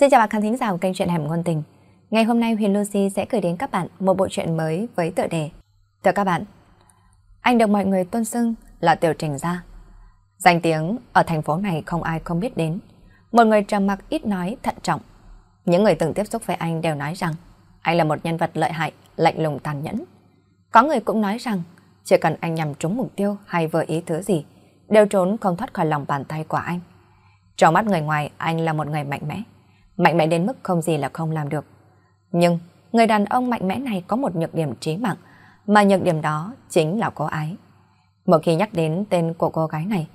Xin chào bạn khán thính giả của kênh truyện Hẻm Ngôn Tình. Ngày hôm nay Huyền Lucy sẽ gửi đến các bạn một bộ truyện mới với tựa đề. Thưa các bạn, anh được mọi người tôn xưng là Tiểu Trình Gia. Danh tiếng ở thành phố này không ai không biết đến. Một người trầm mặc ít nói, thận trọng. Những người từng tiếp xúc với anh đều nói rằng anh là một nhân vật lợi hại, lạnh lùng tàn nhẫn. Có người cũng nói rằng chỉ cần anh nhằm trúng mục tiêu hay vừa ý thứ gì, đều trốn không thoát khỏi lòng bàn tay của anh. Trong mắt người ngoài, anh là một người mạnh mẽ mạnh mẽ đến mức không gì là không làm được. Nhưng, người đàn ông mạnh mẽ này có một nhược điểm trí mạng, mà nhược điểm đó chính là cô ái. Một khi nhắc đến tên của cô gái này,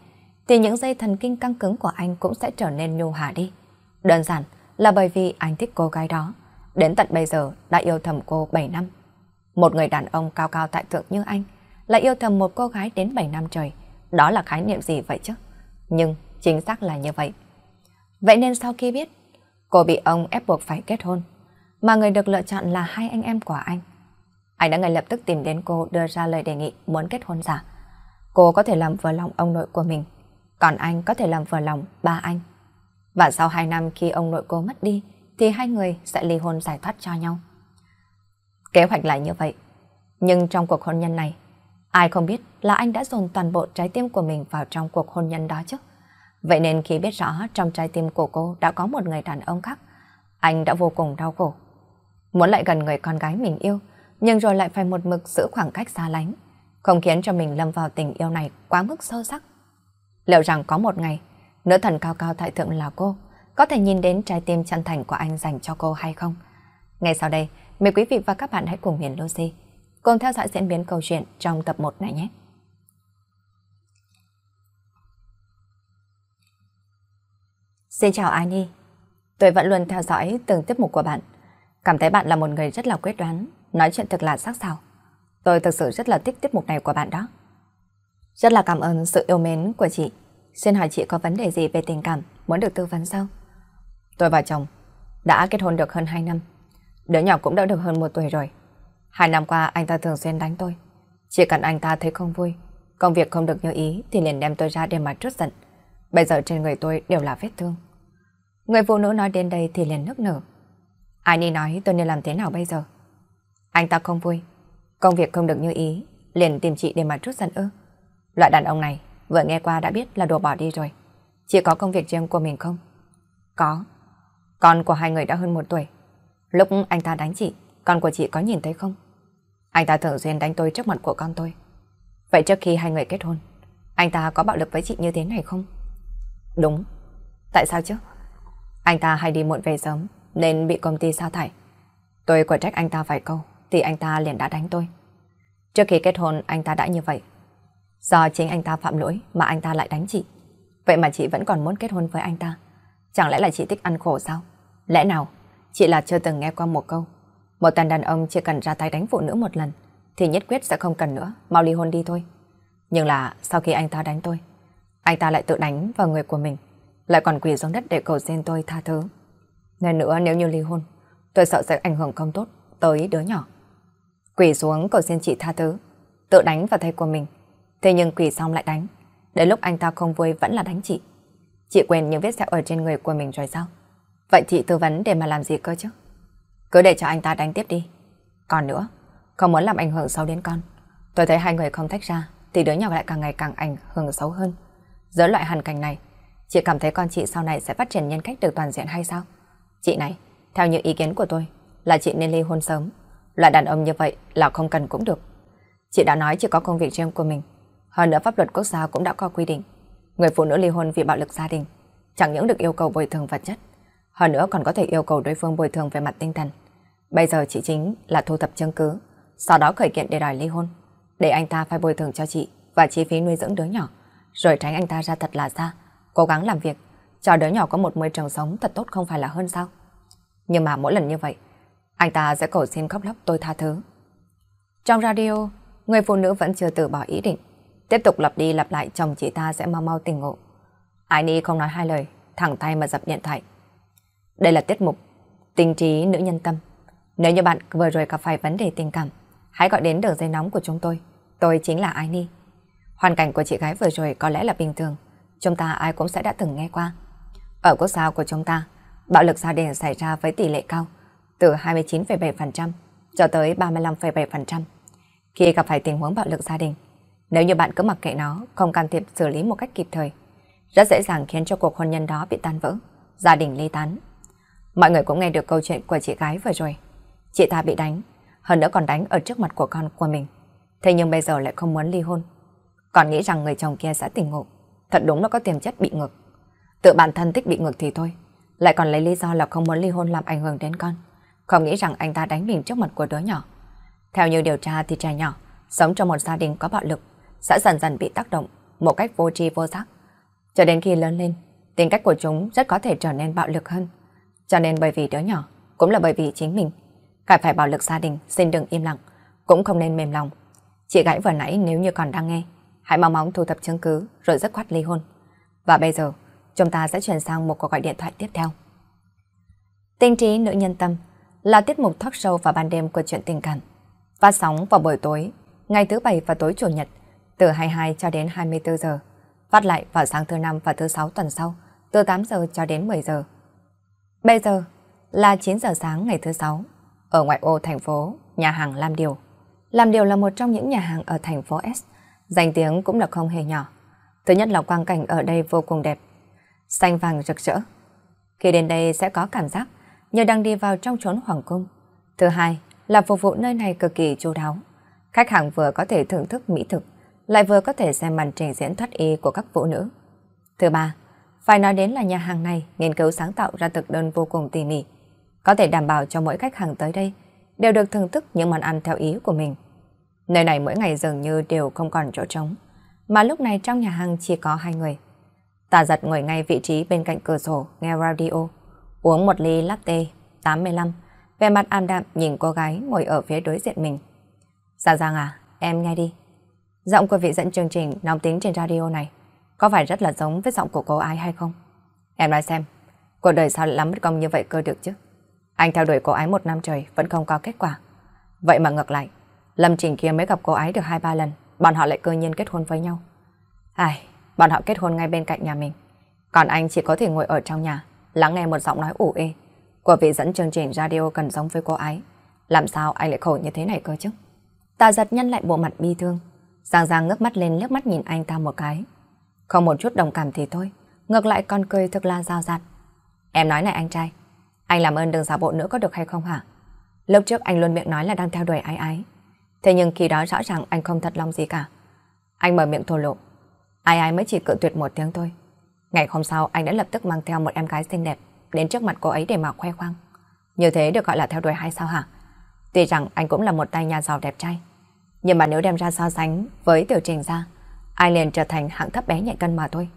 thì những dây thần kinh căng cứng của anh cũng sẽ trở nên nhu hạ đi. Đơn giản là bởi vì anh thích cô gái đó. Đến tận bây giờ đã yêu thầm cô 7 năm. Một người đàn ông cao cao tại thượng như anh lại yêu thầm một cô gái đến 7 năm trời. Đó là khái niệm gì vậy chứ? Nhưng chính xác là như vậy. Vậy nên sau khi biết Cô bị ông ép buộc phải kết hôn, mà người được lựa chọn là hai anh em của anh. Anh đã ngay lập tức tìm đến cô đưa ra lời đề nghị muốn kết hôn giả. Cô có thể làm vừa lòng ông nội của mình, còn anh có thể làm vừa lòng ba anh. Và sau hai năm khi ông nội cô mất đi, thì hai người sẽ ly hôn giải thoát cho nhau. Kế hoạch lại như vậy, nhưng trong cuộc hôn nhân này, ai không biết là anh đã dồn toàn bộ trái tim của mình vào trong cuộc hôn nhân đó chứ. Vậy nên khi biết rõ trong trái tim của cô đã có một người đàn ông khác, anh đã vô cùng đau khổ. Muốn lại gần người con gái mình yêu, nhưng rồi lại phải một mực giữ khoảng cách xa lánh, không khiến cho mình lâm vào tình yêu này quá mức sâu sắc. Liệu rằng có một ngày, nữ thần cao cao tại thượng là cô, có thể nhìn đến trái tim chân thành của anh dành cho cô hay không? Ngay sau đây, mời quý vị và các bạn hãy cùng Miền Lucy cùng theo dõi diễn biến câu chuyện trong tập 1 này nhé. Xin chào Ani. Tôi vẫn luôn theo dõi từng tiết mục của bạn. Cảm thấy bạn là một người rất là quyết đoán, nói chuyện thật là sắc sảo. Tôi thực sự rất là thích tiết mục này của bạn đó. Rất là cảm ơn sự yêu mến của chị. Xin hỏi chị có vấn đề gì về tình cảm, muốn được tư vấn sao? Tôi và chồng đã kết hôn được hơn 2 năm. Đứa nhỏ cũng đã được hơn 1 tuổi rồi. Hai năm qua anh ta thường xuyên đánh tôi. Chỉ cần anh ta thấy không vui, công việc không được như ý thì liền đem tôi ra để mà trút giận. Bây giờ trên người tôi đều là vết thương. Người phụ nữ nói đến đây thì liền nức nở. Ani nói tôi nên làm thế nào bây giờ? Anh ta không vui. Công việc không được như ý, liền tìm chị để mà trút giận ư. Loại đàn ông này, vừa nghe qua đã biết là đồ bỏ đi rồi. Chị có công việc riêng của mình không? Có. Con của hai người đã hơn một tuổi. Lúc anh ta đánh chị, con của chị có nhìn thấy không? Anh ta thường xuyên đánh tôi trước mặt của con tôi. Vậy trước khi hai người kết hôn, anh ta có bạo lực với chị như thế này không? Đúng. Tại sao chứ? Anh ta hay đi muộn về sớm, nên bị công ty sa thải. Tôi có trách anh ta vài câu, thì anh ta liền đã đánh tôi. Trước khi kết hôn, anh ta đã như vậy. Do chính anh ta phạm lỗi mà anh ta lại đánh chị. Vậy mà chị vẫn còn muốn kết hôn với anh ta. Chẳng lẽ là chị thích ăn khổ sao? Lẽ nào, chị là chưa từng nghe qua một câu. Một tên đàn ông chỉ cần ra tay đánh phụ nữ một lần, thì nhất quyết sẽ không cần nữa, mau ly hôn đi thôi. Nhưng là sau khi anh ta đánh tôi, anh ta lại tự đánh vào người của mình lại còn quỳ xuống đất để cầu xin tôi tha thứ. Nên nữa nếu như ly hôn, tôi sợ sẽ ảnh hưởng không tốt tới đứa nhỏ. Quỳ xuống cầu xin chị tha thứ, tự đánh vào tay của mình. Thế nhưng quỳ xong lại đánh, đến lúc anh ta không vui vẫn là đánh chị. Chị quên những vết sẹo ở trên người của mình rồi sao? Vậy chị tư vấn để mà làm gì cơ chứ? Cứ để cho anh ta đánh tiếp đi. Còn nữa, không muốn làm ảnh hưởng xấu đến con. Tôi thấy hai người không tách ra thì đứa nhỏ lại càng ngày càng ảnh hưởng xấu hơn. Giữa loại hoàn cảnh này, Chị cảm thấy con chị sau này sẽ phát triển nhân cách được toàn diện hay sao? Chị này, theo những ý kiến của tôi, là chị nên ly hôn sớm. Loại đàn ông như vậy là không cần cũng được. Chị đã nói chị có công việc riêng của mình. Hơn nữa pháp luật quốc gia cũng đã có quy định. Người phụ nữ ly hôn vì bạo lực gia đình, chẳng những được yêu cầu bồi thường vật chất, hơn nữa còn có thể yêu cầu đối phương bồi thường về mặt tinh thần. Bây giờ chị chính là thu thập chứng cứ, sau đó khởi kiện để đòi ly hôn, để anh ta phải bồi thường cho chị và chi phí nuôi dưỡng đứa nhỏ, rồi tránh anh ta ra thật là xa, cố gắng làm việc, cho đứa nhỏ có một môi trường sống thật tốt không phải là hơn sao? Nhưng mà mỗi lần như vậy, anh ta sẽ cầu xin khóc lóc tôi tha thứ. Trong radio, người phụ nữ vẫn chưa từ bỏ ý định, tiếp tục lặp đi lặp lại chồng chị ta sẽ mau mau tỉnh ngộ. Aini không nói hai lời, thẳng tay mà dập điện thoại. Đây là tiết mục tình trí nữ nhân tâm. Nếu như bạn vừa rồi gặp phải vấn đề tình cảm, hãy gọi đến đường dây nóng của chúng tôi. Tôi chính là Aini. Hoàn cảnh của chị gái vừa rồi có lẽ là bình thường, chúng ta ai cũng sẽ đã từng nghe qua. Ở quốc gia của chúng ta, bạo lực gia đình xảy ra với tỷ lệ cao, từ 29,7% cho tới 35,7%. Khi gặp phải tình huống bạo lực gia đình, nếu như bạn cứ mặc kệ nó, không can thiệp xử lý một cách kịp thời, rất dễ dàng khiến cho cuộc hôn nhân đó bị tan vỡ, gia đình ly tán. Mọi người cũng nghe được câu chuyện của chị gái vừa rồi. Chị ta bị đánh, hơn nữa còn đánh ở trước mặt của con của mình. Thế nhưng bây giờ lại không muốn ly hôn. Còn nghĩ rằng người chồng kia sẽ tỉnh ngộ thật đúng là có tiềm chất bị ngược. Tự bản thân thích bị ngược thì thôi, lại còn lấy lý do là không muốn ly hôn làm ảnh hưởng đến con. Không nghĩ rằng anh ta đánh mình trước mặt của đứa nhỏ. Theo như điều tra thì trẻ nhỏ, sống trong một gia đình có bạo lực, sẽ dần dần bị tác động một cách vô tri vô giác. Cho đến khi lớn lên, tính cách của chúng rất có thể trở nên bạo lực hơn. Cho nên bởi vì đứa nhỏ, cũng là bởi vì chính mình, gặp phải bạo lực gia đình xin đừng im lặng, cũng không nên mềm lòng. Chị gái vừa nãy nếu như còn đang nghe, Hãy mau móng thu thập chứng cứ rồi rất khoát ly hôn. Và bây giờ, chúng ta sẽ chuyển sang một cuộc gọi điện thoại tiếp theo. Tinh trí nữ nhân tâm là tiết mục thoát sâu vào ban đêm của chuyện tình cảm. Phát sóng vào buổi tối, ngày thứ bảy và tối chủ nhật, từ 22 cho đến 24 giờ. Phát lại vào sáng thứ năm và thứ sáu tuần sau, từ 8 giờ cho đến 10 giờ. Bây giờ là 9 giờ sáng ngày thứ sáu ở ngoại ô thành phố, nhà hàng Lam Điều. Lam Điều là một trong những nhà hàng ở thành phố S Danh tiếng cũng là không hề nhỏ. Thứ nhất là quang cảnh ở đây vô cùng đẹp, xanh vàng rực rỡ. Khi đến đây sẽ có cảm giác như đang đi vào trong chốn hoàng cung. Thứ hai là phục vụ nơi này cực kỳ chu đáo. Khách hàng vừa có thể thưởng thức mỹ thực, lại vừa có thể xem màn trình diễn thoát y của các phụ nữ. Thứ ba, phải nói đến là nhà hàng này nghiên cứu sáng tạo ra thực đơn vô cùng tỉ mỉ, có thể đảm bảo cho mỗi khách hàng tới đây đều được thưởng thức những món ăn theo ý của mình. Nơi này mỗi ngày dường như đều không còn chỗ trống, mà lúc này trong nhà hàng chỉ có hai người. Tà giật ngồi ngay vị trí bên cạnh cửa sổ nghe radio, uống một ly latte 85, vẻ mặt an đạm nhìn cô gái ngồi ở phía đối diện mình. Dạ Giang à, em nghe đi. Giọng của vị dẫn chương trình nóng tính trên radio này có phải rất là giống với giọng của cô ai hay không? Em nói xem, cuộc đời sao lại lắm bất công như vậy cơ được chứ? Anh theo đuổi cô ấy một năm trời vẫn không có kết quả. Vậy mà ngược lại, Lâm Trình kia mới gặp cô ấy được hai ba lần, bọn họ lại cơ nhiên kết hôn với nhau. Ai, bọn họ kết hôn ngay bên cạnh nhà mình. Còn anh chỉ có thể ngồi ở trong nhà, lắng nghe một giọng nói ủ ê của vị dẫn chương trình radio cần giống với cô ấy. Làm sao anh lại khổ như thế này cơ chứ? Tà giật nhân lại bộ mặt bi thương. Giang Giang ngước mắt lên nước mắt nhìn anh ta một cái. Không một chút đồng cảm thì thôi. Ngược lại con cười thực là giao dạt. Em nói này anh trai. Anh làm ơn đừng giả bộ nữa có được hay không hả? Lúc trước anh luôn miệng nói là đang theo đuổi ái ái. Thế nhưng khi đó rõ ràng anh không thật lòng gì cả. Anh mở miệng thổ lộ. Ai ai mới chỉ cự tuyệt một tiếng thôi. Ngày hôm sau anh đã lập tức mang theo một em gái xinh đẹp đến trước mặt cô ấy để mà khoe khoang. Như thế được gọi là theo đuổi hay sao hả? Tuy rằng anh cũng là một tay nhà giàu đẹp trai. Nhưng mà nếu đem ra so sánh với tiểu trình ra, ai liền trở thành hạng thấp bé nhạy cân mà thôi.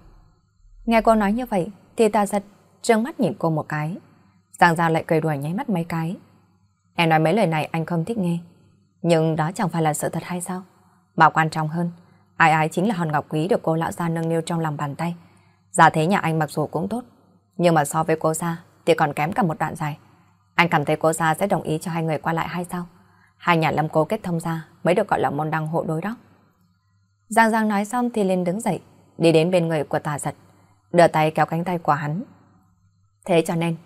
Nghe cô nói như vậy thì ta giật, trương mắt nhìn cô một cái. Giang ra lại cười đùa nháy mắt mấy cái. Em nói mấy lời này anh không thích nghe. Nhưng đó chẳng phải là sự thật hay sao? Mà quan trọng hơn, ai ai chính là hòn ngọc quý được cô lão gia nâng niu trong lòng bàn tay. Giả dạ thế nhà anh mặc dù cũng tốt, nhưng mà so với cô gia thì còn kém cả một đoạn dài. Anh cảm thấy cô gia sẽ đồng ý cho hai người qua lại hay sao? Hai nhà lâm cố kết thông gia mới được gọi là môn đăng hộ đối đó. Giang Giang nói xong thì lên đứng dậy, đi đến bên người của tà giật, đưa tay kéo cánh tay của hắn. Thế cho nên,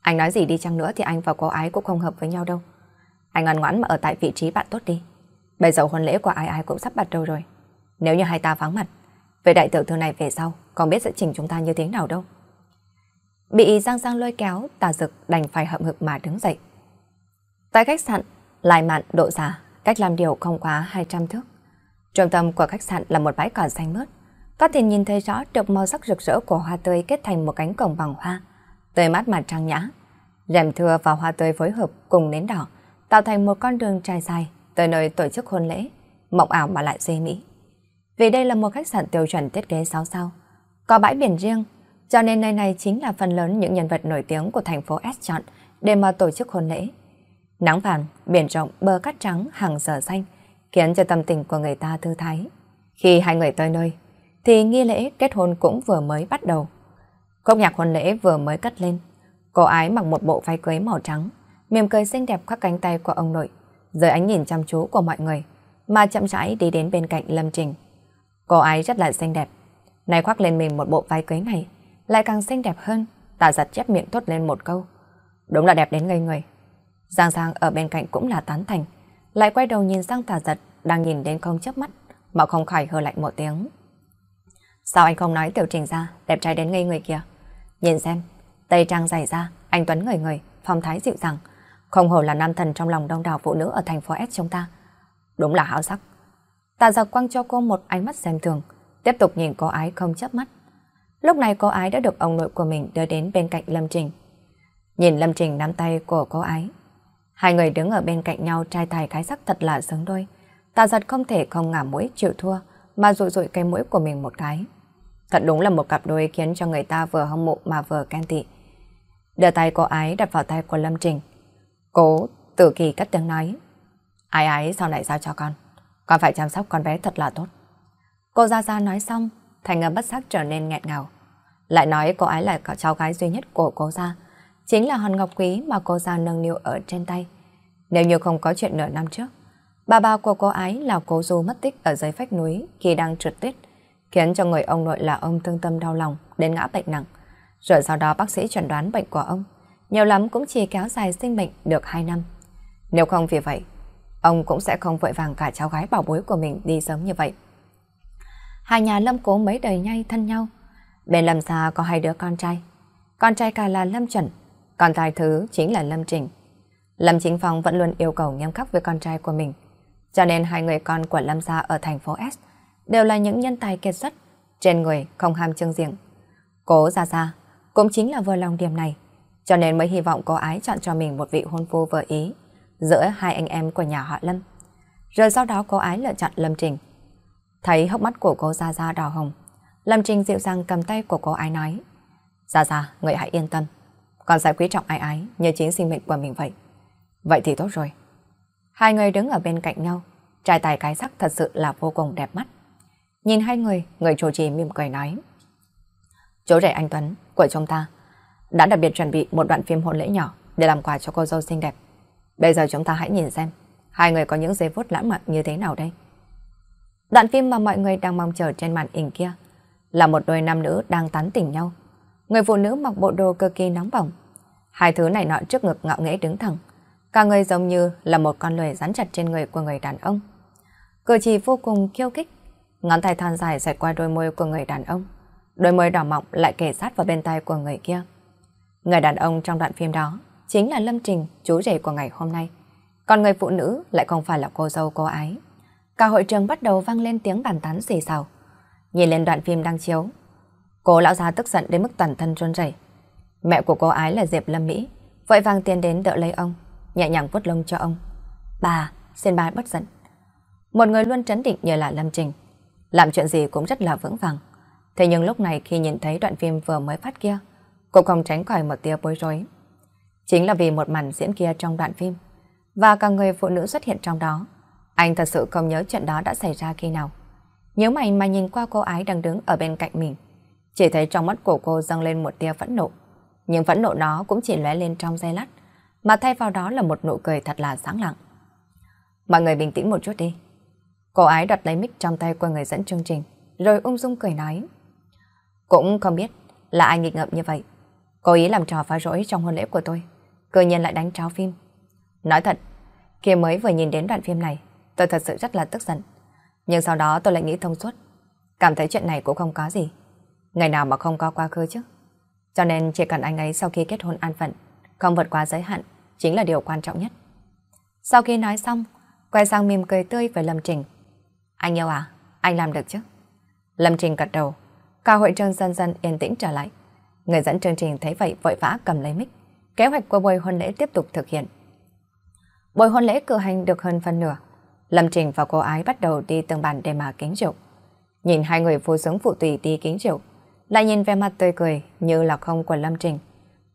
anh nói gì đi chăng nữa thì anh và cô ái cũng không hợp với nhau đâu. Anh ngoan ngoãn mà ở tại vị trí bạn tốt đi. Bây giờ hôn lễ của ai ai cũng sắp bắt đầu rồi. Nếu như hai ta vắng mặt, về đại tiểu thư này về sau, còn biết sẽ chỉnh chúng ta như thế nào đâu. Bị Giang Giang lôi kéo, tà dực đành phải hậm hực mà đứng dậy. Tại khách sạn, lại mạn độ giả, cách làm điều không quá 200 thước. Trung tâm của khách sạn là một bãi cỏ xanh mướt, có thể nhìn thấy rõ được màu sắc rực rỡ của hoa tươi kết thành một cánh cổng bằng hoa, tươi mát mà trang nhã. Rèm thừa và hoa tươi phối hợp cùng nến đỏ, tạo thành một con đường trải dài tới nơi tổ chức hôn lễ, mộng ảo mà lại duy mỹ. Vì đây là một khách sạn tiêu chuẩn thiết kế 6 sao, có bãi biển riêng, cho nên nơi này chính là phần lớn những nhân vật nổi tiếng của thành phố S chọn để mà tổ chức hôn lễ. Nắng vàng, biển rộng, bờ cát trắng, hàng giờ xanh, khiến cho tâm tình của người ta thư thái. Khi hai người tới nơi, thì nghi lễ kết hôn cũng vừa mới bắt đầu. Cốc nhạc hôn lễ vừa mới cất lên, cô ái mặc một bộ váy cưới màu trắng, mỉm cười xinh đẹp khoác cánh tay của ông nội, dưới ánh nhìn chăm chú của mọi người, mà chậm rãi đi đến bên cạnh Lâm Trình. Cô ấy rất là xinh đẹp, nay khoác lên mình một bộ váy cưới này, lại càng xinh đẹp hơn, tạ giật chép miệng thốt lên một câu. Đúng là đẹp đến ngây người. Giang Giang ở bên cạnh cũng là tán thành, lại quay đầu nhìn sang tạ giật, đang nhìn đến không chớp mắt, mà không khỏi hờ lạnh một tiếng. Sao anh không nói tiểu trình ra, đẹp trai đến ngây người kìa? Nhìn xem, tay trang dày ra, anh Tuấn người người, phong thái dịu dàng, không hổ là nam thần trong lòng đông đảo phụ nữ ở thành phố S chúng ta. Đúng là háo sắc. Tạ giặc quăng cho cô một ánh mắt xem thường, tiếp tục nhìn cô ái không chớp mắt. Lúc này cô ái đã được ông nội của mình đưa đến bên cạnh Lâm Trình. Nhìn Lâm Trình nắm tay của cô ái. Hai người đứng ở bên cạnh nhau trai tài cái sắc thật là sướng đôi. Tạ giật không thể không ngả mũi chịu thua mà rụi rụi cái mũi của mình một cái. Thật đúng là một cặp đôi khiến cho người ta vừa hâm mộ mà vừa can tị. Đưa tay cô ái đặt vào tay của Lâm Trình. Cố Tử Kỳ cất tiếng nói. Ai ái sau này giao cho con? Con phải chăm sóc con bé thật là tốt. Cô Gia Gia nói xong, Thành Ngân bất giác trở nên nghẹn ngào. Lại nói cô ấy là cháu gái duy nhất của cô Gia, chính là hòn ngọc quý mà cô Gia nâng niu ở trên tay. Nếu như không có chuyện nửa năm trước, bà ba của cô ấy là cô Du mất tích ở dưới phách núi khi đang trượt tuyết, khiến cho người ông nội là ông thương tâm đau lòng đến ngã bệnh nặng. Rồi sau đó bác sĩ chuẩn đoán bệnh của ông nhiều lắm cũng chỉ kéo dài sinh mệnh được 2 năm. Nếu không vì vậy, ông cũng sẽ không vội vàng cả cháu gái bảo bối của mình đi sớm như vậy. Hai nhà Lâm Cố mấy đời nhai thân nhau. Bên Lâm Sa có hai đứa con trai. Con trai cả là Lâm Chuẩn, con trai thứ chính là Lâm Trình. Lâm Chính Phong vẫn luôn yêu cầu nghiêm khắc với con trai của mình. Cho nên hai người con của Lâm Sa ở thành phố S đều là những nhân tài kiệt xuất, trên người không ham chương diện. Cố ra ra, cũng chính là vừa lòng điểm này cho nên mới hy vọng cô ái chọn cho mình một vị hôn phu vừa ý giữa hai anh em của nhà họ Lâm. Rồi sau đó cô ái lựa chọn Lâm Trình. Thấy hốc mắt của cô Gia Gia đỏ hồng, Lâm Trình dịu dàng cầm tay của cô ái nói. Gia Gia, người hãy yên tâm. còn sẽ quý trọng ai ái như chính sinh mệnh của mình vậy. Vậy thì tốt rồi. Hai người đứng ở bên cạnh nhau, trai tài cái sắc thật sự là vô cùng đẹp mắt. Nhìn hai người, người chủ trì mỉm cười nói. Chỗ rể anh Tuấn của chúng ta đã đặc biệt chuẩn bị một đoạn phim hôn lễ nhỏ để làm quà cho cô dâu xinh đẹp. Bây giờ chúng ta hãy nhìn xem, hai người có những giây phút lãng mạn như thế nào đây. Đoạn phim mà mọi người đang mong chờ trên màn hình kia là một đôi nam nữ đang tán tỉnh nhau. Người phụ nữ mặc bộ đồ cực kỳ nóng bỏng. Hai thứ này nọ trước ngực ngạo nghễ đứng thẳng. Cả người giống như là một con lười rắn chặt trên người của người đàn ông. Cử chỉ vô cùng khiêu khích. Ngón tay than dài dạy qua đôi môi của người đàn ông. Đôi môi đỏ mọng lại kề sát vào bên tay của người kia. Người đàn ông trong đoạn phim đó chính là Lâm Trình, chú rể của ngày hôm nay. Còn người phụ nữ lại không phải là cô dâu cô ái. Cả hội trường bắt đầu vang lên tiếng bàn tán xì xào. Nhìn lên đoạn phim đang chiếu, cô lão già tức giận đến mức toàn thân run rẩy. Mẹ của cô ái là Diệp Lâm Mỹ, vội vàng tiến đến đỡ lấy ông, nhẹ nhàng vuốt lông cho ông. Bà, xin bà bất giận. Một người luôn trấn định như là Lâm Trình, làm chuyện gì cũng rất là vững vàng. Thế nhưng lúc này khi nhìn thấy đoạn phim vừa mới phát kia, cũng không tránh khỏi một tia bối rối. Chính là vì một màn diễn kia trong đoạn phim, và cả người phụ nữ xuất hiện trong đó, anh thật sự không nhớ chuyện đó đã xảy ra khi nào. Nhớ mày mà nhìn qua cô ái đang đứng ở bên cạnh mình, chỉ thấy trong mắt của cô dâng lên một tia phẫn nộ, nhưng phẫn nộ đó cũng chỉ lóe lên trong giây lát, mà thay vào đó là một nụ cười thật là sáng lặng. Mọi người bình tĩnh một chút đi. Cô ái đặt lấy mic trong tay của người dẫn chương trình, rồi ung dung cười nói. Cũng không biết là ai nghịch ngợm như vậy, Cố ý làm trò phá rỗi trong hôn lễ của tôi Cơ nhiên lại đánh tráo phim Nói thật Khi mới vừa nhìn đến đoạn phim này Tôi thật sự rất là tức giận Nhưng sau đó tôi lại nghĩ thông suốt Cảm thấy chuyện này cũng không có gì Ngày nào mà không có quá khứ chứ Cho nên chỉ cần anh ấy sau khi kết hôn an phận Không vượt quá giới hạn Chính là điều quan trọng nhất Sau khi nói xong Quay sang mỉm cười tươi với Lâm Trình Anh yêu à, anh làm được chứ Lâm Trình gật đầu cao hội trường dần dần yên tĩnh trở lại Người dẫn chương trình thấy vậy vội vã cầm lấy mic. Kế hoạch của buổi hôn lễ tiếp tục thực hiện. Buổi hôn lễ cử hành được hơn phần nửa. Lâm Trình và cô ái bắt đầu đi từng bàn để mà kính rượu. Nhìn hai người vô sướng phụ tùy đi kính rượu, lại nhìn về mặt tươi cười như là không của Lâm Trình.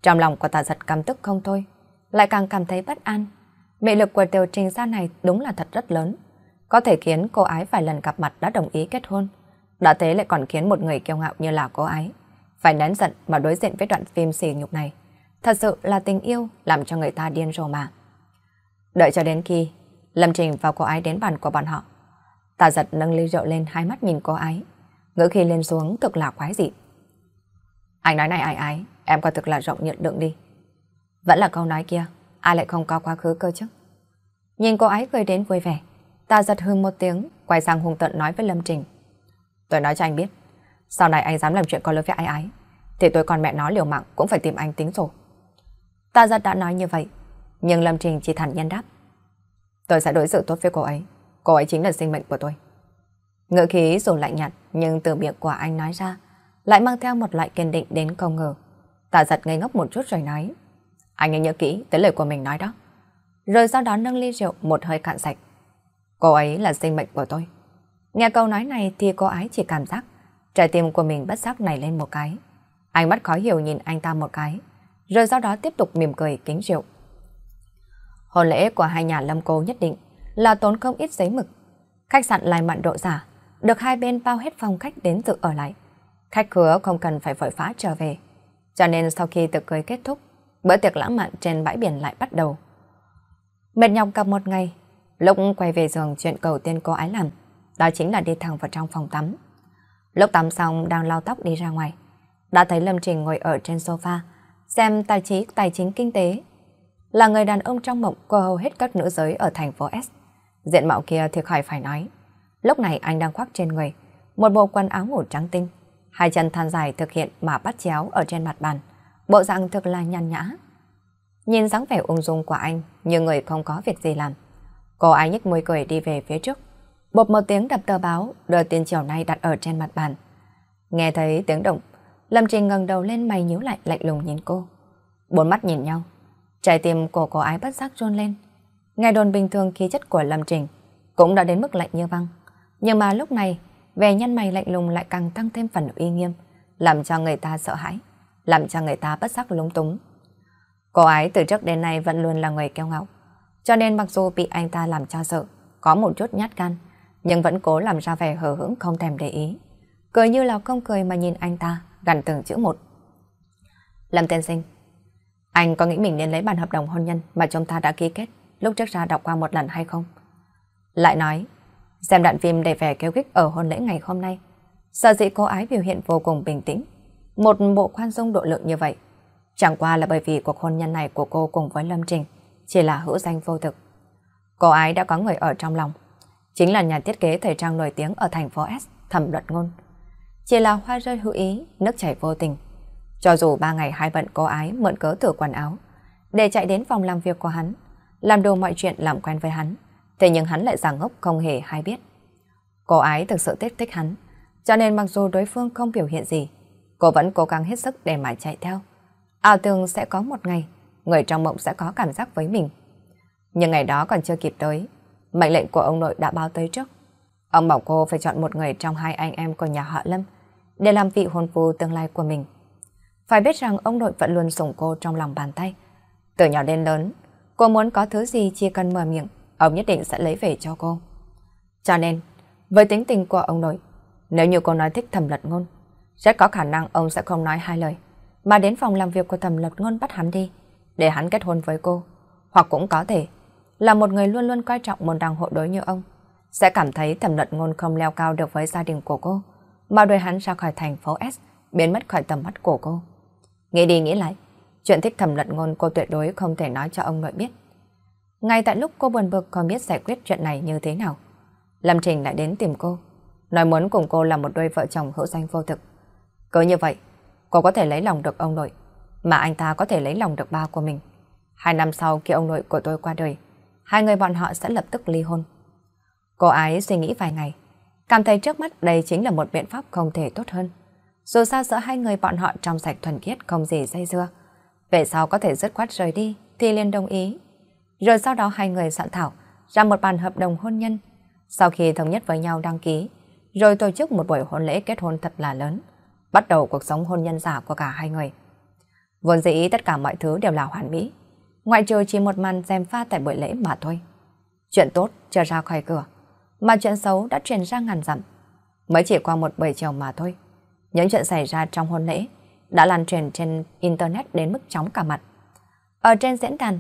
Trong lòng của tà giật cảm tức không thôi, lại càng cảm thấy bất an. Mị lực của tiểu trình gia này đúng là thật rất lớn. Có thể khiến cô ái vài lần gặp mặt đã đồng ý kết hôn. Đã thế lại còn khiến một người kiêu ngạo như là cô ái phải nén giận mà đối diện với đoạn phim xỉ nhục này. Thật sự là tình yêu làm cho người ta điên rồ mà. Đợi cho đến khi Lâm Trình và cô ấy đến bàn của bọn họ. Tà giật nâng ly rượu lên hai mắt nhìn cô ấy Ngữ khi lên xuống thực là quái dị. Anh nói này ai ái, em coi thực là rộng nhận đựng đi. Vẫn là câu nói kia, ai lại không có quá khứ cơ chứ. Nhìn cô ấy cười đến vui vẻ. Tà giật hưng một tiếng, quay sang hung tận nói với Lâm Trình. Tôi nói cho anh biết, sau này anh dám làm chuyện có lỗi với ai ấy, Thì tôi còn mẹ nó liều mạng cũng phải tìm anh tính rồi Ta giật đã nói như vậy Nhưng Lâm Trình chỉ thẳng nhân đáp Tôi sẽ đối xử tốt với cô ấy Cô ấy chính là sinh mệnh của tôi Ngựa khí dù lạnh nhạt Nhưng từ miệng của anh nói ra Lại mang theo một loại kiên định đến không ngờ Ta giật ngây ngốc một chút rồi nói Anh ấy nhớ kỹ tới lời của mình nói đó Rồi sau đó nâng ly rượu một hơi cạn sạch Cô ấy là sinh mệnh của tôi Nghe câu nói này thì cô ấy chỉ cảm giác Trái tim của mình bất giác nảy lên một cái. Ánh mắt khó hiểu nhìn anh ta một cái, rồi sau đó tiếp tục mỉm cười kính rượu. Hôn lễ của hai nhà lâm cô nhất định là tốn không ít giấy mực. Khách sạn lại mặn độ giả, được hai bên bao hết phòng khách đến dự ở lại. Khách khứa không cần phải vội phá trở về. Cho nên sau khi tự cưới kết thúc, bữa tiệc lãng mạn trên bãi biển lại bắt đầu. Mệt nhọc cả một ngày, lúc quay về giường chuyện cầu tiên cô ái làm, đó chính là đi thẳng vào trong phòng tắm. Lúc tắm xong đang lau tóc đi ra ngoài, đã thấy Lâm Trình ngồi ở trên sofa, xem tài trí tài chính kinh tế. Là người đàn ông trong mộng của hầu hết các nữ giới ở thành phố S. Diện mạo kia thì khỏi phải nói. Lúc này anh đang khoác trên người, một bộ quần áo ngủ trắng tinh, hai chân than dài thực hiện mà bắt chéo ở trên mặt bàn, bộ dạng thực là nhàn nhã. Nhìn dáng vẻ ung dung của anh, như người không có việc gì làm. Cô ái nhếch môi cười đi về phía trước, Bộp một tiếng đập tờ báo, đưa tin chiều nay đặt ở trên mặt bàn. Nghe thấy tiếng động, Lâm Trình ngẩng đầu lên mày nhíu lại lạnh lùng nhìn cô. Bốn mắt nhìn nhau, trái tim cô có ái bất giác run lên. ngày đồn bình thường khí chất của Lâm Trình cũng đã đến mức lạnh như băng. Nhưng mà lúc này, vẻ nhăn mày lạnh lùng lại càng tăng thêm phần uy nghiêm, làm cho người ta sợ hãi, làm cho người ta bất giác lúng túng. Cô ái từ trước đến nay vẫn luôn là người keo ngạo, cho nên mặc dù bị anh ta làm cho sợ, có một chút nhát gan, nhưng vẫn cố làm ra vẻ hờ hững không thèm để ý. Cười như là không cười mà nhìn anh ta, gần từng chữ một. Lâm Tiên Sinh, anh có nghĩ mình nên lấy bản hợp đồng hôn nhân mà chúng ta đã ký kết lúc trước ra đọc qua một lần hay không? Lại nói, xem đoạn phim để vẻ kêu kích ở hôn lễ ngày hôm nay, sợ dị cô ái biểu hiện vô cùng bình tĩnh. Một bộ khoan dung độ lượng như vậy, chẳng qua là bởi vì cuộc hôn nhân này của cô cùng với Lâm Trình chỉ là hữu danh vô thực. Cô ái đã có người ở trong lòng, chính là nhà thiết kế thời trang nổi tiếng ở thành phố S, thẩm luận ngôn. Chỉ là hoa rơi hữu ý, nước chảy vô tình. Cho dù ba ngày hai bận cô ái mượn cớ thử quần áo, để chạy đến phòng làm việc của hắn, làm đồ mọi chuyện làm quen với hắn, thế nhưng hắn lại giả ngốc không hề hay biết. Cô ái thực sự thích thích hắn, cho nên mặc dù đối phương không biểu hiện gì, cô vẫn cố gắng hết sức để mà chạy theo. Ảo tưởng sẽ có một ngày, người trong mộng sẽ có cảm giác với mình. Nhưng ngày đó còn chưa kịp tới, Mệnh lệnh của ông nội đã báo tới trước. Ông bảo cô phải chọn một người trong hai anh em của nhà họ Lâm để làm vị hôn phu tương lai của mình. Phải biết rằng ông nội vẫn luôn sủng cô trong lòng bàn tay. Từ nhỏ đến lớn, cô muốn có thứ gì chỉ cần mở miệng, ông nhất định sẽ lấy về cho cô. Cho nên, với tính tình của ông nội, nếu như cô nói thích thẩm lật ngôn, rất có khả năng ông sẽ không nói hai lời, mà đến phòng làm việc của thẩm lật ngôn bắt hắn đi, để hắn kết hôn với cô. Hoặc cũng có thể, là một người luôn luôn coi trọng một đằng hộ đối như ông, sẽ cảm thấy thẩm luận ngôn không leo cao được với gia đình của cô, mà đuổi hắn ra khỏi thành phố S, biến mất khỏi tầm mắt của cô. Nghĩ đi nghĩ lại, chuyện thích thẩm luận ngôn cô tuyệt đối không thể nói cho ông nội biết. Ngay tại lúc cô buồn bực không biết giải quyết chuyện này như thế nào, Lâm Trình lại đến tìm cô, nói muốn cùng cô là một đôi vợ chồng hữu danh vô thực. Cứ như vậy, cô có thể lấy lòng được ông nội, mà anh ta có thể lấy lòng được ba của mình. Hai năm sau khi ông nội của tôi qua đời, hai người bọn họ sẽ lập tức ly hôn. Cô ấy suy nghĩ vài ngày, cảm thấy trước mắt đây chính là một biện pháp không thể tốt hơn. Dù sao giữa hai người bọn họ trong sạch thuần khiết không gì dây dưa. Về sau có thể dứt khoát rời đi thì liền đồng ý. Rồi sau đó hai người soạn thảo ra một bản hợp đồng hôn nhân. Sau khi thống nhất với nhau đăng ký, rồi tổ chức một buổi hôn lễ kết hôn thật là lớn, bắt đầu cuộc sống hôn nhân giả của cả hai người. Vốn dĩ tất cả mọi thứ đều là hoàn mỹ, ngoại trừ chỉ một màn xem pha tại buổi lễ mà thôi. Chuyện tốt chưa ra khỏi cửa, mà chuyện xấu đã truyền ra ngàn dặm. Mới chỉ qua một buổi chiều mà thôi. Những chuyện xảy ra trong hôn lễ đã lan truyền trên Internet đến mức chóng cả mặt. Ở trên diễn đàn,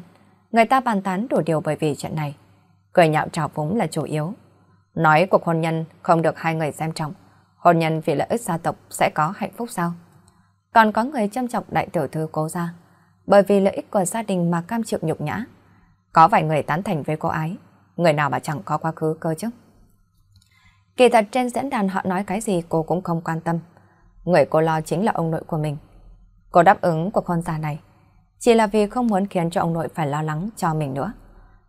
người ta bàn tán đủ điều bởi vì chuyện này. Cười nhạo trào phúng là chủ yếu. Nói cuộc hôn nhân không được hai người xem trọng. Hôn nhân vì lợi ích gia tộc sẽ có hạnh phúc sao? Còn có người chăm trọng đại tiểu thư cố gia bởi vì lợi ích của gia đình mà cam chịu nhục nhã. Có vài người tán thành với cô ấy người nào mà chẳng có quá khứ cơ chứ. Kỳ thật trên diễn đàn họ nói cái gì cô cũng không quan tâm. Người cô lo chính là ông nội của mình. Cô đáp ứng của con già này, chỉ là vì không muốn khiến cho ông nội phải lo lắng cho mình nữa.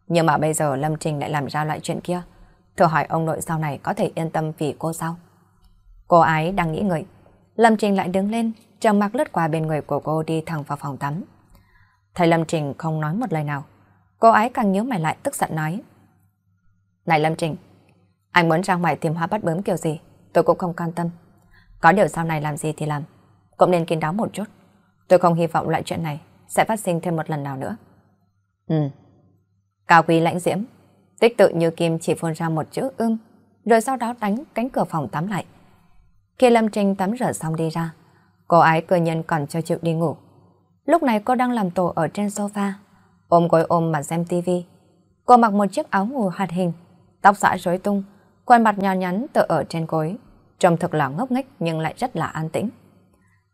Nhưng mà bây giờ Lâm Trình lại làm ra loại chuyện kia. Thử hỏi ông nội sau này có thể yên tâm vì cô sao? Cô ấy đang nghĩ người Lâm Trình lại đứng lên, trầm mặc lướt qua bên người của cô đi thẳng vào phòng tắm. Thầy Lâm Trình không nói một lời nào. Cô ấy càng nhớ mày lại tức giận nói. Này Lâm Trình, anh muốn ra ngoài tìm hoa bắt bướm kiểu gì, tôi cũng không quan tâm. Có điều sau này làm gì thì làm, cũng nên kín đáo một chút. Tôi không hy vọng loại chuyện này sẽ phát sinh thêm một lần nào nữa. Ừ. Cao quý lãnh diễm, tích tự như kim chỉ phun ra một chữ ưm, rồi sau đó đánh cánh cửa phòng tắm lại. Khi Lâm Trinh tắm rửa xong đi ra, cô ấy cơ nhân còn cho chịu đi ngủ. Lúc này cô đang làm tổ ở trên sofa, ôm gối ôm mà xem tivi. Cô mặc một chiếc áo ngủ hoạt hình, tóc xõa rối tung, khuôn mặt nhỏ nhắn tựa ở trên gối, trông thật là ngốc nghếch nhưng lại rất là an tĩnh.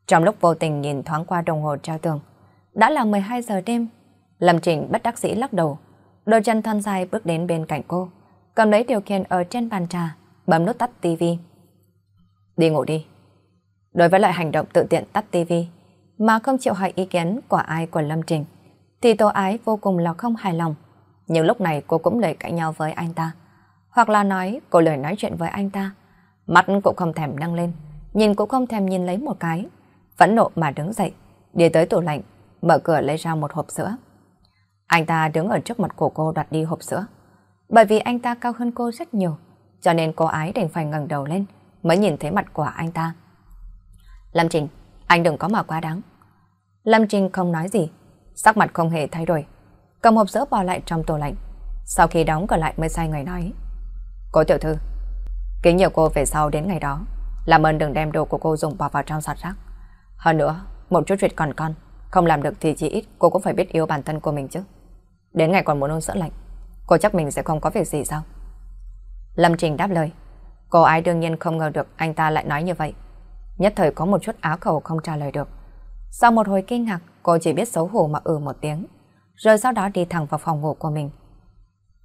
Trong lúc vô tình nhìn thoáng qua đồng hồ treo tường, đã là 12 giờ đêm, Lâm Trình bất đắc dĩ lắc đầu, đôi chân thon dài bước đến bên cạnh cô, cầm lấy điều khiển ở trên bàn trà, bấm nút tắt tivi. Đi ngủ đi. Đối với loại hành động tự tiện tắt tivi, mà không chịu hỏi ý kiến của ai của Lâm Trình, thì Tô Ái vô cùng là không hài lòng. Nhưng lúc này cô cũng lời cãi nhau với anh ta. Hoặc là nói cô lời nói chuyện với anh ta. Mắt cũng không thèm nâng lên, nhìn cũng không thèm nhìn lấy một cái. vẫn nộ mà đứng dậy, đi tới tủ lạnh, mở cửa lấy ra một hộp sữa. Anh ta đứng ở trước mặt của cô đặt đi hộp sữa. Bởi vì anh ta cao hơn cô rất nhiều, cho nên cô ái đành phải ngẩng đầu lên mới nhìn thấy mặt của anh ta. Lâm Trình, anh đừng có mà quá đáng. Lâm Trinh không nói gì, sắc mặt không hề thay đổi. Cầm hộp sữa bỏ lại trong tủ lạnh. Sau khi đóng cửa lại mới sai người nói. Cô tiểu thư, kính nhờ cô về sau đến ngày đó. Làm ơn đừng đem đồ của cô dùng bỏ vào trong sọt rác. Hơn nữa, một chút chuyện còn con, không làm được thì chỉ ít cô cũng phải biết yêu bản thân của mình chứ. Đến ngày còn muốn uống sữa lạnh, cô chắc mình sẽ không có việc gì sao? Lâm Trình đáp lời. Cô ai đương nhiên không ngờ được anh ta lại nói như vậy. Nhất thời có một chút áo khẩu không trả lời được. Sau một hồi kinh ngạc, cô chỉ biết xấu hổ mà ừ một tiếng, rồi sau đó đi thẳng vào phòng ngủ của mình.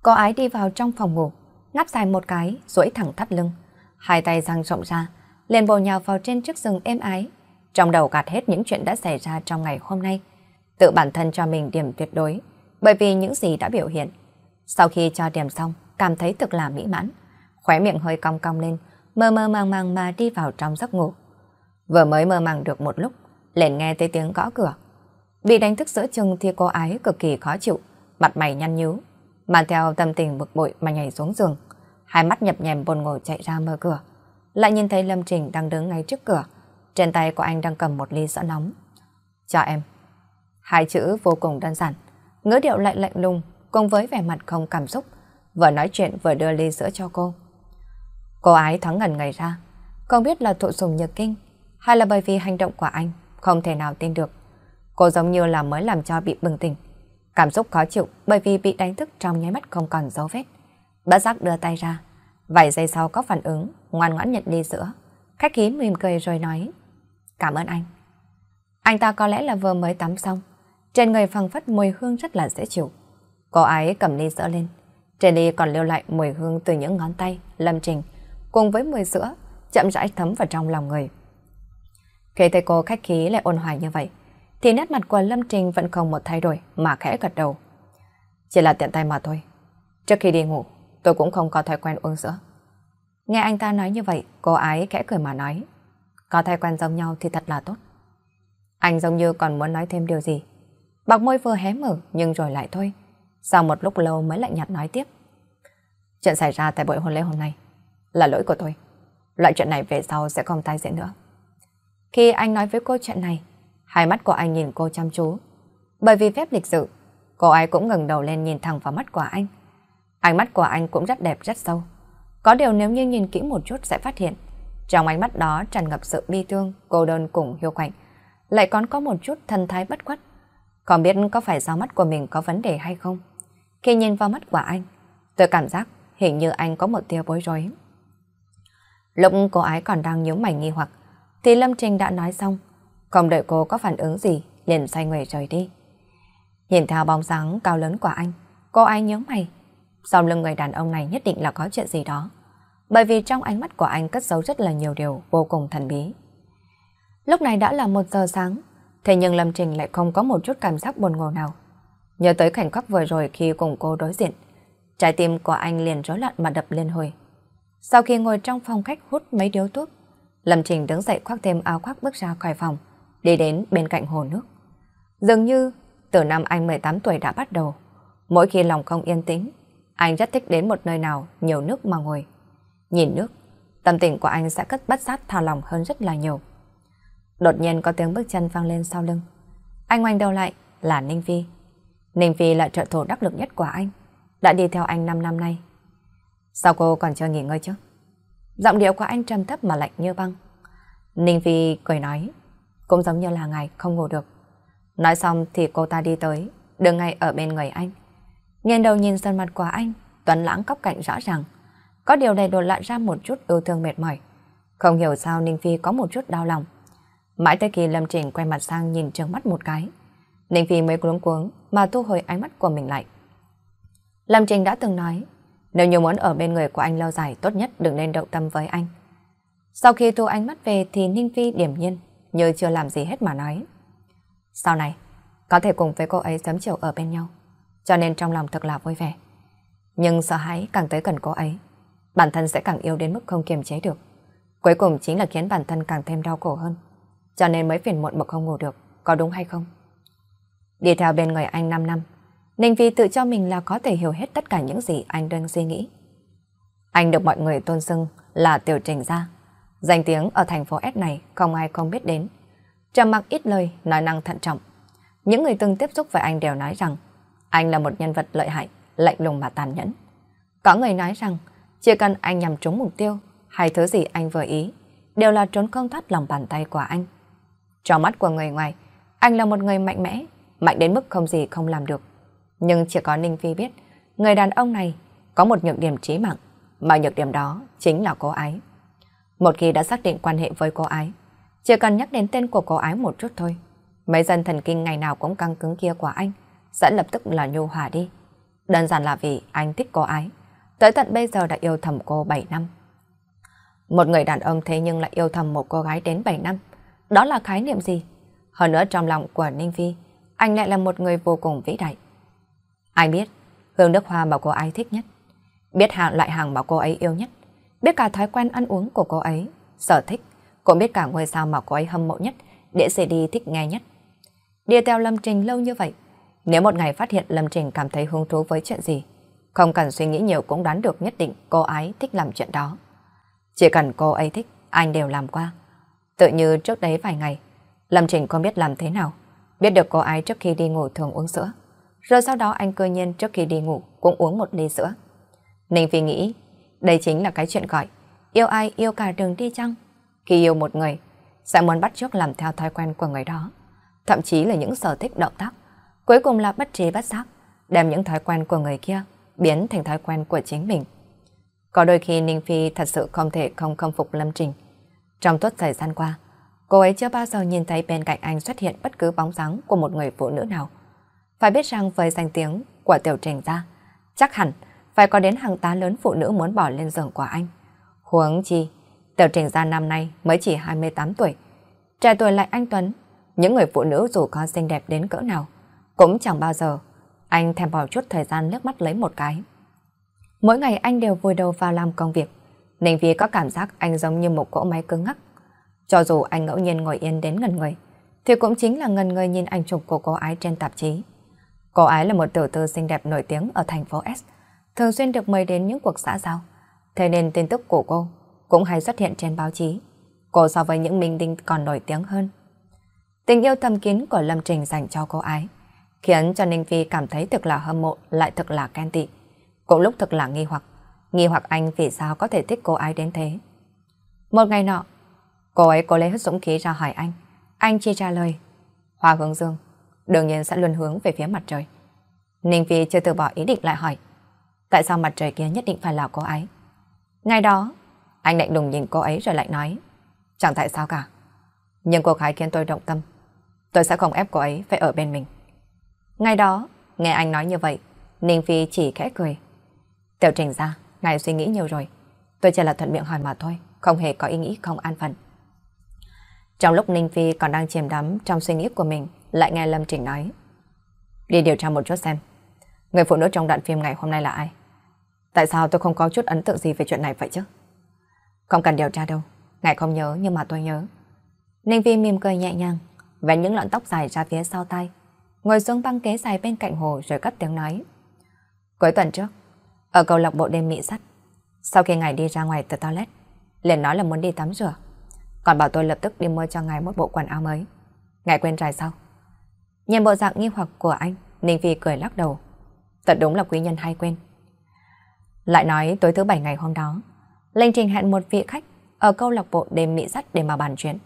Cô ái đi vào trong phòng ngủ, ngáp dài một cái, duỗi thẳng thắt lưng, hai tay dang rộng ra, liền bồ nhào vào trên chiếc giường êm ái, trong đầu gạt hết những chuyện đã xảy ra trong ngày hôm nay, tự bản thân cho mình điểm tuyệt đối, bởi vì những gì đã biểu hiện. Sau khi cho điểm xong, cảm thấy thực là mỹ mãn, khóe miệng hơi cong cong lên, mơ mơ màng màng mà đi vào trong giấc ngủ. Vừa mới mơ màng được một lúc, liền nghe thấy tiếng gõ cửa. Bị đánh thức giữa chừng thì cô ấy cực kỳ khó chịu, mặt mày nhăn nhú, mang theo tâm tình bực bội mà nhảy xuống giường. Hai mắt nhập nhèm bồn ngồi chạy ra mở cửa, lại nhìn thấy Lâm Trình đang đứng ngay trước cửa, trên tay của anh đang cầm một ly sữa nóng. Cho em. Hai chữ vô cùng đơn giản, ngữ điệu lạnh lạnh lùng cùng với vẻ mặt không cảm xúc, vừa nói chuyện vừa đưa ly sữa cho cô. Cô ái thoáng ngẩn người ra, không biết là thụ sùng nhược kinh hay là bởi vì hành động của anh không thể nào tin được. Cô giống như là mới làm cho bị bừng tỉnh. Cảm xúc khó chịu bởi vì bị đánh thức trong nháy mắt không còn dấu vết. Bất giác đưa tay ra. Vài giây sau có phản ứng, ngoan ngoãn nhận ly sữa. Khách khí mỉm cười rồi nói. Cảm ơn anh. Anh ta có lẽ là vừa mới tắm xong. Trên người phăng phất mùi hương rất là dễ chịu. Cô ấy cầm ly sữa lên. Trên ly còn lưu lại mùi hương từ những ngón tay, lâm trình, cùng với mùi sữa, chậm rãi thấm vào trong lòng người. Khi thấy cô khách khí lại ôn hòa như vậy, thì nét mặt của Lâm Trình vẫn không một thay đổi mà khẽ gật đầu. Chỉ là tiện tay mà thôi. Trước khi đi ngủ, tôi cũng không có thói quen uống sữa. Nghe anh ta nói như vậy, cô ái khẽ cười mà nói. Có thói quen giống nhau thì thật là tốt. Anh giống như còn muốn nói thêm điều gì. bọc môi vừa hé mở nhưng rồi lại thôi. Sau một lúc lâu mới lại nhạt nói tiếp. Chuyện xảy ra tại buổi hôn lễ hôm nay là lỗi của tôi. Loại chuyện này về sau sẽ không tái diễn nữa. Khi anh nói với cô chuyện này, hai mắt của anh nhìn cô chăm chú. Bởi vì phép lịch sự, cô ấy cũng ngẩng đầu lên nhìn thẳng vào mắt của anh. Ánh mắt của anh cũng rất đẹp rất sâu. Có điều nếu như nhìn kỹ một chút sẽ phát hiện, trong ánh mắt đó tràn ngập sự bi thương, cô đơn cùng hiu quạnh. Lại còn có một chút thần thái bất khuất. còn biết có phải do mắt của mình có vấn đề hay không? Khi nhìn vào mắt của anh, tôi cảm giác hình như anh có một tia bối rối. Lúc cô ấy còn đang nhíu mày nghi hoặc, thì Lâm Trình đã nói xong. Không đợi cô có phản ứng gì, liền xoay người rời đi. Nhìn theo bóng dáng cao lớn của anh, cô ai nhớ mày. Sau lưng người đàn ông này nhất định là có chuyện gì đó. Bởi vì trong ánh mắt của anh cất giấu rất là nhiều điều vô cùng thần bí. Lúc này đã là một giờ sáng, thế nhưng Lâm Trình lại không có một chút cảm giác buồn ngủ nào. Nhớ tới khoảnh khắc vừa rồi khi cùng cô đối diện, trái tim của anh liền rối loạn mà đập lên hồi. Sau khi ngồi trong phòng khách hút mấy điếu thuốc, Lâm Trình đứng dậy khoác thêm áo khoác bước ra khỏi phòng, đi đến bên cạnh hồ nước. Dường như từ năm anh 18 tuổi đã bắt đầu, mỗi khi lòng không yên tĩnh, anh rất thích đến một nơi nào nhiều nước mà ngồi. Nhìn nước, tâm tình của anh sẽ cất bắt sát thả lòng hơn rất là nhiều. Đột nhiên có tiếng bước chân vang lên sau lưng. Anh ngoảnh đầu lại là Ninh Phi. Ninh Phi là trợ thủ đắc lực nhất của anh, đã đi theo anh 5 năm nay. Sao cô còn chưa nghỉ ngơi chứ? Giọng điệu của anh trầm thấp mà lạnh như băng. Ninh Phi cười nói, cũng giống như là ngày không ngủ được. Nói xong thì cô ta đi tới, đứng ngay ở bên người anh. Nghiêng đầu nhìn sơn mặt của anh, Tuấn Lãng cóc cạnh rõ ràng. Có điều này đột lại ra một chút ưu thương mệt mỏi. Không hiểu sao Ninh Phi có một chút đau lòng. Mãi tới khi Lâm Trình quay mặt sang nhìn trừng mắt một cái. Ninh Phi mới cuống cuống mà thu hồi ánh mắt của mình lại. Lâm Trình đã từng nói, nếu như muốn ở bên người của anh lâu dài tốt nhất đừng nên động tâm với anh. Sau khi thu ánh mắt về thì Ninh Phi điểm nhiên, như chưa làm gì hết mà nói. Sau này, có thể cùng với cô ấy sớm chiều ở bên nhau, cho nên trong lòng thật là vui vẻ. Nhưng sợ hãi càng tới gần cô ấy, bản thân sẽ càng yêu đến mức không kiềm chế được. Cuối cùng chính là khiến bản thân càng thêm đau khổ hơn, cho nên mới phiền muộn mà không ngủ được, có đúng hay không? Đi theo bên người anh 5 năm, Ninh Vi tự cho mình là có thể hiểu hết tất cả những gì anh đang suy nghĩ. Anh được mọi người tôn xưng là tiểu trình gia. Danh tiếng ở thành phố S này không ai không biết đến. Trầm mặc ít lời, nói năng thận trọng. Những người từng tiếp xúc với anh đều nói rằng anh là một nhân vật lợi hại, lạnh lùng mà tàn nhẫn. Có người nói rằng chỉ cần anh nhằm trúng mục tiêu hay thứ gì anh vừa ý đều là trốn không thoát lòng bàn tay của anh. Trong mắt của người ngoài, anh là một người mạnh mẽ, mạnh đến mức không gì không làm được. Nhưng chỉ có Ninh Phi biết, người đàn ông này có một nhược điểm trí mạng, mà nhược điểm đó chính là cô ái. Một khi đã xác định quan hệ với cô ái, chỉ cần nhắc đến tên của cô ái một chút thôi, mấy dân thần kinh ngày nào cũng căng cứng kia của anh sẽ lập tức là nhu hòa đi. Đơn giản là vì anh thích cô ái, tới tận bây giờ đã yêu thầm cô 7 năm. Một người đàn ông thế nhưng lại yêu thầm một cô gái đến 7 năm, đó là khái niệm gì? Hơn nữa trong lòng của Ninh phi anh lại là một người vô cùng vĩ đại. Ai biết, hương nước hoa mà cô ấy thích nhất, biết hàng loại hàng mà cô ấy yêu nhất, biết cả thói quen ăn uống của cô ấy, sở thích, cũng biết cả ngôi sao mà cô ấy hâm mộ nhất, sẽ đi thích nghe nhất. Đi theo Lâm Trình lâu như vậy, nếu một ngày phát hiện Lâm Trình cảm thấy hứng thú với chuyện gì, không cần suy nghĩ nhiều cũng đoán được nhất định cô ấy thích làm chuyện đó. Chỉ cần cô ấy thích, anh đều làm qua. Tự như trước đấy vài ngày, Lâm Trình không biết làm thế nào, biết được cô ấy trước khi đi ngủ thường uống sữa rồi sau đó anh cơ nhiên trước khi đi ngủ cũng uống một ly sữa. Ninh Phi nghĩ, đây chính là cái chuyện gọi, yêu ai yêu cả đường đi chăng? Khi yêu một người, sẽ muốn bắt chước làm theo thói quen của người đó, thậm chí là những sở thích động tác, cuối cùng là bất trí bất giác, đem những thói quen của người kia biến thành thói quen của chính mình. Có đôi khi Ninh Phi thật sự không thể không khâm phục Lâm Trình. Trong suốt thời gian qua, cô ấy chưa bao giờ nhìn thấy bên cạnh anh xuất hiện bất cứ bóng dáng của một người phụ nữ nào. Phải biết rằng với danh tiếng của tiểu trình ra, chắc hẳn phải có đến hàng tá lớn phụ nữ muốn bỏ lên giường của anh. Huống chi, tiểu trình ra năm nay mới chỉ 28 tuổi. Trẻ tuổi lại anh Tuấn, những người phụ nữ dù có xinh đẹp đến cỡ nào, cũng chẳng bao giờ. Anh thèm bỏ chút thời gian nước mắt lấy một cái. Mỗi ngày anh đều vùi đầu vào làm công việc. nên Vi có cảm giác anh giống như một cỗ máy cứng ngắc. Cho dù anh ngẫu nhiên ngồi yên đến ngần người, thì cũng chính là ngần người nhìn ảnh chụp của cô ái trên tạp chí. Cô ấy là một tiểu thư xinh đẹp nổi tiếng ở thành phố S, thường xuyên được mời đến những cuộc xã giao. Thế nên tin tức của cô cũng hay xuất hiện trên báo chí. Cô so với những minh tinh còn nổi tiếng hơn. Tình yêu thầm kín của Lâm Trình dành cho cô ấy khiến cho Ninh Phi cảm thấy thực là hâm mộ lại thực là ghen tị. Cũng lúc thực là nghi hoặc. Nghi hoặc anh vì sao có thể thích cô ấy đến thế. Một ngày nọ, cô ấy có lấy hết dũng khí ra hỏi anh. Anh chia trả lời. hòa hướng dương, đương nhiên sẽ luôn hướng về phía mặt trời. Ninh Phi chưa từ bỏ ý định lại hỏi, tại sao mặt trời kia nhất định phải là cô ấy? Ngay đó, anh lạnh lùng nhìn cô ấy rồi lại nói, chẳng tại sao cả. Nhưng cô gái khiến tôi động tâm, tôi sẽ không ép cô ấy phải ở bên mình. Ngay đó, nghe anh nói như vậy, Ninh Phi chỉ khẽ cười. Tiểu trình ra, ngài suy nghĩ nhiều rồi, tôi chỉ là thuận miệng hỏi mà thôi, không hề có ý nghĩ không an phận. Trong lúc Ninh Phi còn đang chìm đắm trong suy nghĩ của mình, lại nghe Lâm Trình nói. Đi điều tra một chút xem, người phụ nữ trong đoạn phim ngày hôm nay là ai? Tại sao tôi không có chút ấn tượng gì về chuyện này vậy chứ? Không cần điều tra đâu, ngài không nhớ nhưng mà tôi nhớ. Ninh Vi mỉm cười nhẹ nhàng, vẽ những lọn tóc dài ra phía sau tay, ngồi xuống băng ghế dài bên cạnh hồ rồi cất tiếng nói. Cuối tuần trước, ở cầu lạc bộ đêm mỹ sắt, sau khi ngài đi ra ngoài từ toilet, liền nói là muốn đi tắm rửa, còn bảo tôi lập tức đi mua cho ngài một bộ quần áo mới. Ngài quên rồi sao? Nhìn bộ dạng nghi hoặc của anh, Ninh Phi cười lắc đầu. Thật đúng là quý nhân hay quên. Lại nói tối thứ bảy ngày hôm đó, Lênh Trình hẹn một vị khách ở câu lạc bộ đêm mỹ sắt để mà bàn chuyện.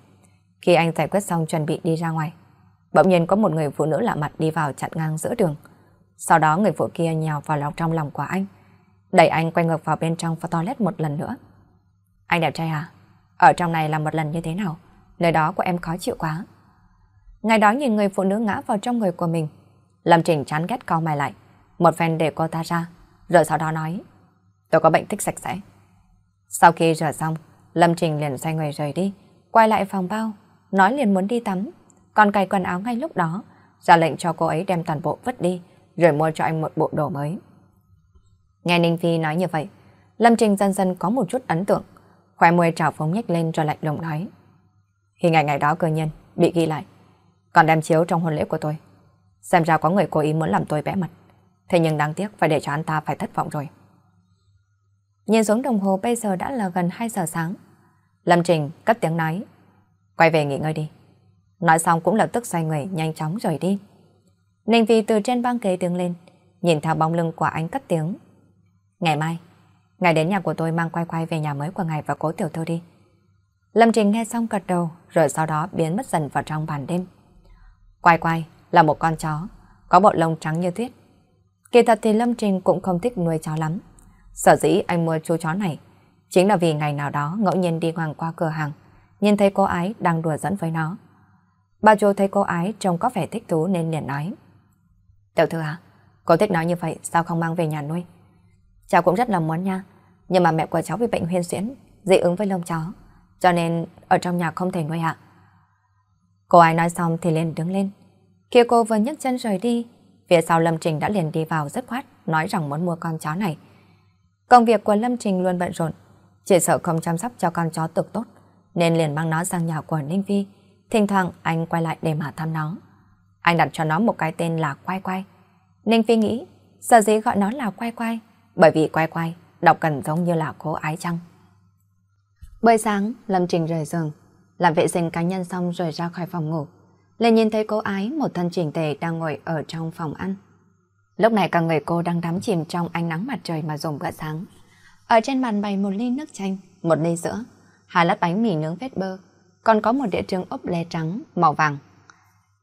Khi anh giải quyết xong chuẩn bị đi ra ngoài, bỗng nhiên có một người phụ nữ lạ mặt đi vào chặn ngang giữa đường. Sau đó người phụ kia nhào vào lòng trong lòng của anh, đẩy anh quay ngược vào bên trong và toilet một lần nữa. Anh đẹp trai à? Ở trong này là một lần như thế nào? Nơi đó của em khó chịu quá. Ngày đó nhìn người phụ nữ ngã vào trong người của mình. Lâm Trình chán ghét co mày lại. Một phen để cô ta ra. Rồi sau đó nói. Tôi có bệnh thích sạch sẽ. Sau khi rửa xong, Lâm Trình liền xoay người rời đi. Quay lại phòng bao. Nói liền muốn đi tắm. Còn cài quần áo ngay lúc đó. Ra lệnh cho cô ấy đem toàn bộ vứt đi. Rồi mua cho anh một bộ đồ mới. Nghe Ninh Phi nói như vậy. Lâm Trình dần dần có một chút ấn tượng. Khoe môi trào phóng nhếch lên rồi lạnh lùng nói. Hình ảnh ngày đó cơ nhân bị ghi lại còn đem chiếu trong hôn lễ của tôi. Xem ra có người cố ý muốn làm tôi bẽ mặt. Thế nhưng đáng tiếc phải để cho anh ta phải thất vọng rồi. Nhìn xuống đồng hồ bây giờ đã là gần 2 giờ sáng. Lâm Trình cất tiếng nói. Quay về nghỉ ngơi đi. Nói xong cũng lập tức xoay người nhanh chóng rời đi. Ninh Vi từ trên băng ghế đứng lên, nhìn theo bóng lưng của anh cất tiếng. Ngày mai, ngài đến nhà của tôi mang quay quay về nhà mới của ngài và cố tiểu thư đi. Lâm Trình nghe xong gật đầu, rồi sau đó biến mất dần vào trong bàn đêm. Quay quay là một con chó, có bộ lông trắng như tuyết. Kỳ thật thì Lâm Trình cũng không thích nuôi chó lắm. Sở dĩ anh mua chú chó này, chính là vì ngày nào đó ngẫu nhiên đi ngang qua cửa hàng, nhìn thấy cô ái đang đùa dẫn với nó. Bà chú thấy cô ái trông có vẻ thích thú nên liền nói. Tiểu thư à, cô thích nói như vậy sao không mang về nhà nuôi? Cháu cũng rất là muốn nha, nhưng mà mẹ của cháu bị bệnh huyên xuyễn, dị ứng với lông chó, cho nên ở trong nhà không thể nuôi ạ. À. Cô ấy nói xong thì liền đứng lên. Kia cô vừa nhấc chân rời đi, phía sau Lâm Trình đã liền đi vào rất khoát, nói rằng muốn mua con chó này. Công việc của Lâm Trình luôn bận rộn, chỉ sợ không chăm sóc cho con chó cực tốt, nên liền mang nó sang nhà của Ninh Vi. Thỉnh thoảng anh quay lại để mà thăm nó. Anh đặt cho nó một cái tên là Quay Quay. Ninh Vi nghĩ, sợ gì gọi nó là Quay Quay, bởi vì Quay Quay đọc gần giống như là cố ái chăng. Bơi sáng, Lâm Trình rời giường, làm vệ sinh cá nhân xong rồi ra khỏi phòng ngủ. lên nhìn thấy cô ái một thân chỉnh tề đang ngồi ở trong phòng ăn. Lúc này cả người cô đang đắm chìm trong ánh nắng mặt trời mà dùng bữa sáng. Ở trên bàn bày một ly nước chanh, một ly sữa, hai lát bánh mì nướng vết bơ, còn có một đĩa trứng ốp lê trắng màu vàng.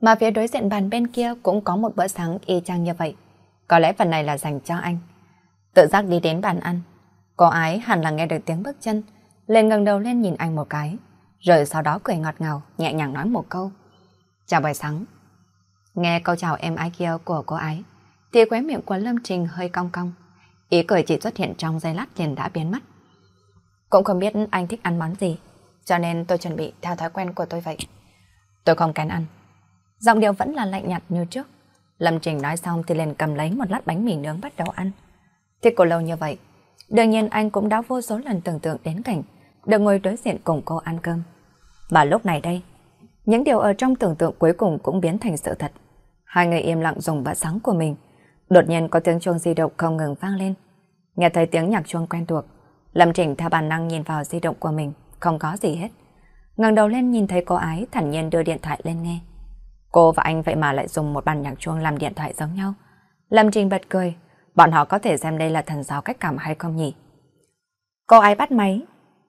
Mà phía đối diện bàn bên kia cũng có một bữa sáng y chang như vậy. Có lẽ phần này là dành cho anh. Tự giác đi đến bàn ăn. Cô ái hẳn là nghe được tiếng bước chân, lên ngẩng đầu lên nhìn anh một cái rồi sau đó cười ngọt ngào, nhẹ nhàng nói một câu. Chào buổi sáng. Nghe câu chào em ai kia của cô ấy, thì khóe miệng của Lâm Trình hơi cong cong. Ý cười chỉ xuất hiện trong giây lát liền đã biến mất. Cũng không biết anh thích ăn món gì, cho nên tôi chuẩn bị theo thói quen của tôi vậy. Tôi không kén ăn. Giọng điệu vẫn là lạnh nhạt như trước. Lâm Trình nói xong thì liền cầm lấy một lát bánh mì nướng bắt đầu ăn. Thích cô lâu như vậy, đương nhiên anh cũng đã vô số lần tưởng tượng đến cảnh được ngồi đối diện cùng cô ăn cơm. Và lúc này đây, những điều ở trong tưởng tượng cuối cùng cũng biến thành sự thật. Hai người im lặng dùng bữa sáng của mình. Đột nhiên có tiếng chuông di động không ngừng vang lên. Nghe thấy tiếng nhạc chuông quen thuộc, Lâm Trình theo bản năng nhìn vào di động của mình, không có gì hết. ngẩng đầu lên nhìn thấy cô ái thản nhiên đưa điện thoại lên nghe. Cô và anh vậy mà lại dùng một bàn nhạc chuông làm điện thoại giống nhau. Lâm Trình bật cười, bọn họ có thể xem đây là thần giáo cách cảm hay không nhỉ? Cô ái bắt máy,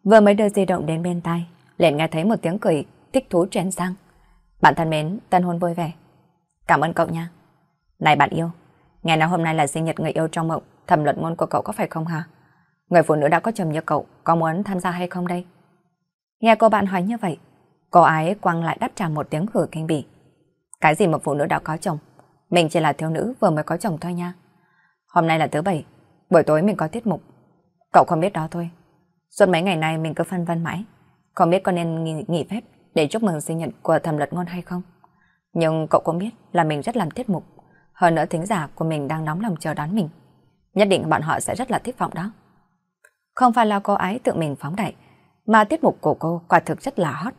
Vừa mới đưa di động đến bên tay, liền nghe thấy một tiếng cười thích thú chen sang. Bạn thân mến, tân hôn vui vẻ. Cảm ơn cậu nha. Này bạn yêu, nghe nói hôm nay là sinh nhật người yêu trong mộng, thẩm luận ngôn của cậu có phải không hả? Người phụ nữ đã có chồng như cậu, có muốn tham gia hay không đây? Nghe cô bạn hỏi như vậy, cô ấy quăng lại đáp trả một tiếng khử kinh bỉ. Cái gì mà phụ nữ đã có chồng? Mình chỉ là thiếu nữ vừa mới có chồng thôi nha. Hôm nay là thứ bảy, buổi tối mình có tiết mục. Cậu không biết đó thôi, Suốt mấy ngày nay mình cứ phân vân mãi, không biết có nên nghỉ, nghỉ phép để chúc mừng sinh nhật của thẩm luật ngôn hay không. Nhưng cậu cũng biết là mình rất làm tiết mục, hơn nữa thính giả của mình đang nóng lòng chờ đón mình. Nhất định bọn họ sẽ rất là thất vọng đó. Không phải là cô ấy tự mình phóng đại, mà tiết mục của cô quả thực rất là hot.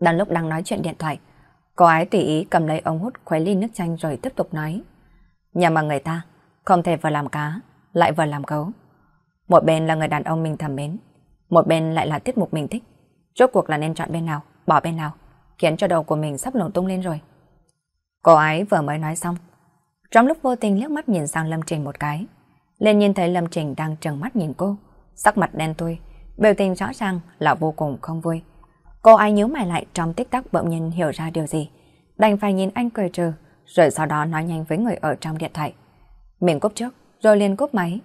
Đang lúc đang nói chuyện điện thoại, cô ấy tùy ý cầm lấy ống hút khuấy ly nước chanh rồi tiếp tục nói. Nhà mà người ta không thể vừa làm cá, lại vừa làm gấu. Một bên là người đàn ông mình thầm mến, một bên lại là tiết mục mình thích. Rốt cuộc là nên chọn bên nào, bỏ bên nào, khiến cho đầu của mình sắp lộn tung lên rồi. Cô ấy vừa mới nói xong. Trong lúc vô tình liếc mắt nhìn sang Lâm Trình một cái, liền nhìn thấy Lâm Trình đang trừng mắt nhìn cô, sắc mặt đen thui, biểu tình rõ ràng là vô cùng không vui. Cô ấy nhíu mày lại trong tích tắc bỗng nhiên hiểu ra điều gì, đành phải nhìn anh cười trừ, rồi sau đó nói nhanh với người ở trong điện thoại. miệng cúp trước, rồi liền cúp máy.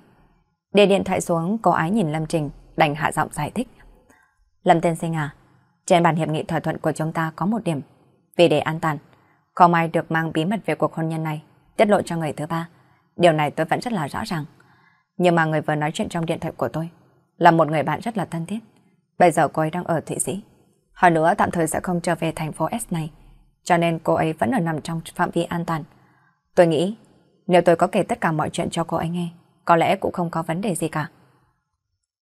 Để điện thoại xuống, cô ái nhìn Lâm Trình, đành hạ giọng giải thích. Lâm tên Sinh à, trên bản hiệp nghị thỏa thuận của chúng ta có một điểm. Vì để an toàn, không ai được mang bí mật về cuộc hôn nhân này, tiết lộ cho người thứ ba. Điều này tôi vẫn rất là rõ ràng. Nhưng mà người vừa nói chuyện trong điện thoại của tôi là một người bạn rất là thân thiết. Bây giờ cô ấy đang ở Thụy Sĩ. Hơn nữa tạm thời sẽ không trở về thành phố S này. Cho nên cô ấy vẫn ở nằm trong phạm vi an toàn. Tôi nghĩ nếu tôi có kể tất cả mọi chuyện cho cô ấy nghe có lẽ cũng không có vấn đề gì cả.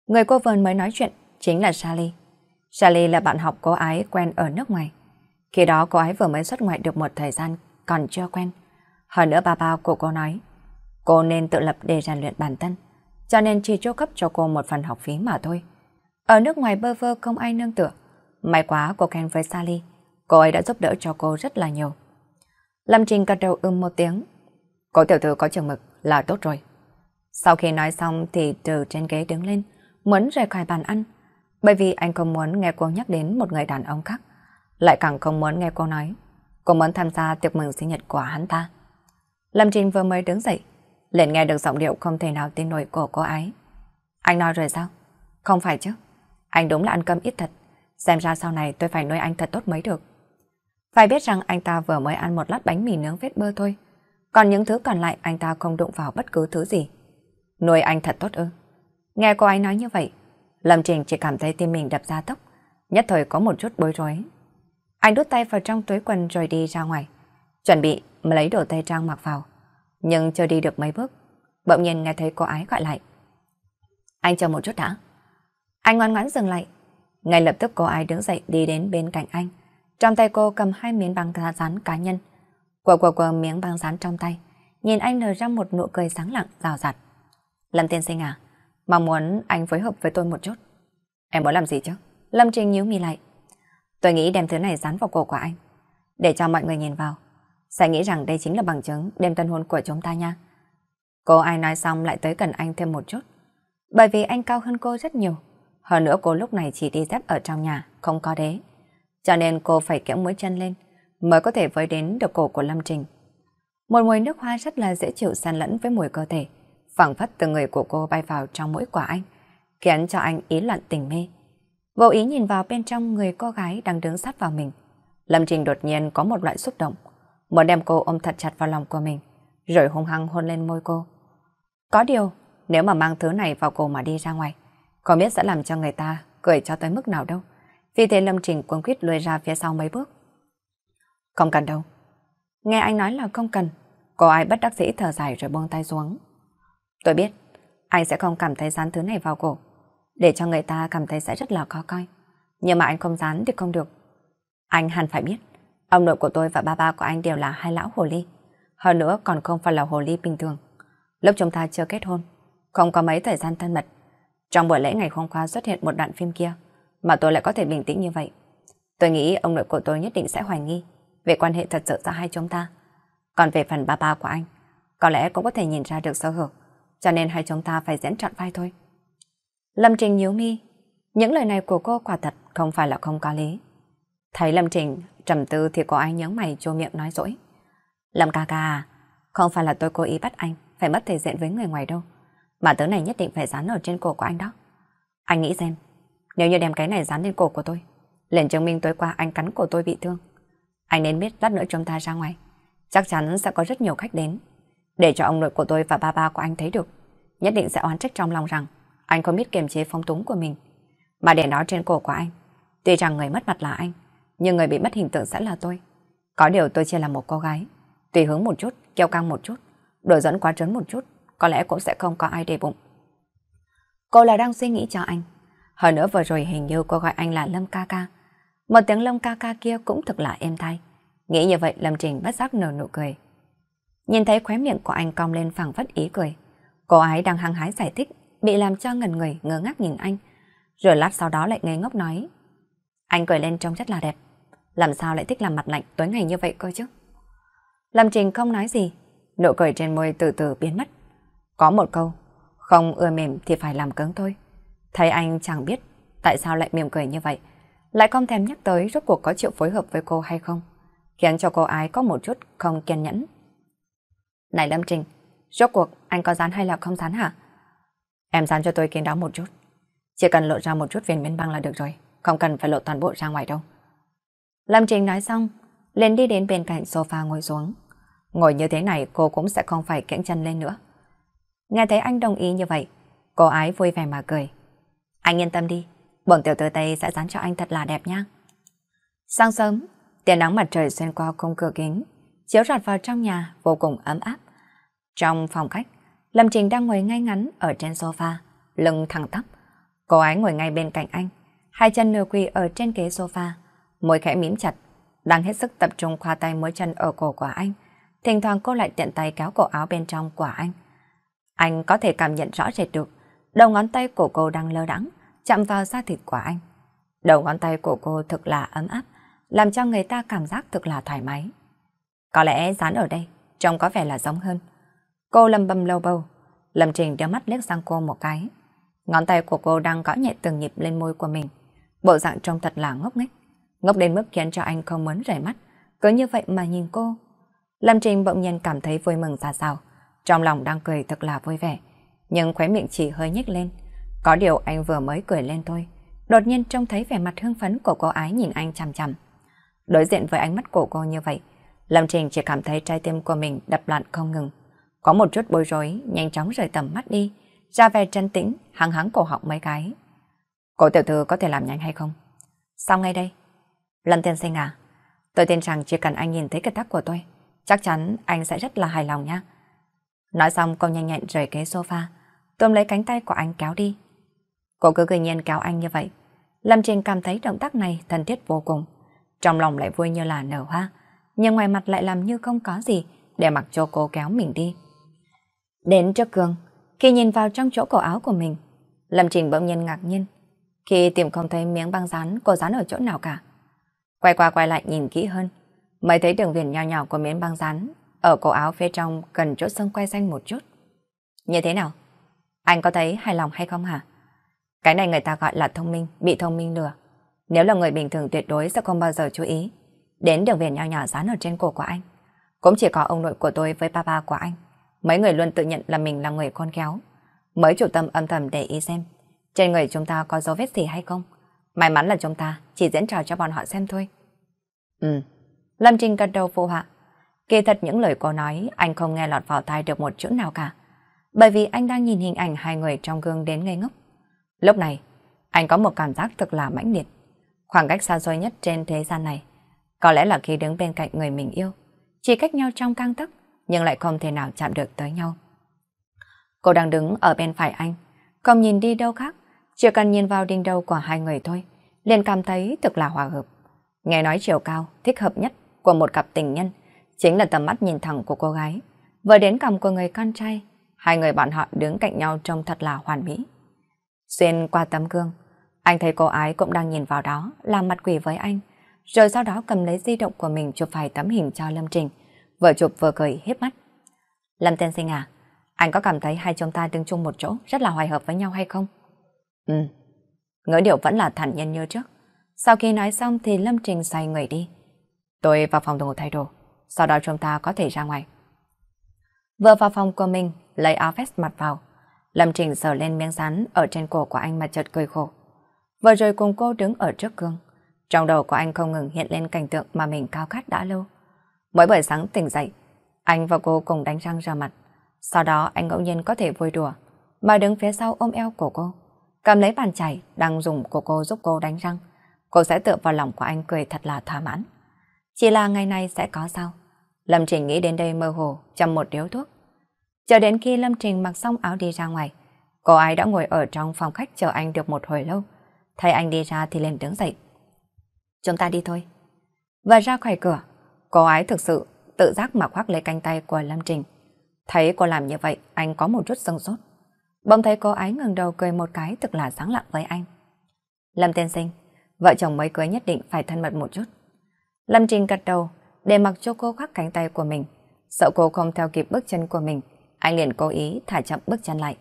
Người cô vườn mới nói chuyện chính là Sally. Sally là bạn học cô ái quen ở nước ngoài. Khi đó cô ấy vừa mới xuất ngoại được một thời gian, còn chưa quen. Hơn nữa bà bao của cô nói, cô nên tự lập để rèn luyện bản thân, cho nên chỉ cho cấp cho cô một phần học phí mà thôi. Ở nước ngoài bơ vơ không ai nương tựa. May quá cô quen với Sally, cô ấy đã giúp đỡ cho cô rất là nhiều. Lâm Trình gật đầu ưm một tiếng. Cô tiểu thư có trường mực là tốt rồi. Sau khi nói xong thì từ trên ghế đứng lên, muốn rời khỏi bàn ăn, bởi vì anh không muốn nghe cô nhắc đến một người đàn ông khác, lại càng không muốn nghe cô nói, cô muốn tham gia tiệc mừng sinh nhật của hắn ta. Lâm Trình vừa mới đứng dậy, liền nghe được giọng điệu không thể nào tin nổi của cô ấy. Anh nói rồi sao? Không phải chứ, anh đúng là ăn cơm ít thật, xem ra sau này tôi phải nuôi anh thật tốt mới được. Phải biết rằng anh ta vừa mới ăn một lát bánh mì nướng vết bơ thôi, còn những thứ còn lại anh ta không đụng vào bất cứ thứ gì. Nuôi anh thật tốt ư. Nghe cô ấy nói như vậy, Lâm Trình chỉ cảm thấy tim mình đập ra tốc, nhất thời có một chút bối rối. Anh đút tay vào trong túi quần rồi đi ra ngoài, chuẩn bị mà lấy đồ tây trang mặc vào. Nhưng chưa đi được mấy bước, bỗng nhiên nghe thấy cô ái gọi lại. Anh chờ một chút đã. Anh ngoan ngoãn dừng lại. Ngay lập tức cô ái đứng dậy đi đến bên cạnh anh. Trong tay cô cầm hai miếng băng dán cá nhân. Quờ quờ quờ miếng băng dán trong tay. Nhìn anh nở ra một nụ cười sáng lặng, rào rạt. Lâm tiên sinh à, mong muốn anh phối hợp với tôi một chút. Em muốn làm gì chứ? Lâm Trinh nhíu mi lại. Tôi nghĩ đem thứ này dán vào cổ của anh, để cho mọi người nhìn vào. Sẽ nghĩ rằng đây chính là bằng chứng đêm tân hôn của chúng ta nha. Cô ai nói xong lại tới cần anh thêm một chút. Bởi vì anh cao hơn cô rất nhiều. Hơn nữa cô lúc này chỉ đi dép ở trong nhà, không có đế. Cho nên cô phải kéo mũi chân lên, mới có thể với đến được cổ của Lâm Trình. Một mùi nước hoa rất là dễ chịu xen lẫn với mùi cơ thể phảng phất từ người của cô bay vào trong mỗi quả anh, khiến cho anh ý loạn tình mê. Vô ý nhìn vào bên trong người cô gái đang đứng sát vào mình. Lâm Trình đột nhiên có một loại xúc động, muốn đem cô ôm thật chặt vào lòng của mình, rồi hung hăng hôn lên môi cô. Có điều, nếu mà mang thứ này vào cổ mà đi ra ngoài, có biết sẽ làm cho người ta cười cho tới mức nào đâu. Vì thế Lâm Trình cuống quyết lùi ra phía sau mấy bước. Không cần đâu. Nghe anh nói là không cần, cô ai bất đắc dĩ thở dài rồi buông tay xuống. Tôi biết, anh sẽ không cảm thấy dán thứ này vào cổ, để cho người ta cảm thấy sẽ rất là khó coi. Nhưng mà anh không dán thì không được. Anh hẳn phải biết, ông nội của tôi và ba ba của anh đều là hai lão hồ ly. Hơn nữa còn không phải là hồ ly bình thường. Lúc chúng ta chưa kết hôn, không có mấy thời gian thân mật. Trong buổi lễ ngày hôm qua xuất hiện một đoạn phim kia, mà tôi lại có thể bình tĩnh như vậy. Tôi nghĩ ông nội của tôi nhất định sẽ hoài nghi về quan hệ thật sự giữa hai chúng ta. Còn về phần ba ba của anh, có lẽ cũng có thể nhìn ra được sơ hở cho nên hai chúng ta phải diễn trọn vai thôi. Lâm Trình nhíu mi, những lời này của cô quả thật không phải là không có lý. Thấy Lâm Trình trầm tư thì có ai nhớ mày chua miệng nói dỗi. Lâm ca ca không phải là tôi cố ý bắt anh phải mất thể diện với người ngoài đâu. Mà tớ này nhất định phải dán ở trên cổ của anh đó. Anh nghĩ xem, nếu như đem cái này dán lên cổ của tôi, liền chứng minh tối qua anh cắn cổ tôi bị thương. Anh nên biết lát nữa chúng ta ra ngoài, chắc chắn sẽ có rất nhiều khách đến để cho ông nội của tôi và ba ba của anh thấy được, nhất định sẽ oán trách trong lòng rằng anh không biết kiềm chế phong túng của mình. Mà để nó trên cổ của anh, tuy rằng người mất mặt là anh, nhưng người bị mất hình tượng sẽ là tôi. Có điều tôi chỉ là một cô gái, tùy hướng một chút, kêu căng một chút, đổi dẫn quá trớn một chút, có lẽ cũng sẽ không có ai để bụng. Cô là đang suy nghĩ cho anh. Hơn nữa vừa rồi hình như cô gọi anh là Lâm ca ca. Một tiếng Lâm ca ca kia cũng thật là êm tai. Nghĩ như vậy Lâm Trình bất giác nở nụ cười. Nhìn thấy khóe miệng của anh cong lên phẳng phất ý cười. Cô ấy đang hăng hái giải thích, bị làm cho ngần người ngơ ngác nhìn anh. Rồi lát sau đó lại ngây ngốc nói. Anh cười lên trông rất là đẹp. Làm sao lại thích làm mặt lạnh tối ngày như vậy cơ chứ? Lâm Trình không nói gì, nụ cười trên môi từ từ biến mất. Có một câu, không ưa mềm thì phải làm cứng thôi. Thấy anh chẳng biết tại sao lại mỉm cười như vậy, lại không thèm nhắc tới rốt cuộc có chịu phối hợp với cô hay không, khiến cho cô ái có một chút không kiên nhẫn. Này Lâm Trình, rốt cuộc anh có dán hay là không dán hả? Em dán cho tôi kiến đó một chút. Chỉ cần lộ ra một chút viền miên băng là được rồi, không cần phải lộ toàn bộ ra ngoài đâu. Lâm Trình nói xong, liền đi đến bên cạnh sofa ngồi xuống. Ngồi như thế này cô cũng sẽ không phải kiễng chân lên nữa. Nghe thấy anh đồng ý như vậy, cô ái vui vẻ mà cười. Anh yên tâm đi, bọn tiểu tử Tây sẽ dán cho anh thật là đẹp nha. Sáng sớm, tia nắng mặt trời xuyên qua khung cửa kính, chiếu rọt vào trong nhà vô cùng ấm áp. Trong phòng khách, Lâm Trình đang ngồi ngay ngắn ở trên sofa, lưng thẳng tắp. Cô ấy ngồi ngay bên cạnh anh, hai chân nửa quỳ ở trên ghế sofa, môi khẽ mím chặt, đang hết sức tập trung khoa tay mỗi chân ở cổ của anh. Thỉnh thoảng cô lại tiện tay kéo cổ áo bên trong của anh. Anh có thể cảm nhận rõ rệt được, đầu ngón tay của cô đang lơ đắng, chạm vào da thịt của anh. Đầu ngón tay của cô thực là ấm áp, làm cho người ta cảm giác thực là thoải mái. Có lẽ dán ở đây, trông có vẻ là giống hơn. Cô lầm bầm lâu bầu. lầm Trình đưa mắt liếc sang cô một cái. Ngón tay của cô đang gõ nhẹ từng nhịp lên môi của mình. Bộ dạng trông thật là ngốc nghếch. Ngốc đến mức khiến cho anh không muốn rời mắt. Cứ như vậy mà nhìn cô. Lâm Trình bỗng nhiên cảm thấy vui mừng ra sao. Trong lòng đang cười thật là vui vẻ. Nhưng khóe miệng chỉ hơi nhếch lên. Có điều anh vừa mới cười lên thôi. Đột nhiên trông thấy vẻ mặt hưng phấn của cô ái nhìn anh chằm chằm. Đối diện với ánh mắt của cô như vậy, Lâm Trình chỉ cảm thấy trái tim của mình đập loạn không ngừng. Có một chút bối rối, nhanh chóng rời tầm mắt đi, ra về chân tĩnh, hăng hắng cổ họng mấy cái. Cô tiểu thư có thể làm nhanh hay không? Sao ngay đây? Lâm tiên sinh à, tôi tin rằng chỉ cần anh nhìn thấy cái tác của tôi, chắc chắn anh sẽ rất là hài lòng nha. Nói xong cô nhanh nhẹn rời ghế sofa, tôm lấy cánh tay của anh kéo đi. Cô cứ cười nhiên kéo anh như vậy. Lâm Trình cảm thấy động tác này thân thiết vô cùng. Trong lòng lại vui như là nở hoa nhưng ngoài mặt lại làm như không có gì để mặc cho cô kéo mình đi. Đến trước gương, khi nhìn vào trong chỗ cổ áo của mình, Lâm Trình bỗng nhiên ngạc nhiên, khi tìm không thấy miếng băng dán cô dán ở chỗ nào cả. Quay qua quay lại nhìn kỹ hơn, mới thấy đường viền nhỏ nhỏ của miếng băng dán ở cổ áo phía trong gần chỗ xương quay xanh một chút. Như thế nào? Anh có thấy hài lòng hay không hả? Cái này người ta gọi là thông minh, bị thông minh lừa. Nếu là người bình thường tuyệt đối sẽ không bao giờ chú ý đến đường viền nho nhỏ dán ở trên cổ của anh. Cũng chỉ có ông nội của tôi với papa của anh. Mấy người luôn tự nhận là mình là người con khéo, Mới chủ tâm âm thầm để ý xem trên người chúng ta có dấu vết gì hay không. May mắn là chúng ta chỉ diễn trò cho bọn họ xem thôi. Ừ, Lâm Trinh gật đầu phụ họa. Kỳ thật những lời cô nói anh không nghe lọt vào tai được một chỗ nào cả. Bởi vì anh đang nhìn hình ảnh hai người trong gương đến ngây ngốc. Lúc này, anh có một cảm giác thực là mãnh liệt. Khoảng cách xa xôi nhất trên thế gian này có lẽ là khi đứng bên cạnh người mình yêu, chỉ cách nhau trong căng tấc nhưng lại không thể nào chạm được tới nhau. Cô đang đứng ở bên phải anh, không nhìn đi đâu khác, chỉ cần nhìn vào đỉnh đầu của hai người thôi, liền cảm thấy thực là hòa hợp. Nghe nói chiều cao, thích hợp nhất của một cặp tình nhân, chính là tầm mắt nhìn thẳng của cô gái, vừa đến cầm của người con trai, hai người bọn họ đứng cạnh nhau trông thật là hoàn mỹ. Xuyên qua tấm gương, anh thấy cô ái cũng đang nhìn vào đó, làm mặt quỷ với anh, rồi sau đó cầm lấy di động của mình chụp vài tấm hình cho Lâm Trình. Vừa chụp vừa cười hiếp mắt. Lâm Tên Sinh à, anh có cảm thấy hai chúng ta đứng chung một chỗ rất là hoài hợp với nhau hay không? Ừ, ngữ điệu vẫn là thản nhiên như trước. Sau khi nói xong thì Lâm Trình xoay người đi. Tôi vào phòng đồ thay đồ, sau đó chúng ta có thể ra ngoài. Vừa vào phòng của mình, lấy áo vest mặt vào. Lâm Trình sờ lên miếng rán ở trên cổ của anh mà chợt cười khổ. Vừa rồi cùng cô đứng ở trước gương. Trong đầu của anh không ngừng hiện lên cảnh tượng mà mình cao khát đã lâu. Mỗi buổi sáng tỉnh dậy, anh và cô cùng đánh răng ra mặt. Sau đó anh ngẫu nhiên có thể vui đùa, mà đứng phía sau ôm eo của cô. Cầm lấy bàn chải đang dùng của cô giúp cô đánh răng. Cô sẽ tựa vào lòng của anh cười thật là thỏa mãn. Chỉ là ngày nay sẽ có sao? Lâm Trình nghĩ đến đây mơ hồ, châm một điếu thuốc. Chờ đến khi Lâm Trình mặc xong áo đi ra ngoài, cô ai đã ngồi ở trong phòng khách chờ anh được một hồi lâu. Thấy anh đi ra thì lên đứng dậy, Chúng ta đi thôi. Và ra khỏi cửa, cô ái thực sự tự giác mà khoác lấy cánh tay của Lâm Trình. Thấy cô làm như vậy, anh có một chút sưng sốt. Bỗng thấy cô ái ngừng đầu cười một cái thực là sáng lặng với anh. Lâm tiên sinh, vợ chồng mới cưới nhất định phải thân mật một chút. Lâm Trình gật đầu, để mặc cho cô khoác cánh tay của mình. Sợ cô không theo kịp bước chân của mình, anh liền cố ý thả chậm bước chân lại.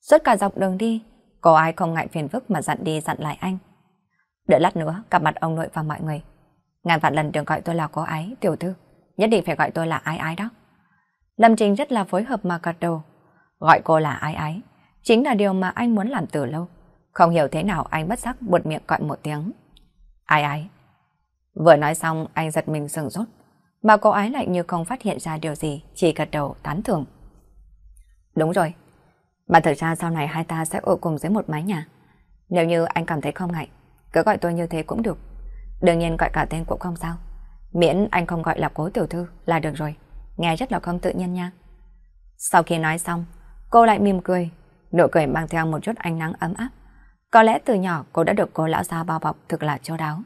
Suốt cả dọc đường đi, cô ai không ngại phiền phức mà dặn đi dặn lại anh. Đợi lát nữa, gặp mặt ông nội và mọi người. Ngàn vạn lần đừng gọi tôi là cô ái, tiểu thư. Nhất định phải gọi tôi là ái ái đó. Lâm Trình rất là phối hợp mà gật đầu. Gọi cô là ái ái, chính là điều mà anh muốn làm từ lâu. Không hiểu thế nào anh bất giác buột miệng gọi một tiếng. Ái ái. Vừa nói xong anh giật mình sừng rốt. Mà cô ái lại như không phát hiện ra điều gì, chỉ gật đầu tán thưởng. Đúng rồi. Mà thực ra sau này hai ta sẽ ở cùng dưới một mái nhà. Nếu như anh cảm thấy không ngại, cứ gọi tôi như thế cũng được. Đương nhiên gọi cả tên cũng không sao. Miễn anh không gọi là cố tiểu thư là được rồi. Nghe rất là không tự nhiên nha. Sau khi nói xong, cô lại mỉm cười, nụ cười mang theo một chút ánh nắng ấm áp. Có lẽ từ nhỏ cô đã được cô lão gia bao bọc thực là chu đáo,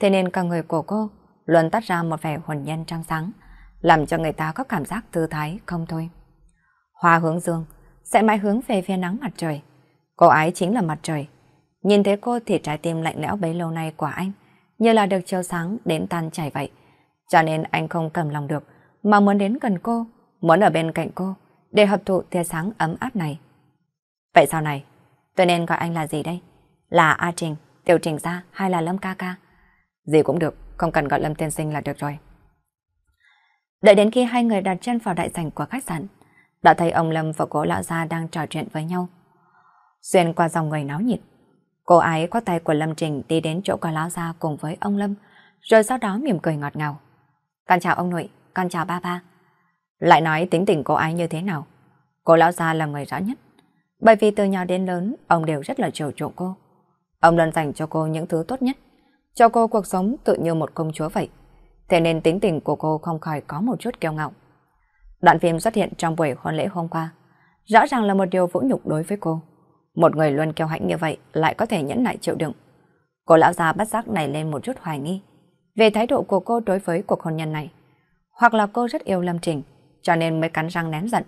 thế nên cả người của cô luôn tắt ra một vẻ hồn nhân trong sáng, làm cho người ta có cảm giác thư thái không thôi. Hoa hướng dương sẽ mãi hướng về phía nắng mặt trời. Cô ấy chính là mặt trời, Nhìn thấy cô thì trái tim lạnh lẽo bấy lâu nay của anh, như là được chiếu sáng đến tan chảy vậy. Cho nên anh không cầm lòng được, mà muốn đến gần cô, muốn ở bên cạnh cô, để hấp thụ tia sáng ấm áp này. Vậy sau này, tôi nên gọi anh là gì đây? Là A Trình, Tiểu Trình Gia hay là Lâm Ca Ca? Gì cũng được, không cần gọi Lâm Tiên Sinh là được rồi. Đợi đến khi hai người đặt chân vào đại sảnh của khách sạn, đã thấy ông Lâm và cố lão gia đang trò chuyện với nhau. Xuyên qua dòng người náo nhiệt, Cô ấy có tay của Lâm Trình đi đến chỗ của lão gia cùng với ông Lâm, rồi sau đó mỉm cười ngọt ngào. Con chào ông nội, con chào ba ba. Lại nói tính tình cô ấy như thế nào? Cô lão gia là người rõ nhất. Bởi vì từ nhỏ đến lớn, ông đều rất là chiều chuộng cô. Ông luôn dành cho cô những thứ tốt nhất, cho cô cuộc sống tự như một công chúa vậy. Thế nên tính tình của cô không khỏi có một chút kiêu ngạo. Đoạn phim xuất hiện trong buổi hôn lễ hôm qua, rõ ràng là một điều vũ nhục đối với cô. Một người luôn kêu hãnh như vậy lại có thể nhẫn nại chịu đựng. Cô lão già bắt giác này lên một chút hoài nghi về thái độ của cô đối với cuộc hôn nhân này. Hoặc là cô rất yêu Lâm Trình, cho nên mới cắn răng nén giận.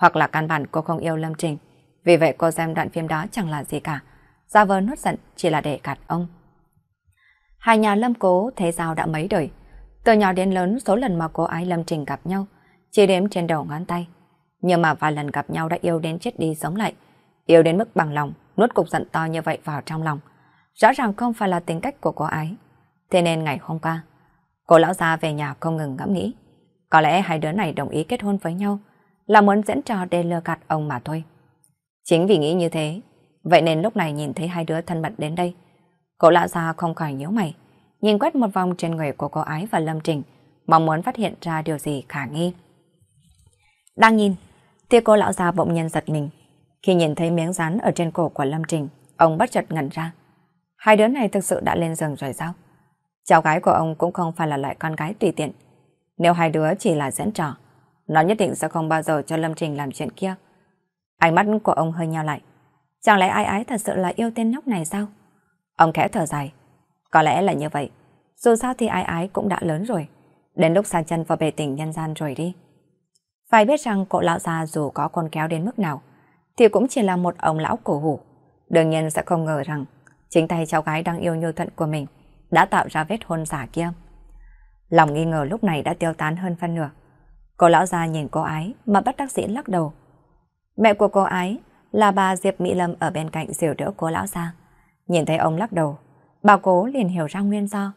Hoặc là căn bản cô không yêu Lâm Trình, vì vậy cô xem đoạn phim đó chẳng là gì cả. gia vờ nuốt giận chỉ là để gạt ông. Hai nhà Lâm Cố thế giao đã mấy đời. Từ nhỏ đến lớn số lần mà cô ái Lâm Trình gặp nhau, chỉ đếm trên đầu ngón tay. Nhưng mà vài lần gặp nhau đã yêu đến chết đi sống lại yêu đến mức bằng lòng, nuốt cục giận to như vậy vào trong lòng. Rõ ràng không phải là tính cách của cô ấy. Thế nên ngày hôm qua, cô lão già về nhà không ngừng ngẫm nghĩ. Có lẽ hai đứa này đồng ý kết hôn với nhau là muốn diễn trò để lừa gạt ông mà thôi. Chính vì nghĩ như thế, vậy nên lúc này nhìn thấy hai đứa thân mật đến đây. cô lão già không khỏi nhíu mày, nhìn quét một vòng trên người của cô ấy và Lâm Trình, mong muốn phát hiện ra điều gì khả nghi. Đang nhìn, thì cô lão già bỗng nhiên giật mình, khi nhìn thấy miếng rán ở trên cổ của Lâm Trình, ông bất chợt ngẩn ra. Hai đứa này thực sự đã lên giường rồi sao? Cháu gái của ông cũng không phải là loại con gái tùy tiện. Nếu hai đứa chỉ là diễn trò, nó nhất định sẽ không bao giờ cho Lâm Trình làm chuyện kia. Ánh mắt của ông hơi nheo lại. Chẳng lẽ ai ái thật sự là yêu tên nhóc này sao? Ông khẽ thở dài. Có lẽ là như vậy. Dù sao thì ai ái cũng đã lớn rồi. Đến lúc sang chân vào bề tình nhân gian rồi đi. Phải biết rằng cậu lão già dù có con kéo đến mức nào, thì cũng chỉ là một ông lão cổ hủ. Đương nhiên sẽ không ngờ rằng chính tay cháu gái đang yêu như thận của mình đã tạo ra vết hôn giả kia. Lòng nghi ngờ lúc này đã tiêu tán hơn phân nửa. Cô lão ra nhìn cô ái mà bắt đắc sĩ lắc đầu. Mẹ của cô ái là bà Diệp Mỹ Lâm ở bên cạnh dìu đỡ cô lão ra. Nhìn thấy ông lắc đầu, bà cố liền hiểu ra nguyên do.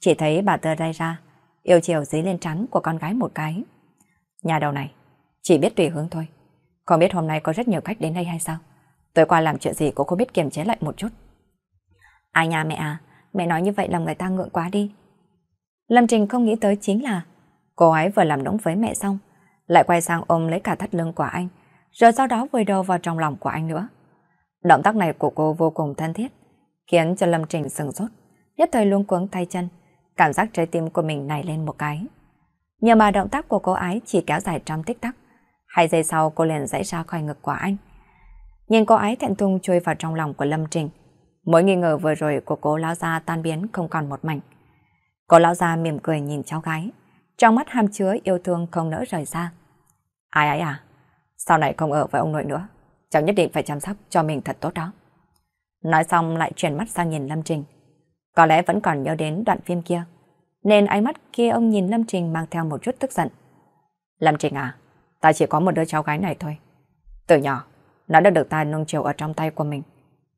Chỉ thấy bà tơ đây ra, yêu chiều dưới lên trắng của con gái một cái. Nhà đầu này, chỉ biết tùy hướng thôi. Không biết hôm nay có rất nhiều khách đến đây hay sao? Tối qua làm chuyện gì cô không biết kiềm chế lại một chút. Ai nhà mẹ à, mẹ nói như vậy làm người ta ngượng quá đi. Lâm Trình không nghĩ tới chính là cô ấy vừa làm nũng với mẹ xong, lại quay sang ôm lấy cả thắt lưng của anh, rồi sau đó vùi đầu vào trong lòng của anh nữa. Động tác này của cô vô cùng thân thiết, khiến cho Lâm Trình sừng sốt, nhất thời luôn cuống tay chân, cảm giác trái tim của mình nảy lên một cái. Nhờ mà động tác của cô ấy chỉ kéo dài trong tích tắc, Hai giây sau cô liền dãy ra khỏi ngực của anh. Nhìn cô ấy thẹn thùng trôi vào trong lòng của Lâm Trình. Mỗi nghi ngờ vừa rồi của cô lão gia tan biến không còn một mảnh. Cô lão gia mỉm cười nhìn cháu gái. Trong mắt ham chứa yêu thương không nỡ rời xa. Ai ấy à, sau này không ở với ông nội nữa. Cháu nhất định phải chăm sóc cho mình thật tốt đó. Nói xong lại chuyển mắt sang nhìn Lâm Trình. Có lẽ vẫn còn nhớ đến đoạn phim kia. Nên ánh mắt kia ông nhìn Lâm Trình mang theo một chút tức giận. Lâm Trình à, ta chỉ có một đứa cháu gái này thôi. Từ nhỏ, nó đã được ta nung chiều ở trong tay của mình.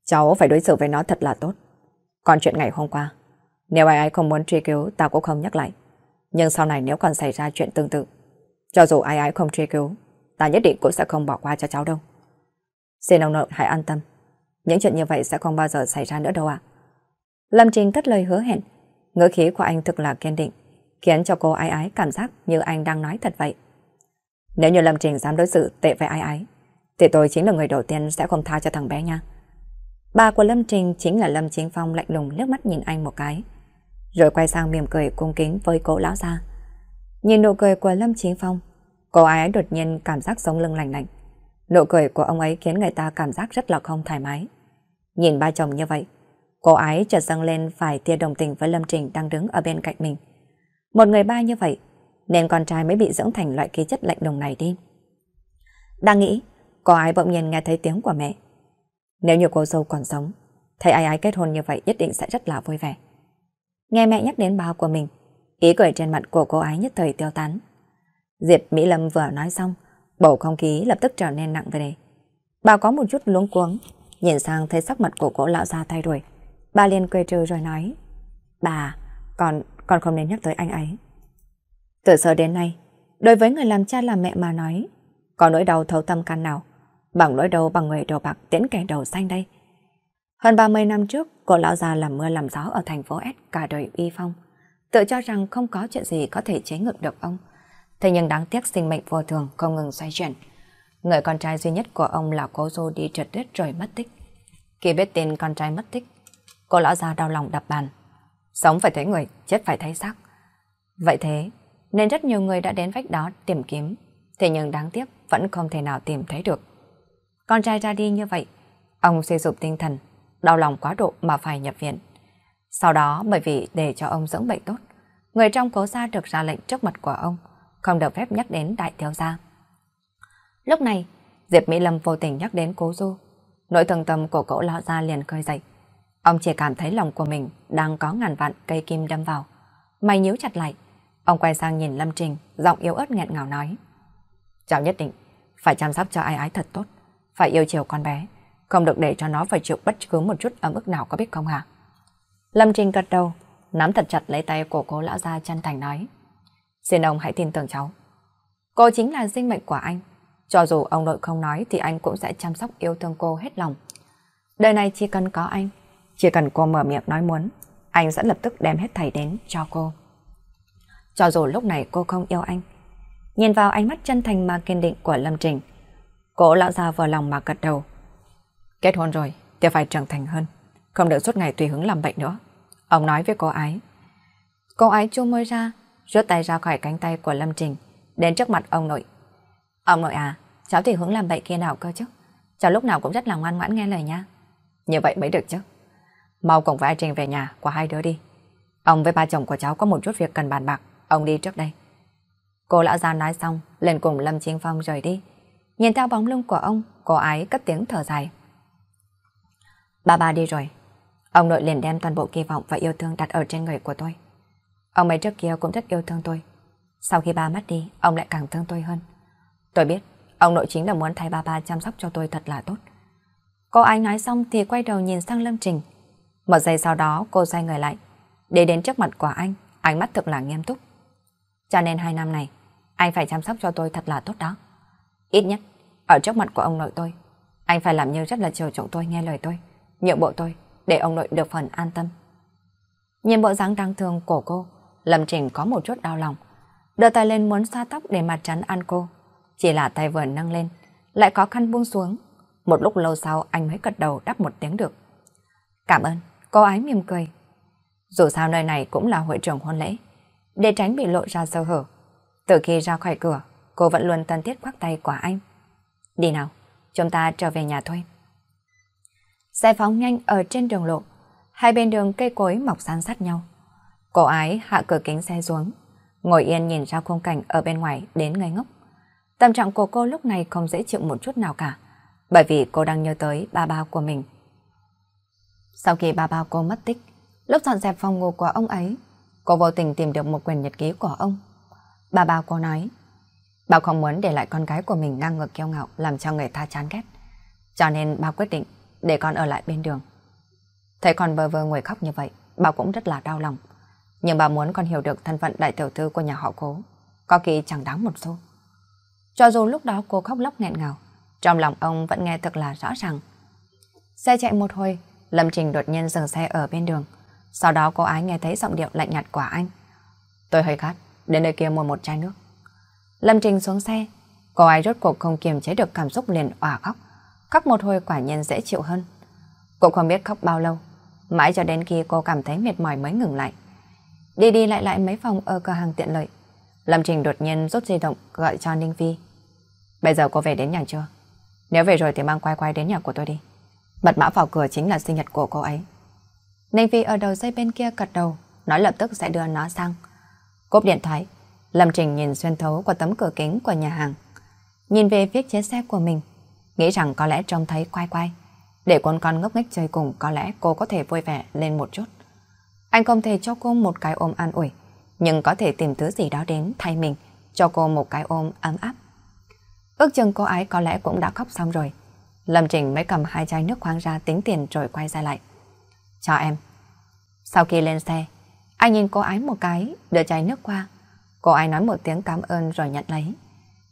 Cháu phải đối xử với nó thật là tốt. Còn chuyện ngày hôm qua, nếu ai ai không muốn truy cứu, ta cũng không nhắc lại. Nhưng sau này nếu còn xảy ra chuyện tương tự, cho dù ai ai không truy cứu, ta nhất định cũng sẽ không bỏ qua cho cháu đâu. Xin ông nội hãy an tâm. Những chuyện như vậy sẽ không bao giờ xảy ra nữa đâu ạ. Lâm Trình cất lời hứa hẹn, ngữ khí của anh thực là kiên định, khiến cho cô Ai ái cảm giác như anh đang nói thật vậy. Nếu như Lâm Trình dám đối xử tệ với ai ấy, thì tôi chính là người đầu tiên sẽ không tha cho thằng bé nha. Bà của Lâm Trình chính là Lâm Chính Phong lạnh lùng nước mắt nhìn anh một cái, rồi quay sang mỉm cười cung kính với cô lão gia. Nhìn nụ cười của Lâm Chính Phong, cô ấy đột nhiên cảm giác sống lưng lạnh lạnh. Nụ cười của ông ấy khiến người ta cảm giác rất là không thoải mái. Nhìn ba chồng như vậy, cô ấy chợt dâng lên phải tia đồng tình với Lâm Trình đang đứng ở bên cạnh mình. Một người ba như vậy, nên con trai mới bị dưỡng thành loại khí chất lạnh đồng này đi. Đang nghĩ, có ai bỗng nhiên nghe thấy tiếng của mẹ. Nếu như cô dâu còn sống, thấy ai ai kết hôn như vậy nhất định sẽ rất là vui vẻ. Nghe mẹ nhắc đến ba của mình, ý cười trên mặt của cô ái nhất thời tiêu tán. Diệp Mỹ Lâm vừa nói xong, bầu không khí lập tức trở nên nặng về đề. Bà có một chút luống cuống, nhìn sang thấy sắc mặt của cô lão già thay đổi. Bà liền quê trừ rồi nói, bà, còn, còn không nên nhắc tới anh ấy. Từ giờ đến nay, đối với người làm cha làm mẹ mà nói, có nỗi đau thấu tâm can nào, bằng nỗi đau bằng người đầu bạc tiễn kẻ đầu xanh đây. Hơn 30 năm trước, cô lão già làm mưa làm gió ở thành phố S cả đời uy phong, tự cho rằng không có chuyện gì có thể chế ngự được ông. Thế nhưng đáng tiếc sinh mệnh vô thường không ngừng xoay chuyển. Người con trai duy nhất của ông là cô Du đi trượt tuyết rồi mất tích. Khi biết tin con trai mất tích, cô lão già đau lòng đập bàn. Sống phải thấy người, chết phải thấy xác. Vậy thế, nên rất nhiều người đã đến vách đó tìm kiếm. Thế nhưng đáng tiếc vẫn không thể nào tìm thấy được. Con trai ra đi như vậy, ông suy sụp tinh thần, đau lòng quá độ mà phải nhập viện. Sau đó bởi vì để cho ông dưỡng bệnh tốt, người trong cố gia được ra lệnh trước mặt của ông, không được phép nhắc đến đại thiếu gia. Lúc này, Diệp Mỹ Lâm vô tình nhắc đến cố du. Nỗi thương tâm của cậu lão gia liền khơi dậy. Ông chỉ cảm thấy lòng của mình đang có ngàn vạn cây kim đâm vào. Mày nhíu chặt lại, Ông quay sang nhìn Lâm Trình, giọng yếu ớt nghẹn ngào nói. Cháu nhất định phải chăm sóc cho ai ái thật tốt, phải yêu chiều con bé, không được để cho nó phải chịu bất cứ một chút ở mức nào có biết không hả? Lâm Trình gật đầu, nắm thật chặt lấy tay của cô lão gia chân thành nói. Xin ông hãy tin tưởng cháu. Cô chính là sinh mệnh của anh. Cho dù ông nội không nói thì anh cũng sẽ chăm sóc yêu thương cô hết lòng. Đời này chỉ cần có anh, chỉ cần cô mở miệng nói muốn, anh sẽ lập tức đem hết thầy đến cho cô. Cho dù lúc này cô không yêu anh. Nhìn vào ánh mắt chân thành mà kiên định của Lâm Trình, cô lão già vào lòng mà gật đầu. Kết hôn rồi, thì phải trưởng thành hơn, không được suốt ngày tùy hứng làm bệnh nữa. Ông nói với cô ái. Cô ái chu môi ra, rút tay ra khỏi cánh tay của Lâm Trình, đến trước mặt ông nội. Ông nội à, cháu tùy hứng làm bệnh kia nào cơ chứ? Cháu lúc nào cũng rất là ngoan ngoãn nghe lời nha. Như vậy mới được chứ. Mau cùng với ai Trình về nhà của hai đứa đi. Ông với ba chồng của cháu có một chút việc cần bàn bạc. Ông đi trước đây. Cô lão già nói xong, liền cùng Lâm Chiên Phong rời đi. Nhìn theo bóng lưng của ông, cô ái cất tiếng thở dài. Ba ba đi rồi. Ông nội liền đem toàn bộ kỳ vọng và yêu thương đặt ở trên người của tôi. Ông ấy trước kia cũng rất yêu thương tôi. Sau khi ba mất đi, ông lại càng thương tôi hơn. Tôi biết, ông nội chính là muốn thay ba ba chăm sóc cho tôi thật là tốt. Cô ái nói xong thì quay đầu nhìn sang Lâm Trình. Một giây sau đó cô xoay người lại. để đến trước mặt của anh, ánh mắt thực là nghiêm túc. Cho nên hai năm này, anh phải chăm sóc cho tôi thật là tốt đó. Ít nhất, ở trước mặt của ông nội tôi, anh phải làm như rất là chiều chuộng tôi nghe lời tôi, nhượng bộ tôi, để ông nội được phần an tâm. Nhìn bộ dáng đáng thương của cô, Lâm Trình có một chút đau lòng. Đưa tay lên muốn xoa tóc để mặt trắng ăn cô. Chỉ là tay vừa nâng lên, lại có khăn buông xuống. Một lúc lâu sau anh mới cật đầu đáp một tiếng được. Cảm ơn, cô ái mỉm cười. Dù sao nơi này cũng là hội trưởng hôn lễ, để tránh bị lộ ra sơ hở. Từ khi ra khỏi cửa, cô vẫn luôn thân thiết khoác tay của anh. Đi nào, chúng ta trở về nhà thôi. Xe phóng nhanh ở trên đường lộ, hai bên đường cây cối mọc san sát nhau. Cô ái hạ cửa kính xe xuống, ngồi yên nhìn ra khung cảnh ở bên ngoài đến ngây ngốc. Tâm trạng của cô lúc này không dễ chịu một chút nào cả, bởi vì cô đang nhớ tới ba ba của mình. Sau khi ba ba cô mất tích, lúc dọn dẹp phòng ngủ của ông ấy, Cô vô tình tìm được một quyển nhật ký của ông. Bà Bảo cô nói, bà không muốn để lại con gái của mình ngang ngược kiêu ngạo làm cho người ta chán ghét. Cho nên bà quyết định để con ở lại bên đường. Thấy con bơ vơ ngồi khóc như vậy, bà cũng rất là đau lòng. Nhưng bà muốn con hiểu được thân phận đại tiểu thư của nhà họ cố. Có khi chẳng đáng một xu. Cho dù lúc đó cô khóc lóc nghẹn ngào, trong lòng ông vẫn nghe thật là rõ ràng. Xe chạy một hồi, Lâm Trình đột nhiên dừng xe ở bên đường. Sau đó cô ái nghe thấy giọng điệu lạnh nhạt của anh. Tôi hơi khát, đến nơi kia mua một chai nước. Lâm Trình xuống xe, cô ái rốt cuộc không kiềm chế được cảm xúc liền òa khóc. Khóc một hồi quả nhiên dễ chịu hơn. Cô không biết khóc bao lâu, mãi cho đến khi cô cảm thấy mệt mỏi mới ngừng lại. Đi đi lại lại mấy phòng ở cửa hàng tiện lợi. Lâm Trình đột nhiên rút di động gọi cho Ninh Phi. Bây giờ cô về đến nhà chưa? Nếu về rồi thì mang quay quay đến nhà của tôi đi. Bật mã vào cửa chính là sinh nhật của cô ấy. Ninh Phi ở đầu dây bên kia cật đầu, nói lập tức sẽ đưa nó sang. Cốp điện thoại, Lâm Trình nhìn xuyên thấu qua tấm cửa kính của nhà hàng. Nhìn về phía chiếc xe của mình, nghĩ rằng có lẽ trông thấy quay quay. Để con con ngốc nghếch chơi cùng có lẽ cô có thể vui vẻ lên một chút. Anh không thể cho cô một cái ôm an ủi, nhưng có thể tìm thứ gì đó đến thay mình, cho cô một cái ôm ấm áp. Ước chừng cô ấy có lẽ cũng đã khóc xong rồi. Lâm Trình mới cầm hai chai nước khoáng ra tính tiền rồi quay ra lại. Cho em. Sau khi lên xe, anh nhìn cô ái một cái, đưa chai nước qua. Cô ái nói một tiếng cảm ơn rồi nhận lấy.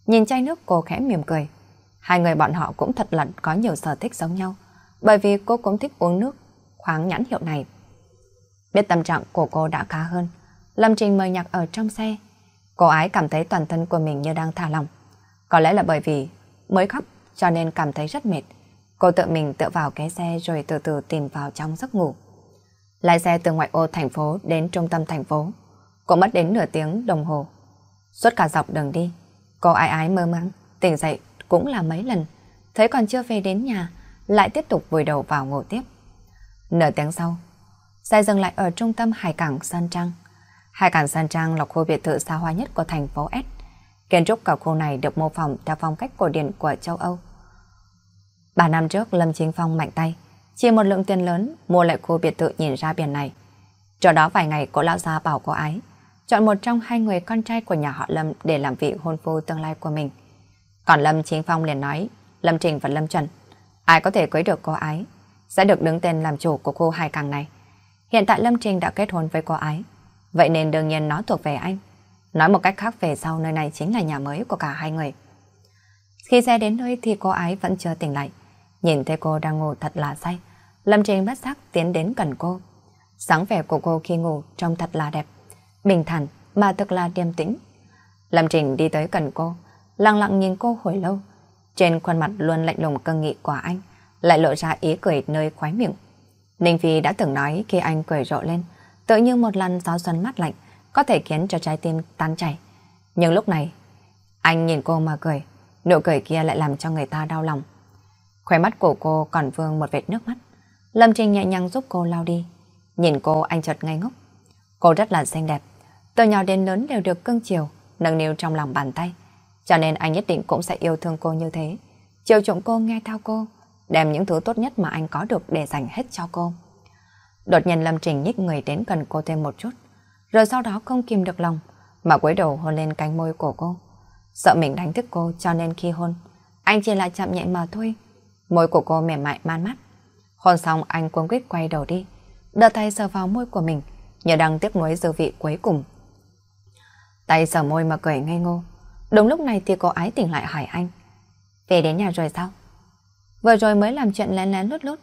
Nhìn chai nước cô khẽ mỉm cười. Hai người bọn họ cũng thật lận có nhiều sở thích giống nhau, bởi vì cô cũng thích uống nước khoáng nhãn hiệu này. Biết tâm trạng của cô đã khá hơn, Lâm Trình mời nhạc ở trong xe. Cô ái cảm thấy toàn thân của mình như đang thả lỏng. Có lẽ là bởi vì mới khóc cho nên cảm thấy rất mệt. Cô tự mình tựa vào cái xe rồi từ từ tìm vào trong giấc ngủ. Lái xe từ ngoại ô thành phố đến trung tâm thành phố. Cô mất đến nửa tiếng đồng hồ. Suốt cả dọc đường đi, cô ai ái mơ mắng, tỉnh dậy cũng là mấy lần. Thấy còn chưa về đến nhà, lại tiếp tục vùi đầu vào ngủ tiếp. Nửa tiếng sau, xe dừng lại ở trung tâm hải cảng San Trang. Hải cảng San Trang là khu biệt thự xa hoa nhất của thành phố S. Kiến trúc cả khu này được mô phỏng theo phong cách cổ điển của châu Âu. Ba năm trước Lâm Chính Phong mạnh tay, chia một lượng tiền lớn mua lại khu biệt thự nhìn ra biển này. Cho đó vài ngày cô lão gia bảo cô ái, chọn một trong hai người con trai của nhà họ Lâm để làm vị hôn phu tương lai của mình. Còn Lâm Chính Phong liền nói, Lâm Trình và Lâm Trần, ai có thể cưới được cô ái, sẽ được đứng tên làm chủ của khu hai càng này. Hiện tại Lâm Trình đã kết hôn với cô ái, vậy nên đương nhiên nó thuộc về anh. Nói một cách khác về sau nơi này chính là nhà mới của cả hai người. Khi xe đến nơi thì cô ái vẫn chưa tỉnh lại. Nhìn thấy cô đang ngủ thật là say, Lâm Trình bất giác tiến đến gần cô. Sáng vẻ của cô khi ngủ trông thật là đẹp, bình thản mà thật là điềm tĩnh. Lâm Trình đi tới gần cô, lặng lặng nhìn cô hồi lâu. Trên khuôn mặt luôn lạnh lùng cân nghị của anh, lại lộ ra ý cười nơi khóe miệng. Ninh Phi đã từng nói khi anh cười rộ lên, tự như một lần gió xuân mắt lạnh, có thể khiến cho trái tim tan chảy. Nhưng lúc này, anh nhìn cô mà cười, nụ cười kia lại làm cho người ta đau lòng. Khóe mắt của cô còn vương một vệt nước mắt. Lâm Trình nhẹ nhàng giúp cô lau đi. Nhìn cô anh chợt ngây ngốc. Cô rất là xinh đẹp. Từ nhỏ đến lớn đều được cưng chiều, nâng niu trong lòng bàn tay. Cho nên anh nhất định cũng sẽ yêu thương cô như thế. Chiều chuộng cô nghe theo cô, đem những thứ tốt nhất mà anh có được để dành hết cho cô. Đột nhiên Lâm Trình nhích người đến gần cô thêm một chút. Rồi sau đó không kìm được lòng, mà quấy đầu hôn lên cánh môi của cô. Sợ mình đánh thức cô cho nên khi hôn, anh chỉ là chạm nhẹ mà thôi Môi của cô mềm mại man mắt. Hôn xong anh cuống quýt quay đầu đi, đưa tay sờ vào môi của mình, nhờ đang tiếc nuối dư vị cuối cùng. Tay sờ môi mà cười ngây ngô. Đúng lúc này thì cô ái tỉnh lại hỏi anh. Về đến nhà rồi sao? Vừa rồi mới làm chuyện lén lén lút lút.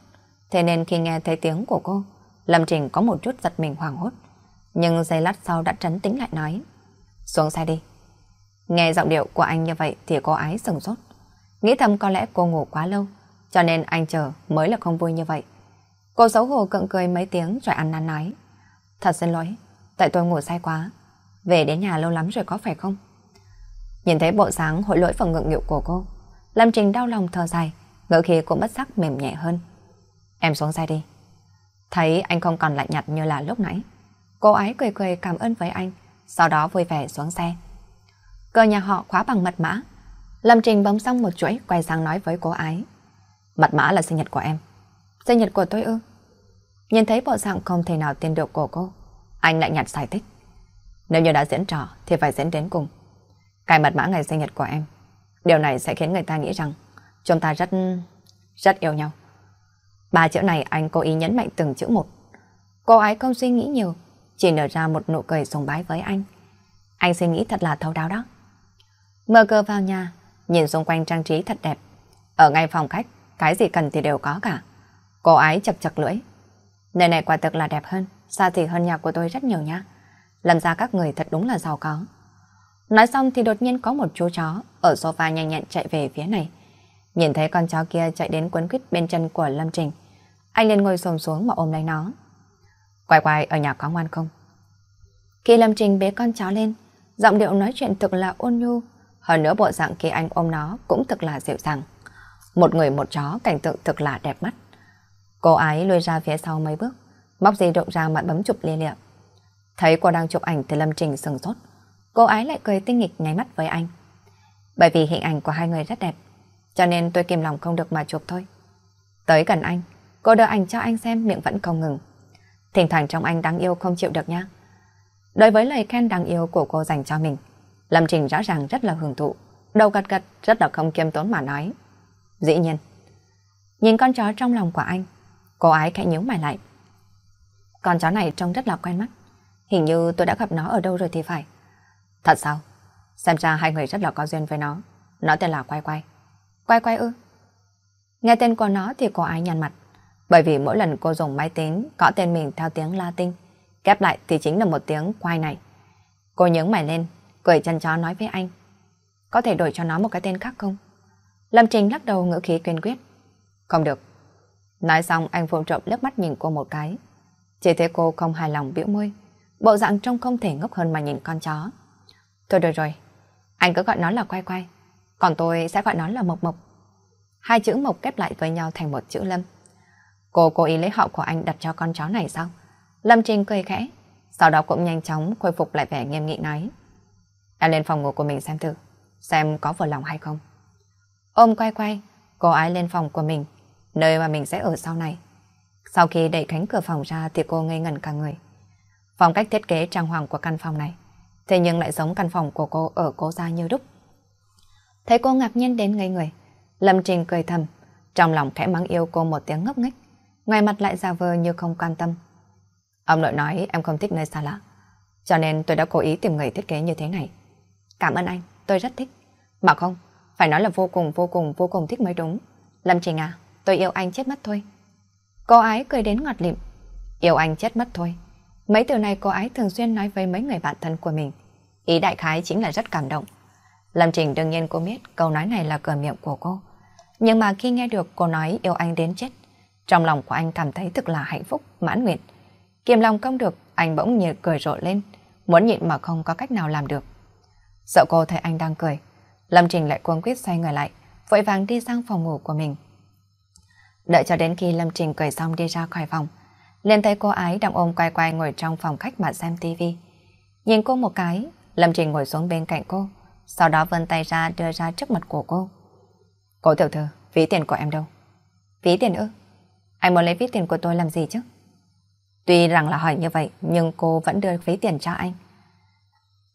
Thế nên khi nghe thấy tiếng của cô, Lâm Trình có một chút giật mình hoảng hốt. Nhưng giây lát sau đã trấn tĩnh lại nói. Xuống xe đi. Nghe giọng điệu của anh như vậy thì cô ái sừng sốt. Nghĩ thầm có lẽ cô ngủ quá lâu cho nên anh chờ mới là không vui như vậy. Cô xấu hổ cận cười mấy tiếng rồi ăn năn nói. Thật xin lỗi, tại tôi ngủ say quá. Về đến nhà lâu lắm rồi có phải không? Nhìn thấy bộ sáng hội lỗi phần ngượng nghịu của cô, Lâm Trình đau lòng thở dài, ngỡ khi cũng bất sắc mềm nhẹ hơn. Em xuống xe đi. Thấy anh không còn lạnh nhạt như là lúc nãy. Cô ấy cười cười cảm ơn với anh, sau đó vui vẻ xuống xe. cơ nhà họ khóa bằng mật mã. Lâm Trình bấm xong một chuỗi quay sang nói với cô ấy mặt mã là sinh nhật của em. Sinh nhật của tôi ư? Nhìn thấy bộ dạng không thể nào tin được của cô, anh lại nhặt giải thích. Nếu như đã diễn trò thì phải diễn đến cùng. Cài mật mã ngày sinh nhật của em. Điều này sẽ khiến người ta nghĩ rằng chúng ta rất... rất yêu nhau. Ba chữ này anh cố ý nhấn mạnh từng chữ một. Cô ấy không suy nghĩ nhiều, chỉ nở ra một nụ cười sùng bái với anh. Anh suy nghĩ thật là thấu đáo đó. Mở cửa vào nhà, nhìn xung quanh trang trí thật đẹp. Ở ngay phòng khách cái gì cần thì đều có cả. Cô ái chập chập lưỡi. Nơi này quả thực là đẹp hơn, xa thì hơn nhà của tôi rất nhiều nhá. Lâm ra các người thật đúng là giàu có. Nói xong thì đột nhiên có một chú chó ở sofa nhanh nhẹn chạy về phía này. Nhìn thấy con chó kia chạy đến quấn quýt bên chân của Lâm Trình. Anh liền ngồi xồm xuống mà ôm lấy nó. Quay quay ở nhà có ngoan không? Khi Lâm Trình bế con chó lên, giọng điệu nói chuyện thực là ôn nhu. Hơn nữa bộ dạng khi anh ôm nó cũng thực là dịu dàng. Một người một chó cảnh tượng thực là đẹp mắt. Cô ấy lùi ra phía sau mấy bước, móc di động ra mặt bấm chụp lia lịa. Thấy cô đang chụp ảnh thì Lâm Trình sừng sốt. Cô ấy lại cười tinh nghịch nháy mắt với anh. Bởi vì hình ảnh của hai người rất đẹp, cho nên tôi kìm lòng không được mà chụp thôi. Tới gần anh, cô đưa ảnh cho anh xem miệng vẫn không ngừng. Thỉnh thoảng trong anh đáng yêu không chịu được nhá Đối với lời khen đáng yêu của cô dành cho mình, Lâm Trình rõ ràng rất là hưởng thụ, đầu gật gật rất là không kiêm tốn mà nói. Dĩ nhiên. Nhìn con chó trong lòng của anh, cô ái khẽ nhíu mày lại. Con chó này trông rất là quen mắt. Hình như tôi đã gặp nó ở đâu rồi thì phải. Thật sao? Xem ra hai người rất là có duyên với nó. Nó tên là Quay Quay. Quay Quay ư? Nghe tên của nó thì cô ái nhăn mặt. Bởi vì mỗi lần cô dùng máy tính có tên mình theo tiếng Latin, kép lại thì chính là một tiếng Quay này. Cô nhướng mày lên, cười chân chó nói với anh. Có thể đổi cho nó một cái tên khác không? Lâm Trình lắc đầu ngữ khí kiên quyết. Không được. Nói xong anh vụng trộm lướt mắt nhìn cô một cái. Chỉ thấy cô không hài lòng biểu môi. Bộ dạng trông không thể ngốc hơn mà nhìn con chó. Thôi được rồi. Anh cứ gọi nó là quay quay. Còn tôi sẽ gọi nó là mộc mộc. Hai chữ mộc kép lại với nhau thành một chữ lâm. Cô cố ý lấy họ của anh đặt cho con chó này sao? Lâm Trình cười khẽ. Sau đó cũng nhanh chóng khôi phục lại vẻ nghiêm nghị nói. Em lên phòng ngủ của mình xem thử. Xem có vừa lòng hay không. Ôm quay quay, cô ái lên phòng của mình, nơi mà mình sẽ ở sau này. Sau khi đẩy cánh cửa phòng ra thì cô ngây ngẩn cả người. Phong cách thiết kế trang hoàng của căn phòng này, thế nhưng lại giống căn phòng của cô ở cố gia như đúc. Thấy cô ngạc nhiên đến ngây người, Lâm Trình cười thầm, trong lòng khẽ mắng yêu cô một tiếng ngốc nghếch, ngoài mặt lại giả vờ như không quan tâm. Ông nội nói em không thích nơi xa lạ, cho nên tôi đã cố ý tìm người thiết kế như thế này. Cảm ơn anh, tôi rất thích. Mà không, phải nói là vô cùng vô cùng vô cùng thích mới đúng. Lâm Trình à, tôi yêu anh chết mất thôi. Cô ái cười đến ngọt lịm. Yêu anh chết mất thôi. Mấy từ này cô ái thường xuyên nói với mấy người bạn thân của mình. Ý đại khái chính là rất cảm động. Lâm Trình đương nhiên cô biết câu nói này là cửa miệng của cô. Nhưng mà khi nghe được cô nói yêu anh đến chết, trong lòng của anh cảm thấy thực là hạnh phúc, mãn nguyện. Kiềm lòng không được, anh bỗng nhiên cười rộ lên, muốn nhịn mà không có cách nào làm được. Sợ cô thấy anh đang cười, Lâm Trình lại cuống quyết xoay người lại, vội vàng đi sang phòng ngủ của mình. Đợi cho đến khi Lâm Trình cười xong đi ra khỏi phòng, liền thấy cô ấy đang ôm quay quay ngồi trong phòng khách mà xem tivi. Nhìn cô một cái, Lâm Trình ngồi xuống bên cạnh cô, sau đó vươn tay ra đưa ra trước mặt của cô. Cô tiểu thư, ví tiền của em đâu? Ví tiền ư? Anh muốn lấy ví tiền của tôi làm gì chứ? Tuy rằng là hỏi như vậy, nhưng cô vẫn đưa ví tiền cho anh.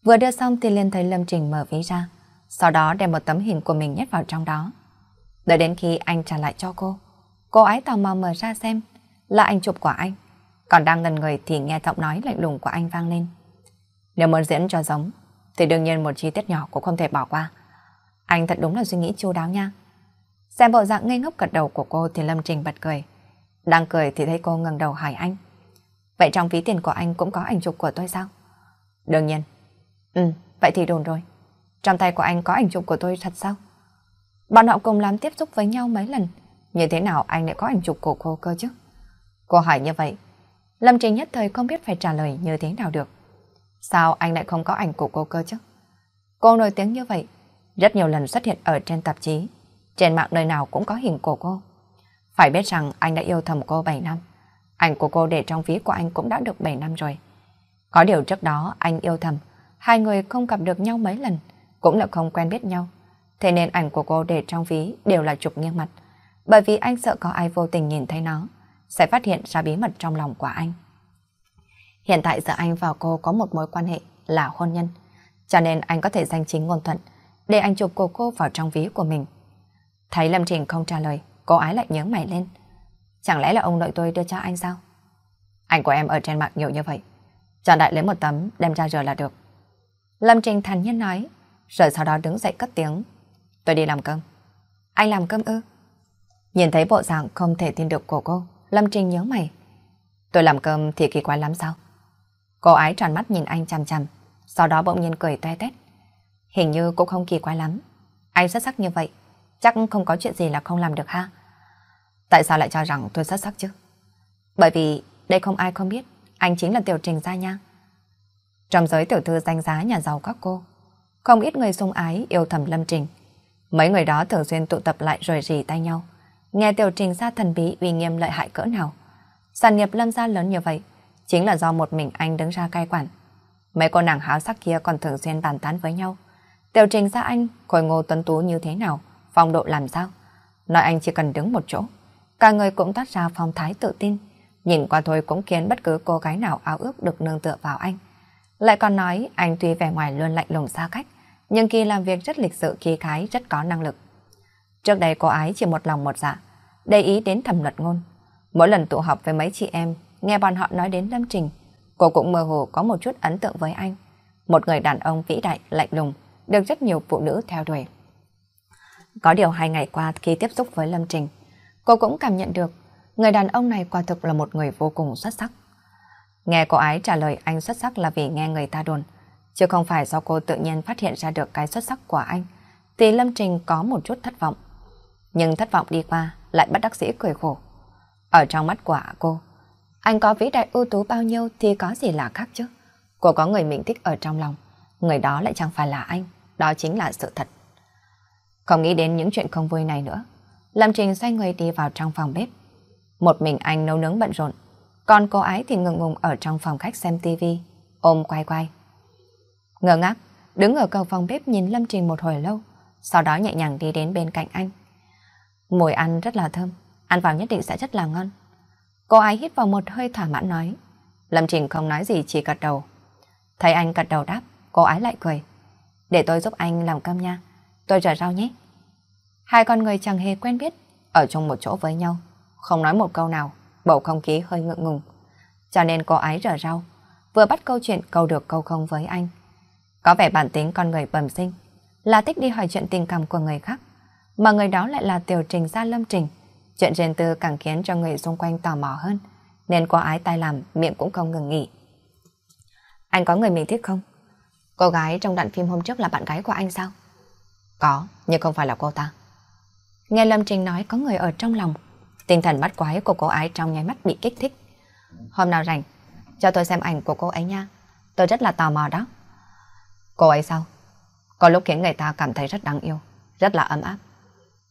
Vừa đưa xong thì liền thấy Lâm Trình mở ví ra sau đó đem một tấm hình của mình nhét vào trong đó. Đợi đến khi anh trả lại cho cô, cô ấy tò mò mở ra xem là ảnh chụp của anh. Còn đang ngần người thì nghe giọng nói lạnh lùng của anh vang lên. Nếu muốn diễn cho giống, thì đương nhiên một chi tiết nhỏ cũng không thể bỏ qua. Anh thật đúng là suy nghĩ chu đáo nha. Xem bộ dạng ngây ngốc cật đầu của cô thì Lâm Trình bật cười. Đang cười thì thấy cô ngẩng đầu hỏi anh. Vậy trong ví tiền của anh cũng có ảnh chụp của tôi sao? Đương nhiên. Ừ, vậy thì đồn rồi. Trong tay của anh có ảnh chụp của tôi thật sao? Bọn họ cùng làm tiếp xúc với nhau mấy lần. Như thế nào anh lại có ảnh chụp của cô cơ chứ? Cô hỏi như vậy. Lâm Trình nhất thời không biết phải trả lời như thế nào được. Sao anh lại không có ảnh của cô cơ chứ? Cô nổi tiếng như vậy, rất nhiều lần xuất hiện ở trên tạp chí. Trên mạng nơi nào cũng có hình của cô. Phải biết rằng anh đã yêu thầm cô 7 năm. Ảnh của cô để trong ví của anh cũng đã được 7 năm rồi. Có điều trước đó anh yêu thầm, hai người không gặp được nhau mấy lần cũng là không quen biết nhau. Thế nên ảnh của cô để trong ví đều là chụp nghiêng mặt, bởi vì anh sợ có ai vô tình nhìn thấy nó, sẽ phát hiện ra bí mật trong lòng của anh. Hiện tại giữa anh và cô có một mối quan hệ là hôn nhân, cho nên anh có thể danh chính ngôn thuận để anh chụp cô cô vào trong ví của mình. Thấy Lâm Trình không trả lời, cô ái lại nhớ mày lên. Chẳng lẽ là ông nội tôi đưa cho anh sao? Ảnh của em ở trên mạng nhiều như vậy. Chọn đại lấy một tấm, đem ra rửa là được. Lâm Trình thành nhiên nói, rồi sau đó đứng dậy cất tiếng. Tôi đi làm cơm. Anh làm cơm ư? Nhìn thấy bộ dạng không thể tin được của cô, Lâm Trinh nhớ mày. Tôi làm cơm thì kỳ quái lắm sao? Cô ái tròn mắt nhìn anh chằm chằm, sau đó bỗng nhiên cười toe tét. Hình như cũng không kỳ quái lắm. Anh xuất sắc như vậy, chắc không có chuyện gì là không làm được ha. Tại sao lại cho rằng tôi xuất sắc chứ? Bởi vì đây không ai không biết, anh chính là tiểu trình gia nha. Trong giới tiểu thư danh giá nhà giàu các cô, không ít người sung ái yêu thầm Lâm Trình. Mấy người đó thường xuyên tụ tập lại rồi rỉ tay nhau. Nghe Tiểu Trình ra thần bí uy nghiêm lợi hại cỡ nào. Sản nghiệp Lâm gia lớn như vậy, chính là do một mình anh đứng ra cai quản. Mấy cô nàng háo sắc kia còn thường xuyên bàn tán với nhau. Tiểu Trình ra anh khôi ngô tuấn tú như thế nào, phong độ làm sao. Nói anh chỉ cần đứng một chỗ, cả người cũng toát ra phong thái tự tin. Nhìn qua thôi cũng khiến bất cứ cô gái nào ao ước được nương tựa vào anh. Lại còn nói anh tuy vẻ ngoài luôn lạnh lùng xa cách, nhưng khi làm việc rất lịch sự khí khái, rất có năng lực. Trước đây cô ái chỉ một lòng một dạ, để ý đến thẩm luật ngôn. Mỗi lần tụ họp với mấy chị em, nghe bọn họ nói đến Lâm Trình, cô cũng mơ hồ có một chút ấn tượng với anh. Một người đàn ông vĩ đại, lạnh lùng, được rất nhiều phụ nữ theo đuổi. Có điều hai ngày qua khi tiếp xúc với Lâm Trình, cô cũng cảm nhận được người đàn ông này quả thực là một người vô cùng xuất sắc. Nghe cô ấy trả lời anh xuất sắc là vì nghe người ta đồn, chứ không phải do cô tự nhiên phát hiện ra được cái xuất sắc của anh, thì Lâm Trình có một chút thất vọng. Nhưng thất vọng đi qua, lại bắt đắc sĩ cười khổ. Ở trong mắt của cô, anh có vĩ đại ưu tú bao nhiêu thì có gì là khác chứ. Cô có người mình thích ở trong lòng, người đó lại chẳng phải là anh, đó chính là sự thật. Không nghĩ đến những chuyện không vui này nữa, Lâm Trình xoay người đi vào trong phòng bếp. Một mình anh nấu nướng bận rộn, còn cô ấy thì ngừng ngùng ở trong phòng khách xem tivi, ôm quay quay. Ngờ ngác, đứng ở cầu phòng bếp nhìn Lâm Trình một hồi lâu, sau đó nhẹ nhàng đi đến bên cạnh anh. Mùi ăn rất là thơm, ăn vào nhất định sẽ rất là ngon. Cô ấy hít vào một hơi thỏa mãn nói. Lâm Trình không nói gì chỉ gật đầu. Thấy anh gật đầu đáp, cô ấy lại cười. Để tôi giúp anh làm cơm nha, tôi rửa rau nhé. Hai con người chẳng hề quen biết, ở chung một chỗ với nhau, không nói một câu nào bầu không khí hơi ngượng ngùng. Cho nên cô ấy rở rau, vừa bắt câu chuyện câu được câu không với anh. Có vẻ bản tính con người bẩm sinh, là thích đi hỏi chuyện tình cảm của người khác, mà người đó lại là tiểu trình gia lâm trình. Chuyện riêng tư càng khiến cho người xung quanh tò mò hơn, nên cô ái tay làm miệng cũng không ngừng nghỉ. Anh có người mình thích không? Cô gái trong đoạn phim hôm trước là bạn gái của anh sao? Có, nhưng không phải là cô ta. Nghe Lâm Trình nói có người ở trong lòng, Tinh thần bắt quái của cô ấy trong nháy mắt bị kích thích. Hôm nào rảnh, cho tôi xem ảnh của cô ấy nha. Tôi rất là tò mò đó. Cô ấy sao? Có lúc khiến người ta cảm thấy rất đáng yêu, rất là ấm áp.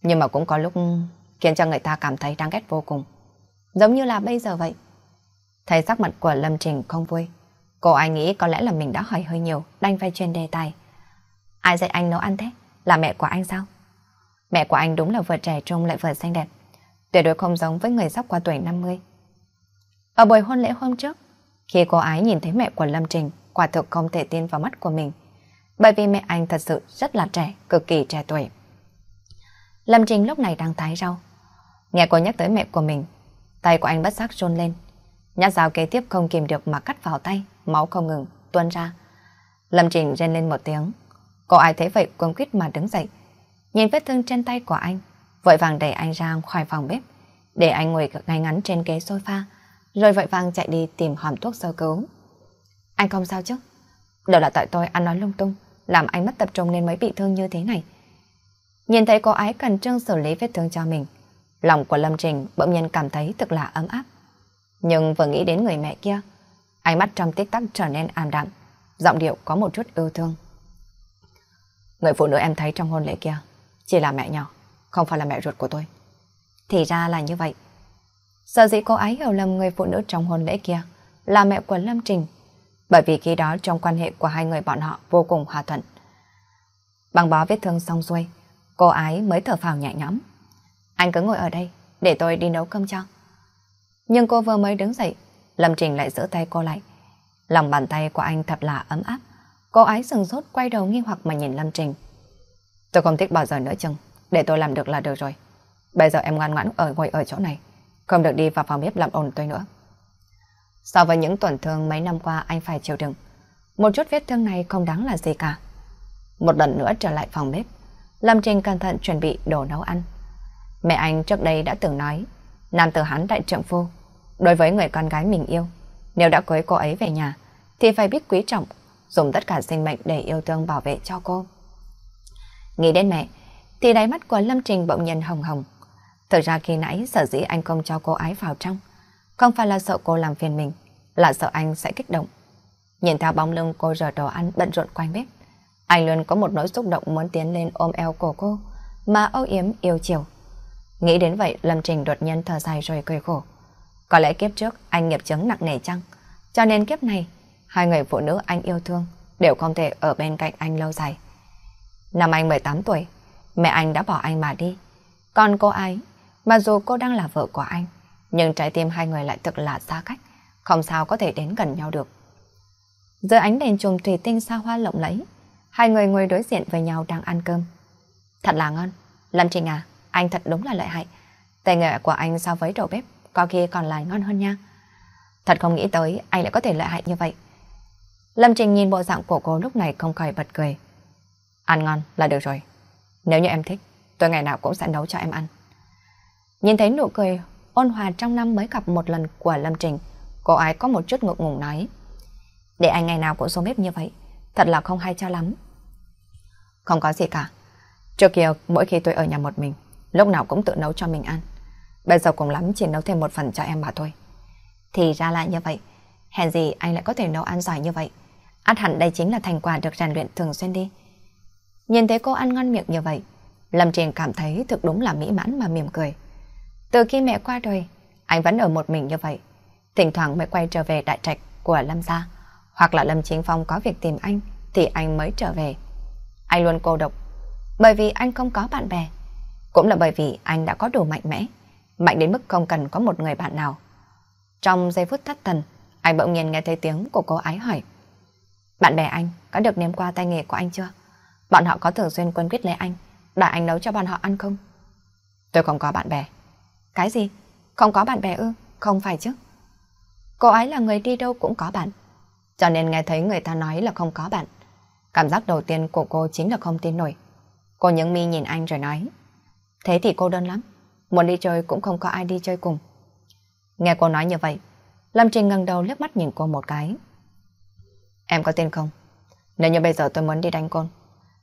Nhưng mà cũng có lúc khiến cho người ta cảm thấy đáng ghét vô cùng. Giống như là bây giờ vậy. Thấy sắc mặt của Lâm Trình không vui. Cô ấy nghĩ có lẽ là mình đã hỏi hơi nhiều, đành phải chuyên đề tài. Ai dạy anh nấu ăn thế? Là mẹ của anh sao? Mẹ của anh đúng là vừa trẻ trung lại vừa xanh đẹp tuyệt đối không giống với người sắp qua tuổi 50. Ở buổi hôn lễ hôm trước, khi cô ái nhìn thấy mẹ của Lâm Trình, quả thực không thể tin vào mắt của mình, bởi vì mẹ anh thật sự rất là trẻ, cực kỳ trẻ tuổi. Lâm Trình lúc này đang thái rau. Nghe cô nhắc tới mẹ của mình, tay của anh bất giác run lên. Nhát dao kế tiếp không kìm được mà cắt vào tay, máu không ngừng, tuôn ra. Lâm Trình rên lên một tiếng. Cô ai thấy vậy cuống quyết mà đứng dậy. Nhìn vết thương trên tay của anh, vội vàng đẩy anh ra khỏi phòng bếp, để anh ngồi ngay ngắn trên ghế sofa, rồi vội vàng chạy đi tìm hòm thuốc sơ cứu. Anh không sao chứ? Đều là tại tôi ăn nói lung tung, làm anh mất tập trung nên mới bị thương như thế này. Nhìn thấy cô ái cần trương xử lý vết thương cho mình, lòng của Lâm Trình bỗng nhiên cảm thấy thực là ấm áp. Nhưng vừa nghĩ đến người mẹ kia, ánh mắt trong tích tắc trở nên ảm đạm, giọng điệu có một chút yêu thương. Người phụ nữ em thấy trong hôn lễ kia chỉ là mẹ nhỏ không phải là mẹ ruột của tôi. Thì ra là như vậy. Sợ dĩ cô ấy hiểu lầm người phụ nữ trong hôn lễ kia là mẹ của Lâm Trình, bởi vì khi đó trong quan hệ của hai người bọn họ vô cùng hòa thuận. Bằng bó vết thương xong xuôi, cô ấy mới thở phào nhẹ nhõm. Anh cứ ngồi ở đây, để tôi đi nấu cơm cho. Nhưng cô vừa mới đứng dậy, Lâm Trình lại giữ tay cô lại. Lòng bàn tay của anh thật là ấm áp. Cô ấy sừng sốt quay đầu nghi hoặc mà nhìn Lâm Trình. Tôi không thích bao giờ nữa chừng để tôi làm được là được rồi. Bây giờ em ngoan ngoãn ở ngồi ở chỗ này, không được đi vào phòng bếp làm ồn tôi nữa. So với những tổn thương mấy năm qua anh phải chịu đựng, một chút vết thương này không đáng là gì cả. Một lần nữa trở lại phòng bếp, Lâm Trình cẩn thận chuẩn bị đồ nấu ăn. Mẹ anh trước đây đã từng nói, nam tử hán đại trượng phu, đối với người con gái mình yêu, nếu đã cưới cô ấy về nhà, thì phải biết quý trọng, dùng tất cả sinh mệnh để yêu thương bảo vệ cho cô. Nghĩ đến mẹ, thì đáy mắt của Lâm Trình bỗng nhiên hồng hồng. Thật ra khi nãy sở dĩ anh không cho cô ái vào trong, không phải là sợ cô làm phiền mình, là sợ anh sẽ kích động. Nhìn theo bóng lưng cô rửa đồ ăn bận rộn quanh bếp, anh luôn có một nỗi xúc động muốn tiến lên ôm eo cổ cô, mà âu yếm yêu chiều. Nghĩ đến vậy, Lâm Trình đột nhiên thở dài rồi cười khổ. Có lẽ kiếp trước anh nghiệp chứng nặng nề chăng? Cho nên kiếp này, hai người phụ nữ anh yêu thương đều không thể ở bên cạnh anh lâu dài. Năm anh 18 tuổi, Mẹ anh đã bỏ anh mà đi. Còn cô ấy, mặc dù cô đang là vợ của anh, nhưng trái tim hai người lại thật là xa cách, không sao có thể đến gần nhau được. Dưới ánh đèn chùm thủy tinh xa hoa lộng lẫy, hai người ngồi đối diện với nhau đang ăn cơm. Thật là ngon. Lâm Trình à, anh thật đúng là lợi hại. Tài nghệ của anh so với đầu bếp có khi còn là ngon hơn nha. Thật không nghĩ tới anh lại có thể lợi hại như vậy. Lâm Trình nhìn bộ dạng của cô lúc này không khỏi bật cười. Ăn ngon là được rồi. Nếu như em thích, tôi ngày nào cũng sẽ nấu cho em ăn. Nhìn thấy nụ cười ôn hòa trong năm mới gặp một lần của Lâm Trình, cô ấy có một chút ngượng ngùng nói. Để anh ngày nào cũng xuống bếp như vậy, thật là không hay cho lắm. Không có gì cả. Trước kia mỗi khi tôi ở nhà một mình, lúc nào cũng tự nấu cho mình ăn. Bây giờ cũng lắm chỉ nấu thêm một phần cho em mà thôi. Thì ra là như vậy, hèn gì anh lại có thể nấu ăn giỏi như vậy. Át hẳn đây chính là thành quả được rèn luyện thường xuyên đi. Nhìn thấy cô ăn ngon miệng như vậy, Lâm Trình cảm thấy thực đúng là mỹ mãn mà mỉm cười. Từ khi mẹ qua đời, anh vẫn ở một mình như vậy. Thỉnh thoảng mới quay trở về đại trạch của Lâm gia, hoặc là Lâm Chính Phong có việc tìm anh thì anh mới trở về. Anh luôn cô độc, bởi vì anh không có bạn bè. Cũng là bởi vì anh đã có đủ mạnh mẽ, mạnh đến mức không cần có một người bạn nào. Trong giây phút thất thần, anh bỗng nhiên nghe thấy tiếng của cô ái hỏi. Bạn bè anh có được nếm qua tay nghề của anh chưa? Bọn họ có thường xuyên quân quyết lấy anh, đại anh nấu cho bọn họ ăn không? Tôi không có bạn bè. Cái gì? Không có bạn bè ư? Không phải chứ. Cô ấy là người đi đâu cũng có bạn. Cho nên nghe thấy người ta nói là không có bạn. Cảm giác đầu tiên của cô chính là không tin nổi. Cô nhướng mi nhìn anh rồi nói. Thế thì cô đơn lắm. Muốn đi chơi cũng không có ai đi chơi cùng. Nghe cô nói như vậy, Lâm Trình ngẩng đầu liếc mắt nhìn cô một cái. Em có tin không? Nếu như bây giờ tôi muốn đi đánh côn,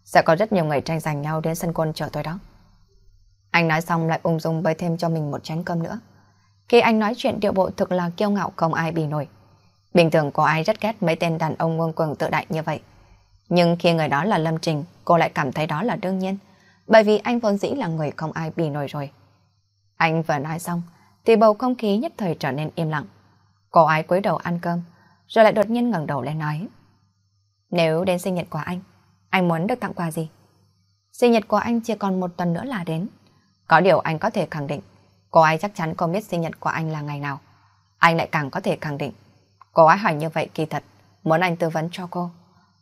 sẽ có rất nhiều người tranh giành nhau đến sân quân chờ tôi đó. Anh nói xong lại ung dung bơi thêm cho mình một chén cơm nữa. Khi anh nói chuyện điệu bộ thực là kiêu ngạo không ai bì nổi. Bình thường có ai rất ghét mấy tên đàn ông ngông quần tự đại như vậy. Nhưng khi người đó là Lâm Trình, cô lại cảm thấy đó là đương nhiên. Bởi vì anh vốn dĩ là người không ai bì nổi rồi. Anh vừa nói xong, thì bầu không khí nhất thời trở nên im lặng. Cô ai cúi đầu ăn cơm, rồi lại đột nhiên ngẩng đầu lên nói. Nếu đến sinh nhật của anh, anh muốn được tặng quà gì? Sinh nhật của anh chưa còn một tuần nữa là đến. Có điều anh có thể khẳng định, cô ấy chắc chắn không biết sinh nhật của anh là ngày nào. Anh lại càng có thể khẳng định, cô ấy hỏi như vậy kỳ thật, muốn anh tư vấn cho cô.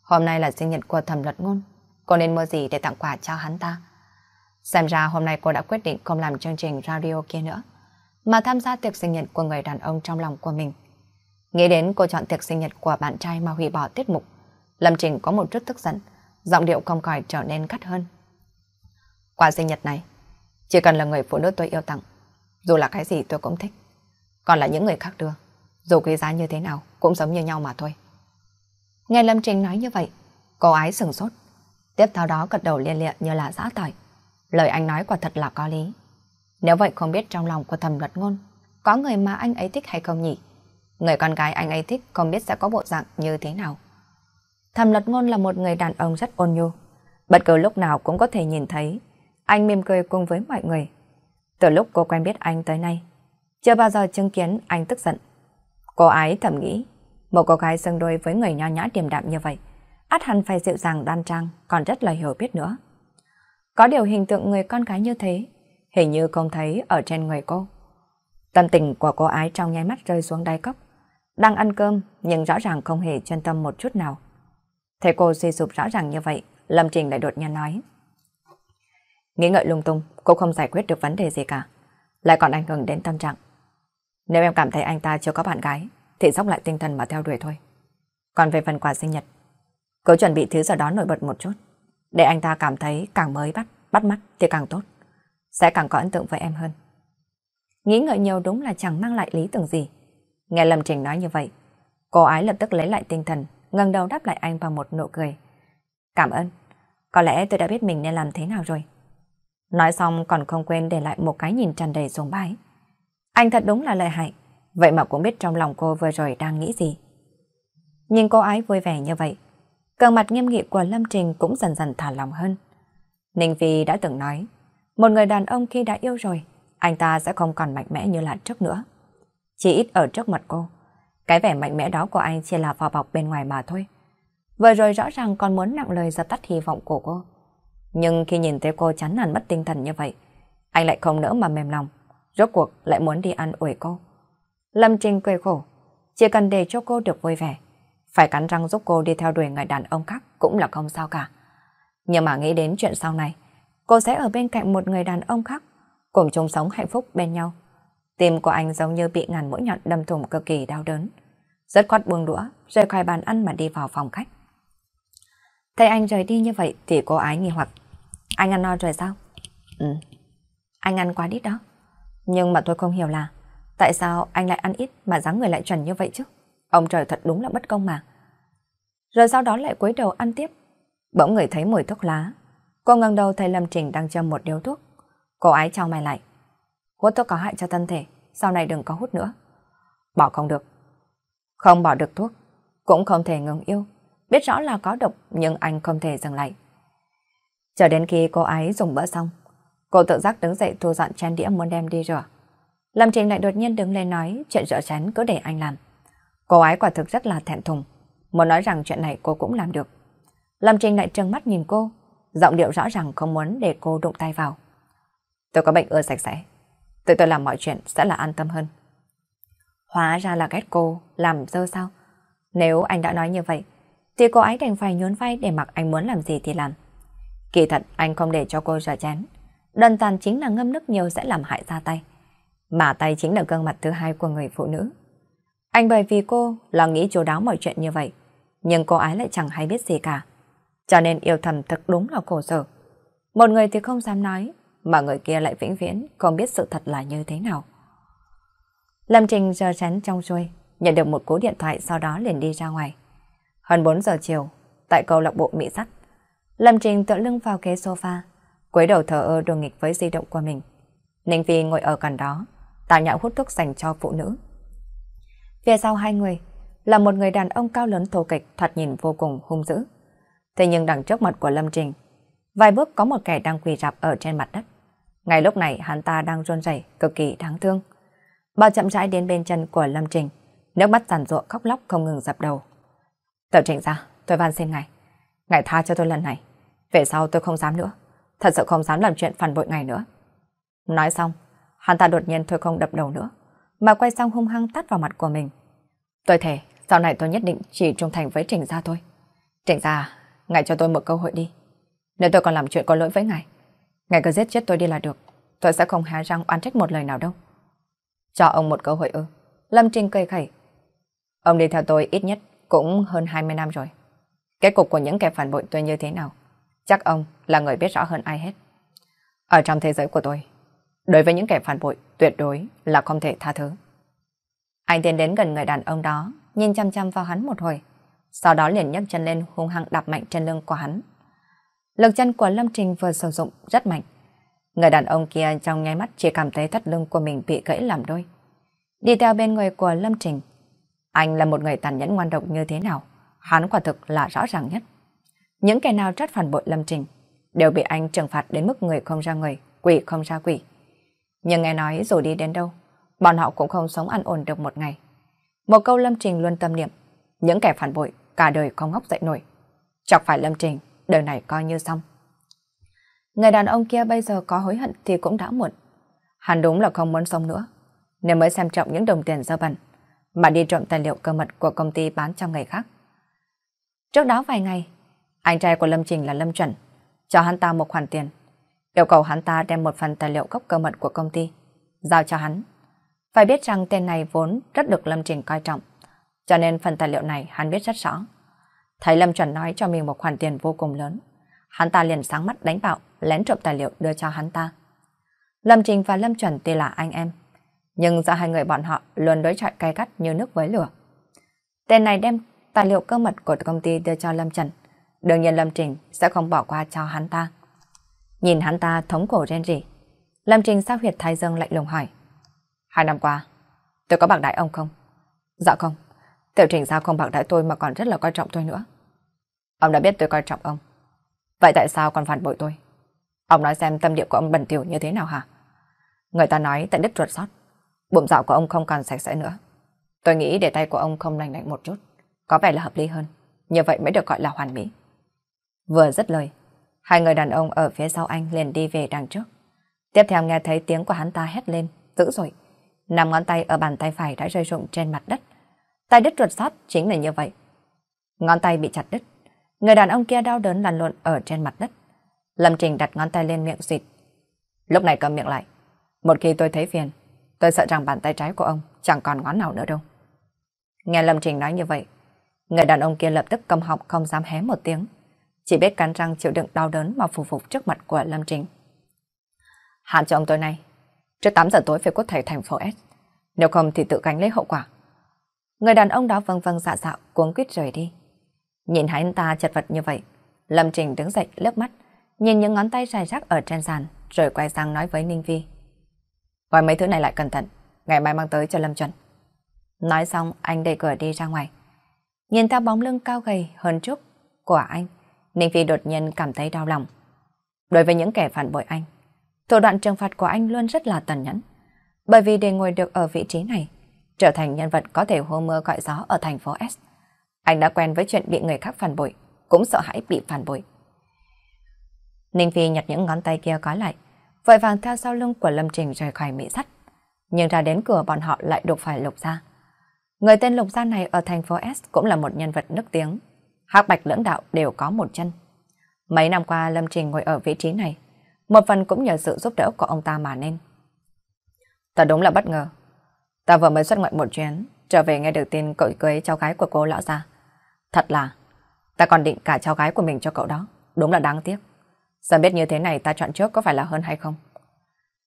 Hôm nay là sinh nhật của thẩm luật ngôn, cô nên mua gì để tặng quà cho hắn ta? Xem ra hôm nay cô đã quyết định không làm chương trình radio kia nữa, mà tham gia tiệc sinh nhật của người đàn ông trong lòng của mình. Nghĩ đến cô chọn tiệc sinh nhật của bạn trai mà hủy bỏ tiết mục, Lâm Trình có một chút tức giận giọng điệu không khỏi trở nên cắt hơn. Quà sinh nhật này, chỉ cần là người phụ nữ tôi yêu tặng, dù là cái gì tôi cũng thích. Còn là những người khác đưa, dù quý giá như thế nào cũng giống như nhau mà thôi. Nghe Lâm Trình nói như vậy, cô ái sừng sốt. Tiếp theo đó gật đầu liên lịa như là giã tỏi. Lời anh nói quả thật là có lý. Nếu vậy không biết trong lòng của thầm luật ngôn, có người mà anh ấy thích hay không nhỉ? Người con gái anh ấy thích không biết sẽ có bộ dạng như thế nào. Thẩm Lật ngôn là một người đàn ông rất ôn nhu. Bất cứ lúc nào cũng có thể nhìn thấy. Anh mỉm cười cùng với mọi người. Từ lúc cô quen biết anh tới nay, chưa bao giờ chứng kiến anh tức giận. Cô ái thầm nghĩ, một cô gái xưng đôi với người nho nhã điềm đạm như vậy, át hẳn phải dịu dàng đan trang, còn rất là hiểu biết nữa. Có điều hình tượng người con gái như thế, hình như không thấy ở trên người cô. Tâm tình của cô ái trong nháy mắt rơi xuống đáy cốc. Đang ăn cơm, nhưng rõ ràng không hề chuyên tâm một chút nào. Thấy cô suy sụp rõ ràng như vậy, Lâm Trình lại đột nhiên nói. Nghĩ ngợi lung tung, cô không giải quyết được vấn đề gì cả, lại còn ảnh hưởng đến tâm trạng. Nếu em cảm thấy anh ta chưa có bạn gái, thì dốc lại tinh thần mà theo đuổi thôi. Còn về phần quà sinh nhật, cứ chuẩn bị thứ giờ đó nổi bật một chút, để anh ta cảm thấy càng mới bắt, bắt mắt thì càng tốt, sẽ càng có ấn tượng với em hơn. Nghĩ ngợi nhiều đúng là chẳng mang lại lý tưởng gì. Nghe Lâm Trình nói như vậy, cô ái lập tức lấy lại tinh thần, ngẩng đầu đáp lại anh bằng một nụ cười. Cảm ơn, có lẽ tôi đã biết mình nên làm thế nào rồi. Nói xong còn không quên để lại một cái nhìn tràn đầy xuống bái. Anh thật đúng là lợi hại, vậy mà cũng biết trong lòng cô vừa rồi đang nghĩ gì. Nhìn cô ái vui vẻ như vậy, cơn mặt nghiêm nghị của Lâm Trình cũng dần dần thả lòng hơn. Ninh Phi đã từng nói, một người đàn ông khi đã yêu rồi, anh ta sẽ không còn mạnh mẽ như là trước nữa. Chỉ ít ở trước mặt cô, cái vẻ mạnh mẽ đó của anh chỉ là vỏ bọc bên ngoài mà thôi. Vừa rồi rõ ràng còn muốn nặng lời dập tắt hy vọng của cô. Nhưng khi nhìn thấy cô chán nản mất tinh thần như vậy, anh lại không nỡ mà mềm lòng, rốt cuộc lại muốn đi ăn ủi cô. Lâm Trinh cười khổ, chỉ cần để cho cô được vui vẻ, phải cắn răng giúp cô đi theo đuổi người đàn ông khác cũng là không sao cả. Nhưng mà nghĩ đến chuyện sau này, cô sẽ ở bên cạnh một người đàn ông khác, cùng chung sống hạnh phúc bên nhau Tim của anh giống như bị ngàn mũi nhọn đâm thủng cực kỳ đau đớn. Rất khoát buông đũa, rời khỏi bàn ăn mà đi vào phòng khách. Thấy anh rời đi như vậy thì cô ái nghi hoặc. Anh ăn no rồi sao? Ừ. Anh ăn quá ít đó. Nhưng mà tôi không hiểu là tại sao anh lại ăn ít mà dáng người lại chuẩn như vậy chứ? Ông trời thật đúng là bất công mà. Rồi sau đó lại cúi đầu ăn tiếp. Bỗng người thấy mùi thuốc lá. Cô ngẩng đầu thấy Lâm Trình đang châm một điếu thuốc. Cô ái trao mày lại. Hút thuốc có hại cho thân thể, sau này đừng có hút nữa. Bỏ không được. Không bỏ được thuốc, cũng không thể ngừng yêu. Biết rõ là có độc nhưng anh không thể dừng lại. Chờ đến khi cô ấy dùng bữa xong, cô tự giác đứng dậy thu dọn chén đĩa muốn đem đi rửa. Lâm Trình lại đột nhiên đứng lên nói chuyện rửa chén cứ để anh làm. Cô ấy quả thực rất là thẹn thùng, muốn nói rằng chuyện này cô cũng làm được. Lâm Trình lại trừng mắt nhìn cô, giọng điệu rõ ràng không muốn để cô đụng tay vào. Tôi có bệnh ưa sạch sẽ, Tự tôi làm mọi chuyện sẽ là an tâm hơn. Hóa ra là ghét cô, làm dơ sao? Nếu anh đã nói như vậy, thì cô ấy đành phải nhún vai để mặc anh muốn làm gì thì làm. Kỳ thật anh không để cho cô rửa chén. Đơn giản chính là ngâm nước nhiều sẽ làm hại ra tay. Mà tay chính là gương mặt thứ hai của người phụ nữ. Anh bởi vì cô là nghĩ chú đáo mọi chuyện như vậy, nhưng cô ấy lại chẳng hay biết gì cả. Cho nên yêu thầm thật đúng là khổ sở. Một người thì không dám nói, mà người kia lại vĩnh viễn không biết sự thật là như thế nào. Lâm Trình chờ chắn trong xuôi, nhận được một cú điện thoại sau đó liền đi ra ngoài. Hơn 4 giờ chiều, tại câu lạc bộ Mỹ Sắt, Lâm Trình tựa lưng vào ghế sofa, quấy đầu thờ ơ đùa nghịch với di động của mình. Ninh Phi ngồi ở gần đó, tạo nhạo hút thuốc dành cho phụ nữ. Phía sau hai người là một người đàn ông cao lớn thô kịch thoạt nhìn vô cùng hung dữ. Thế nhưng đằng trước mặt của Lâm Trình, vài bước có một kẻ đang quỳ rạp ở trên mặt đất. Ngay lúc này hắn ta đang run rẩy cực kỳ đáng thương. Bà chậm rãi đến bên chân của Lâm Trình, nước mắt giàn ruộng khóc lóc không ngừng dập đầu. Tiểu Trình ra, tôi van xin ngài. Ngài tha cho tôi lần này. Về sau tôi không dám nữa. Thật sự không dám làm chuyện phản bội ngài nữa. Nói xong, hắn ta đột nhiên thôi không đập đầu nữa, mà quay sang hung hăng tát vào mặt của mình. Tôi thề, sau này tôi nhất định chỉ trung thành với Trình gia thôi. Trình gia, ngài cho tôi một cơ hội đi. Nếu tôi còn làm chuyện có lỗi với ngài, Ngài cứ giết chết tôi đi là được. Tôi sẽ không há răng oán trách một lời nào đâu. Cho ông một cơ hội ư. Lâm Trinh cười khẩy. Ông đi theo tôi ít nhất cũng hơn 20 năm rồi. Kết cục của những kẻ phản bội tôi như thế nào? Chắc ông là người biết rõ hơn ai hết. Ở trong thế giới của tôi, đối với những kẻ phản bội tuyệt đối là không thể tha thứ. Anh tiến đến gần người đàn ông đó, nhìn chăm chăm vào hắn một hồi. Sau đó liền nhấc chân lên hung hăng đạp mạnh trên lưng của hắn. Lực chân của Lâm Trình vừa sử dụng rất mạnh. Người đàn ông kia trong nháy mắt chỉ cảm thấy thắt lưng của mình bị gãy làm đôi. Đi theo bên người của Lâm Trình, anh là một người tàn nhẫn ngoan độc như thế nào, hắn quả thực là rõ ràng nhất. Những kẻ nào rất phản bội Lâm Trình đều bị anh trừng phạt đến mức người không ra người, quỷ không ra quỷ. Nhưng nghe nói dù đi đến đâu, bọn họ cũng không sống an ổn được một ngày. Một câu Lâm Trình luôn tâm niệm, những kẻ phản bội cả đời không ngóc dậy nổi. Chọc phải Lâm Trình đời này coi như xong. Người đàn ông kia bây giờ có hối hận thì cũng đã muộn. Hắn đúng là không muốn sống nữa, nên mới xem trọng những đồng tiền dơ bẩn, mà đi trộm tài liệu cơ mật của công ty bán cho người khác. Trước đó vài ngày, anh trai của Lâm Trình là Lâm Chuẩn, cho hắn ta một khoản tiền, yêu cầu hắn ta đem một phần tài liệu gốc cơ mật của công ty, giao cho hắn. Phải biết rằng tên này vốn rất được Lâm Trình coi trọng, cho nên phần tài liệu này hắn biết rất rõ. Thấy Lâm chuẩn nói cho mình một khoản tiền vô cùng lớn. Hắn ta liền sáng mắt đánh bạo, lén trộm tài liệu đưa cho hắn ta. Lâm Trình và Lâm chuẩn tuy là anh em, nhưng do hai người bọn họ luôn đối chọi cay gắt như nước với lửa. Tên này đem tài liệu cơ mật của công ty đưa cho Lâm Trần. Đương nhiên Lâm Trình sẽ không bỏ qua cho hắn ta. Nhìn hắn ta thống cổ rên rỉ. Lâm Trình xác huyệt thái dương lạnh lùng hỏi. Hai năm qua, tôi có bạc đại ông không? Dạ không. Tiểu trình sao không bằng đại tôi mà còn rất là coi trọng tôi nữa. Ông đã biết tôi coi trọng ông. Vậy tại sao còn phản bội tôi? Ông nói xem tâm địa của ông bẩn tiểu như thế nào hả? Người ta nói tại đứt ruột sót. Bụng dạo của ông không còn sạch sẽ nữa. Tôi nghĩ để tay của ông không lành lạnh một chút. Có vẻ là hợp lý hơn. Như vậy mới được gọi là hoàn mỹ. Vừa dứt lời, hai người đàn ông ở phía sau anh liền đi về đằng trước. Tiếp theo nghe thấy tiếng của hắn ta hét lên, dữ dội. Năm ngón tay ở bàn tay phải đã rơi rụng trên mặt đất. Tay đứt ruột sắt chính là như vậy. Ngón tay bị chặt đứt. Người đàn ông kia đau đớn lăn lộn ở trên mặt đất. Lâm Trình đặt ngón tay lên miệng xịt. Lúc này cầm miệng lại. Một khi tôi thấy phiền, tôi sợ rằng bàn tay trái của ông chẳng còn ngón nào nữa đâu. Nghe Lâm Trình nói như vậy, người đàn ông kia lập tức cầm họng không dám hé một tiếng. Chỉ biết cắn răng chịu đựng đau đớn mà phục phục trước mặt của Lâm Trình. Hạn cho ông tối nay, trước 8 giờ tối phải cốt thầy thành phố S. Nếu không thì tự gánh lấy hậu quả. Người đàn ông đó vâng vâng dạ dạ cuống quýt rời đi. Nhìn hắn ta chật vật như vậy, Lâm Trình đứng dậy lướt mắt, nhìn những ngón tay dài rác ở trên sàn, rồi quay sang nói với Ninh Vi. Gọi mấy thứ này lại cẩn thận, ngày mai mang tới cho Lâm Chuẩn. Nói xong, anh đẩy cửa đi ra ngoài. Nhìn theo bóng lưng cao gầy hơn trước của anh, Ninh Vi đột nhiên cảm thấy đau lòng. Đối với những kẻ phản bội anh, thủ đoạn trừng phạt của anh luôn rất là tàn nhẫn. Bởi vì để ngồi được ở vị trí này, trở thành nhân vật có thể hô mưa gọi gió ở thành phố S. Anh đã quen với chuyện bị người khác phản bội, cũng sợ hãi bị phản bội. Ninh Phi nhặt những ngón tay kia có lại, vội vàng theo sau lưng của Lâm Trình rời khỏi mỹ sắt. Nhưng ra đến cửa bọn họ lại đụng phải Lục Gia. Người tên Lục Gia này ở thành phố S cũng là một nhân vật nức tiếng. hắc bạch lưỡng đạo đều có một chân. Mấy năm qua Lâm Trình ngồi ở vị trí này, một phần cũng nhờ sự giúp đỡ của ông ta mà nên. Thật đúng là bất ngờ, Ta vừa mới xuất ngoại một chuyến, trở về nghe được tin cậu cưới cháu gái của cô lão ra. Thật là, ta còn định cả cháu gái của mình cho cậu đó, đúng là đáng tiếc. Giờ biết như thế này ta chọn trước có phải là hơn hay không?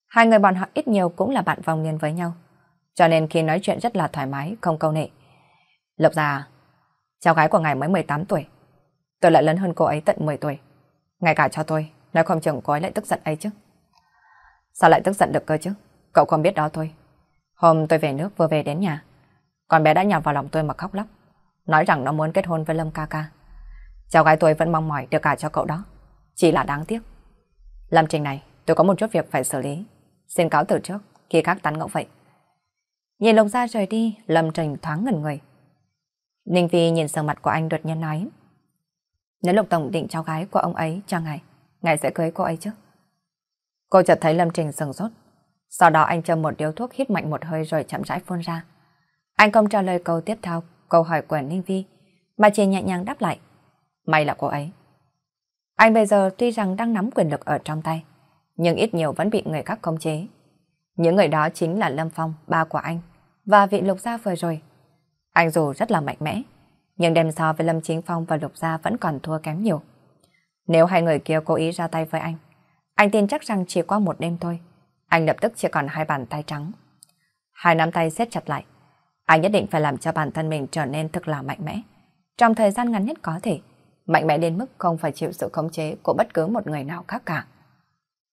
Hai người bọn họ ít nhiều cũng là bạn vòng niên với nhau, cho nên khi nói chuyện rất là thoải mái, không câu nệ. Lộc già, cháu gái của ngài mới 18 tuổi, tôi lại lớn hơn cô ấy tận 10 tuổi. Ngay cả cho tôi, nói không chừng cô ấy lại tức giận ấy chứ. Sao lại tức giận được cơ chứ? Cậu không biết đó thôi. Hôm tôi về nước vừa về đến nhà, con bé đã nhào vào lòng tôi mà khóc lóc, nói rằng nó muốn kết hôn với Lâm ca ca. Cháu gái tôi vẫn mong mỏi được cả cho cậu đó, chỉ là đáng tiếc. Lâm Trình này, tôi có một chút việc phải xử lý, xin cáo từ trước, khi khác tán ngẫu vậy. Nhìn lồng ra rời đi, Lâm Trình thoáng ngẩn người. Ninh Phi nhìn sờ mặt của anh đột nhiên nói. Nếu Lục Tổng định cháu gái của ông ấy cho ngài, ngài sẽ cưới cô ấy chứ? Cô chợt thấy Lâm Trình sừng sốt, sau đó anh châm một điếu thuốc hít mạnh một hơi rồi chậm rãi phun ra. Anh không trả lời câu tiếp theo, câu hỏi của Ninh Vi, mà chỉ nhẹ nhàng đáp lại. May là cô ấy. Anh bây giờ tuy rằng đang nắm quyền lực ở trong tay, nhưng ít nhiều vẫn bị người khác công chế. Những người đó chính là Lâm Phong, ba của anh, và vị Lục Gia vừa rồi. Anh dù rất là mạnh mẽ, nhưng đem so với Lâm Chính Phong và Lục Gia vẫn còn thua kém nhiều. Nếu hai người kia cố ý ra tay với anh, anh tin chắc rằng chỉ qua một đêm thôi, anh lập tức chỉ còn hai bàn tay trắng. Hai nắm tay siết chặt lại. Anh nhất định phải làm cho bản thân mình trở nên thực là mạnh mẽ. Trong thời gian ngắn nhất có thể, mạnh mẽ đến mức không phải chịu sự khống chế của bất cứ một người nào khác cả.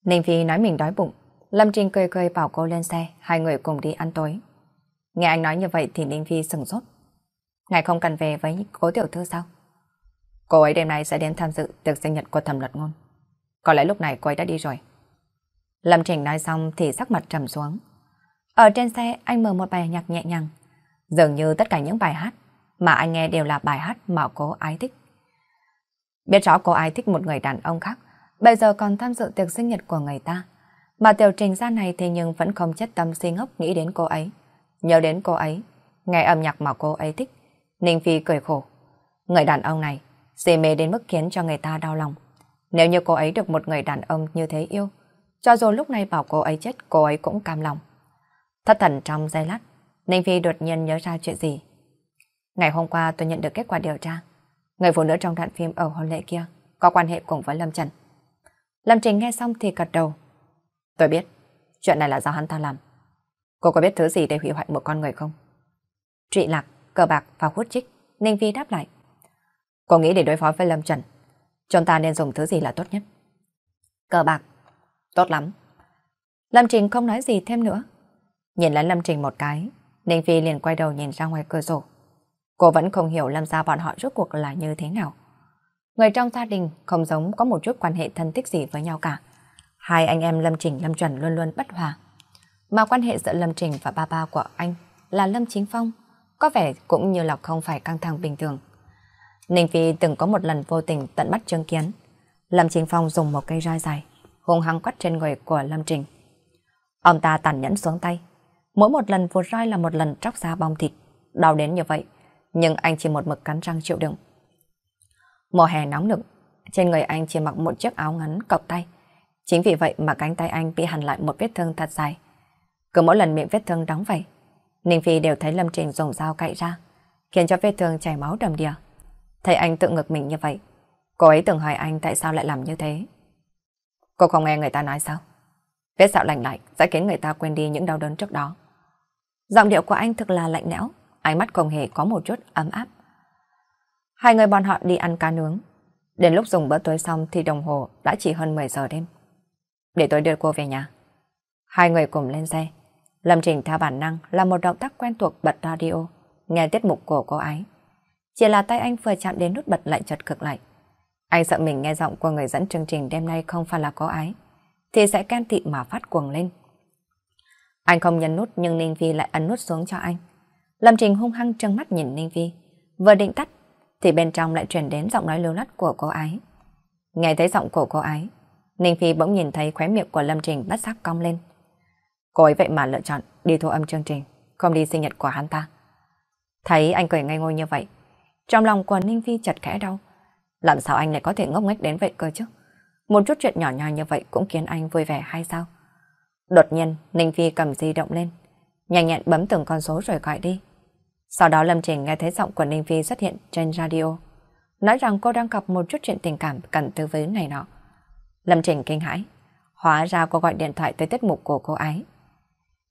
Ninh Phi nói mình đói bụng, Lâm Trinh cười cười bảo cô lên xe, hai người cùng đi ăn tối. Nghe anh nói như vậy thì Ninh Phi sừng sốt. Ngài không cần về với cố tiểu thư sao? Cô ấy đêm nay sẽ đến tham dự tiệc sinh nhật của thẩm luật ngôn. Có lẽ lúc này cô ấy đã đi rồi. Lâm Trình nói xong thì sắc mặt trầm xuống. Ở trên xe anh mở một bài nhạc nhẹ nhàng. Dường như tất cả những bài hát mà anh nghe đều là bài hát mà cô ái thích. Biết rõ cô ái thích một người đàn ông khác, bây giờ còn tham dự tiệc sinh nhật của người ta. Mà tiểu trình ra này thì nhưng vẫn không chết tâm suy ngốc nghĩ đến cô ấy. Nhớ đến cô ấy, nghe âm nhạc mà cô ấy thích. Ninh Phi cười khổ. Người đàn ông này, si mê đến mức khiến cho người ta đau lòng. Nếu như cô ấy được một người đàn ông như thế yêu, cho dù lúc này bảo cô ấy chết, cô ấy cũng cam lòng. Thất thần trong giây lát, Ninh Phi đột nhiên nhớ ra chuyện gì. Ngày hôm qua tôi nhận được kết quả điều tra. Người phụ nữ trong đoạn phim ở hôn lễ kia có quan hệ cùng với Lâm Trần. Lâm Trình nghe xong thì gật đầu. Tôi biết, chuyện này là do hắn ta làm. Cô có biết thứ gì để hủy hoại một con người không? Trị lạc, cờ bạc và hút chích, Ninh Phi đáp lại. Cô nghĩ để đối phó với Lâm Trần, chúng ta nên dùng thứ gì là tốt nhất? Cờ bạc Tốt lắm. Lâm Trình không nói gì thêm nữa. Nhìn lại Lâm Trình một cái, Ninh Phi liền quay đầu nhìn ra ngoài cửa sổ. Cô vẫn không hiểu Lâm gia bọn họ rốt cuộc là như thế nào. Người trong gia đình không giống có một chút quan hệ thân thích gì với nhau cả. Hai anh em Lâm Trình Lâm Chuẩn luôn luôn bất hòa. Mà quan hệ giữa Lâm Trình và ba ba của anh là Lâm Chính Phong có vẻ cũng như là không phải căng thẳng bình thường. Ninh Phi từng có một lần vô tình tận mắt chứng kiến. Lâm Chính Phong dùng một cây roi dài hung hăng quát trên người của Lâm Trình. Ông ta tàn nhẫn xuống tay. Mỗi một lần vụt roi là một lần tróc ra bong thịt. Đau đến như vậy, nhưng anh chỉ một mực cắn răng chịu đựng. Mùa hè nóng nực, trên người anh chỉ mặc một chiếc áo ngắn cọc tay. Chính vì vậy mà cánh tay anh bị hằn lại một vết thương thật dài. Cứ mỗi lần miệng vết thương đóng vậy, Ninh Phi đều thấy Lâm Trình dùng dao cạy ra, khiến cho vết thương chảy máu đầm đìa. Thấy anh tự ngực mình như vậy, cô ấy từng hỏi anh tại sao lại làm như thế. Cô không nghe người ta nói sao? Vết sạo lạnh lạnh sẽ khiến người ta quên đi những đau đớn trước đó. Giọng điệu của anh thực là lạnh lẽo, ánh mắt không hề có một chút ấm áp. Hai người bọn họ đi ăn cá nướng. Đến lúc dùng bữa tối xong thì đồng hồ đã chỉ hơn 10 giờ đêm. Để tôi đưa cô về nhà. Hai người cùng lên xe. Lâm Trình theo bản năng là một động tác quen thuộc bật radio, nghe tiết mục của cô ấy. Chỉ là tay anh vừa chạm đến nút bật lại chật cực lạnh. Anh sợ mình nghe giọng của người dẫn chương trình đêm nay không phải là có ái, thì sẽ can thị mà phát cuồng lên. Anh không nhấn nút nhưng Ninh Vi lại ấn nút xuống cho anh. Lâm Trình hung hăng trừng mắt nhìn Ninh Vi, vừa định tắt thì bên trong lại truyền đến giọng nói lưu lắt của cô ái. Nghe thấy giọng của cô ái, Ninh Phi bỗng nhìn thấy khóe miệng của Lâm Trình bắt sắc cong lên. Cô ấy vậy mà lựa chọn đi thu âm chương trình, không đi sinh nhật của hắn ta. Thấy anh cười ngây ngô như vậy, trong lòng của Ninh Phi chật khẽ đau. Làm sao anh lại có thể ngốc nghếch đến vậy cơ chứ? Một chút chuyện nhỏ nhoi như vậy cũng khiến anh vui vẻ hay sao? Đột nhiên, Ninh Phi cầm di động lên. Nhanh nhẹn bấm từng con số rồi gọi đi. Sau đó Lâm Trình nghe thấy giọng của Ninh Phi xuất hiện trên radio. Nói rằng cô đang gặp một chút chuyện tình cảm cần tư vấn này nọ. Lâm Trình kinh hãi. Hóa ra cô gọi điện thoại tới tiết mục của cô ấy.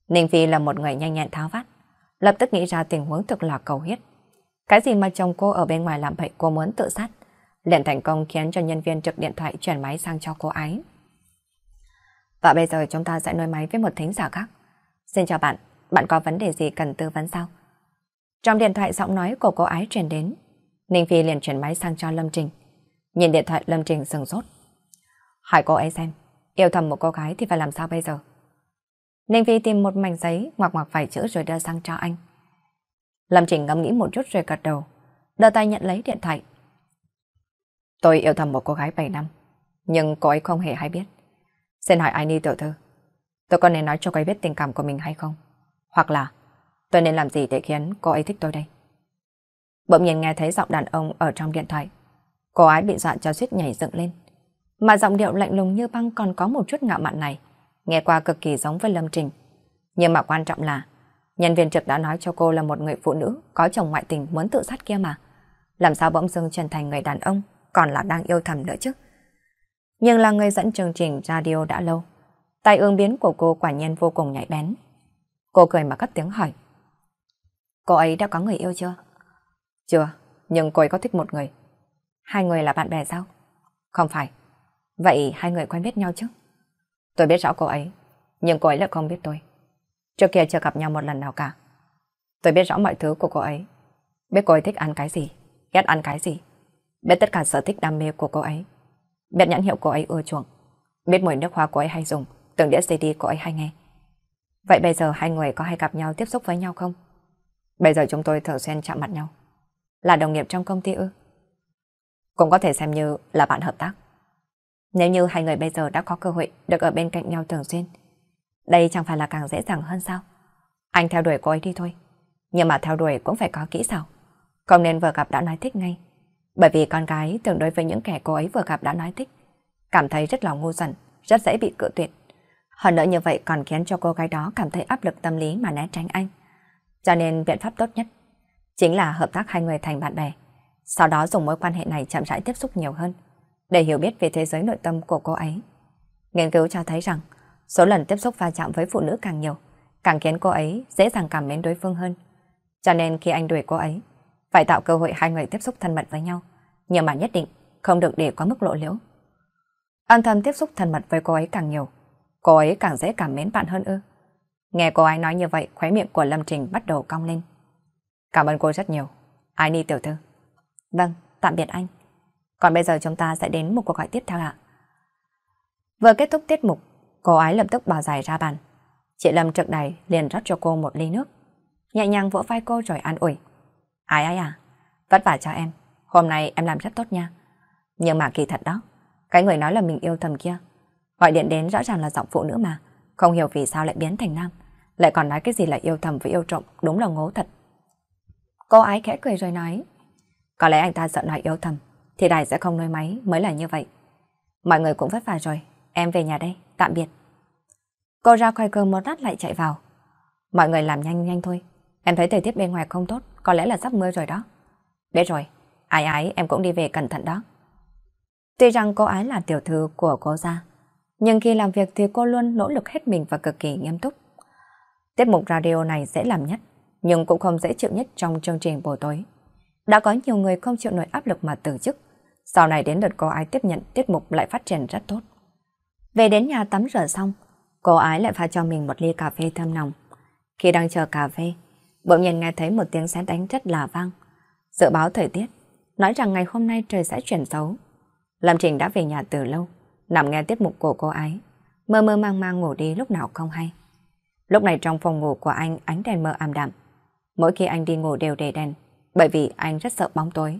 Ninh Phi là một người nhanh nhẹn tháo vát. Lập tức nghĩ ra tình huống thực là cầu hiết. Cái gì mà chồng cô ở bên ngoài làm vậy cô muốn tự sát liền thành công khiến cho nhân viên trực điện thoại chuyển máy sang cho cô ấy. Và bây giờ chúng ta sẽ nối máy với một thính giả khác. Xin chào bạn, bạn có vấn đề gì cần tư vấn sao? Trong điện thoại giọng nói của cô ấy truyền đến, Ninh Phi liền chuyển máy sang cho Lâm Trình. Nhìn điện thoại Lâm Trình sừng sốt. Hỏi cô ấy xem, yêu thầm một cô gái thì phải làm sao bây giờ? Ninh Phi tìm một mảnh giấy ngoặc ngoặc vài chữ rồi đưa sang cho anh. Lâm Trình ngẫm nghĩ một chút rồi gật đầu, đưa tay nhận lấy điện thoại Tôi yêu thầm một cô gái 7 năm, nhưng cô ấy không hề hay biết. Xin hỏi Aini tiểu thư, tôi có nên nói cho cô ấy biết tình cảm của mình hay không? Hoặc là tôi nên làm gì để khiến cô ấy thích tôi đây? Bỗng nhiên nghe thấy giọng đàn ông ở trong điện thoại. Cô ấy bị dọa cho suýt nhảy dựng lên. Mà giọng điệu lạnh lùng như băng còn có một chút ngạo mạn này. Nghe qua cực kỳ giống với Lâm Trình. Nhưng mà quan trọng là nhân viên trực đã nói cho cô là một người phụ nữ có chồng ngoại tình muốn tự sát kia mà. Làm sao bỗng dưng trở thành người đàn ông còn là đang yêu thầm nữa chứ. Nhưng là người dẫn chương trình radio đã lâu, tài ương biến của cô quả nhiên vô cùng nhạy bén. Cô cười mà cất tiếng hỏi. Cô ấy đã có người yêu chưa? Chưa, nhưng cô ấy có thích một người. Hai người là bạn bè sao? Không phải. Vậy hai người quen biết nhau chứ? Tôi biết rõ cô ấy, nhưng cô ấy lại không biết tôi. Trước kia chưa gặp nhau một lần nào cả. Tôi biết rõ mọi thứ của cô ấy. Biết cô ấy thích ăn cái gì, ghét ăn cái gì biết tất cả sở thích đam mê của cô ấy, biết nhãn hiệu cô ấy ưa chuộng, biết mùi nước hoa cô ấy hay dùng, từng đĩa CD cô ấy hay nghe. Vậy bây giờ hai người có hay gặp nhau tiếp xúc với nhau không? Bây giờ chúng tôi thường xuyên chạm mặt nhau. Là đồng nghiệp trong công ty ư? Cũng có thể xem như là bạn hợp tác. Nếu như hai người bây giờ đã có cơ hội được ở bên cạnh nhau thường xuyên, đây chẳng phải là càng dễ dàng hơn sao? Anh theo đuổi cô ấy đi thôi. Nhưng mà theo đuổi cũng phải có kỹ xảo. Không nên vừa gặp đã nói thích ngay, bởi vì con gái thường đối với những kẻ cô ấy vừa gặp đã nói thích, cảm thấy rất là ngu dần, rất dễ bị cự tuyệt. Hơn nữa như vậy còn khiến cho cô gái đó cảm thấy áp lực tâm lý mà né tránh anh. Cho nên biện pháp tốt nhất chính là hợp tác hai người thành bạn bè, sau đó dùng mối quan hệ này chậm rãi tiếp xúc nhiều hơn để hiểu biết về thế giới nội tâm của cô ấy. Nghiên cứu cho thấy rằng số lần tiếp xúc va chạm với phụ nữ càng nhiều, càng khiến cô ấy dễ dàng cảm mến đối phương hơn. Cho nên khi anh đuổi cô ấy, phải tạo cơ hội hai người tiếp xúc thân mật với nhau, nhưng mà nhất định không được để quá mức lộ liễu. An thầm tiếp xúc thân mật với cô ấy càng nhiều, cô ấy càng dễ cảm mến bạn hơn ư. Nghe cô ấy nói như vậy, khóe miệng của Lâm Trình bắt đầu cong lên. Cảm ơn cô rất nhiều. Ai đi tiểu thư. Vâng, tạm biệt anh. Còn bây giờ chúng ta sẽ đến một cuộc gọi tiếp theo ạ. Vừa kết thúc tiết mục, cô ấy lập tức bỏ dài ra bàn. Chị Lâm trực đài liền rót cho cô một ly nước. Nhẹ nhàng vỗ vai cô rồi an ủi. Ai ai à, vất vả cho em, hôm nay em làm rất tốt nha. Nhưng mà kỳ thật đó, cái người nói là mình yêu thầm kia. Gọi điện đến rõ ràng là giọng phụ nữ mà, không hiểu vì sao lại biến thành nam. Lại còn nói cái gì là yêu thầm với yêu trộm, đúng là ngố thật. Cô ái khẽ cười rồi nói, có lẽ anh ta sợ nói yêu thầm, thì đài sẽ không nói máy mới là như vậy. Mọi người cũng vất vả rồi, em về nhà đây, tạm biệt. Cô ra khỏi cửa một lát lại chạy vào. Mọi người làm nhanh nhanh thôi, Em thấy thời tiết bên ngoài không tốt, có lẽ là sắp mưa rồi đó. Biết rồi, ai ái em cũng đi về cẩn thận đó. Tuy rằng cô ái là tiểu thư của cô gia, nhưng khi làm việc thì cô luôn nỗ lực hết mình và cực kỳ nghiêm túc. Tiết mục radio này dễ làm nhất, nhưng cũng không dễ chịu nhất trong chương trình buổi tối. Đã có nhiều người không chịu nổi áp lực mà từ chức. Sau này đến đợt cô ái tiếp nhận tiết mục lại phát triển rất tốt. Về đến nhà tắm rửa xong, cô ái lại pha cho mình một ly cà phê thơm nồng. Khi đang chờ cà phê, Bỗng nhiên nghe thấy một tiếng sét đánh rất là vang. Dự báo thời tiết, nói rằng ngày hôm nay trời sẽ chuyển xấu. Lâm Trình đã về nhà từ lâu, nằm nghe tiết mục của cô ấy, mơ mơ mang mang ngủ đi lúc nào không hay. Lúc này trong phòng ngủ của anh ánh đèn mờ ảm đạm. Mỗi khi anh đi ngủ đều để đèn, bởi vì anh rất sợ bóng tối.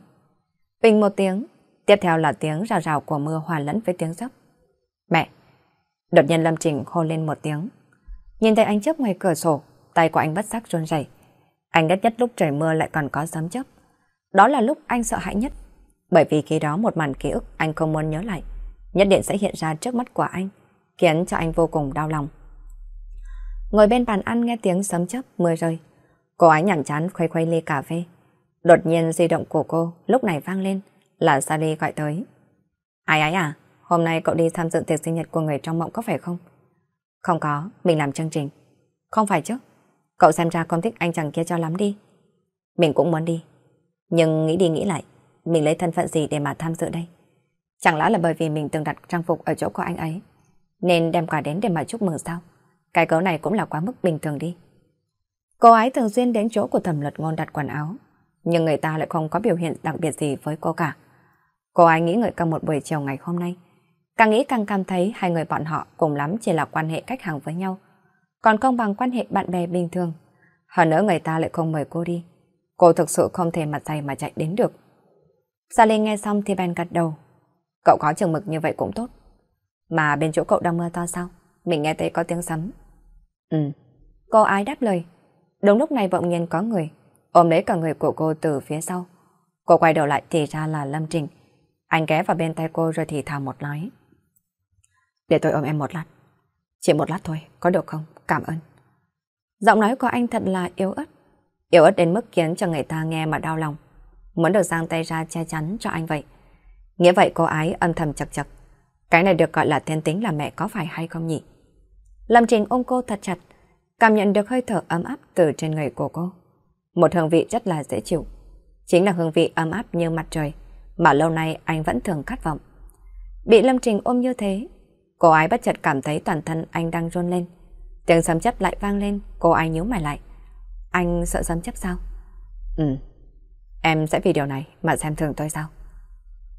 Bình một tiếng, tiếp theo là tiếng rào rào của mưa hòa lẫn với tiếng dốc. Mẹ! Đột nhiên Lâm Trình hô lên một tiếng. Nhìn thấy anh trước ngoài cửa sổ, tay của anh bất giác run rẩy. Anh ghét nhất lúc trời mưa lại còn có sấm chớp. Đó là lúc anh sợ hãi nhất. Bởi vì khi đó một màn ký ức anh không muốn nhớ lại. Nhất định sẽ hiện ra trước mắt của anh, khiến cho anh vô cùng đau lòng. Ngồi bên bàn ăn nghe tiếng sấm chớp mưa rơi. Cô ấy nhàn chán khuấy khuấy ly cà phê. Đột nhiên di động của cô lúc này vang lên là Sally gọi tới. Ai ấy à, hôm nay cậu đi tham dự tiệc sinh nhật của người trong mộng có phải không? Không có, mình làm chương trình. Không phải chứ? Cậu xem ra con thích anh chàng kia cho lắm đi. Mình cũng muốn đi. Nhưng nghĩ đi nghĩ lại, mình lấy thân phận gì để mà tham dự đây? Chẳng lẽ là bởi vì mình từng đặt trang phục ở chỗ của anh ấy, nên đem quà đến để mà chúc mừng sao? Cái cấu này cũng là quá mức bình thường đi. Cô ấy thường xuyên đến chỗ của thẩm luật ngôn đặt quần áo, nhưng người ta lại không có biểu hiện đặc biệt gì với cô cả. Cô ấy nghĩ ngợi cả một buổi chiều ngày hôm nay. Càng nghĩ càng cảm thấy hai người bọn họ cùng lắm chỉ là quan hệ khách hàng với nhau, còn không bằng quan hệ bạn bè bình thường. Hơn nữa người ta lại không mời cô đi. Cô thực sự không thể mặt dày mà chạy đến được. Gia Linh nghe xong thì bèn gật đầu. Cậu có trường mực như vậy cũng tốt. Mà bên chỗ cậu đang mưa to sao? Mình nghe thấy có tiếng sấm. Ừ. Cô ái đáp lời. Đúng lúc này bỗng nhiên có người ôm lấy cả người của cô từ phía sau. Cô quay đầu lại thì ra là Lâm Trình. Anh ghé vào bên tay cô rồi thì thào một nói. Để tôi ôm em một lát. Chỉ một lát thôi, có được không? cảm ơn. Giọng nói của anh thật là yếu ớt. Yếu ớt đến mức khiến cho người ta nghe mà đau lòng. Muốn được giang tay ra che chắn cho anh vậy. Nghĩa vậy cô ái âm thầm chật chật. Cái này được gọi là thiên tính là mẹ có phải hay không nhỉ? Lâm Trình ôm cô thật chặt, cảm nhận được hơi thở ấm áp từ trên người của cô. Một hương vị rất là dễ chịu. Chính là hương vị ấm áp như mặt trời, mà lâu nay anh vẫn thường khát vọng. Bị Lâm Trình ôm như thế, cô ái bất chợt cảm thấy toàn thân anh đang run lên. Tiếng sấm chấp lại vang lên, cô ai nhíu mày lại. Anh sợ sấm chấp sao? Ừ, em sẽ vì điều này mà xem thường tôi sao?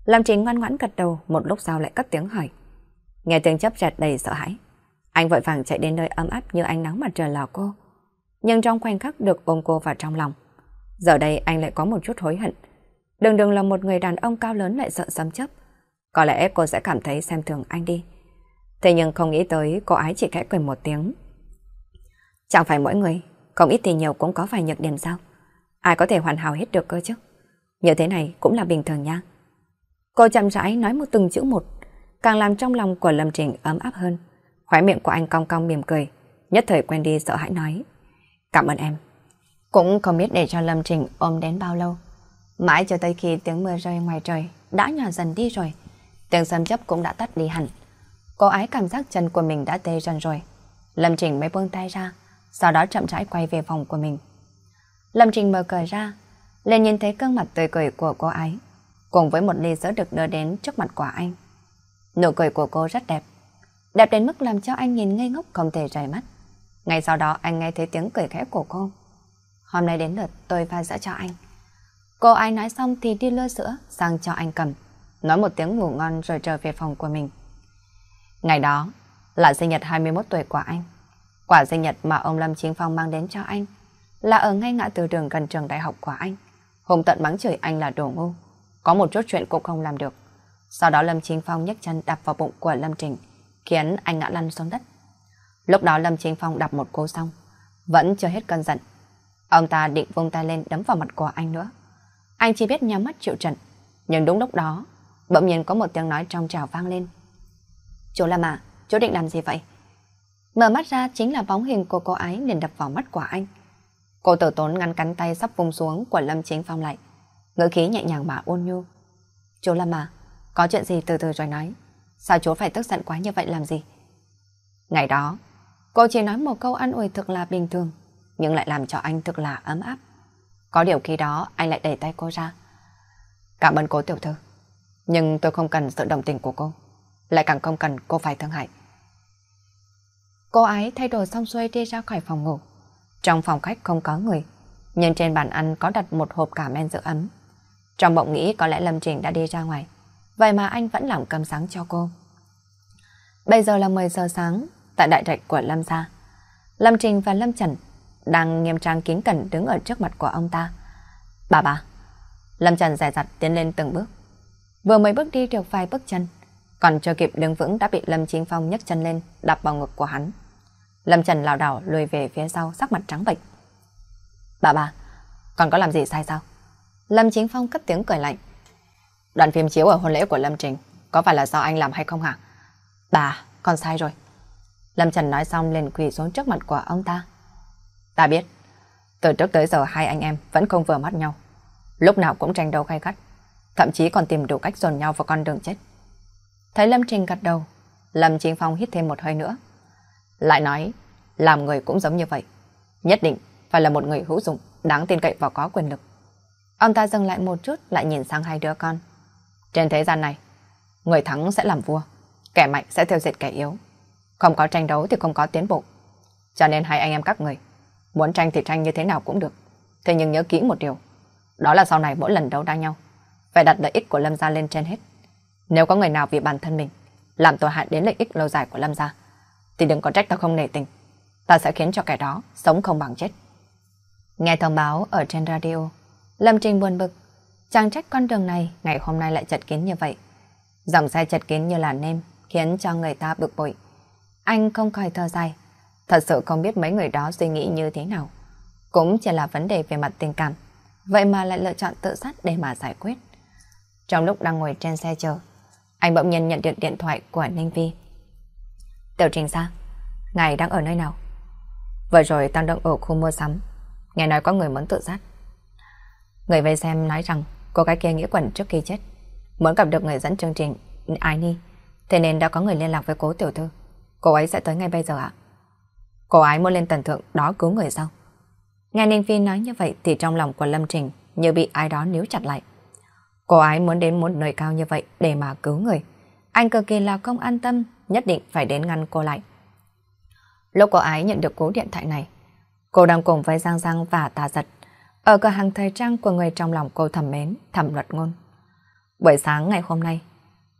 Lâm Chính ngoan ngoãn gật đầu, một lúc sau lại cất tiếng hỏi. Nghe tiếng chấp chặt đầy sợ hãi. Anh vội vàng chạy đến nơi ấm áp như ánh nắng mặt trời lò cô. Nhưng trong khoảnh khắc được ôm cô vào trong lòng. Giờ đây anh lại có một chút hối hận. đừng đừng là một người đàn ông cao lớn lại sợ sấm chấp. Có lẽ cô sẽ cảm thấy xem thường anh đi. Thế nhưng không nghĩ tới cô ái chỉ khẽ cười một tiếng. Chẳng phải mỗi người, không ít thì nhiều cũng có vài nhược điểm sao? Ai có thể hoàn hảo hết được cơ chứ? Như thế này cũng là bình thường nha. Cô chậm rãi nói một từng chữ một, càng làm trong lòng của Lâm Trình ấm áp hơn. Khóe miệng của anh cong cong mỉm cười, nhất thời quen đi sợ hãi nói. Cảm ơn em. Cũng không biết để cho Lâm Trình ôm đến bao lâu. Mãi cho tới khi tiếng mưa rơi ngoài trời đã nhỏ dần đi rồi, tiếng sấm chớp cũng đã tắt đi hẳn. Cô ái cảm giác chân của mình đã tê dần rồi. Lâm Trình mới buông tay ra, sau đó chậm rãi quay về phòng của mình. Lâm Trình mở cửa ra, liền nhìn thấy gương mặt tươi cười của cô ấy, cùng với một ly sữa được đưa đến trước mặt của anh. Nụ cười của cô rất đẹp, đẹp đến mức làm cho anh nhìn ngây ngốc không thể rời mắt. Ngay sau đó anh nghe thấy tiếng cười khẽ của cô. Hôm nay đến lượt tôi pha sữa cho anh. Cô ấy nói xong thì đi lưa sữa sang cho anh cầm, nói một tiếng ngủ ngon rồi trở về phòng của mình. Ngày đó là sinh nhật 21 tuổi của anh. Quả sinh nhật mà ông Lâm Chính Phong mang đến cho anh là ở ngay ngã tư đường gần trường đại học của anh. Hùng tận mắng chửi anh là đồ ngu. Có một chút chuyện cũng không làm được. Sau đó Lâm Chính Phong nhấc chân đạp vào bụng của Lâm Trình, khiến anh ngã lăn xuống đất. Lúc đó Lâm Chính Phong đạp một cú xong, vẫn chưa hết cơn giận. Ông ta định vung tay lên đấm vào mặt của anh nữa. Anh chỉ biết nhắm mắt chịu trận. Nhưng đúng lúc đó, bỗng nhiên có một tiếng nói trong trào vang lên. Chú Lâm à, chú định làm gì vậy? Mở mắt ra chính là bóng hình của cô ấy liền đập vào mắt của anh. Cô tử tốn ngăn cắn tay sắp vùng xuống của Lâm Chính Phong lại. Ngữ khí nhẹ nhàng mà ôn nhu. Chú Lâm à, có chuyện gì từ từ rồi nói. Sao chú phải tức giận quá như vậy làm gì? Ngày đó, cô chỉ nói một câu an ủi thực là bình thường, nhưng lại làm cho anh thực là ấm áp. Có điều khi đó anh lại đẩy tay cô ra. Cảm ơn cô tiểu thư, nhưng tôi không cần sự đồng tình của cô, lại càng không cần cô phải thương hại. Cô ấy thay đồ xong xuôi đi ra khỏi phòng ngủ. Trong phòng khách không có người, nhưng trên bàn ăn có đặt một hộp cả men giữ ấm. Trong bỗng nghĩ có lẽ Lâm Trình đã đi ra ngoài, vậy mà anh vẫn làm cơm sáng cho cô. Bây giờ là 10 giờ sáng, tại đại trạch của Lâm gia. Lâm Trình và Lâm Trần đang nghiêm trang kính cẩn đứng ở trước mặt của ông ta. Bà bà. Lâm Trần dài dặt tiến lên từng bước. Vừa mới bước đi được vài bước chân, còn chưa kịp đứng vững đã bị Lâm Trình Phong nhấc chân lên đạp vào ngực của hắn. Lâm Trần lảo đảo lùi về phía sau sắc mặt trắng bệch. Bà bà, còn có làm gì sai sao? Lâm Chính Phong cất tiếng cười lạnh. Đoạn phim chiếu ở hôn lễ của Lâm Trình có phải là do anh làm hay không hả? Bà, con sai rồi. Lâm Trần nói xong liền quỳ xuống trước mặt của ông ta. Ta biết, từ trước tới giờ hai anh em vẫn không vừa mắt nhau. Lúc nào cũng tranh đấu gay gắt, thậm chí còn tìm đủ cách dồn nhau vào con đường chết. Thấy Lâm Trình gật đầu, Lâm Chính Phong hít thêm một hơi nữa. Lại nói, làm người cũng giống như vậy. Nhất định phải là một người hữu dụng, đáng tin cậy và có quyền lực. Ông ta dừng lại một chút lại nhìn sang hai đứa con. Trên thế gian này, người thắng sẽ làm vua, kẻ mạnh sẽ tiêu diệt kẻ yếu. Không có tranh đấu thì không có tiến bộ. Cho nên hai anh em các người, muốn tranh thì tranh như thế nào cũng được. Thế nhưng nhớ kỹ một điều, đó là sau này mỗi lần đấu đa nhau, phải đặt lợi ích của Lâm gia lên trên hết. Nếu có người nào vì bản thân mình làm tổn hại đến lợi ích lâu dài của Lâm gia, thì đừng có trách tao không nể tình. Tao sẽ khiến cho kẻ đó sống không bằng chết. Nghe thông báo ở trên radio, Lâm Trình buồn bực. Chàng trách con đường này ngày hôm nay lại chật kín như vậy. Dòng xe chật kín như là nêm khiến cho người ta bực bội. Anh không khỏi thơ dài. Thật sự không biết mấy người đó suy nghĩ như thế nào. Cũng chỉ là vấn đề về mặt tình cảm. Vậy mà lại lựa chọn tự sát để mà giải quyết. Trong lúc đang ngồi trên xe chờ, anh bỗng nhiên nhận được điện thoại của Ninh Vi. Tiểu trình xa, ngài đang ở nơi nào? Vừa rồi ta đang ở khu mua sắm, nghe nói có người muốn tự sát. Người về xem nói rằng cô gái kia nghĩa quẩn trước khi chết, muốn gặp được người dẫn chương trình Aini, thế nên đã có người liên lạc với cố tiểu thư. Cô ấy sẽ tới ngay bây giờ ạ. Cô ấy muốn lên tầng thượng đó cứu người sao? Nghe Ninh Phi nói như vậy thì trong lòng của Lâm Trình như bị ai đó níu chặt lại. Cô ấy muốn đến một nơi cao như vậy để mà cứu người. Anh cực kỳ là không an tâm nhất định phải đến ngăn cô lại. Lúc cô ái nhận được cú điện thoại này, cô đang cùng với Giang Giang và Tà Giật ở cửa hàng thời trang của người trong lòng cô thầm mến, thầm luật ngôn. Buổi sáng ngày hôm nay,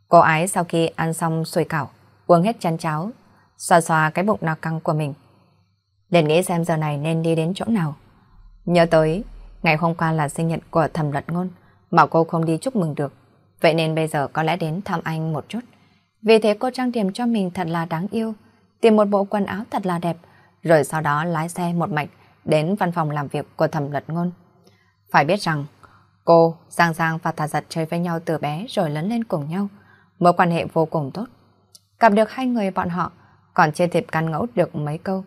cô ái sau khi ăn xong xôi cảo, uống hết chén cháo, xoa xoa cái bụng nạc căng của mình. Liền nghĩ xem giờ này nên đi đến chỗ nào. Nhớ tới, ngày hôm qua là sinh nhật của thầm luật ngôn, mà cô không đi chúc mừng được. Vậy nên bây giờ có lẽ đến thăm anh một chút. Vì thế cô trang điểm cho mình thật là đáng yêu, tìm một bộ quần áo thật là đẹp, rồi sau đó lái xe một mạch đến văn phòng làm việc của thẩm luật ngôn. Phải biết rằng, cô, Giang Giang và Thà Giật chơi với nhau từ bé rồi lớn lên cùng nhau, mối quan hệ vô cùng tốt. Gặp được hai người bọn họ, còn chưa kịp căn ngẫu được mấy câu,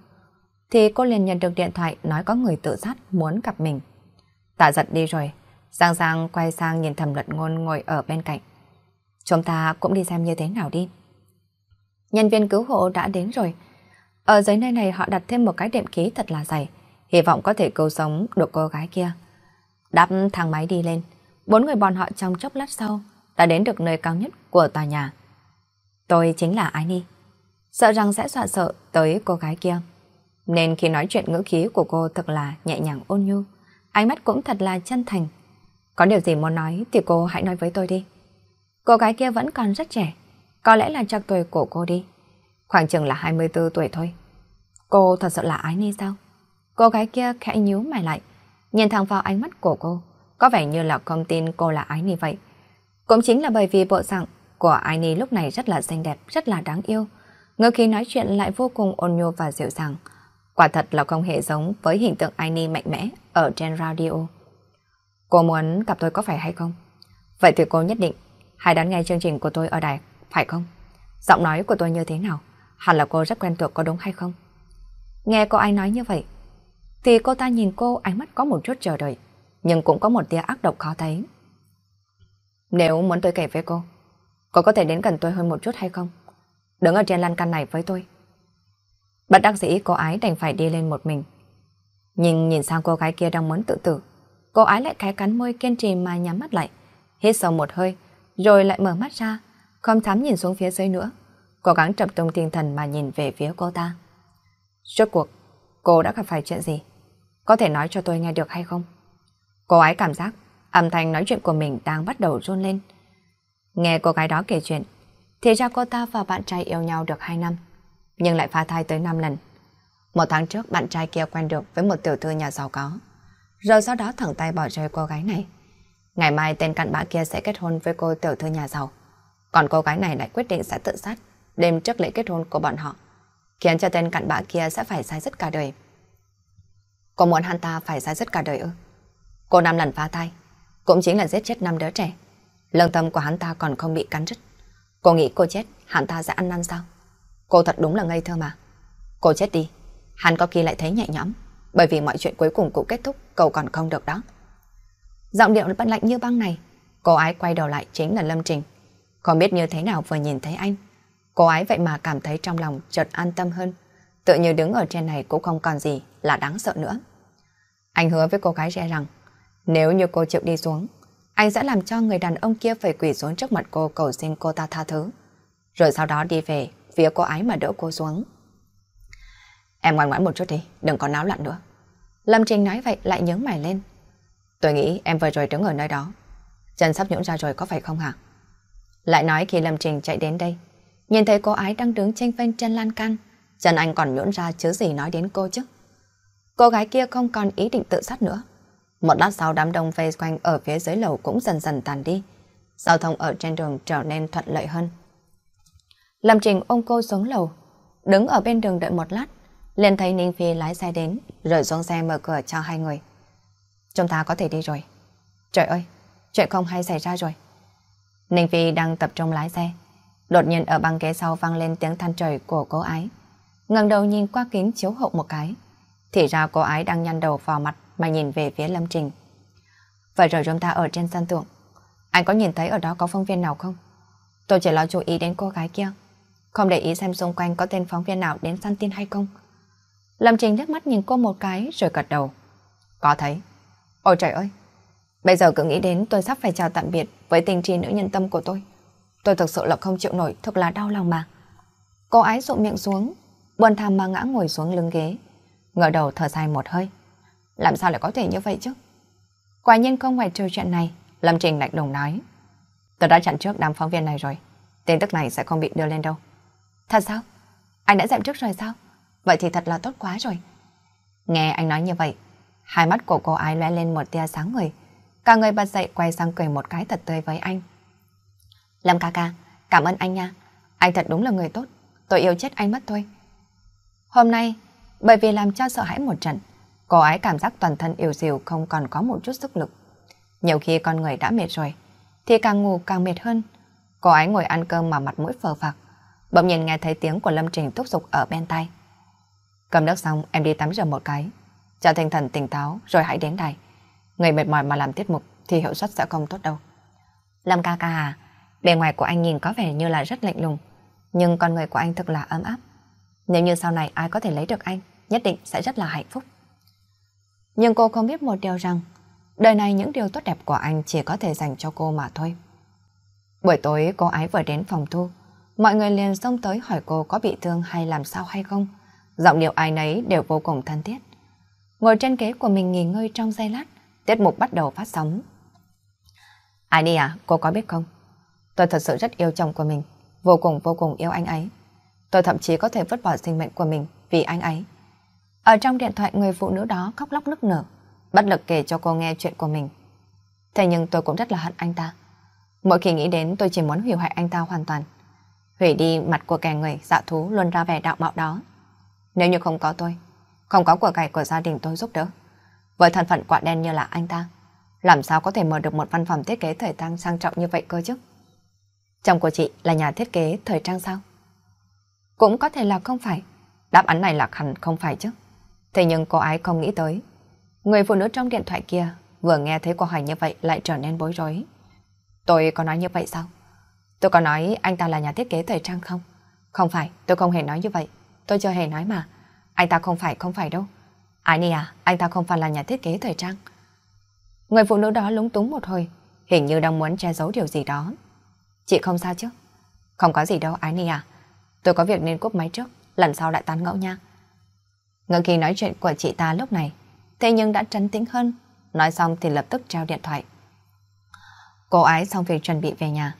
thì cô liền nhận được điện thoại nói có người tự sát muốn gặp mình. Tạ giật đi rồi, Giang Giang quay sang nhìn thẩm luật ngôn ngồi ở bên cạnh. Chúng ta cũng đi xem như thế nào đi. Nhân viên cứu hộ đã đến rồi. Ở dưới nơi này họ đặt thêm một cái đệm ký thật là dày. Hy vọng có thể cứu sống được cô gái kia. Đáp thang máy đi lên. Bốn người bọn họ trong chốc lát sau đã đến được nơi cao nhất của tòa nhà. Tôi chính là Ái Ni. Sợ rằng sẽ soạn sợ tới cô gái kia. Nên khi nói chuyện ngữ khí của cô thật là nhẹ nhàng ôn nhu. Ánh mắt cũng thật là chân thành. Có điều gì muốn nói thì cô hãy nói với tôi đi. Cô gái kia vẫn còn rất trẻ, có lẽ là chắc tuổi của cô đi. Khoảng chừng là 24 tuổi thôi. Cô thật sự là ái ni sao? Cô gái kia khẽ nhíu mày lại, nhìn thẳng vào ánh mắt của cô, có vẻ như là không tin cô là ái ni vậy. Cũng chính là bởi vì bộ dạng của ái ni lúc này rất là xinh đẹp, rất là đáng yêu, ngữ khí nói chuyện lại vô cùng ôn nhu và dịu dàng. Quả thật là không hề giống với hình tượng ái ni mạnh mẽ ở trên radio. Cô muốn gặp tôi có phải hay không? Vậy thì cô nhất định Hãy đón nghe chương trình của tôi ở đài, phải không? Giọng nói của tôi như thế nào? Hẳn là cô rất quen thuộc có đúng hay không? Nghe cô ấy nói như vậy, thì cô ta nhìn cô ánh mắt có một chút chờ đợi, nhưng cũng có một tia ác độc khó thấy. Nếu muốn tôi kể với cô, cô có thể đến gần tôi hơn một chút hay không? Đứng ở trên lan can này với tôi. Bất đắc dĩ cô ái đành phải đi lên một mình. Nhưng nhìn sang cô gái kia đang muốn tự tử, cô ái lại cái cắn môi kiên trì mà nhắm mắt lại, hít sâu một hơi, rồi lại mở mắt ra, không thám nhìn xuống phía dưới nữa, cố gắng tập trung tinh thần mà nhìn về phía cô ta. Rốt cuộc, cô đã gặp phải chuyện gì? Có thể nói cho tôi nghe được hay không? Cô ấy cảm giác âm thanh nói chuyện của mình đang bắt đầu run lên. Nghe cô gái đó kể chuyện, thì ra cô ta và bạn trai yêu nhau được 2 năm, nhưng lại phá thai tới 5 lần. Một tháng trước bạn trai kia quen được với một tiểu thư nhà giàu có, rồi sau đó thẳng tay bỏ rơi cô gái này. Ngày mai tên cặn bã kia sẽ kết hôn với cô tiểu thư nhà giàu. Còn cô gái này lại quyết định sẽ tự sát đêm trước lễ kết hôn của bọn họ. Khiến cho tên cặn bã kia sẽ phải sai dứt cả đời. Cô muốn hắn ta phải sai dứt cả đời ư? Cô năm lần phá thai, cũng chính là giết chết năm đứa trẻ. Lương tâm của hắn ta còn không bị cắn rứt. Cô nghĩ cô chết, hắn ta sẽ ăn năn sao? Cô thật đúng là ngây thơ mà. Cô chết đi, hắn có khi lại thấy nhẹ nhõm, bởi vì mọi chuyện cuối cùng cũng kết thúc, cậu còn không được đó. Giọng điệu bất lạnh như băng này, cô ái quay đầu lại chính là Lâm Trình. Không biết như thế nào vừa nhìn thấy anh, cô ái vậy mà cảm thấy trong lòng chợt an tâm hơn. Tự như đứng ở trên này cũng không còn gì là đáng sợ nữa. Anh hứa với cô gái trẻ rằng, nếu như cô chịu đi xuống, anh sẽ làm cho người đàn ông kia phải quỳ xuống trước mặt cô cầu xin cô ta tha thứ. Rồi sau đó đi về phía cô ái mà đỡ cô xuống. Em ngoan ngoãn một chút đi, đừng có náo loạn nữa. Lâm Trình nói vậy lại nhướng mày lên, Tôi nghĩ em vừa rồi đứng ở nơi đó. Chân sắp nhũn ra rồi có phải không hả? Lại nói khi Lâm Trình chạy đến đây, nhìn thấy cô ái đang đứng tranh phanh chân lan can, chân anh còn nhũn ra chứ gì nói đến cô chứ. Cô gái kia không còn ý định tự sát nữa. Một lát sau đám đông vây quanh ở phía dưới lầu cũng dần dần tàn đi. Giao thông ở trên đường trở nên thuận lợi hơn. Lâm Trình ôm cô xuống lầu, đứng ở bên đường đợi một lát, liền thấy Ninh Phi lái xe đến, rồi xuống xe mở cửa cho hai người. Chúng ta có thể đi rồi. Trời ơi, chuyện không hay xảy ra rồi. Ninh Phi đang tập trung lái xe. Đột nhiên ở băng ghế sau vang lên tiếng than trời của cô ái. ngẩng đầu nhìn qua kính chiếu hậu một cái. Thì ra cô ái đang nhăn đầu vào mặt mà nhìn về phía Lâm Trình. Vậy rồi chúng ta ở trên sân thượng. Anh có nhìn thấy ở đó có phóng viên nào không? Tôi chỉ lo chú ý đến cô gái kia. Không để ý xem xung quanh có tên phóng viên nào đến săn tin hay không. Lâm Trình nước mắt nhìn cô một cái rồi gật đầu. Có thấy. Ôi trời ơi, bây giờ cứ nghĩ đến tôi sắp phải chào tạm biệt với tình trí nữ nhân tâm của tôi. Tôi thực sự là không chịu nổi, thật là đau lòng mà. Cô ái rụm miệng xuống, buồn tham mà ngã ngồi xuống lưng ghế, ngửa đầu thở dài một hơi. Làm sao lại có thể như vậy chứ? Quả nhiên không ngoài trừ chuyện này, Lâm Trình lạnh lùng nói. Tôi đã chặn trước đám phóng viên này rồi, tin tức này sẽ không bị đưa lên đâu. Thật sao? Anh đã dẹp trước rồi sao? Vậy thì thật là tốt quá rồi. Nghe anh nói như vậy, Hai mắt của cô ái lóe lên một tia sáng người. Cả người bật dậy quay sang cười một cái thật tươi với anh. Lâm ca ca, cảm ơn anh nha. Anh thật đúng là người tốt. Tôi yêu chết anh mất thôi. Hôm nay, bởi vì làm cho sợ hãi một trận, cô ái cảm giác toàn thân yếu dìu không còn có một chút sức lực. Nhiều khi con người đã mệt rồi, thì càng ngủ càng mệt hơn. Cô ái ngồi ăn cơm mà mặt mũi phờ phạc, bỗng nhìn nghe thấy tiếng của Lâm Trình thúc giục ở bên tay. Cầm nước xong, em đi tắm rửa một cái, cho tinh thần tỉnh táo rồi hãy đến đây. Người mệt mỏi mà làm tiết mục thì hiệu suất sẽ không tốt đâu. Lâm ca ca à, bề ngoài của anh nhìn có vẻ như là rất lạnh lùng, nhưng con người của anh thật là ấm áp. Nếu như sau này ai có thể lấy được anh, nhất định sẽ rất là hạnh phúc. Nhưng cô không biết một điều rằng, đời này những điều tốt đẹp của anh chỉ có thể dành cho cô mà thôi. Buổi tối cô ái vừa đến phòng thu, mọi người liền xông tới hỏi cô có bị thương hay làm sao hay không. Giọng điệu ai nấy đều vô cùng thân thiết ngồi trên ghế của mình nghỉ ngơi trong giây lát, tiết mục bắt đầu phát sóng. Ani à, cô có biết không? Tôi thật sự rất yêu chồng của mình, vô cùng vô cùng yêu anh ấy. Tôi thậm chí có thể vứt bỏ sinh mệnh của mình vì anh ấy. Ở trong điện thoại người phụ nữ đó khóc lóc nức nở, bất lực kể cho cô nghe chuyện của mình. Thế nhưng tôi cũng rất là hận anh ta. Mỗi khi nghĩ đến tôi chỉ muốn hủy hoại anh ta hoàn toàn. Hủy đi mặt của kẻ người dạ thú luôn ra vẻ đạo mạo đó. Nếu như không có tôi, không có của cải của gia đình tôi giúp đỡ. Với thân phận quạ đen như là anh ta, làm sao có thể mở được một văn phòng thiết kế thời trang sang trọng như vậy cơ chứ? Chồng của chị là nhà thiết kế thời trang sao? Cũng có thể là không phải. Đáp án này là hẳn không phải chứ. Thế nhưng cô ấy không nghĩ tới. Người phụ nữ trong điện thoại kia vừa nghe thấy cô hỏi như vậy lại trở nên bối rối. Tôi có nói như vậy sao? Tôi có nói anh ta là nhà thiết kế thời trang không? Không phải, tôi không hề nói như vậy. Tôi chưa hề nói mà. Anh ta không phải, không phải đâu. Ani à, anh ta không phải là nhà thiết kế thời trang. Người phụ nữ đó lúng túng một hồi, hình như đang muốn che giấu điều gì đó. Chị không sao chứ? Không có gì đâu, Ani à. Tôi có việc nên cúp máy trước, lần sau lại tán ngẫu nha. Ngừng kỳ nói chuyện của chị ta lúc này, thế nhưng đã trấn tĩnh hơn. Nói xong thì lập tức trao điện thoại. Cô ái xong việc chuẩn bị về nhà.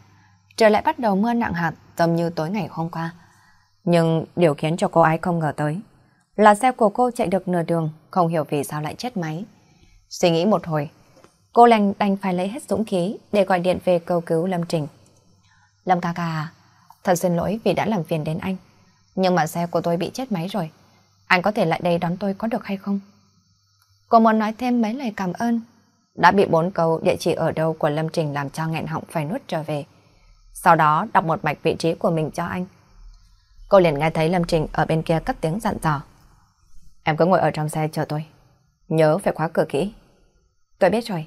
Trời lại bắt đầu mưa nặng hạt, tầm như tối ngày hôm qua. Nhưng điều khiến cho cô ái không ngờ tới là xe của cô chạy được nửa đường, không hiểu vì sao lại chết máy. Suy nghĩ một hồi, cô lành đành phải lấy hết dũng khí để gọi điện về cầu cứu Lâm Trình. Lâm ca ca à, thật xin lỗi vì đã làm phiền đến anh. Nhưng mà xe của tôi bị chết máy rồi. Anh có thể lại đây đón tôi có được hay không? Cô muốn nói thêm mấy lời cảm ơn. Đã bị bốn câu địa chỉ ở đâu của Lâm Trình làm cho nghẹn họng phải nuốt trở về. Sau đó đọc một mạch vị trí của mình cho anh. Cô liền nghe thấy Lâm Trình ở bên kia cất tiếng dặn dò. Em cứ ngồi ở trong xe chờ tôi. Nhớ phải khóa cửa kỹ. Tôi biết rồi.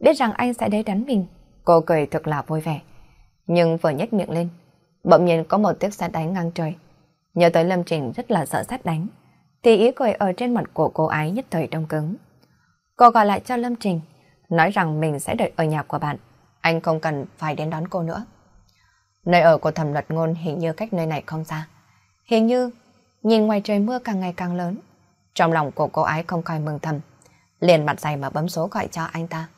Biết rằng anh sẽ đế đánh mình. Cô cười thật là vui vẻ. Nhưng vừa nhếch miệng lên, bỗng nhiên có một tiếc sét đánh ngang trời. Nhớ tới Lâm Trình rất là sợ sét đánh, thì ý cười ở trên mặt của cô ấy nhất thời đông cứng. Cô gọi lại cho Lâm Trình, nói rằng mình sẽ đợi ở nhà của bạn, anh không cần phải đến đón cô nữa. Nơi ở của thẩm luật ngôn hình như cách nơi này không xa. Hình như nhìn ngoài trời mưa càng ngày càng lớn, trong lòng của cô ấy không coi mừng thầm, liền mặt dày mà bấm số gọi cho anh ta.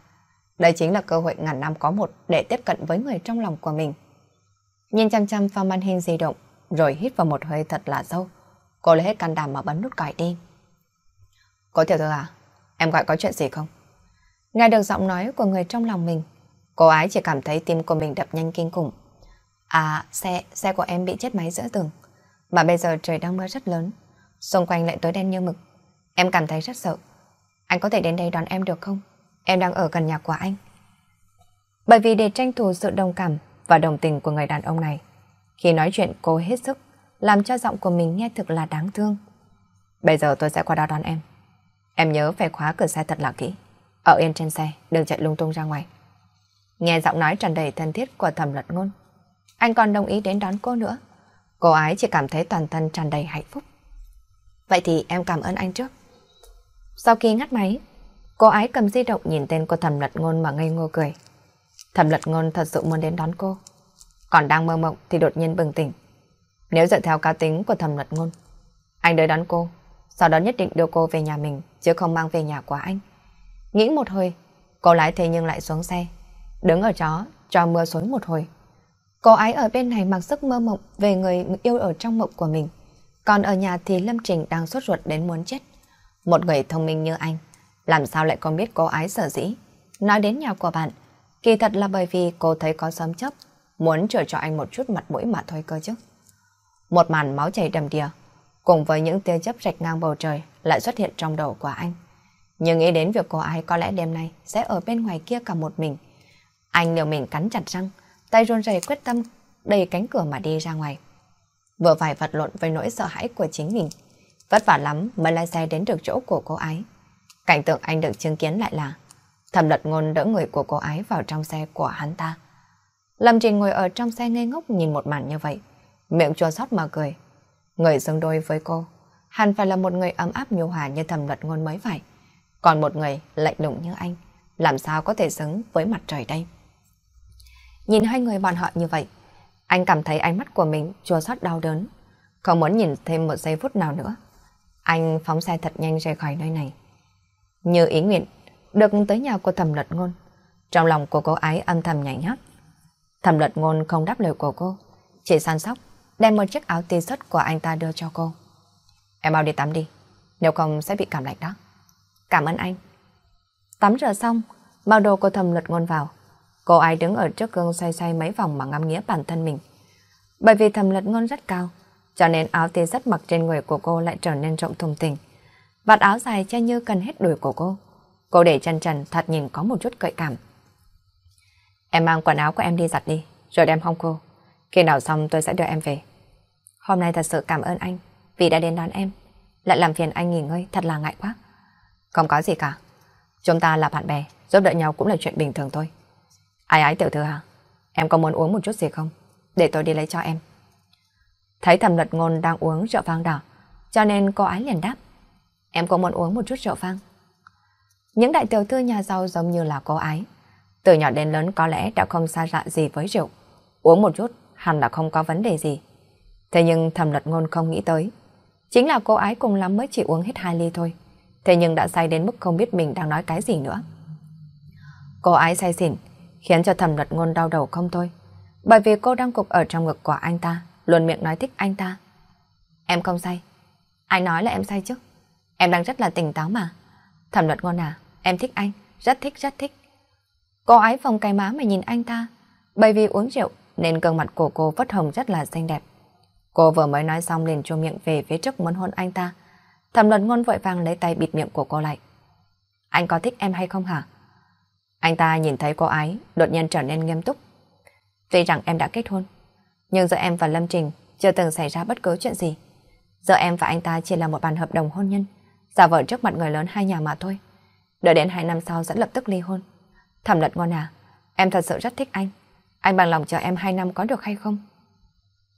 Đây chính là cơ hội ngàn năm có một để tiếp cận với người trong lòng của mình. Nhìn chăm chăm vào màn hình di động, rồi hít vào một hơi thật là sâu. Cô lấy hết can đảm mà bấm nút gọi đi. Cô tiểu thư à, em gọi có chuyện gì không? Nghe được giọng nói của người trong lòng mình, cô ấy chỉ cảm thấy tim của mình đập nhanh kinh khủng. À, xe, xe của em bị chết máy giữa tường. Mà bây giờ trời đang mưa rất lớn, xung quanh lại tối đen như mực. Em cảm thấy rất sợ. Anh có thể đến đây đón em được không? Em đang ở gần nhà của anh. Bởi vì để tranh thủ sự đồng cảm và đồng tình của người đàn ông này, khi nói chuyện cô hết sức, làm cho giọng của mình nghe thực là đáng thương. Bây giờ tôi sẽ qua đó đón em. Em nhớ phải khóa cửa xe thật là kỹ. Ở yên trên xe, đừng chạy lung tung ra ngoài. Nghe giọng nói tràn đầy thân thiết của thẩm luật ngôn, anh còn đồng ý đến đón cô nữa. Cô ấy chỉ cảm thấy toàn thân tràn đầy hạnh phúc. Vậy thì em cảm ơn anh trước. Sau khi ngắt máy, cô ái cầm di động nhìn tên của thẩm lật ngôn mà ngây ngô cười. Thẩm lật ngôn thật sự muốn đến đón cô. Còn đang mơ mộng thì đột nhiên bừng tỉnh. Nếu dựa theo cá tính của thẩm lật ngôn, anh đợi đón cô, sau đó nhất định đưa cô về nhà mình, chứ không mang về nhà của anh. Nghĩ một hồi, cô lái thế nhưng lại xuống xe, đứng ở đó cho mưa xuống một hồi. Cô ái ở bên này mặc sức mơ mộng về người yêu ở trong mộng của mình. Còn ở nhà thì Lâm Trình đang sốt ruột đến muốn chết. Một người thông minh như anh, làm sao lại không biết cô ái sở dĩ. Nói đến nhà của bạn, kỳ thật là bởi vì cô thấy có sớm chấp, muốn chữa cho anh một chút mặt mũi mà thôi cơ chứ. Một màn máu chảy đầm đìa, cùng với những tia chớp rạch ngang bầu trời lại xuất hiện trong đầu của anh. Nhưng nghĩ đến việc cô ái có lẽ đêm nay sẽ ở bên ngoài kia cả một mình. Anh liều mình cắn chặt răng, tay run rẩy quyết tâm đẩy cánh cửa mà đi ra ngoài vừa phải vật lộn với nỗi sợ hãi của chính mình. Vất vả lắm mới lái xe đến được chỗ của cô ấy Cảnh tượng anh được chứng kiến lại là thẩm lật ngôn đỡ người của cô ấy vào trong xe của hắn ta. Lâm Trình ngồi ở trong xe ngây ngốc nhìn một màn như vậy, miệng chua xót mà cười. Người xứng đôi với cô, hẳn phải là một người ấm áp nhu hòa như thẩm lật ngôn mới phải. Còn một người lạnh lùng như anh, làm sao có thể xứng với mặt trời đây? Nhìn hai người bọn họ như vậy, anh cảm thấy ánh mắt của mình chua xót đau đớn, không muốn nhìn thêm một giây phút nào nữa. Anh phóng xe thật nhanh rời khỏi nơi này. Như ý nguyện, được tới nhà của thẩm luật ngôn. Trong lòng của cô ấy âm thầm nhảy nhót. Thẩm luật ngôn không đáp lời của cô, chỉ san sóc, đem một chiếc áo t-shirt của anh ta đưa cho cô. Em mau đi tắm đi, nếu không sẽ bị cảm lạnh đó. Cảm ơn anh. Tắm rửa xong, bao đồ của thầm luật ngôn vào, Cô ai đứng ở trước gương xoay xoay mấy vòng mà ngắm nghĩa bản thân mình. Bởi vì thầm lật ngôn rất cao, cho nên áo tê rất mặc trên người của cô lại trở nên rộng thùng tình. Vạt áo dài che như cần hết đùi của cô. Cô để chân trần thật nhìn có một chút cậy cảm. Em mang quần áo của em đi giặt đi, rồi đem hong cô. Khi nào xong tôi sẽ đưa em về. Hôm nay thật sự cảm ơn anh vì đã đến đón em. Lại làm phiền anh nghỉ ngơi, thật là ngại quá. Không có gì cả. Chúng ta là bạn bè, giúp đỡ nhau cũng là chuyện bình thường thôi. Ai ái tiểu thư hả? Em có muốn uống một chút gì không? Để tôi đi lấy cho em. Thấy thẩm luật ngôn đang uống rượu vang đỏ, cho nên cô ái liền đáp. Em có muốn uống một chút rượu vang? Những đại tiểu thư nhà giàu giống như là cô ái. Từ nhỏ đến lớn có lẽ đã không xa lạ gì với rượu. Uống một chút hẳn là không có vấn đề gì. Thế nhưng thẩm luật ngôn không nghĩ tới. Chính là cô ái cùng lắm mới chỉ uống hết hai ly thôi. Thế nhưng đã say đến mức không biết mình đang nói cái gì nữa. Cô ái say xỉn, khiến cho thẩm luật ngôn đau đầu không thôi. Bởi vì cô đang cục ở trong ngực của anh ta, luôn miệng nói thích anh ta. Em không say. Ai nói là em say chứ? Em đang rất là tỉnh táo mà. Thẩm luật ngôn à, em thích anh, rất thích rất thích. Cô ấy phòng cái má mà nhìn anh ta, bởi vì uống rượu nên gương mặt của cô vất hồng rất là xinh đẹp. Cô vừa mới nói xong liền chua miệng về phía trước muốn hôn anh ta. Thẩm luật ngôn vội vàng lấy tay bịt miệng của cô lại. Anh có thích em hay không hả? Anh ta nhìn thấy cô ấy, đột nhiên trở nên nghiêm túc. Tuy rằng em đã kết hôn, nhưng giữa em và Lâm Trình chưa từng xảy ra bất cứ chuyện gì. Giờ em và anh ta chỉ là một bàn hợp đồng hôn nhân, giả vợ trước mặt người lớn hai nhà mà thôi. Đợi đến hai năm sau sẽ lập tức ly hôn. Thẩm Lật ngon à, em thật sự rất thích anh. Anh bằng lòng cho em hai năm có được hay không?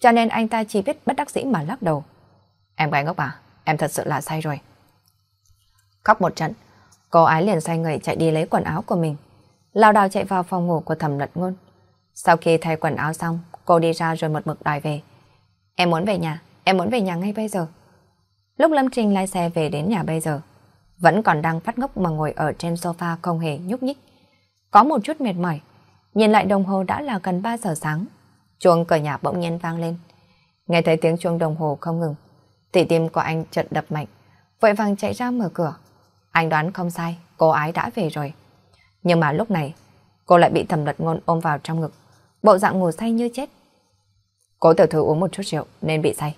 Cho nên anh ta chỉ biết bất đắc dĩ mà lắc đầu. Em gái ngốc à, em thật sự là sai rồi. Khóc một trận, cô ái liền xoay người chạy đi lấy quần áo của mình lao đào chạy vào phòng ngủ của thẩm luật ngôn. Sau khi thay quần áo xong, cô đi ra rồi một mực đòi về. Em muốn về nhà, em muốn về nhà ngay bây giờ. Lúc Lâm Trình lái xe về đến nhà bây giờ, vẫn còn đang phát ngốc mà ngồi ở trên sofa không hề nhúc nhích. Có một chút mệt mỏi, nhìn lại đồng hồ đã là gần 3 giờ sáng. Chuông cửa nhà bỗng nhiên vang lên. Nghe thấy tiếng chuông đồng hồ không ngừng, thì tim của anh chợt đập mạnh, vội vàng chạy ra mở cửa. Anh đoán không sai, cô ái đã về rồi. Nhưng mà lúc này, cô lại bị thẩm lật ngôn ôm vào trong ngực, bộ dạng ngủ say như chết. Cố tiểu thư uống một chút rượu nên bị say.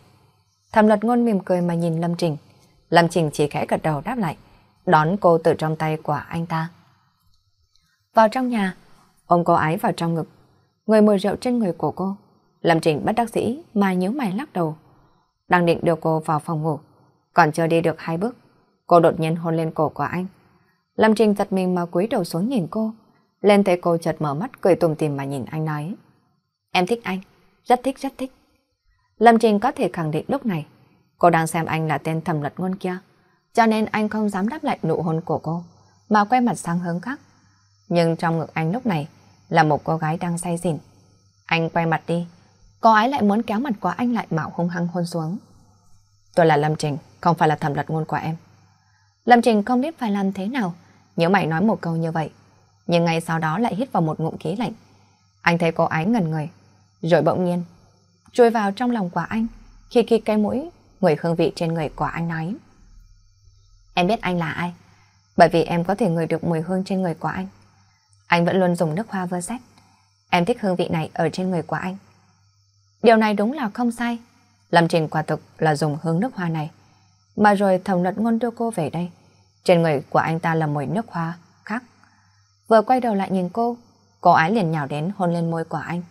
Thẩm lật ngôn mỉm cười mà nhìn Lâm Trình. Lâm Trình chỉ khẽ gật đầu đáp lại, đón cô từ trong tay của anh ta. Vào trong nhà, ôm cô ái vào trong ngực, người mùi rượu trên người của cô. Lâm Trình bất đắc dĩ mà nhíu mày lắc đầu. Đang định đưa cô vào phòng ngủ, còn chưa đi được hai bước, cô đột nhiên hôn lên cổ của anh. Lâm Trình giật mình mà cúi đầu xuống nhìn cô. Lên thấy cô chợt mở mắt cười tùm tìm mà nhìn anh nói. Em thích anh, rất thích rất thích. Lâm Trình có thể khẳng định lúc này, cô đang xem anh là tên thẩm luật ngôn kia. Cho nên anh không dám đáp lại nụ hôn của cô, mà quay mặt sang hướng khác. Nhưng trong ngực anh lúc này là một cô gái đang say xỉn. Anh quay mặt đi, cô ấy lại muốn kéo mặt của anh lại mạo hung hăng hôn xuống. Tôi là Lâm Trình, không phải là thẩm luật ngôn của em. Lâm Trình không biết phải làm thế nào Nhớ mày nói một câu như vậy, nhưng ngay sau đó lại hít vào một ngụm khí lạnh. Anh thấy cô ái ngần người, rồi bỗng nhiên, chui vào trong lòng của anh, khi khi cái mũi, người hương vị trên người của anh nói. Em biết anh là ai, bởi vì em có thể ngửi được mùi hương trên người của anh. Anh vẫn luôn dùng nước hoa vơ xét. Em thích hương vị này ở trên người của anh. Điều này đúng là không sai. Lâm Trình quả thực là dùng hương nước hoa này. Mà rồi thầm luật ngôn đưa cô về đây. Trên người của anh ta là mùi nước hoa khác. Vừa quay đầu lại nhìn cô, cô ái liền nhào đến hôn lên môi của anh.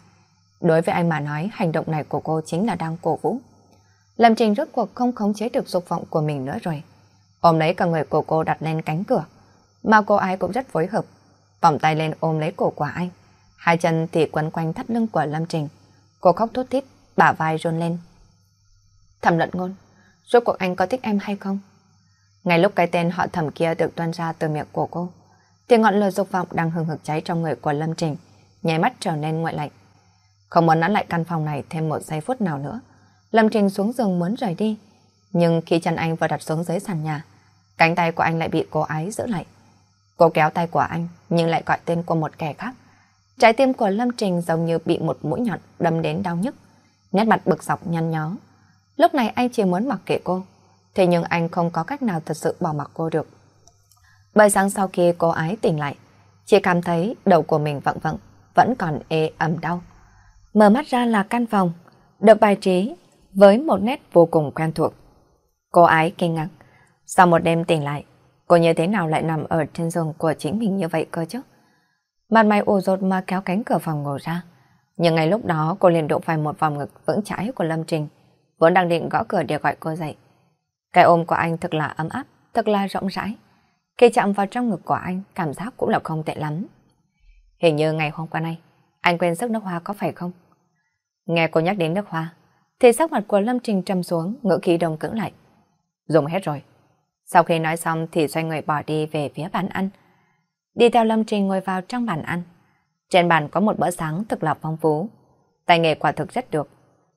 Đối với anh mà nói, hành động này của cô chính là đang cổ vũ. Lâm Trình rốt cuộc không khống chế được dục vọng của mình nữa rồi. Ôm lấy cả người của cô đặt lên cánh cửa. Mà cô ái cũng rất phối hợp. Vòng tay lên ôm lấy cổ của anh. Hai chân thì quấn quanh thắt lưng của Lâm Trình. Cô khóc thút thít, bả vai run lên. Thẩm luận ngôn, rốt cuộc anh có thích em hay không? Ngay lúc cái tên họ thẩm kia được tuôn ra từ miệng của cô, thì ngọn lửa dục vọng đang hừng hực cháy trong người của Lâm Trình, nháy mắt trở nên ngoại lạnh. Không muốn nán lại căn phòng này thêm một giây phút nào nữa, Lâm Trình xuống giường muốn rời đi, nhưng khi chân anh vừa đặt xuống dưới sàn nhà, cánh tay của anh lại bị cô ái giữ lại. Cô kéo tay của anh nhưng lại gọi tên của một kẻ khác. Trái tim của Lâm Trình giống như bị một mũi nhọn đâm đến đau nhức, nét mặt bực dọc nhăn nhó. Lúc này anh chỉ muốn mặc kệ cô, thế nhưng anh không có cách nào thật sự bỏ mặc cô được. Bởi sáng sau khi cô ái tỉnh lại, chị cảm thấy đầu của mình vặn vặn, vẫn còn ê ẩm đau. Mở mắt ra là căn phòng, được bài trí với một nét vô cùng quen thuộc. Cô ái kinh ngạc, sau một đêm tỉnh lại, cô như thế nào lại nằm ở trên giường của chính mình như vậy cơ chứ? Mặt mày ủ rột mà kéo cánh cửa phòng ngồi ra. Nhưng ngay lúc đó cô liền đụng phải một vòng ngực vững chãi của Lâm Trình, vốn đang định gõ cửa để gọi cô dậy. Cái ôm của anh thật là ấm áp, thật là rộng rãi. Khi chạm vào trong ngực của anh, cảm giác cũng là không tệ lắm. Hình như ngày hôm qua nay, anh quên giấc nước hoa có phải không? Nghe cô nhắc đến nước hoa, thì sắc mặt của Lâm Trình trầm xuống, ngữ khí đồng cứng lại. Dùng hết rồi. Sau khi nói xong thì xoay người bỏ đi về phía bàn ăn. Đi theo Lâm Trình ngồi vào trong bàn ăn. Trên bàn có một bữa sáng thực là phong phú. Tài nghề quả thực rất được.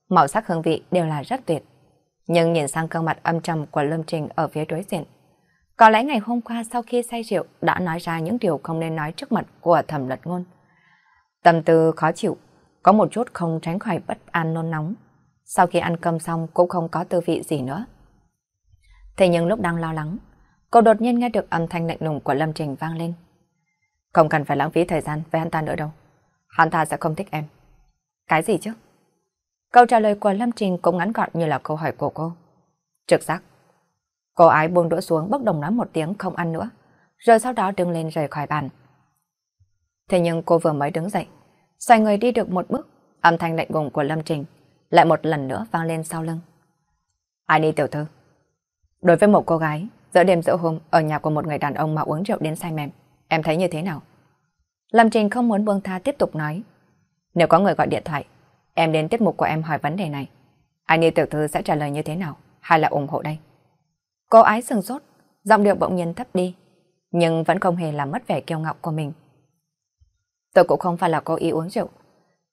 Màu sắc hương vị đều là rất tuyệt nhưng nhìn sang gương mặt âm trầm của Lâm Trình ở phía đối diện. Có lẽ ngày hôm qua sau khi say rượu đã nói ra những điều không nên nói trước mặt của thẩm lật ngôn. Tâm tư khó chịu, có một chút không tránh khỏi bất an nôn nóng. Sau khi ăn cơm xong cũng không có tư vị gì nữa. Thế nhưng lúc đang lo lắng, cô đột nhiên nghe được âm thanh lạnh lùng của Lâm Trình vang lên. Không cần phải lãng phí thời gian với hắn ta nữa đâu. Hắn ta sẽ không thích em. Cái gì chứ? Câu trả lời của Lâm Trình cũng ngắn gọn như là câu hỏi của cô. Trực giác. Cô ái buông đũa xuống bất đồng nói một tiếng không ăn nữa, rồi sau đó đứng lên rời khỏi bàn. Thế nhưng cô vừa mới đứng dậy, xoay người đi được một bước, âm thanh lạnh gùng của Lâm Trình lại một lần nữa vang lên sau lưng. Ai đi tiểu thư? Đối với một cô gái, giữa đêm giữa hôm ở nhà của một người đàn ông mà uống rượu đến say mềm, em thấy như thế nào? Lâm Trình không muốn buông tha tiếp tục nói. Nếu có người gọi điện thoại, Em đến tiết mục của em hỏi vấn đề này. Anh yêu tiểu thư sẽ trả lời như thế nào? Hay là ủng hộ đây? Cô ái sừng sốt, giọng điệu bỗng nhiên thấp đi, nhưng vẫn không hề làm mất vẻ kiêu ngạo của mình. Tôi cũng không phải là cô ý uống rượu.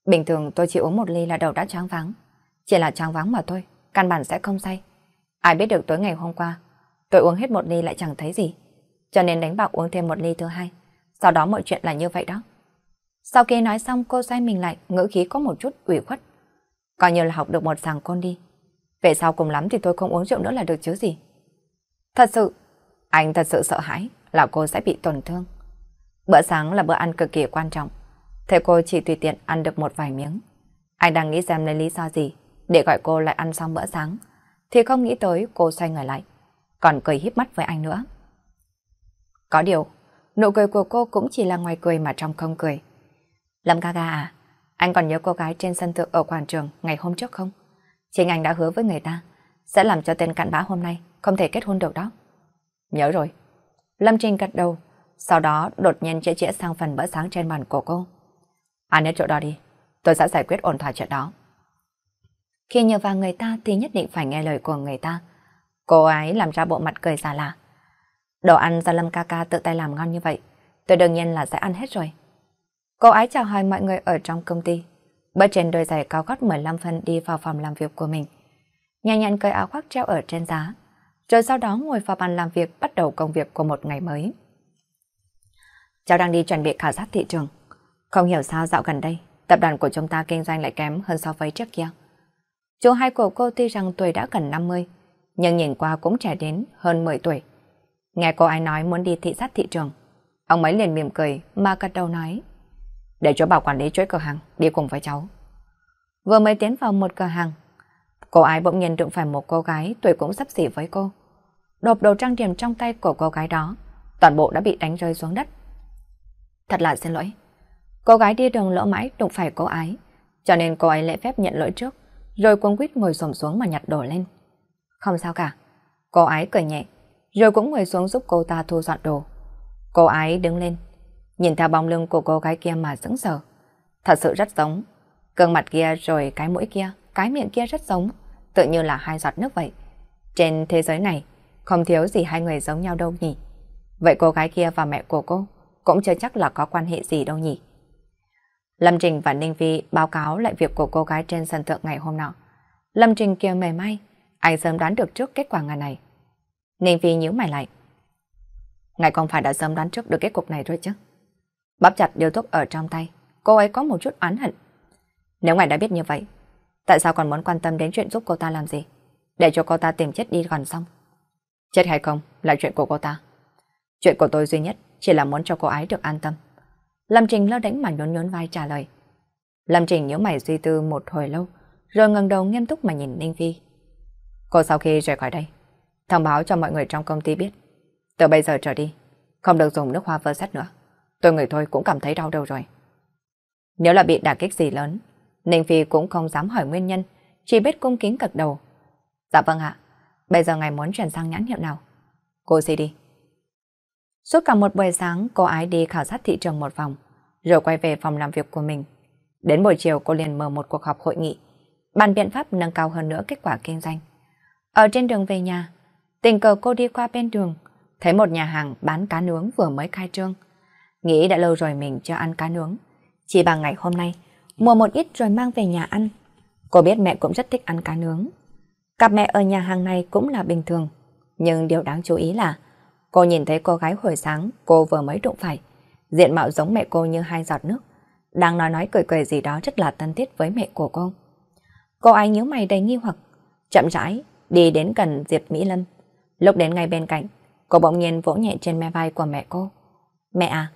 Bình thường tôi chỉ uống một ly là đầu đã tráng váng. Chỉ là tráng váng mà thôi, căn bản sẽ không say. Ai biết được tối ngày hôm qua, tôi uống hết một ly lại chẳng thấy gì. Cho nên đánh bạc uống thêm một ly thứ hai. Sau đó mọi chuyện là như vậy đó. Sau khi nói xong cô xoay mình lại, ngữ khí có một chút ủy khuất. Coi như là học được một sàng con đi. Về sau cùng lắm thì tôi không uống rượu nữa là được chứ gì. Thật sự, anh thật sự sợ hãi là cô sẽ bị tổn thương. Bữa sáng là bữa ăn cực kỳ quan trọng. Thế cô chỉ tùy tiện ăn được một vài miếng. Anh đang nghĩ xem lấy lý do gì để gọi cô lại ăn xong bữa sáng. Thì không nghĩ tới cô xoay người lại. Còn cười híp mắt với anh nữa. Có điều, nụ cười của cô cũng chỉ là ngoài cười mà trong không cười. Lâm ca ca à, anh còn nhớ cô gái trên sân thượng ở quảng trường ngày hôm trước không? Chính anh đã hứa với người ta, sẽ làm cho tên cặn bã hôm nay không thể kết hôn được đó. Nhớ rồi. Lâm Trinh gật đầu, sau đó đột nhiên chĩa chĩa sang phần bữa sáng trên bàn của cô. Anh à, chỗ đó đi, tôi sẽ giải quyết ổn thỏa chuyện đó. Khi nhờ vào người ta thì nhất định phải nghe lời của người ta. Cô ấy làm ra bộ mặt cười già lạ. Đồ ăn do Lâm ca ca tự tay làm ngon như vậy, tôi đương nhiên là sẽ ăn hết rồi. Cô ấy chào hỏi mọi người ở trong công ty. Bước trên đôi giày cao gót 15 phân đi vào phòng làm việc của mình. Nhanh nhẹn cởi áo khoác treo ở trên giá. Rồi sau đó ngồi vào bàn làm việc bắt đầu công việc của một ngày mới. Cháu đang đi chuẩn bị khảo sát thị trường. Không hiểu sao dạo gần đây, tập đoàn của chúng ta kinh doanh lại kém hơn so với trước kia. Chú hai của cô tuy rằng tuổi đã gần 50, nhưng nhìn qua cũng trẻ đến hơn 10 tuổi. Nghe cô ai nói muốn đi thị sát thị trường, ông ấy liền mỉm cười mà gật đầu nói để cho bảo quản lý chuỗi cửa hàng đi cùng với cháu. Vừa mới tiến vào một cửa hàng, cô ái bỗng nhiên đụng phải một cô gái tuổi cũng sắp xỉ với cô. Đột đầu trang điểm trong tay của cô gái đó, toàn bộ đã bị đánh rơi xuống đất. Thật là xin lỗi. Cô gái đi đường lỡ mãi đụng phải cô ái, cho nên cô ấy lễ phép nhận lỗi trước, rồi cuống quýt ngồi xổm xuống mà nhặt đồ lên. Không sao cả. Cô ái cười nhẹ, rồi cũng ngồi xuống giúp cô ta thu dọn đồ. Cô ái đứng lên, Nhìn theo bóng lưng của cô gái kia mà sững sờ. Thật sự rất giống. Cương mặt kia rồi cái mũi kia, cái miệng kia rất giống, tự như là hai giọt nước vậy. Trên thế giới này, không thiếu gì hai người giống nhau đâu nhỉ. Vậy cô gái kia và mẹ của cô cũng chưa chắc là có quan hệ gì đâu nhỉ. Lâm Trình và Ninh Vi báo cáo lại việc của cô gái trên sân thượng ngày hôm nọ. Lâm Trình kia mềm may, anh sớm đoán được trước kết quả ngày này. Ninh Vi nhíu mày lại. Ngài không phải đã sớm đoán trước được kết cục này rồi chứ? Bắp chặt điếu thuốc ở trong tay, cô ấy có một chút oán hận. Nếu ngài đã biết như vậy, tại sao còn muốn quan tâm đến chuyện giúp cô ta làm gì? Để cho cô ta tìm chết đi còn xong. Chết hay không là chuyện của cô ta. Chuyện của tôi duy nhất chỉ là muốn cho cô ấy được an tâm. Lâm Trình lơ đánh mà nhún nhún vai trả lời. Lâm Trình nhíu mày suy tư một hồi lâu, rồi ngẩng đầu nghiêm túc mà nhìn Ninh Phi. Cô sau khi rời khỏi đây, thông báo cho mọi người trong công ty biết. Từ bây giờ trở đi, không được dùng nước hoa vơ sắt nữa tôi người thôi cũng cảm thấy đau đầu rồi. Nếu là bị đả kích gì lớn, Ninh Phi cũng không dám hỏi nguyên nhân, chỉ biết cung kính cật đầu. Dạ vâng ạ, bây giờ ngài muốn chuyển sang nhãn hiệu nào? Cô gì đi. Suốt cả một buổi sáng, cô ái đi khảo sát thị trường một vòng, rồi quay về phòng làm việc của mình. Đến buổi chiều cô liền mở một cuộc họp hội nghị, bàn biện pháp nâng cao hơn nữa kết quả kinh doanh. Ở trên đường về nhà, tình cờ cô đi qua bên đường, thấy một nhà hàng bán cá nướng vừa mới khai trương. Nghĩ đã lâu rồi mình chưa ăn cá nướng. Chỉ bằng ngày hôm nay, mua một ít rồi mang về nhà ăn. Cô biết mẹ cũng rất thích ăn cá nướng. Cặp mẹ ở nhà hàng này cũng là bình thường. Nhưng điều đáng chú ý là cô nhìn thấy cô gái hồi sáng cô vừa mới đụng phải. Diện mạo giống mẹ cô như hai giọt nước. Đang nói nói cười cười gì đó rất là thân thiết với mẹ của cô. Cô ấy nhíu mày đầy nghi hoặc. Chậm rãi, đi đến gần Diệp Mỹ Lâm. Lúc đến ngay bên cạnh, cô bỗng nhiên vỗ nhẹ trên me vai của mẹ cô. Mẹ à,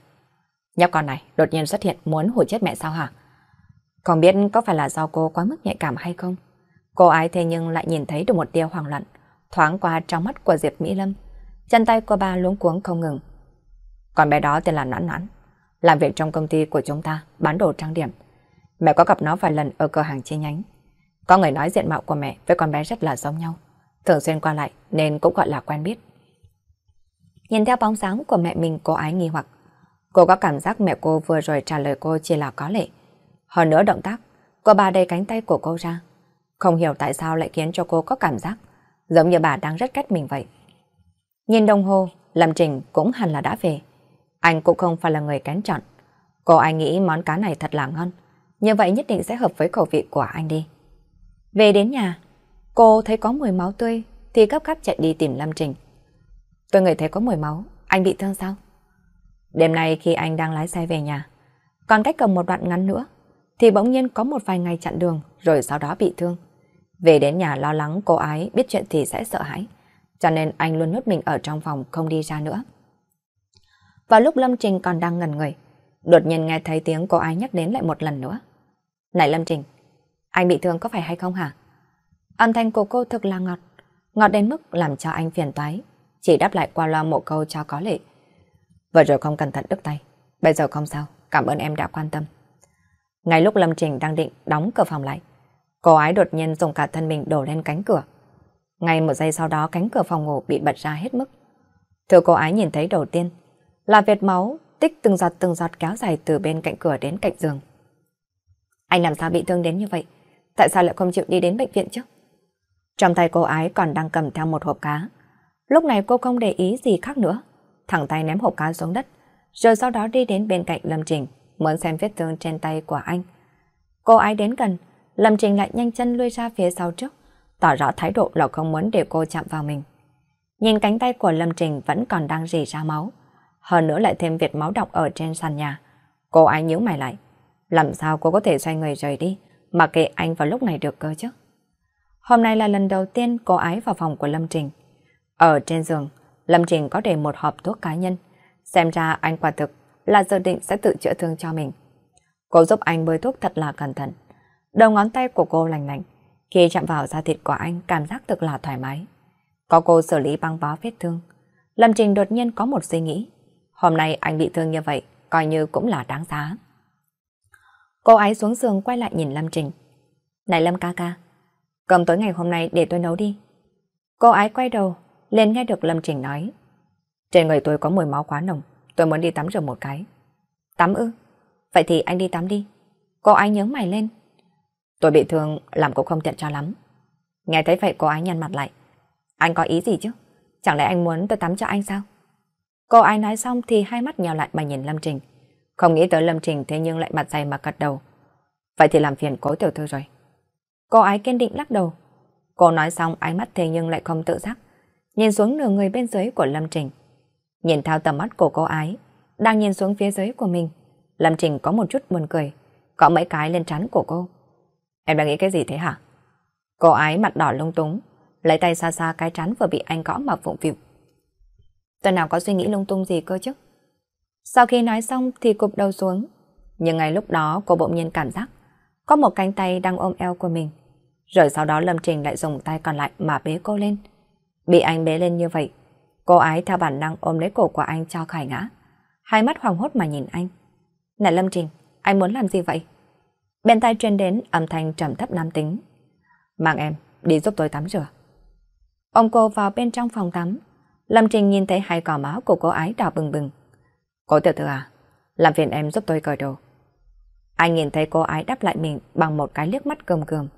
Nhóc con này đột nhiên xuất hiện muốn hủi chết mẹ sao hả? Không biết có phải là do cô quá mức nhạy cảm hay không? Cô ái thế nhưng lại nhìn thấy được một tia hoảng loạn, thoáng qua trong mắt của Diệp Mỹ Lâm. Chân tay của bà luống cuống không ngừng. con bé đó tên là nãn nãn làm việc trong công ty của chúng ta, bán đồ trang điểm. Mẹ có gặp nó vài lần ở cửa hàng chi nhánh. Có người nói diện mạo của mẹ với con bé rất là giống nhau, thường xuyên qua lại nên cũng gọi là quen biết. Nhìn theo bóng dáng của mẹ mình cô ái nghi hoặc. Cô có cảm giác mẹ cô vừa rồi trả lời cô chỉ là có lệ. Hơn nữa động tác, cô bà đầy cánh tay của cô ra. Không hiểu tại sao lại khiến cho cô có cảm giác giống như bà đang rất cách mình vậy. Nhìn đồng hồ, Lâm Trình cũng hẳn là đã về. Anh cũng không phải là người kén chọn. Cô ai nghĩ món cá này thật là ngon, như vậy nhất định sẽ hợp với khẩu vị của anh đi. Về đến nhà, cô thấy có mùi máu tươi thì gấp gáp chạy đi tìm Lâm Trình. Tôi ngửi thấy có mùi máu, anh bị thương sao? Đêm nay khi anh đang lái xe về nhà, còn cách cầm một đoạn ngắn nữa, thì bỗng nhiên có một vài ngày chặn đường rồi sau đó bị thương. Về đến nhà lo lắng cô ấy biết chuyện thì sẽ sợ hãi, cho nên anh luôn nhốt mình ở trong phòng không đi ra nữa. Vào lúc Lâm Trình còn đang ngần người, đột nhiên nghe thấy tiếng cô ấy nhắc đến lại một lần nữa. Này Lâm Trình, anh bị thương có phải hay không hả? Âm thanh của cô thực là ngọt, ngọt đến mức làm cho anh phiền toái, chỉ đáp lại qua loa một câu cho có lệ, Vừa rồi không cẩn thận đứt tay. Bây giờ không sao, cảm ơn em đã quan tâm. Ngay lúc Lâm Trình đang định đóng cửa phòng lại, cô ái đột nhiên dùng cả thân mình đổ lên cánh cửa. Ngay một giây sau đó cánh cửa phòng ngủ bị bật ra hết mức. thưa cô ái nhìn thấy đầu tiên là vệt máu tích từng giọt từng giọt kéo dài từ bên cạnh cửa đến cạnh giường. Anh làm sao bị thương đến như vậy? Tại sao lại không chịu đi đến bệnh viện chứ? Trong tay cô ái còn đang cầm theo một hộp cá. Lúc này cô không để ý gì khác nữa thẳng tay ném hộp cá xuống đất, rồi sau đó đi đến bên cạnh Lâm Trình, muốn xem vết thương trên tay của anh. Cô ấy đến gần, Lâm Trình lại nhanh chân lui ra phía sau trước, tỏ rõ thái độ là không muốn để cô chạm vào mình. Nhìn cánh tay của Lâm Trình vẫn còn đang rỉ ra máu, hơn nữa lại thêm việt máu động ở trên sàn nhà. Cô ấy nhíu mày lại, làm sao cô có thể xoay người rời đi, mà kệ anh vào lúc này được cơ chứ. Hôm nay là lần đầu tiên cô ấy vào phòng của Lâm Trình. Ở trên giường, Lâm Trình có để một hộp thuốc cá nhân. Xem ra anh quả thực là dự định sẽ tự chữa thương cho mình. Cô giúp anh bơi thuốc thật là cẩn thận. Đầu ngón tay của cô lành lành. Khi chạm vào da thịt của anh cảm giác thực là thoải mái. Có cô xử lý băng bó vết thương. Lâm Trình đột nhiên có một suy nghĩ. Hôm nay anh bị thương như vậy, coi như cũng là đáng giá. Cô ấy xuống giường quay lại nhìn Lâm Trình. Này Lâm ca ca, cầm tối ngày hôm nay để tôi nấu đi. Cô ấy quay đầu, liền nghe được Lâm Trình nói. Trên người tôi có mùi máu quá nồng, tôi muốn đi tắm rửa một cái. Tắm ư? Vậy thì anh đi tắm đi. Cô ái nhớ mày lên. Tôi bị thương, làm cũng không tiện cho lắm. Nghe thấy vậy cô ái nhăn mặt lại. Anh có ý gì chứ? Chẳng lẽ anh muốn tôi tắm cho anh sao? Cô ái nói xong thì hai mắt nhào lại mà nhìn Lâm Trình. Không nghĩ tới Lâm Trình thế nhưng lại mặt dày mà cật đầu. Vậy thì làm phiền cố tiểu thư rồi. Cô ái kiên định lắc đầu. Cô nói xong ánh mắt thế nhưng lại không tự giác nhìn xuống nửa người bên dưới của Lâm Trình. Nhìn theo tầm mắt của cô ái, đang nhìn xuống phía dưới của mình, Lâm Trình có một chút buồn cười, có mấy cái lên trán của cô. Em đang nghĩ cái gì thế hả? Cô ái mặt đỏ lung túng, lấy tay xa xa cái trán vừa bị anh cõ mà vụng vịu. Tôi nào có suy nghĩ lung tung gì cơ chứ? Sau khi nói xong thì cụp đầu xuống, nhưng ngay lúc đó cô bỗng nhiên cảm giác có một cánh tay đang ôm eo của mình. Rồi sau đó Lâm Trình lại dùng tay còn lại mà bế cô lên. Bị anh bế lên như vậy, cô ái theo bản năng ôm lấy cổ của anh cho khải ngã. Hai mắt hoàng hốt mà nhìn anh. Này Lâm Trình, anh muốn làm gì vậy? Bên tai truyền đến âm thanh trầm thấp nam tính. Mang em, đi giúp tôi tắm rửa. Ông cô vào bên trong phòng tắm. Lâm Trình nhìn thấy hai cỏ máu của cô ái đỏ bừng bừng. Cô tiểu thư à, làm phiền em giúp tôi cởi đồ. Anh nhìn thấy cô ái đáp lại mình bằng một cái liếc mắt cơm cơm,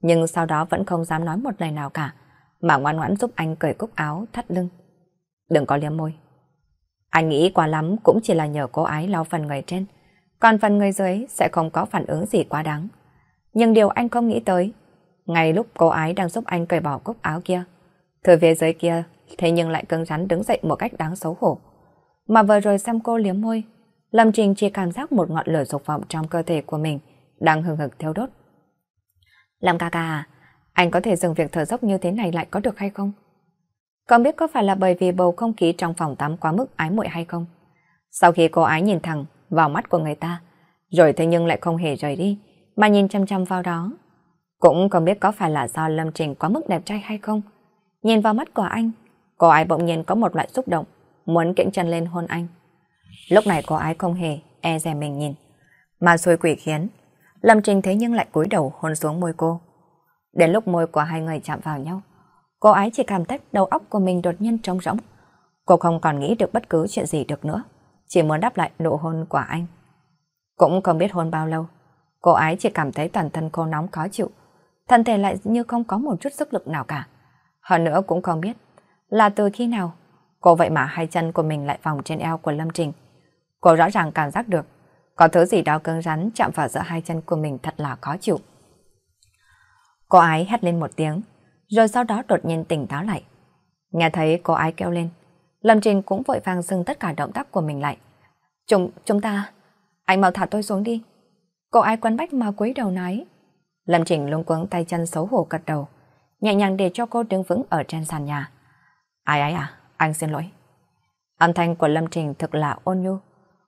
nhưng sau đó vẫn không dám nói một lời nào cả, mà ngoan ngoãn giúp anh cởi cúc áo thắt lưng. Đừng có liếm môi. Anh nghĩ quá lắm cũng chỉ là nhờ cô ái lau phần người trên, còn phần người dưới sẽ không có phản ứng gì quá đáng. Nhưng điều anh không nghĩ tới, ngay lúc cô ái đang giúp anh cởi bỏ cúc áo kia, thừa phía dưới kia thế nhưng lại cưng rắn đứng dậy một cách đáng xấu hổ. Mà vừa rồi xem cô liếm môi, Lâm Trình chỉ cảm giác một ngọn lửa dục vọng trong cơ thể của mình đang hừng hực theo đốt. Lâm ca ca à, anh có thể dừng việc thở dốc như thế này lại có được hay không? còn biết có phải là bởi vì bầu không khí trong phòng tắm quá mức ái muội hay không? Sau khi cô ái nhìn thẳng vào mắt của người ta, rồi thế nhưng lại không hề rời đi, mà nhìn chăm chăm vào đó. Cũng còn biết có phải là do Lâm Trình quá mức đẹp trai hay không? Nhìn vào mắt của anh, cô ái bỗng nhiên có một loại xúc động, muốn kiễng chân lên hôn anh. Lúc này cô ái không hề e dè mình nhìn, mà xui quỷ khiến. Lâm Trình thế nhưng lại cúi đầu hôn xuống môi cô. Đến lúc môi của hai người chạm vào nhau, cô ấy chỉ cảm thấy đầu óc của mình đột nhiên trống rỗng. Cô không còn nghĩ được bất cứ chuyện gì được nữa, chỉ muốn đáp lại nụ hôn của anh. Cũng không biết hôn bao lâu, cô ấy chỉ cảm thấy toàn thân cô nóng khó chịu, thân thể lại như không có một chút sức lực nào cả. Hơn nữa cũng không biết là từ khi nào cô vậy mà hai chân của mình lại vòng trên eo của Lâm Trình. Cô rõ ràng cảm giác được có thứ gì đó cứng rắn chạm vào giữa hai chân của mình thật là khó chịu. Cô ái hét lên một tiếng, rồi sau đó đột nhiên tỉnh táo lại. Nghe thấy cô ái kêu lên, Lâm Trình cũng vội vàng dừng tất cả động tác của mình lại. Chúng, chúng ta, anh mau thả tôi xuống đi. Cô ái quấn bách mà quấy đầu nói. Lâm Trình luống quấn tay chân xấu hổ cật đầu, nhẹ nhàng để cho cô đứng vững ở trên sàn nhà. Ai ai à, anh xin lỗi. Âm thanh của Lâm Trình thực là ôn nhu.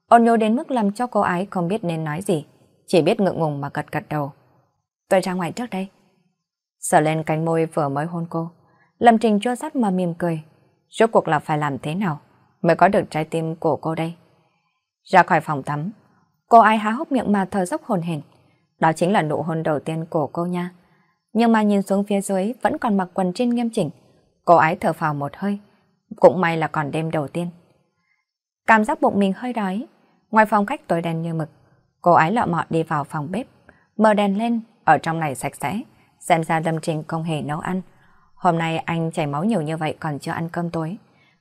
Ôn nhu đến mức làm cho cô ái không biết nên nói gì, chỉ biết ngượng ngùng mà gật gật đầu. Tôi ra ngoài trước đây. Sở lên cánh môi vừa mới hôn cô. Lâm Trình cho sắt mà mỉm cười. Rốt cuộc là phải làm thế nào mới có được trái tim của cô đây? Ra khỏi phòng tắm, cô ai há hốc miệng mà thở dốc hồn hển. Đó chính là nụ hôn đầu tiên của cô nha. Nhưng mà nhìn xuống phía dưới vẫn còn mặc quần trên nghiêm chỉnh. Cô ái thở phào một hơi. Cũng may là còn đêm đầu tiên. Cảm giác bụng mình hơi đói. Ngoài phòng khách tối đen như mực, cô ái lọ mọ đi vào phòng bếp, mở đèn lên, ở trong này sạch sẽ. Xem ra Lâm Trình không hề nấu ăn. Hôm nay anh chảy máu nhiều như vậy còn chưa ăn cơm tối.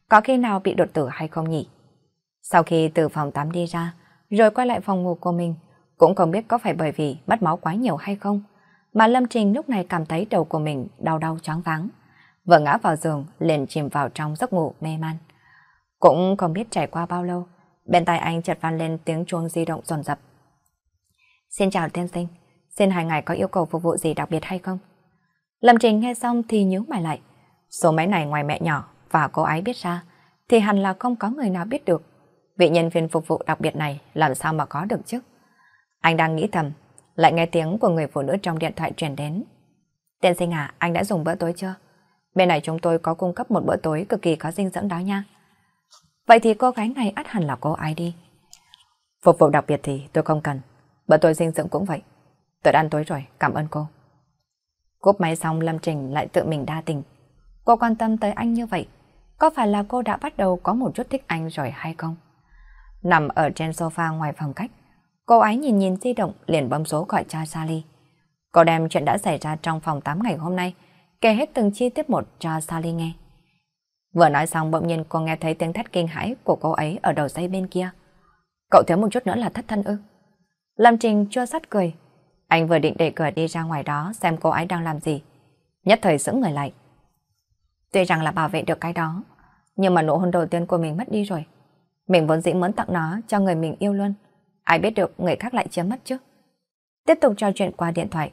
Có khi nào bị đột tử hay không nhỉ? Sau khi từ phòng tắm đi ra, rồi quay lại phòng ngủ của mình, cũng không biết có phải bởi vì mất máu quá nhiều hay không. Mà Lâm Trình lúc này cảm thấy đầu của mình đau đau choáng váng. Vừa ngã vào giường, liền chìm vào trong giấc ngủ mê man. Cũng không biết trải qua bao lâu, bên tai anh chợt vang lên tiếng chuông di động dồn rập. Xin chào tiên sinh, Xin hai ngài có yêu cầu phục vụ gì đặc biệt hay không? Lâm Trình nghe xong thì nhớ mày lại. Số máy này ngoài mẹ nhỏ và cô ấy biết ra, thì hẳn là không có người nào biết được. Vị nhân viên phục vụ đặc biệt này làm sao mà có được chứ? Anh đang nghĩ thầm, lại nghe tiếng của người phụ nữ trong điện thoại truyền đến. Tiên sinh à, anh đã dùng bữa tối chưa? Bên này chúng tôi có cung cấp một bữa tối cực kỳ có dinh dưỡng đó nha. Vậy thì cô gái này át hẳn là cô ai đi. Phục vụ đặc biệt thì tôi không cần. Bữa tối dinh dưỡng cũng vậy tôi đã ăn tối rồi, cảm ơn cô. Cúp máy xong Lâm Trình lại tự mình đa tình. Cô quan tâm tới anh như vậy, có phải là cô đã bắt đầu có một chút thích anh rồi hay không? Nằm ở trên sofa ngoài phòng khách, cô ấy nhìn nhìn di động liền bấm số gọi cho Sally. Cô đem chuyện đã xảy ra trong phòng 8 ngày hôm nay, kể hết từng chi tiết một cho Sally nghe. Vừa nói xong bỗng nhiên cô nghe thấy tiếng thét kinh hãi của cô ấy ở đầu dây bên kia. Cậu thiếu một chút nữa là thất thân ư? Lâm Trình chưa sắt cười, anh vừa định đẩy cửa đi ra ngoài đó xem cô ấy đang làm gì. Nhất thời sững người lại. Tuy rằng là bảo vệ được cái đó, nhưng mà nụ hôn đầu tiên của mình mất đi rồi. Mình vốn dĩ muốn tặng nó cho người mình yêu luôn. Ai biết được người khác lại chiếm mất chứ. Tiếp tục trò chuyện qua điện thoại.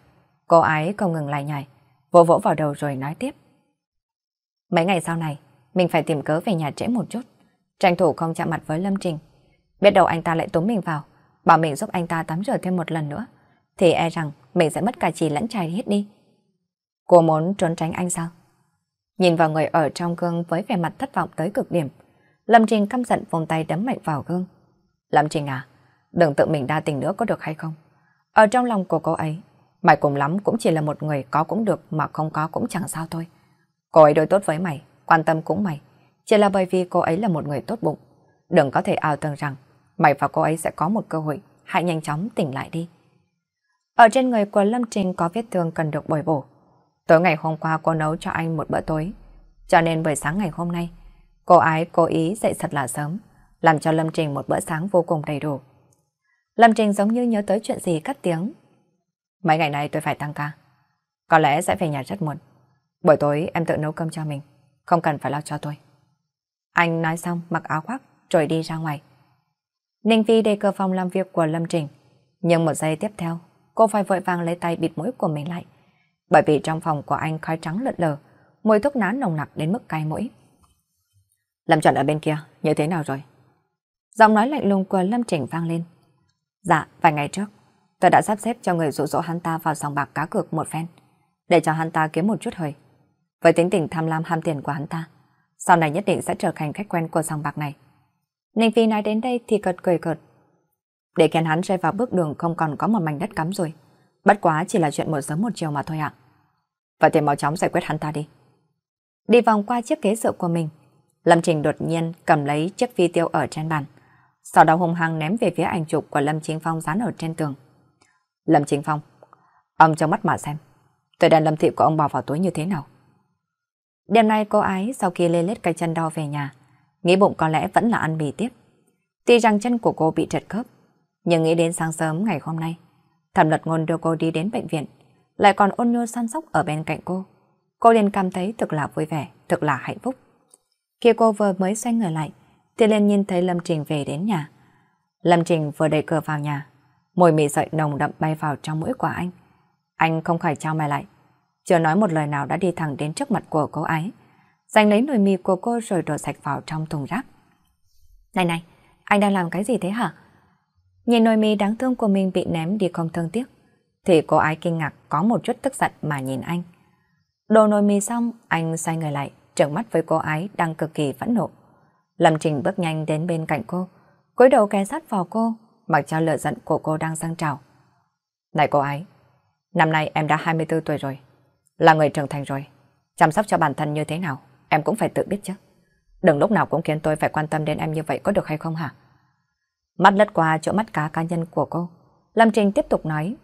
Cô ấy không ngừng lại nhảy, vỗ vỗ vào đầu rồi nói tiếp. Mấy ngày sau này, mình phải tìm cớ về nhà trễ một chút. Tranh thủ không chạm mặt với Lâm Trình. Biết đâu anh ta lại tống mình vào, bảo mình giúp anh ta tắm rửa thêm một lần nữa thì e rằng mình sẽ mất cả chỉ lẫn trai hết đi. Cô muốn trốn tránh anh sao? Nhìn vào người ở trong gương với vẻ mặt thất vọng tới cực điểm, Lâm Trình căm giận vùng tay đấm mạnh vào gương. Lâm Trình à, đừng tự mình đa tình nữa có được hay không? Ở trong lòng của cô ấy, mày cùng lắm cũng chỉ là một người có cũng được mà không có cũng chẳng sao thôi. Cô ấy đối tốt với mày, quan tâm cũng mày, chỉ là bởi vì cô ấy là một người tốt bụng. Đừng có thể ảo tưởng rằng mày và cô ấy sẽ có một cơ hội, hãy nhanh chóng tỉnh lại đi. Ở trên người của Lâm Trình có vết thương cần được bồi bổ. Tối ngày hôm qua cô nấu cho anh một bữa tối, cho nên buổi sáng ngày hôm nay, cô ái cố ý dậy thật là sớm, làm cho Lâm Trình một bữa sáng vô cùng đầy đủ. Lâm Trình giống như nhớ tới chuyện gì cắt tiếng. Mấy ngày nay tôi phải tăng ca, có lẽ sẽ về nhà rất muộn. Buổi tối em tự nấu cơm cho mình, không cần phải lo cho tôi. Anh nói xong mặc áo khoác rồi đi ra ngoài. Ninh Phi đề cơ phòng làm việc của Lâm Trình, nhưng một giây tiếp theo cô phải vội vàng lấy tay bịt mũi của mình lại. Bởi vì trong phòng của anh khói trắng lợn lờ, mùi thuốc lá nồng nặc đến mức cay mũi. Lâm Chuẩn ở bên kia, như thế nào rồi? Giọng nói lạnh lùng của Lâm Trình vang lên. Dạ, vài ngày trước, tôi đã sắp xếp cho người dụ rỗ hắn ta vào sòng bạc cá cược một phen, để cho hắn ta kiếm một chút hơi. Với tính tình tham lam ham tiền của hắn ta, sau này nhất định sẽ trở thành khách quen của sòng bạc này. Ninh Phi nói đến đây thì cợt cười cợt, để khen hắn rơi vào bước đường không còn có một mảnh đất cắm rồi. Bất quá chỉ là chuyện một sớm một chiều mà thôi ạ. À. Vậy thì mau chóng giải quyết hắn ta đi. Đi vòng qua chiếc ghế dựa của mình, Lâm Trình đột nhiên cầm lấy chiếc phi tiêu ở trên bàn, sau đó hung hăng ném về phía ảnh chụp của Lâm Chính Phong dán ở trên tường. Lâm Chính Phong, ông cho mắt mà xem, tôi đàn Lâm Thị của ông bỏ vào túi như thế nào. Đêm nay cô ấy sau khi lê lết cái chân đau về nhà, nghĩ bụng có lẽ vẫn là ăn mì tiếp. Tuy rằng chân của cô bị trật khớp, nhưng nghĩ đến sáng sớm ngày hôm nay, thẩm luật ngôn đưa cô đi đến bệnh viện, lại còn ôn nhu săn sóc ở bên cạnh cô. Cô liền cảm thấy thực là vui vẻ, thực là hạnh phúc. Khi cô vừa mới xoay người lại, thì liền nhìn thấy Lâm Trình về đến nhà. Lâm Trình vừa đẩy cửa vào nhà, mùi mì sợi nồng đậm bay vào trong mũi của anh. Anh không khỏi trao mày lại, chưa nói một lời nào đã đi thẳng đến trước mặt của cô ấy, giành lấy nồi mì của cô rồi đổ sạch vào trong thùng rác. Này này, anh đang làm cái gì thế hả? Nhìn nồi mì đáng thương của mình bị ném đi không thương tiếc, thì cô ái kinh ngạc có một chút tức giận mà nhìn anh. Đồ nồi mì xong, anh xoay người lại, trợn mắt với cô ái đang cực kỳ phẫn nộ. Lâm Trình bước nhanh đến bên cạnh cô, cúi đầu ké sát vào cô, mặc cho lửa giận của cô đang sang trào. Này cô ái, năm nay em đã 24 tuổi rồi, là người trưởng thành rồi, chăm sóc cho bản thân như thế nào, em cũng phải tự biết chứ. Đừng lúc nào cũng khiến tôi phải quan tâm đến em như vậy có được hay không hả? Mắt lật qua chỗ mắt cá cá nhân của cô. Lâm Trình tiếp tục nói.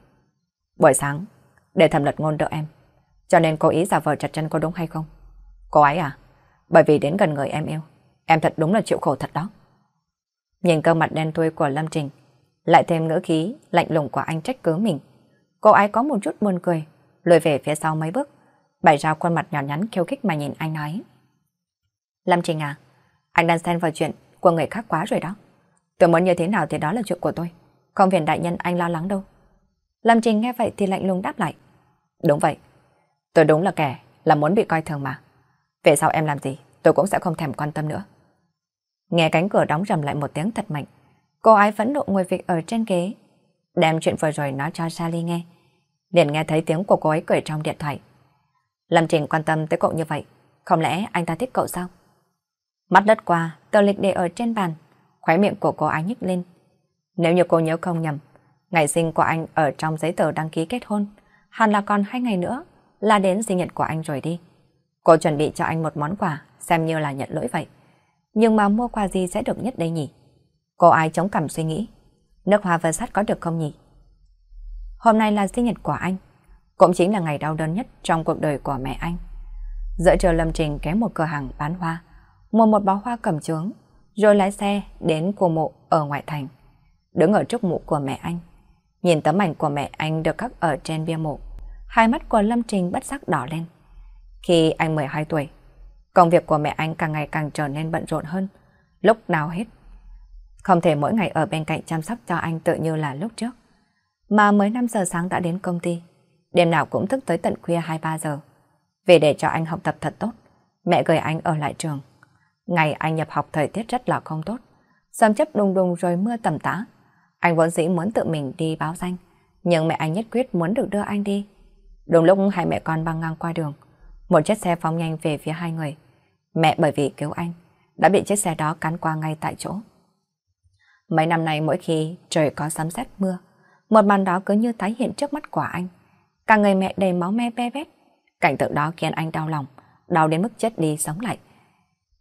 Buổi sáng, để thẩm lật ngôn đỡ em. Cho nên cô ý giả vờ chặt chân cô đúng hay không? Cô ấy à? Bởi vì đến gần người em yêu. Em thật đúng là chịu khổ thật đó. Nhìn cơ mặt đen thui của Lâm Trình, lại thêm ngữ khí lạnh lùng của anh trách cứ mình. Cô ấy có một chút buồn cười, lùi về phía sau mấy bước, bày ra khuôn mặt nhỏ nhắn khiêu khích mà nhìn anh nói. Lâm Trình à, anh đang xen vào chuyện của người khác quá rồi đó. Tôi muốn như thế nào thì đó là chuyện của tôi. Không phiền đại nhân anh lo lắng đâu. Lâm Trình nghe vậy thì lạnh lùng đáp lại. Đúng vậy. Tôi đúng là kẻ, là muốn bị coi thường mà. Về sau em làm gì, tôi cũng sẽ không thèm quan tâm nữa. Nghe cánh cửa đóng rầm lại một tiếng thật mạnh. Cô ái phẫn nộ ngồi việc ở trên ghế. Đem chuyện vừa rồi nói cho Sally nghe. Liền nghe thấy tiếng của cô ấy cười trong điện thoại. Lâm Trình quan tâm tới cậu như vậy. Không lẽ anh ta thích cậu sao? Mắt đất qua, tờ lịch để ở trên bàn, khóe miệng của cô ái nhích lên. Nếu như cô nhớ không nhầm, ngày sinh của anh ở trong giấy tờ đăng ký kết hôn, hẳn là còn hai ngày nữa là đến sinh nhật của anh rồi đi. Cô chuẩn bị cho anh một món quà, xem như là nhận lỗi vậy. Nhưng mà mua quà gì sẽ được nhất đây nhỉ? Cô ai chống cằm suy nghĩ, nước hoa vơ sắt có được không nhỉ? Hôm nay là sinh nhật của anh, cũng chính là ngày đau đớn nhất trong cuộc đời của mẹ anh. Giữa chờ Lâm Trình ghé một cửa hàng bán hoa, mua một bó hoa cầm trướng, rồi lái xe đến khu mộ ở ngoại thành. Đứng ở trước mộ của mẹ anh, nhìn tấm ảnh của mẹ anh được khắc ở trên bia mộ, hai mắt của Lâm Trình bất giác đỏ lên. Khi anh 12 tuổi, công việc của mẹ anh càng ngày càng trở nên bận rộn hơn, lúc nào hết. Không thể mỗi ngày ở bên cạnh chăm sóc cho anh tự như là lúc trước. Mà mới 5 giờ sáng đã đến công ty, đêm nào cũng thức tới tận khuya 2-3 giờ. về để cho anh học tập thật tốt, mẹ gửi anh ở lại trường. Ngày anh nhập học thời tiết rất là không tốt. Sầm chấp đùng đùng rồi mưa tầm tã. Anh vốn dĩ muốn tự mình đi báo danh. Nhưng mẹ anh nhất quyết muốn được đưa anh đi. Đúng lúc hai mẹ con băng ngang qua đường. Một chiếc xe phóng nhanh về phía hai người. Mẹ bởi vì cứu anh, đã bị chiếc xe đó cán qua ngay tại chỗ. Mấy năm nay mỗi khi trời có sấm sét mưa, một màn đó cứ như tái hiện trước mắt của anh. Cả người mẹ đầy máu me be bét. Cảnh tượng đó khiến anh đau lòng, đau đến mức chết đi sống lại.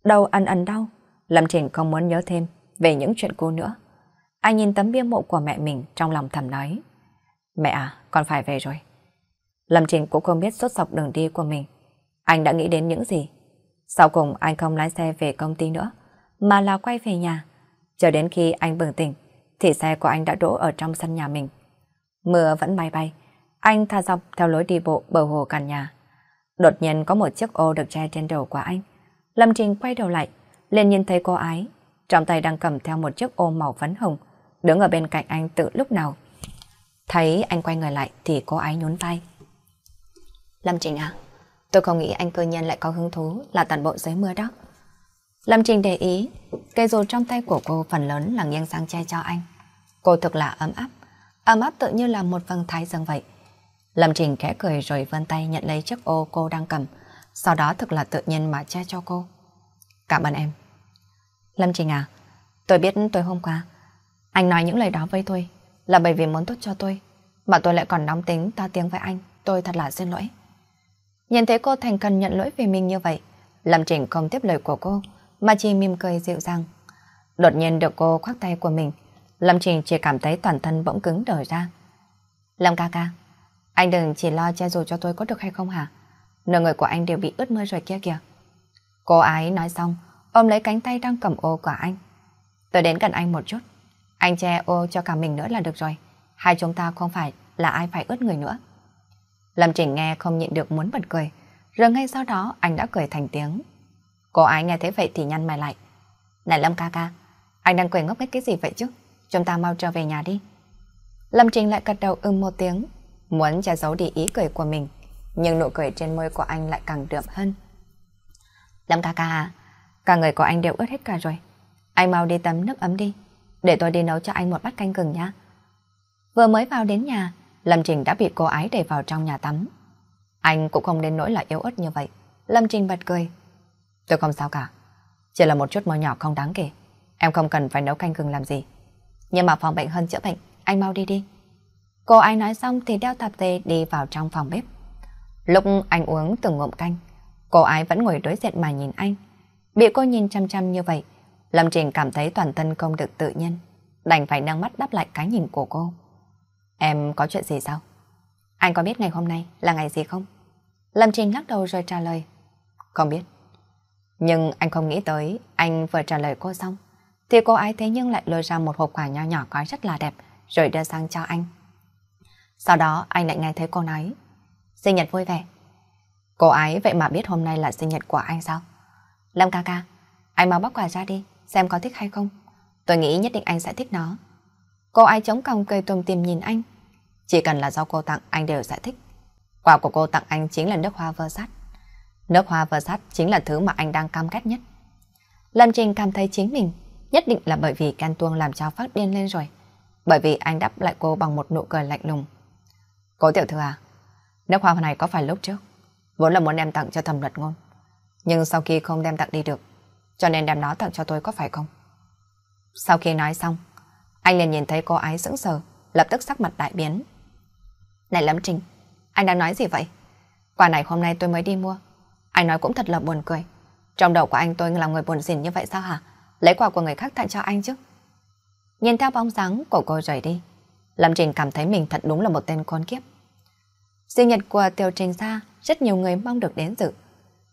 Đầu ăn ẩn đau, Lâm Trình không muốn nhớ thêm về những chuyện cô nữa. Anh nhìn tấm bia mộ của mẹ mình trong lòng thầm nói. Mẹ à, con phải về rồi. Lâm Trình cũng không biết suốt dọc đường đi của mình. Anh đã nghĩ đến những gì. Sau cùng anh không lái xe về công ty nữa, mà là quay về nhà. chờ đến khi anh bừng tỉnh, thì xe của anh đã đỗ ở trong sân nhà mình. Mưa vẫn bay bay, anh tha dọc theo lối đi bộ bờ hồ càn nhà. Đột nhiên có một chiếc ô được che trên đầu của anh. Lâm Trình quay đầu lại, liền nhìn thấy cô ái, trong tay đang cầm theo một chiếc ô màu phấn hồng, đứng ở bên cạnh anh từ lúc nào. Thấy anh quay người lại thì cô ái nhún vai. Lâm Trình à, tôi không nghĩ anh cơ nhân lại có hứng thú là toàn bộ giấy mưa đó. Lâm Trình để ý, cây dù trong tay của cô phần lớn là nghiêng sang che cho anh. Cô thực là ấm áp, ấm áp tự như là một vầng thái dương vậy. Lâm Trình khẽ cười rồi vươn tay nhận lấy chiếc ô cô đang cầm, sau đó thật là tự nhiên mà che cho cô. Cảm ơn em. Lâm Trình à, tôi biết tôi hôm qua, anh nói những lời đó với tôi là bởi vì muốn tốt cho tôi, mà tôi lại còn nóng tính to tiếng với anh, tôi thật là xin lỗi. Nhìn thấy cô thành cần nhận lỗi về mình như vậy, Lâm Trình không tiếp lời của cô, mà chỉ mỉm cười dịu dàng. Đột nhiên được cô khoác tay của mình, Lâm Trình chỉ cảm thấy toàn thân bỗng cứng đờ ra. Lâm ca ca, anh đừng chỉ lo che dù cho tôi có được hay không hả? nơi người của anh đều bị ướt mưa rồi kia kìa. Cô ấy nói xong, ôm lấy cánh tay đang cầm ô của anh. Tôi đến gần anh một chút. Anh che ô cho cả mình nữa là được rồi. Hai chúng ta không phải là ai phải ướt người nữa. Lâm Trình nghe không nhịn được muốn bật cười. Rồi ngay sau đó anh đã cười thành tiếng. Cô ấy nghe thế vậy thì nhăn mày lại. Này Lâm ca ca, anh đang cười ngốc nghếch cái gì vậy chứ? Chúng ta mau trở về nhà đi. Lâm Trình lại gật đầu ưm một tiếng, muốn che giấu đi ý cười của mình nhưng nụ cười trên môi của anh lại càng đượm hơn. Lâm ca ca, cả người của anh đều ướt hết cả rồi. Anh mau đi tắm nước ấm đi, để tôi đi nấu cho anh một bát canh gừng nha. Vừa mới vào đến nhà, Lâm Trình đã bị cô ái đẩy vào trong nhà tắm. Anh cũng không đến nỗi là yếu ớt như vậy. Lâm Trình bật cười. Tôi không sao cả, chỉ là một chút mơ nhỏ không đáng kể. Em không cần phải nấu canh gừng làm gì. Nhưng mà phòng bệnh hơn chữa bệnh, anh mau đi đi. Cô ái nói xong thì đeo tạp dề đi vào trong phòng bếp. Lúc anh uống từng ngụm canh, cô ái vẫn ngồi đối diện mà nhìn anh. Bị cô nhìn chăm chăm như vậy, Lâm Trình cảm thấy toàn thân không được tự nhiên, đành phải nâng mắt đáp lại cái nhìn của cô. Em có chuyện gì sao? Anh có biết ngày hôm nay là ngày gì không? Lâm Trình lắc đầu rồi trả lời. Không biết. Nhưng anh không nghĩ tới, anh vừa trả lời cô xong, thì cô ái thế nhưng lại lôi ra một hộp quà nho nhỏ có rất là đẹp, rồi đưa sang cho anh. Sau đó anh lại nghe thấy cô nói. Sinh nhật vui vẻ. Cô ấy vậy mà biết hôm nay là sinh nhật của anh sao? Lâm ca ca, anh mau bóc quà ra đi, xem có thích hay không. Tôi nghĩ nhất định anh sẽ thích nó. Cô ấy chống còng cười tùm tìm nhìn anh. Chỉ cần là do cô tặng anh đều sẽ thích. Quà của cô tặng anh chính là nước hoa vơ sát. Nước hoa vơ sát chính là thứ mà anh đang cam kết nhất. Lâm Trình cảm thấy chính mình nhất định là bởi vì can tuông làm cho phát điên lên rồi. Bởi vì anh đáp lại cô bằng một nụ cười lạnh lùng. Cô tiểu thư à, Nước hoa này có phải lúc trước Vốn là muốn đem tặng cho thầm luật ngôn Nhưng sau khi không đem tặng đi được Cho nên đem nó tặng cho tôi có phải không Sau khi nói xong Anh liền nhìn thấy cô ấy sững sờ Lập tức sắc mặt đại biến Này Lâm Trình Anh đang nói gì vậy quà này hôm nay tôi mới đi mua Anh nói cũng thật là buồn cười Trong đầu của anh tôi là người buồn xỉn như vậy sao hả Lấy quà của người khác tặng cho anh chứ Nhìn theo bóng dáng của cô rời đi Lâm Trình cảm thấy mình thật đúng là một tên con kiếp Sinh nhật của Tiểu Trình Sa, rất nhiều người mong được đến dự.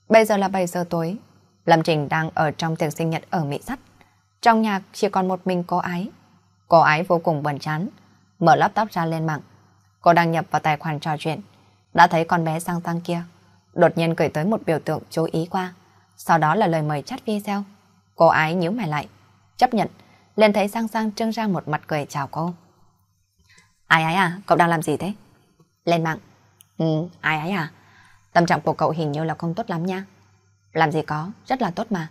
Bây giờ là 7 giờ tối, Lâm Trình đang ở trong tiệc sinh nhật ở Mỹ Sắt. Trong nhà chỉ còn một mình cô ái. Cô ái vô cùng buồn chán, mở laptop ra lên mạng. Cô đăng nhập vào tài khoản trò chuyện, đã thấy con bé sang sang kia. Đột nhiên gửi tới một biểu tượng chú ý qua, sau đó là lời mời chat video. Cô ái nhíu mày lại, chấp nhận, Lên thấy sang sang trưng ra một mặt cười chào cô. Ai ai à, cậu đang làm gì thế? Lên mạng, Ừ, ai ấy à? Tâm trạng của cậu hình như là không tốt lắm nha. Làm gì có, rất là tốt mà.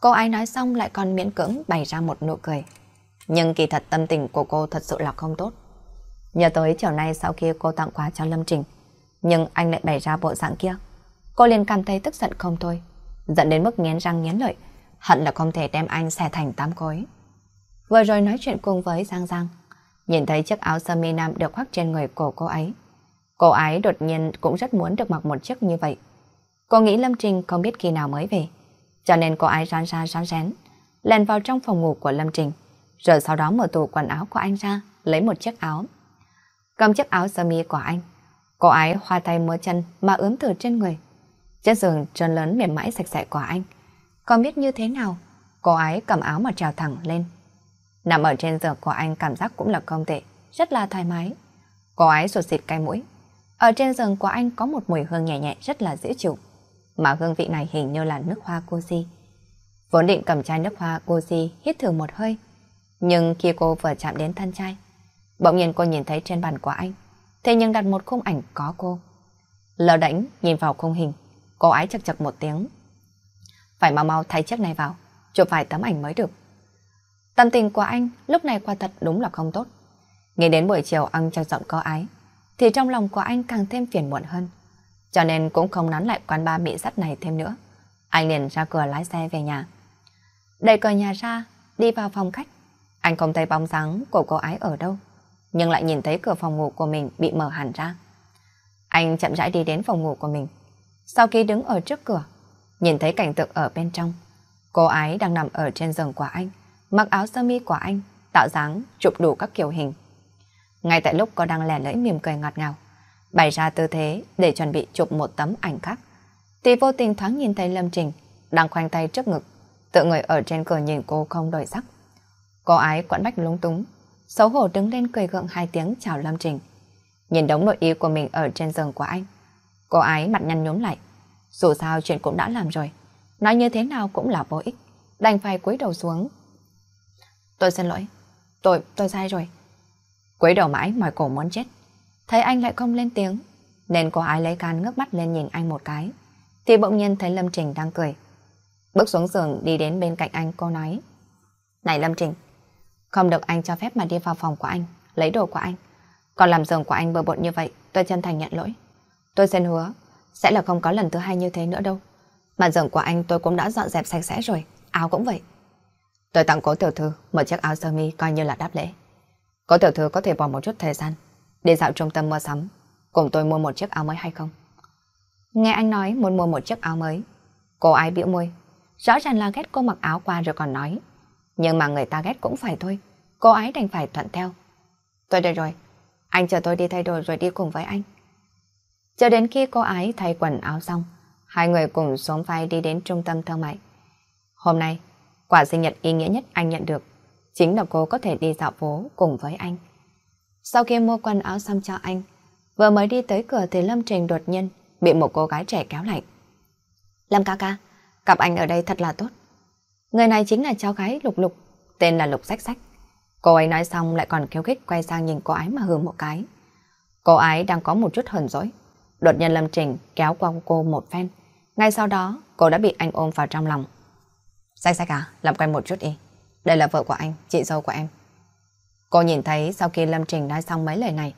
Cô ấy nói xong lại còn miễn cưỡng bày ra một nụ cười. Nhưng kỳ thật tâm tình của cô thật sự là không tốt. Nhớ tới chiều nay sau khi cô tặng quà cho Lâm Trình, nhưng anh lại bày ra bộ dạng kia. Cô liền cảm thấy tức giận không thôi, giận đến mức nghiến răng nghiến lợi, hận là không thể đem anh xẻ thành tám khối. Vừa rồi nói chuyện cùng với Giang Giang, nhìn thấy chiếc áo sơ mi nam được khoác trên người của cô ấy, Cô ấy đột nhiên cũng rất muốn được mặc một chiếc như vậy. Cô nghĩ Lâm Trình không biết khi nào mới về. Cho nên cô ấy rón ra rón rén, lèn vào trong phòng ngủ của Lâm Trình. Rồi sau đó mở tủ quần áo của anh ra, lấy một chiếc áo. Cầm chiếc áo sơ mi của anh. Cô ấy hoa tay múa chân mà ướm từ trên người. Chiếc giường trơn lớn mềm mại sạch sẽ của anh. Còn biết như thế nào, cô ấy cầm áo mà trèo thẳng lên. Nằm ở trên giường của anh cảm giác cũng là công tệ, rất là thoải mái. Cô ấy sụt xịt cái mũi, ở trên giường của anh có một mùi hương nhẹ nhẹ rất là dễ chịu, mà hương vị này hình như là nước hoa cô di. Vốn định cầm chai nước hoa cô di hít thử một hơi, nhưng khi cô vừa chạm đến thân chai, bỗng nhiên cô nhìn thấy trên bàn của anh, thế nhưng đặt một khung ảnh có cô. Lờ đánh nhìn vào khung hình, cô ái chật chật một tiếng. Phải mau mau thay chiếc này vào, chụp vài tấm ảnh mới được. Tâm tình của anh lúc này quả thật đúng là không tốt. nghe đến buổi chiều ăn trăng giọng có ái, thì trong lòng của anh càng thêm phiền muộn hơn. Cho nên cũng không nắn lại quán ba bị sắt này thêm nữa. Anh liền ra cửa lái xe về nhà. Đẩy cửa nhà ra, đi vào phòng khách. Anh không thấy bóng dáng của cô ái ở đâu, nhưng lại nhìn thấy cửa phòng ngủ của mình bị mở hẳn ra. Anh chậm rãi đi đến phòng ngủ của mình. Sau khi đứng ở trước cửa, nhìn thấy cảnh tượng ở bên trong. Cô ái đang nằm ở trên giường của anh, mặc áo sơ mi của anh, tạo dáng, chụp đủ các kiểu hình ngay tại lúc cô đang lẻ lưỡi mỉm cười ngọt ngào, bày ra tư thế để chuẩn bị chụp một tấm ảnh khác. Thì vô tình thoáng nhìn thấy Lâm Trình đang khoanh tay trước ngực, tự người ở trên cửa nhìn cô không đổi sắc. Cô ái quẫn bách lúng túng, xấu hổ đứng lên cười gượng hai tiếng chào Lâm Trình. Nhìn đống nội y của mình ở trên giường của anh, cô ái mặt nhăn nhúm lại. Dù sao chuyện cũng đã làm rồi, nói như thế nào cũng là vô ích, đành phải cúi đầu xuống. Tôi xin lỗi, tôi, tôi sai rồi quấy đầu mãi mỏi cổ muốn chết. Thấy anh lại không lên tiếng, nên cô ái lấy can ngước mắt lên nhìn anh một cái. Thì bỗng nhiên thấy Lâm Trình đang cười. Bước xuống giường đi đến bên cạnh anh cô nói. Này Lâm Trình, không được anh cho phép mà đi vào phòng của anh, lấy đồ của anh. Còn làm giường của anh bừa bộn như vậy, tôi chân thành nhận lỗi. Tôi xin hứa, sẽ là không có lần thứ hai như thế nữa đâu. Mà giường của anh tôi cũng đã dọn dẹp sạch sẽ rồi, áo cũng vậy. Tôi tặng cố tiểu thư một chiếc áo sơ mi coi như là đáp lễ. Có tiểu thư có thể bỏ một chút thời gian để dạo trung tâm mua sắm, cùng tôi mua một chiếc áo mới hay không? Nghe anh nói muốn mua một chiếc áo mới, cô ái bĩu môi, rõ ràng là ghét cô mặc áo qua rồi còn nói. Nhưng mà người ta ghét cũng phải thôi, cô ái đành phải thuận theo. Tôi đây rồi, anh chờ tôi đi thay đồ rồi đi cùng với anh. Cho đến khi cô ái thay quần áo xong, hai người cùng xuống vai đi đến trung tâm thương mại. Hôm nay, quả sinh nhật ý nghĩa nhất anh nhận được chính là cô có thể đi dạo phố cùng với anh. Sau khi mua quần áo xong cho anh, vừa mới đi tới cửa thì Lâm Trình đột nhiên bị một cô gái trẻ kéo lại. Lâm ca ca, gặp anh ở đây thật là tốt. Người này chính là cháu gái Lục Lục, tên là Lục Sách Sách. Cô ấy nói xong lại còn khiêu khích quay sang nhìn cô ấy mà hừ một cái. Cô ấy đang có một chút hờn dỗi. Đột nhiên Lâm Trình kéo qua cô một phen. Ngay sau đó, cô đã bị anh ôm vào trong lòng. Sách sách à, làm quen một chút đi. Đây là vợ của anh, chị dâu của em. Cô nhìn thấy sau khi Lâm Trình nói xong mấy lời này,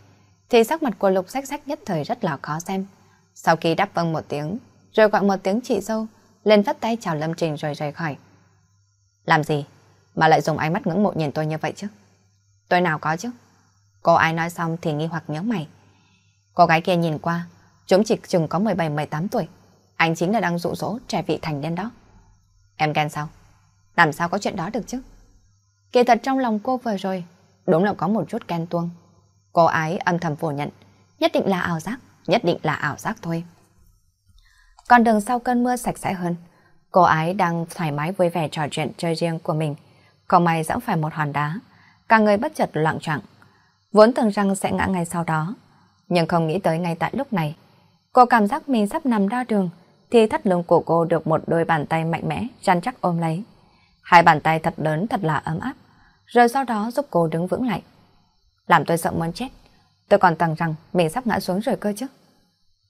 thì sắc mặt của Lục Sách Sách nhất thời rất là khó xem. Sau khi đáp vâng một tiếng, rồi gọi một tiếng chị dâu, lên vắt tay chào Lâm Trình rồi rời khỏi. Làm gì mà lại dùng ánh mắt ngưỡng mộ nhìn tôi như vậy chứ? Tôi nào có chứ? Cô ai nói xong thì nghi hoặc nhớ mày. Cô gái kia nhìn qua, chúng chỉ chừng có 17-18 tuổi. Anh chính là đang dụ dỗ trẻ vị thành niên đó. Em ghen sao? Làm sao có chuyện đó được chứ? Kỳ thật trong lòng cô vừa rồi, đúng là có một chút ghen tuông. Cô ấy âm thầm phủ nhận, nhất định là ảo giác, nhất định là ảo giác thôi. Con đường sau cơn mưa sạch sẽ hơn, cô ấy đang thoải mái vui vẻ trò chuyện chơi riêng của mình. Còn may dẫm phải một hòn đá, cả người bất chợt loạn trọng. Vốn tưởng rằng sẽ ngã ngay sau đó, nhưng không nghĩ tới ngay tại lúc này. Cô cảm giác mình sắp nằm đo đường, thì thắt lưng của cô được một đôi bàn tay mạnh mẽ, rắn chắc ôm lấy. Hai bàn tay thật lớn thật là ấm áp rồi sau đó giúp cô đứng vững lại. Làm tôi sợ muốn chết, tôi còn tưởng rằng mình sắp ngã xuống rồi cơ chứ.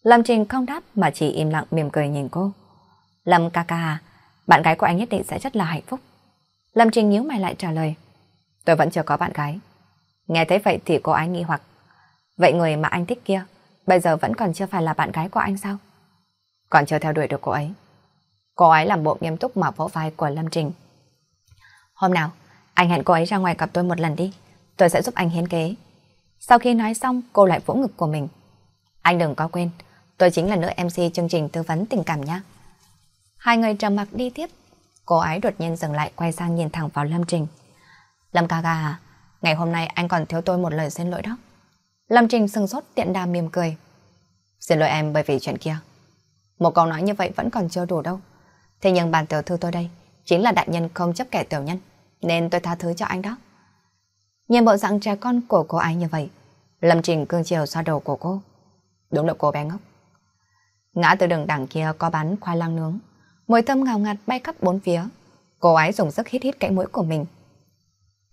Lâm Trình không đáp mà chỉ im lặng mỉm cười nhìn cô. Lâm ca ca bạn gái của anh nhất định sẽ rất là hạnh phúc. Lâm Trình nhíu mày lại trả lời. Tôi vẫn chưa có bạn gái. Nghe thấy vậy thì cô ấy nghi hoặc. Vậy người mà anh thích kia, bây giờ vẫn còn chưa phải là bạn gái của anh sao? Còn chưa theo đuổi được cô ấy. Cô ấy làm bộ nghiêm túc mà vỗ vai của Lâm Trình. Hôm nào, anh hẹn cô ấy ra ngoài gặp tôi một lần đi. Tôi sẽ giúp anh hiến kế. Sau khi nói xong, cô lại vỗ ngực của mình. Anh đừng có quên, tôi chính là nữ MC chương trình tư vấn tình cảm nhé. Hai người trầm mặc đi tiếp. Cô ấy đột nhiên dừng lại quay sang nhìn thẳng vào Lâm Trình. Lâm ca ca à, ngày hôm nay anh còn thiếu tôi một lời xin lỗi đó. Lâm Trình sừng sốt tiện đà mỉm cười. Xin lỗi em bởi vì chuyện kia. Một câu nói như vậy vẫn còn chưa đủ đâu. Thế nhưng bản tiểu thư tôi đây chính là đại nhân không chấp kẻ tiểu nhân nên tôi tha thứ cho anh đó. Nhìn bộ dạng trẻ con của cô ấy như vậy, Lâm Trình cương chiều xoa đầu của cô. Đúng là cô bé ngốc. Ngã từ đường đằng kia có bán khoai lang nướng, mùi thơm ngào ngạt bay khắp bốn phía. Cô ấy dùng sức hít hít cạnh mũi của mình.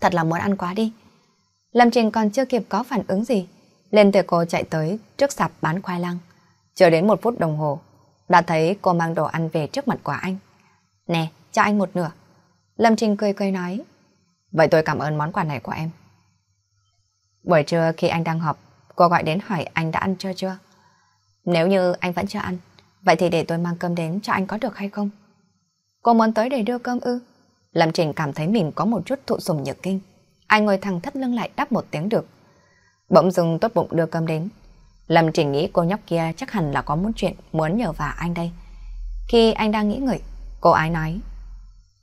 Thật là muốn ăn quá đi. Lâm Trình còn chưa kịp có phản ứng gì, lên từ cô chạy tới trước sạp bán khoai lang. Chờ đến một phút đồng hồ, đã thấy cô mang đồ ăn về trước mặt của anh. Nè, cho anh một nửa. Lâm Trinh cười cười nói. Vậy tôi cảm ơn món quà này của em. Buổi trưa khi anh đang họp, cô gọi đến hỏi anh đã ăn trưa chưa? Nếu như anh vẫn chưa ăn, vậy thì để tôi mang cơm đến cho anh có được hay không? Cô muốn tới để đưa cơm ư? Lâm Trình cảm thấy mình có một chút thụ sùng nhược kinh. Anh ngồi thẳng thắt lưng lại đáp một tiếng được. Bỗng dưng tốt bụng đưa cơm đến. Lâm Trình nghĩ cô nhóc kia chắc hẳn là có muốn chuyện muốn nhờ vả anh đây. Khi anh đang nghĩ ngợi, cô ái nói.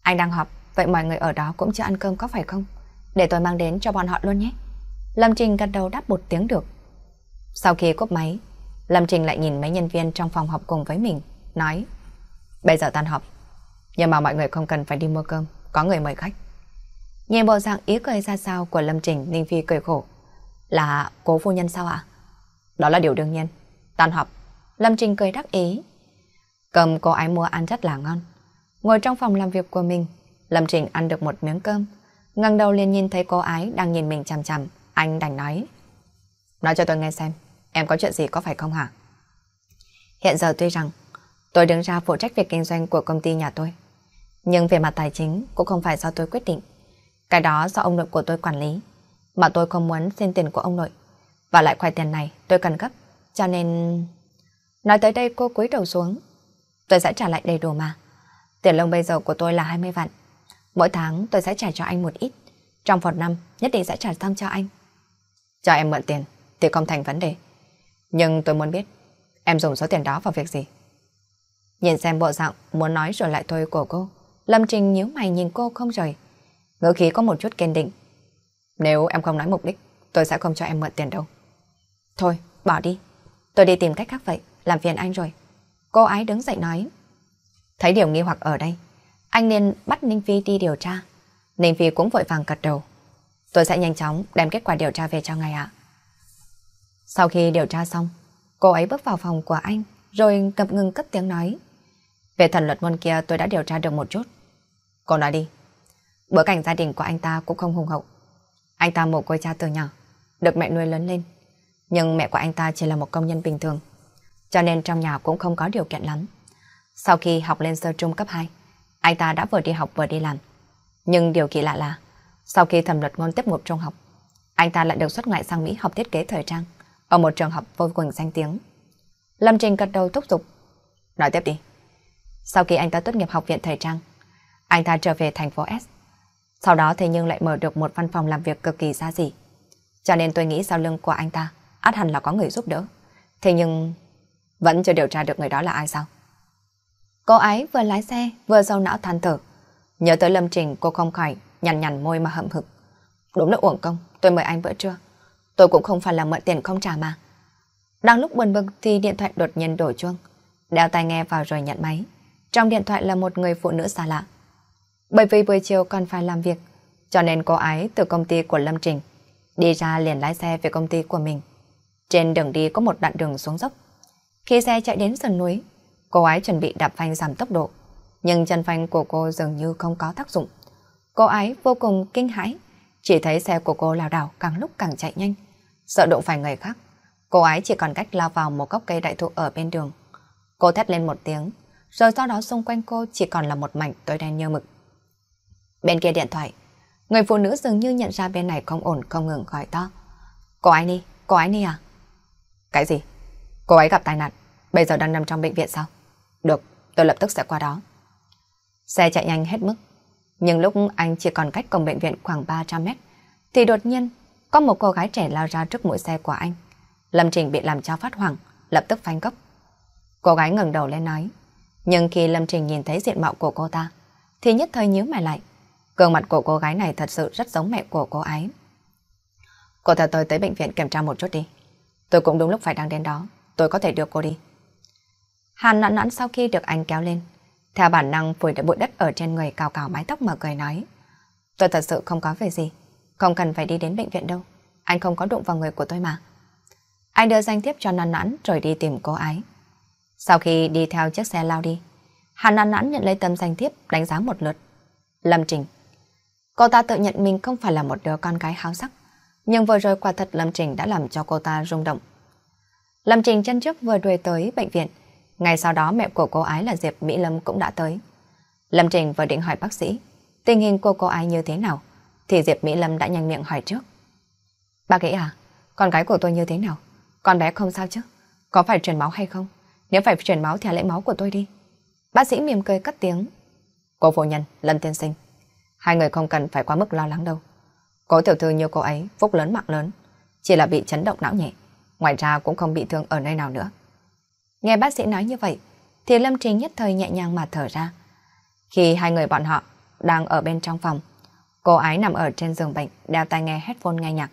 Anh đang họp, Vậy mọi người ở đó cũng chưa ăn cơm có phải không? Để tôi mang đến cho bọn họ luôn nhé. Lâm Trình gật đầu đáp một tiếng được. Sau khi cúp máy, Lâm Trình lại nhìn mấy nhân viên trong phòng họp cùng với mình, nói Bây giờ tan họp, nhưng mà mọi người không cần phải đi mua cơm, có người mời khách. Nhìn bộ dạng ý cười ra sao của Lâm Trình, Ninh Phi cười khổ. Là cố phu nhân sao ạ? Đó là điều đương nhiên. Tan họp, Lâm Trình cười đắc ý. Cơm cô ấy mua ăn rất là ngon. Ngồi trong phòng làm việc của mình, Lâm Trình ăn được một miếng cơm, ngẩng đầu liền nhìn thấy cô ái đang nhìn mình chằm chằm, anh đành nói. Nói cho tôi nghe xem, em có chuyện gì có phải không hả? Hiện giờ tuy rằng tôi đứng ra phụ trách việc kinh doanh của công ty nhà tôi, nhưng về mặt tài chính cũng không phải do tôi quyết định. Cái đó do ông nội của tôi quản lý, mà tôi không muốn xin tiền của ông nội. Và lại khoai tiền này tôi cần gấp, cho nên... Nói tới đây cô cúi đầu xuống. Tôi sẽ trả lại đầy đủ mà. Tiền lông bây giờ của tôi là 20 vạn. Mỗi tháng tôi sẽ trả cho anh một ít. Trong một năm, nhất định sẽ trả xong cho anh. Cho em mượn tiền thì không thành vấn đề. Nhưng tôi muốn biết, em dùng số tiền đó vào việc gì? Nhìn xem bộ dạng muốn nói rồi lại thôi của cô. Lâm Trình nhíu mày nhìn cô không rời. Ngữ khí có một chút kiên định. Nếu em không nói mục đích, tôi sẽ không cho em mượn tiền đâu. Thôi, bỏ đi. Tôi đi tìm cách khác vậy, làm phiền anh rồi. Cô ái đứng dậy nói. Thấy điều nghi hoặc ở đây, anh nên bắt Ninh Phi đi điều tra. Ninh Phi cũng vội vàng gật đầu. Tôi sẽ nhanh chóng đem kết quả điều tra về cho ngài ạ. Sau khi điều tra xong, cô ấy bước vào phòng của anh, rồi cập ngừng cất tiếng nói. Về thần luật môn kia tôi đã điều tra được một chút. Cô nói đi. Bữa cảnh gia đình của anh ta cũng không hùng hậu. Anh ta mồ côi cha từ nhỏ, được mẹ nuôi lớn lên. Nhưng mẹ của anh ta chỉ là một công nhân bình thường, cho nên trong nhà cũng không có điều kiện lắm. Sau khi học lên sơ trung cấp 2, anh ta đã vừa đi học vừa đi làm. Nhưng điều kỳ lạ là, sau khi thẩm luật ngôn tiếp một trung học, anh ta lại được xuất ngoại sang Mỹ học thiết kế thời trang ở một trường học vô cùng danh tiếng. Lâm Trình gật đầu thúc giục. Nói tiếp đi. Sau khi anh ta tốt nghiệp học viện thời trang, anh ta trở về thành phố S. Sau đó thế nhưng lại mở được một văn phòng làm việc cực kỳ xa xỉ. Cho nên tôi nghĩ sau lưng của anh ta át hẳn là có người giúp đỡ. Thế nhưng vẫn chưa điều tra được người đó là ai sao? Cô ấy vừa lái xe, vừa sâu não than thở. Nhớ tới Lâm Trình, cô không khỏi, nhằn nhằn môi mà hậm hực. Đúng là uổng công, tôi mời anh bữa trưa. Tôi cũng không phải là mượn tiền không trả mà. Đang lúc buồn bực thì điện thoại đột nhiên đổ chuông. Đeo tai nghe vào rồi nhận máy. Trong điện thoại là một người phụ nữ xa lạ. Bởi vì buổi chiều còn phải làm việc, cho nên cô ấy từ công ty của Lâm Trình đi ra liền lái xe về công ty của mình. Trên đường đi có một đoạn đường xuống dốc. Khi xe chạy đến sườn núi, Cô ấy chuẩn bị đạp phanh giảm tốc độ, nhưng chân phanh của cô dường như không có tác dụng. Cô ấy vô cùng kinh hãi, chỉ thấy xe của cô lao đảo càng lúc càng chạy nhanh, sợ đụng phải người khác. Cô ấy chỉ còn cách lao vào một gốc cây đại thụ ở bên đường. Cô thét lên một tiếng, rồi sau đó xung quanh cô chỉ còn là một mảnh tối đen như mực. Bên kia điện thoại, người phụ nữ dường như nhận ra bên này không ổn không ngừng gọi to. Cô ấy đi, cô ấy đi à? Cái gì? Cô ấy gặp tai nạn, bây giờ đang nằm trong bệnh viện sao? Được, tôi lập tức sẽ qua đó. Xe chạy nhanh hết mức. Nhưng lúc anh chỉ còn cách cổng bệnh viện khoảng 300 mét, thì đột nhiên có một cô gái trẻ lao ra trước mũi xe của anh. Lâm Trình bị làm cho phát hoảng, lập tức phanh gấp. Cô gái ngẩng đầu lên nói, nhưng khi Lâm Trình nhìn thấy diện mạo của cô ta, thì nhất thời nhớ mày lại. Cường mặt của cô gái này thật sự rất giống mẹ của cô ấy. Cô theo tôi tới bệnh viện kiểm tra một chút đi. Tôi cũng đúng lúc phải đang đến đó, tôi có thể đưa cô đi. Hàn noãn noãn sau khi được anh kéo lên, theo bản năng vùi đợi bụi đất ở trên người cào cào mái tóc mà cười nói. Tôi thật sự không có việc gì, không cần phải đi đến bệnh viện đâu. Anh không có đụng vào người của tôi mà. Anh đưa danh thiếp cho noãn noãn rồi đi tìm cô ái. Sau khi đi theo chiếc xe lao đi, Hàn noãn noãn nhận lấy tấm danh thiếp đánh giá một lượt. Lâm Trình Cô ta tự nhận mình không phải là một đứa con gái háo sắc, nhưng vừa rồi quả thật Lâm Trình đã làm cho cô ta rung động. Lâm Trình chân trước vừa đuổi tới bệnh viện, ngay sau đó mẹ của cô ái là Diệp Mỹ Lâm cũng đã tới. Lâm Trình vừa định hỏi bác sĩ tình hình cô cô ái như thế nào thì Diệp Mỹ Lâm đã nhanh miệng hỏi trước. Bác nghĩ à, con gái của tôi như thế nào? Con bé không sao chứ? Có phải truyền máu hay không? Nếu phải truyền máu thì lấy máu của tôi đi. Bác sĩ mỉm cười cất tiếng. Cô phụ nhân, Lâm tiên sinh. Hai người không cần phải quá mức lo lắng đâu. Cố tiểu thư như cô ấy, phúc lớn mạng lớn. Chỉ là bị chấn động não nhẹ. Ngoài ra cũng không bị thương ở nơi nào nữa. Nghe bác sĩ nói như vậy, thì Lâm Trình nhất thời nhẹ nhàng mà thở ra. Khi hai người bọn họ đang ở bên trong phòng, cô ái nằm ở trên giường bệnh, đeo tai nghe headphone nghe nhạc,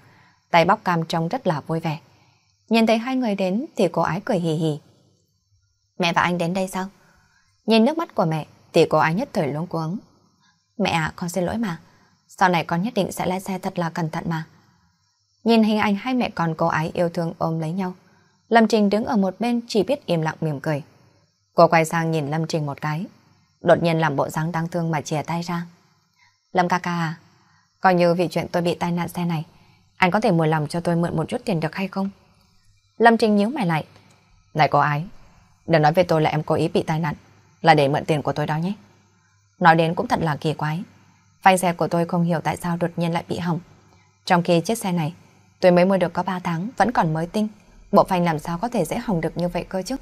tay bóc cam trông rất là vui vẻ. Nhìn thấy hai người đến thì cô ái cười hì hì. Mẹ và anh đến đây sao? Nhìn nước mắt của mẹ thì cô ái nhất thời luống cuống. Mẹ à, con xin lỗi mà. Sau này con nhất định sẽ lái xe thật là cẩn thận mà. Nhìn hình ảnh hai mẹ con cô ái yêu thương ôm lấy nhau, Lâm Trình đứng ở một bên chỉ biết im lặng mỉm cười. Cô quay sang nhìn Lâm Trình một cái, đột nhiên làm bộ dáng đáng thương mà chìa tay ra. Lâm ca ca à, coi như vì chuyện tôi bị tai nạn xe này, anh có thể mua lòng cho tôi mượn một chút tiền được hay không? Lâm Trình nhíu mày lại. Này cô ái, đừng nói về tôi là em cố ý bị tai nạn, là để mượn tiền của tôi đó nhé. Nói đến cũng thật là kỳ quái. Phanh xe của tôi không hiểu tại sao đột nhiên lại bị hỏng. Trong khi chiếc xe này, tôi mới mua được có 3 tháng, vẫn còn mới tinh. Bộ phanh làm sao có thể dễ hỏng được như vậy cơ chứ?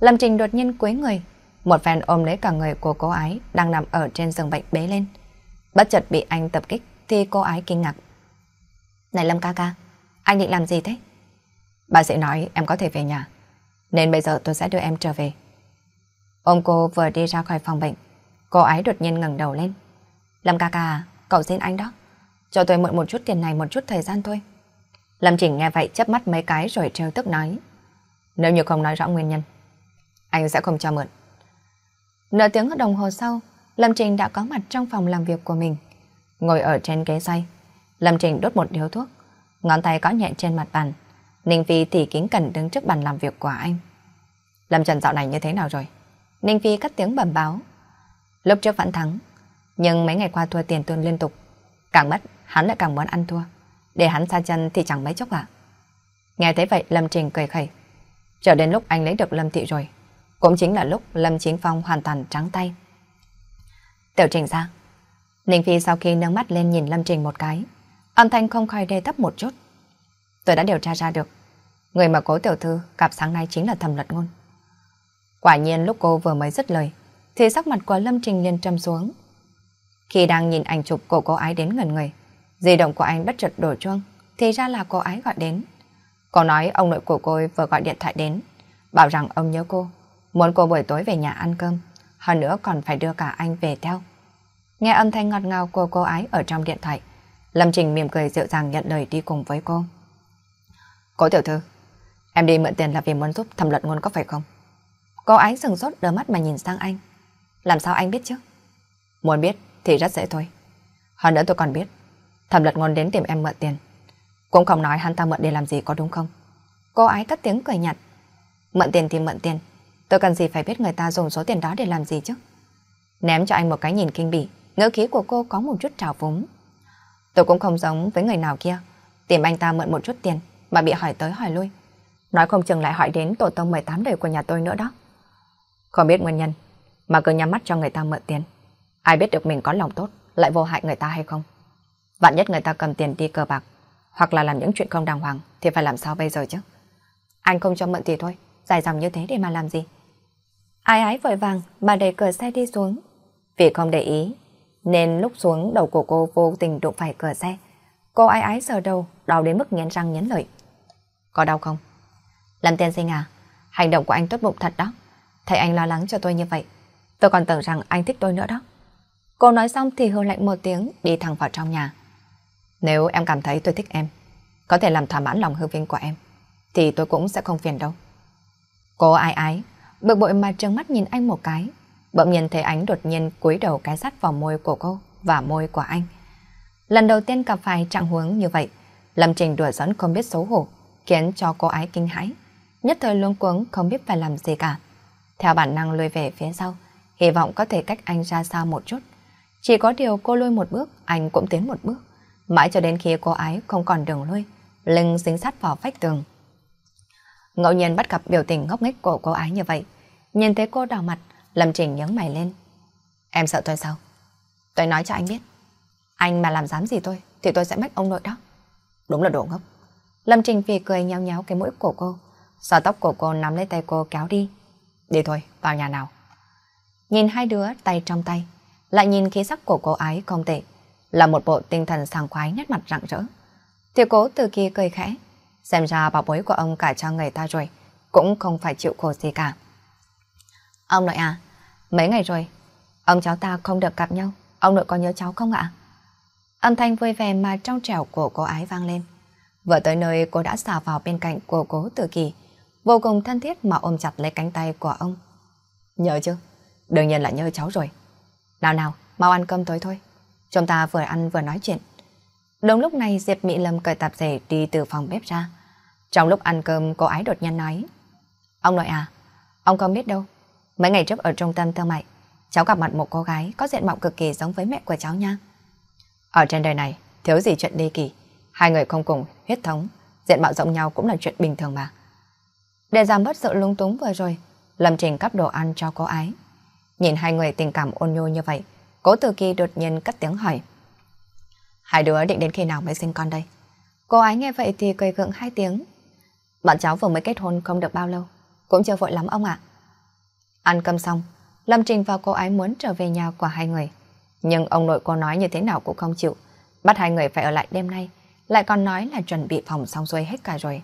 Lâm Trình đột nhiên quấy người, một phen ôm lấy cả người của cô ái đang nằm ở trên giường bệnh bế lên. Bất chợt bị anh tập kích thì cô ái kinh ngạc. Này Lâm ca ca, anh định làm gì thế? Bác sĩ nói em có thể về nhà, nên bây giờ tôi sẽ đưa em trở về. ông cô vừa đi ra khỏi phòng bệnh, cô ái đột nhiên ngẩng đầu lên. Lâm ca ca, cậu xin anh đó, cho tôi mượn một chút tiền này một chút thời gian thôi. Lâm Trình nghe vậy chớp mắt mấy cái rồi trêu tức nói. Nếu như không nói rõ nguyên nhân, anh sẽ không cho mượn. Nửa tiếng đồng hồ sau, Lâm Trình đã có mặt trong phòng làm việc của mình. Ngồi ở trên ghế say, Lâm Trình đốt một điếu thuốc, ngón tay có nhẹ trên mặt bàn. Ninh Phi thì kính cẩn đứng trước bàn làm việc của anh. Lâm Trần dạo này như thế nào rồi? Ninh Phi cắt tiếng bẩm báo. Lúc trước vẫn thắng, nhưng mấy ngày qua thua tiền tuôn liên tục. Càng mất, hắn lại càng muốn ăn thua để hắn xa chân thì chẳng mấy chốc ạ. Nghe thấy vậy Lâm Trình cười khẩy. Chờ đến lúc anh lấy được Lâm Thị rồi, cũng chính là lúc Lâm Chính Phong hoàn toàn trắng tay. Tiểu Trình ra. Ninh Phi sau khi nâng mắt lên nhìn Lâm Trình một cái, âm thanh không khai đề thấp một chút. Tôi đã điều tra ra được, người mà cố tiểu thư gặp sáng nay chính là thầm luật ngôn. Quả nhiên lúc cô vừa mới dứt lời, thì sắc mặt của Lâm Trình liền trầm xuống. Khi đang nhìn ảnh chụp của cô ái đến gần người, Di động của anh bất chợt đổ chuông, thì ra là cô ấy gọi đến. Cô nói ông nội của cô vừa gọi điện thoại đến, bảo rằng ông nhớ cô, muốn cô buổi tối về nhà ăn cơm, hơn nữa còn phải đưa cả anh về theo. Nghe âm thanh ngọt ngào của cô ấy ở trong điện thoại, Lâm Trình mỉm cười dịu dàng nhận lời đi cùng với cô. Cố tiểu thư, em đi mượn tiền là vì muốn giúp thẩm luận ngôn có phải không? Cô ấy sừng sốt đôi mắt mà nhìn sang anh. Làm sao anh biết chứ? Muốn biết thì rất dễ thôi. Hơn nữa tôi còn biết, Thẩm lật ngôn đến tìm em mượn tiền. Cũng không nói hắn ta mượn để làm gì có đúng không? Cô ái cất tiếng cười nhạt. Mượn tiền thì mượn tiền. Tôi cần gì phải biết người ta dùng số tiền đó để làm gì chứ? Ném cho anh một cái nhìn kinh bỉ, ngữ khí của cô có một chút trào phúng. Tôi cũng không giống với người nào kia. Tìm anh ta mượn một chút tiền mà bị hỏi tới hỏi lui. Nói không chừng lại hỏi đến tổ tông 18 đời của nhà tôi nữa đó. Không biết nguyên nhân mà cứ nhắm mắt cho người ta mượn tiền. Ai biết được mình có lòng tốt lại vô hại người ta hay không? Vạn nhất người ta cầm tiền đi cờ bạc, hoặc là làm những chuyện không đàng hoàng, thì phải làm sao bây giờ chứ? Anh không cho mượn thì thôi, dài dòng như thế để mà làm gì? Ai ái vội vàng, bà đẩy cửa xe đi xuống. Vì không để ý, nên lúc xuống đầu của cô vô tình đụng phải cửa xe. Cô ai ái sờ đầu, đau đến mức nghiến răng nghiến lợi. Có đau không? Lâm tiên sinh à, hành động của anh tốt bụng thật đó. thầy anh lo lắng cho tôi như vậy, tôi còn tưởng rằng anh thích tôi nữa đó. Cô nói xong thì hư lạnh một tiếng, đi thẳng vào trong nhà. Nếu em cảm thấy tôi thích em, có thể làm thỏa mãn lòng hư vinh của em, thì tôi cũng sẽ không phiền đâu. Cô ai ái, bực bội mà trừng mắt nhìn anh một cái. Bỗng nhìn thấy ánh đột nhiên cúi đầu cái sát vào môi của cô và môi của anh. Lần đầu tiên gặp phải trạng huống như vậy, Lâm Trình đùa dẫn không biết xấu hổ, khiến cho cô ái kinh hãi. Nhất thời luống cuống không biết phải làm gì cả. Theo bản năng lùi về phía sau, hy vọng có thể cách anh ra xa một chút. Chỉ có điều cô lôi một bước, anh cũng tiến một bước. Mãi cho đến khi cô ấy không còn đường lui, lưng dính sát vào vách tường. Ngẫu nhiên bắt gặp biểu tình ngốc nghếch của cô ấy như vậy. Nhìn thấy cô đỏ mặt, Lâm Trình nhướng mày lên. Em sợ tôi sao? Tôi nói cho anh biết. Anh mà làm dám gì tôi thì tôi sẽ mất ông nội đó. Đúng là đồ ngốc. Lâm Trình vì cười nhéo nhéo cái mũi của cô. Sò tóc của cô nắm lấy tay cô kéo đi. Đi thôi, vào nhà nào. Nhìn hai đứa tay trong tay. Lại nhìn khí sắc của cô ấy không tệ là một bộ tinh thần sàng khoái nét mặt rạng rỡ. Tiểu cố từ kia cười khẽ, xem ra bảo bối của ông cả cho người ta rồi, cũng không phải chịu khổ gì cả. Ông nội à, mấy ngày rồi, ông cháu ta không được gặp nhau, ông nội có nhớ cháu không ạ? Âm thanh vui vẻ mà trong trẻo của cô ái vang lên. Vừa tới nơi cô đã xả vào bên cạnh của cố tự kỳ, vô cùng thân thiết mà ôm chặt lấy cánh tay của ông. Nhớ chứ? Đương nhiên là nhớ cháu rồi. Nào nào, mau ăn cơm tối thôi. Chúng ta vừa ăn vừa nói chuyện. Đồng lúc này Diệp Mỹ Lâm cởi tạp dề đi từ phòng bếp ra. Trong lúc ăn cơm cô ái đột nhiên nói. Ông nội à, ông không biết đâu. Mấy ngày trước ở trung tâm thương mại, cháu gặp mặt một cô gái có diện mạo cực kỳ giống với mẹ của cháu nha. Ở trên đời này, thiếu gì chuyện đi kỳ. Hai người không cùng, huyết thống, diện mạo giống nhau cũng là chuyện bình thường mà. Để giảm bớt sự lung túng vừa rồi, Lâm Trình cắp đồ ăn cho cô ái. Nhìn hai người tình cảm ôn nhu như vậy, Cố Tử Kỳ đột nhiên cất tiếng hỏi. Hai đứa định đến khi nào mới sinh con đây? Cô ấy nghe vậy thì cười gượng hai tiếng. Bọn cháu vừa mới kết hôn không được bao lâu, cũng chưa vội lắm ông ạ. Ăn cơm xong, Lâm Trình và cô ấy muốn trở về nhà của hai người. Nhưng ông nội cô nói như thế nào cũng không chịu, bắt hai người phải ở lại đêm nay, lại còn nói là chuẩn bị phòng xong xuôi hết cả rồi.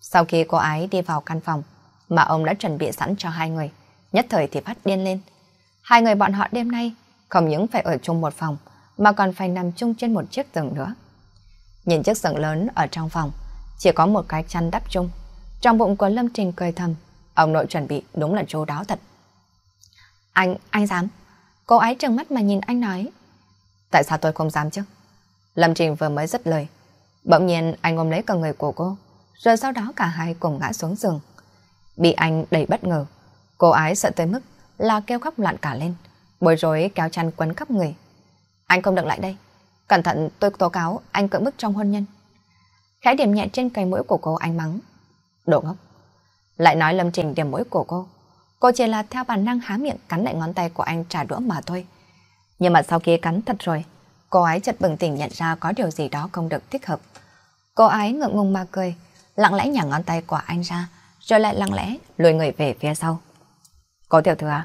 Sau khi cô ấy đi vào căn phòng mà ông đã chuẩn bị sẵn cho hai người, nhất thời thì phát điên lên. Hai người bọn họ đêm nay không những phải ở chung một phòng, mà còn phải nằm chung trên một chiếc giường nữa. Nhìn chiếc giường lớn ở trong phòng, chỉ có một cái chăn đắp chung. Trong bụng của Lâm Trình cười thầm, ông nội chuẩn bị đúng là chú đáo thật. Anh, anh dám. Cô ấy trừng mắt mà nhìn anh nói. Tại sao tôi không dám chứ? Lâm Trình vừa mới dứt lời. Bỗng nhiên anh ôm lấy cả người của cô, rồi sau đó cả hai cùng ngã xuống giường. Bị anh đầy bất ngờ, cô ấy sợ tới mức là kêu khóc loạn cả lên bối rối kéo chăn quấn khắp người. Anh không được lại đây. Cẩn thận tôi tố cáo anh cưỡng bức trong hôn nhân. Khẽ điểm nhẹ trên cây mũi của cô anh mắng. Đồ ngốc. Lại nói Lâm Trình điểm mũi của cô. Cô chỉ là theo bản năng há miệng cắn lại ngón tay của anh trả đũa mà thôi. Nhưng mà sau khi cắn thật rồi, cô ấy chợt bừng tỉnh nhận ra có điều gì đó không được thích hợp. Cô ấy ngượng ngùng mà cười, lặng lẽ nhả ngón tay của anh ra, rồi lại lặng lẽ lùi người về phía sau. Cô tiểu thư à?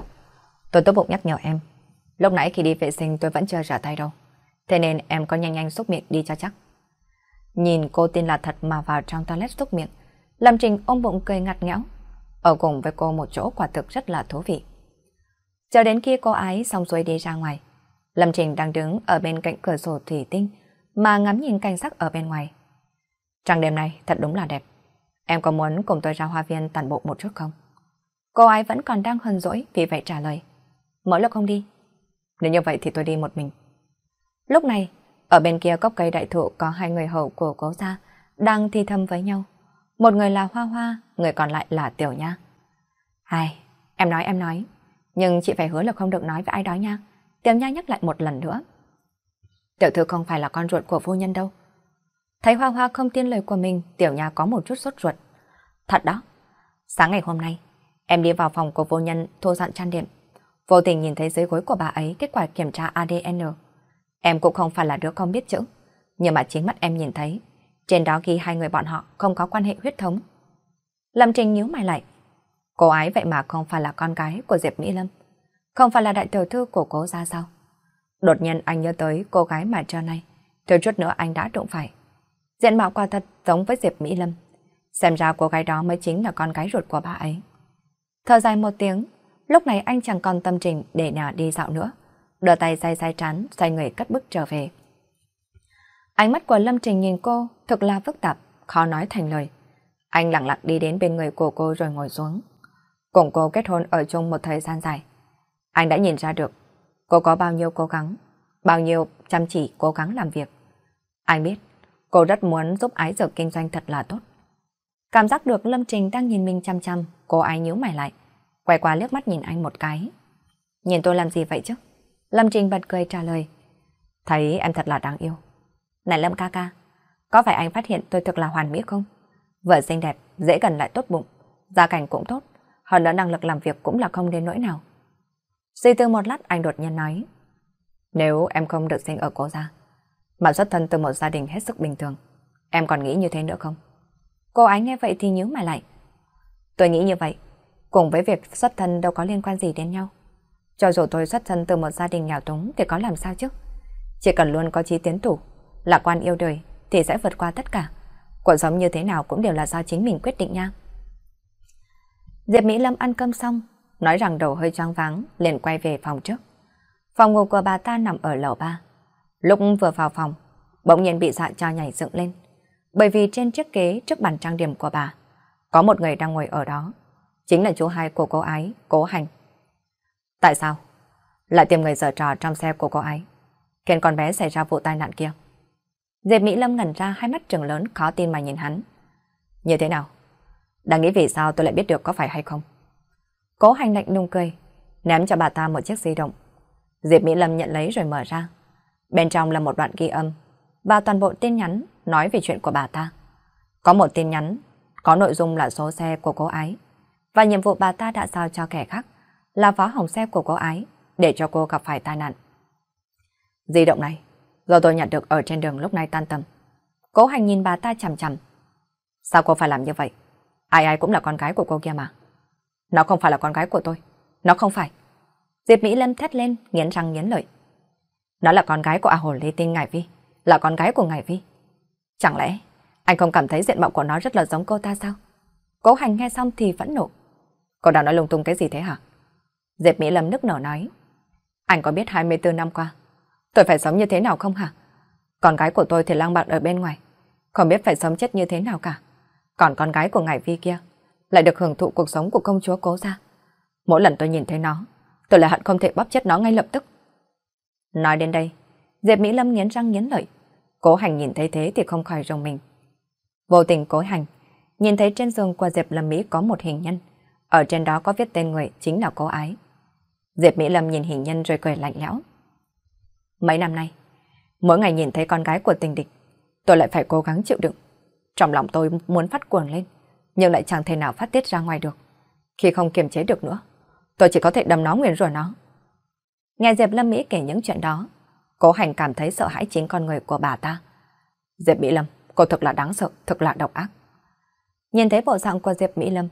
Tôi tốt bụng nhắc nhở em. Lúc nãy khi đi vệ sinh tôi vẫn chưa rửa tay đâu. Thế nên em có nhanh nhanh xúc miệng đi cho chắc. Nhìn cô tin là thật mà vào trong toilet xúc miệng. Lâm Trình ôm bụng cười ngặt nghẽo. Ở cùng với cô một chỗ quả thực rất là thú vị. Chờ đến khi cô ái xong xuôi đi ra ngoài. Lâm Trình đang đứng ở bên cạnh cửa sổ thủy tinh mà ngắm nhìn cảnh sắc ở bên ngoài. Trăng đêm nay thật đúng là đẹp. Em có muốn cùng tôi ra hoa viên tản bộ một chút không? Cô ấy vẫn còn đang hân dỗi vì vậy trả lời. Mỗi lúc không đi. Nếu như vậy thì tôi đi một mình. Lúc này, ở bên kia gốc cây đại thụ có hai người hậu của cố gia đang thi thầm với nhau. Một người là Hoa Hoa, người còn lại là Tiểu Nha. Ai, em nói em nói, nhưng chị phải hứa là không được nói với ai đó nha. Tiểu Nha nhắc lại một lần nữa. Tiểu thư không phải là con ruột của phu nhân đâu. Thấy Hoa Hoa không tin lời của mình, Tiểu Nha có một chút sốt ruột. Thật đó, sáng ngày hôm nay, em đi vào phòng của vô nhân thô dặn trang điểm. Vô tình nhìn thấy dưới gối của bà ấy kết quả kiểm tra ADN. Em cũng không phải là đứa không biết chữ, nhưng mà chính mắt em nhìn thấy. Trên đó ghi hai người bọn họ không có quan hệ huyết thống. Lâm Trình nhíu mày lại. Cô ấy vậy mà không phải là con gái của Diệp Mỹ Lâm. Không phải là đại tiểu thư của cô ra sao? Đột nhiên anh nhớ tới cô gái mà cho nay. Thiếu chút nữa anh đã đụng phải. Diện mạo quả thật giống với Diệp Mỹ Lâm. Xem ra cô gái đó mới chính là con gái ruột của bà ấy. Thở dài một tiếng, Lúc này anh chẳng còn tâm trình để nào đi dạo nữa. Đưa tay say say trán, xoay người cất bước trở về. Ánh mắt của Lâm Trình nhìn cô thực là phức tạp, khó nói thành lời. Anh lặng lặng đi đến bên người của cô rồi ngồi xuống. Cùng cô kết hôn ở chung một thời gian dài. Anh đã nhìn ra được cô có bao nhiêu cố gắng, bao nhiêu chăm chỉ cố gắng làm việc. Anh biết, cô rất muốn giúp ái dược kinh doanh thật là tốt. Cảm giác được Lâm Trình đang nhìn mình chăm chăm, cô ái nhíu mày lại quay qua liếc mắt nhìn anh một cái. Nhìn tôi làm gì vậy chứ? Lâm Trình bật cười trả lời. Thấy em thật là đáng yêu. Này Lâm ca ca, có phải anh phát hiện tôi thực là hoàn mỹ không? Vợ xinh đẹp, dễ gần lại tốt bụng, gia cảnh cũng tốt, hơn nữa năng lực làm việc cũng là không đến nỗi nào. Suy tư một lát anh đột nhiên nói. Nếu em không được sinh ở cố gia, mà xuất thân từ một gia đình hết sức bình thường, em còn nghĩ như thế nữa không? Cô ấy nghe vậy thì nhíu mày lại. Tôi nghĩ như vậy, cùng với việc xuất thân đâu có liên quan gì đến nhau. Cho dù tôi xuất thân từ một gia đình nghèo túng thì có làm sao chứ? Chỉ cần luôn có chí tiến thủ, lạc quan yêu đời thì sẽ vượt qua tất cả. Cuộc sống như thế nào cũng đều là do chính mình quyết định nha. Diệp Mỹ Lâm ăn cơm xong, nói rằng đầu hơi choáng váng, liền quay về phòng trước. Phòng ngủ của bà ta nằm ở lầu ba. Lúc vừa vào phòng, bỗng nhiên bị dạ cho nhảy dựng lên. Bởi vì trên chiếc ghế trước bàn trang điểm của bà, có một người đang ngồi ở đó chính là chú hai của cô ấy, cố hành. Tại sao? Lại tìm người dở trò trong xe của cô ấy, khiến con bé xảy ra vụ tai nạn kia. Diệp Mỹ Lâm ngẩn ra hai mắt trừng lớn khó tin mà nhìn hắn. Như thế nào? Đang nghĩ vì sao tôi lại biết được có phải hay không? Cố hành lạnh nung cười, ném cho bà ta một chiếc di động. Diệp Mỹ Lâm nhận lấy rồi mở ra. Bên trong là một đoạn ghi âm, và toàn bộ tin nhắn nói về chuyện của bà ta. Có một tin nhắn, có nội dung là số xe của cô ấy và nhiệm vụ bà ta đã giao cho kẻ khác là phá hỏng xe của cô ấy để cho cô gặp phải tai nạn. Di động này, do tôi nhận được ở trên đường lúc này tan tầm. Cố hành nhìn bà ta chằm chằm. Sao cô phải làm như vậy? Ai ai cũng là con gái của cô kia mà. Nó không phải là con gái của tôi. Nó không phải. Diệp Mỹ Lâm thét lên, nghiến răng nghiến lợi. Nó là con gái của A Hồ Lê Tinh ngài Vi. Là con gái của ngài Vi. Chẳng lẽ anh không cảm thấy diện mạo của nó rất là giống cô ta sao? Cố hành nghe xong thì vẫn nộ. Cô đang nói lung tung cái gì thế hả? Diệp Mỹ Lâm nức nở nói. Anh có biết 24 năm qua, tôi phải sống như thế nào không hả? Con gái của tôi thì lang bạc ở bên ngoài, không biết phải sống chết như thế nào cả. Còn con gái của ngài vi kia, lại được hưởng thụ cuộc sống của công chúa cố gia. Mỗi lần tôi nhìn thấy nó, tôi lại hận không thể bóp chết nó ngay lập tức. Nói đến đây, Diệp Mỹ Lâm nghiến răng nghiến lợi. Cố hành nhìn thấy thế thì không khỏi rồng mình. Vô tình cố hành, nhìn thấy trên giường của Diệp Lâm Mỹ có một hình nhân. Ở trên đó có viết tên người chính là cô ấy. Diệp Mỹ Lâm nhìn hình nhân rồi cười lạnh lẽo. Mấy năm nay, mỗi ngày nhìn thấy con gái của tình địch, tôi lại phải cố gắng chịu đựng. Trong lòng tôi muốn phát cuồng lên, nhưng lại chẳng thể nào phát tiết ra ngoài được. Khi không kiềm chế được nữa, tôi chỉ có thể đâm nó nguyền rủa nó. Nghe Diệp Lâm Mỹ kể những chuyện đó, cố hành cảm thấy sợ hãi chính con người của bà ta. Diệp Mỹ Lâm, cô thật là đáng sợ, thật là độc ác. Nhìn thấy bộ dạng của Diệp Mỹ Lâm,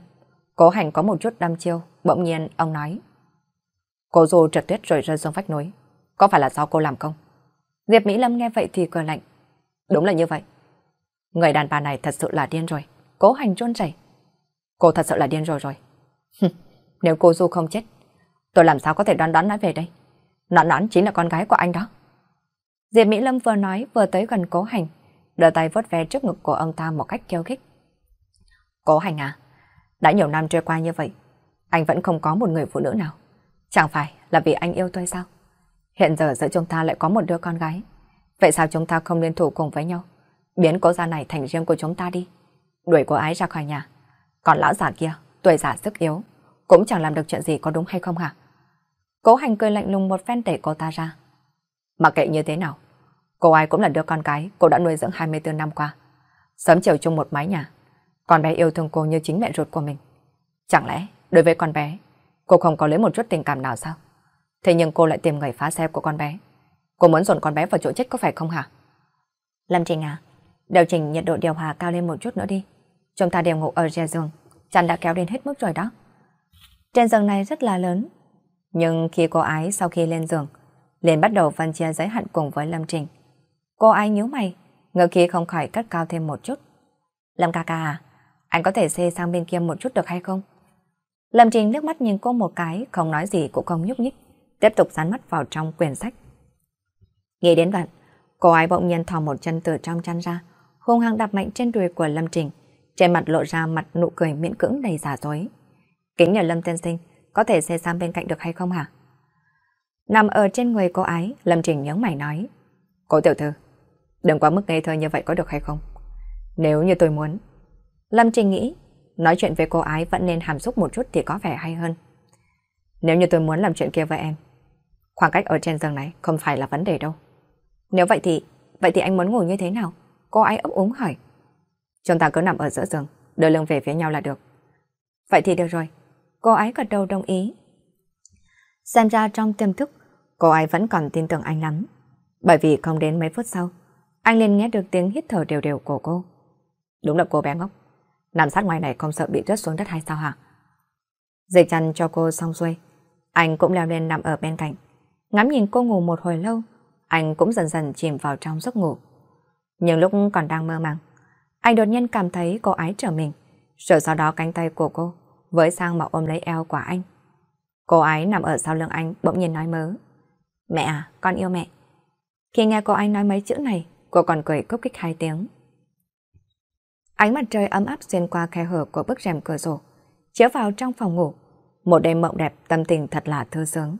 Cố hành có một chút đăm chiêu, bỗng nhiên ông nói. Cô Du trượt tuyết rồi rơi xuống vách núi. Có phải là do cô làm không? Diệp Mỹ Lâm nghe vậy thì cười lạnh. Đúng là như vậy. Người đàn bà này thật sự là điên rồi. Cố hành trôn chảy. Cô thật sự là điên rồi rồi. Nếu cô Du không chết, tôi làm sao có thể đoán đoán nói về đây? Nón nón chính là con gái của anh đó. Diệp Mỹ Lâm vừa nói vừa tới gần cố hành, đưa tay vớt ve trước ngực của ông ta một cách kêu khích. Cố hành à, đã nhiều năm trôi qua như vậy, anh vẫn không có một người phụ nữ nào. Chẳng phải là vì anh yêu tôi sao? Hiện giờ giữa chúng ta lại có một đứa con gái. Vậy sao chúng ta không liên thủ cùng với nhau? Biến cô gia này thành riêng của chúng ta đi. Đuổi cô ấy ra khỏi nhà. Còn lão già kia, tuổi già sức yếu, cũng chẳng làm được chuyện gì có đúng hay không hả? Cố hành cười lạnh lùng một phen đẩy cô ta ra. Mặc kệ như thế nào, cô ấy cũng là đứa con gái cô đã nuôi dưỡng 24 năm qua. Sớm chiều chung một mái nhà, con bé yêu thương cô như chính mẹ ruột của mình. Chẳng lẽ đối với con bé, cô không có lấy một chút tình cảm nào sao? Thế nhưng cô lại tìm người phá xe của con bé. Cô muốn dồn con bé vào chỗ chết có phải không hả? Lâm Trình à, điều chỉnh nhiệt độ điều hòa cao lên một chút nữa đi. Chúng ta đều ngủ ở rè giường, chăn đã kéo lên hết mức rồi đó. Trên giường này rất là lớn, nhưng khi cô ái sau khi lên giường, liền bắt đầu phân chia giới hạn cùng với Lâm Trình. Cô ái nhíu mày, ngờ khi không khỏi cất cao thêm một chút. Lâm ca ca à, anh có thể xê sang bên kia một chút được hay không? Lâm Trình nước mắt nhìn cô một cái, không nói gì cũng không nhúc nhích, tiếp tục dán mắt vào trong quyển sách. Nghĩ đến đoạn, cô ấy bỗng nhiên thò một chân từ trong chăn ra, hung hăng đạp mạnh trên đùi của Lâm Trình, trên mặt lộ ra mặt nụ cười miễn cưỡng đầy giả dối. Kính nhờ Lâm Tiên Sinh, có thể xe sang bên cạnh được hay không hả? Nằm ở trên người cô ấy Lâm Trình nhớ mày nói. Cô tiểu thư, đừng quá mức ngây thơ như vậy có được hay không? Nếu như tôi muốn, Lâm Trình nghĩ, nói chuyện với cô ái vẫn nên hàm xúc một chút thì có vẻ hay hơn. Nếu như tôi muốn làm chuyện kia với em, khoảng cách ở trên giường này không phải là vấn đề đâu. Nếu vậy thì, vậy thì anh muốn ngủ như thế nào? Cô ái ấp úng hỏi. Chúng ta cứ nằm ở giữa giường, đưa lưng về phía nhau là được. Vậy thì được rồi. Cô ái gật đầu đồng ý. Xem ra trong tiềm thức, cô ái vẫn còn tin tưởng anh lắm. Bởi vì không đến mấy phút sau, anh liền nghe được tiếng hít thở đều đều của cô. Đúng là cô bé ngốc nằm sát ngoài này không sợ bị rớt xuống đất hay sao hả? Dịch chăn cho cô xong xuôi. Anh cũng leo lên nằm ở bên cạnh. Ngắm nhìn cô ngủ một hồi lâu, anh cũng dần dần chìm vào trong giấc ngủ. Nhưng lúc còn đang mơ màng, anh đột nhiên cảm thấy cô ái trở mình. Rồi sau đó cánh tay của cô với sang mà ôm lấy eo của anh. Cô ái nằm ở sau lưng anh bỗng nhiên nói mớ. Mẹ à, con yêu mẹ. Khi nghe cô ái nói mấy chữ này, cô còn cười cốc kích hai tiếng. Ánh mặt trời ấm áp xuyên qua khe hở của bức rèm cửa sổ, chiếu vào trong phòng ngủ. Một đêm mộng đẹp tâm tình thật là thư sướng.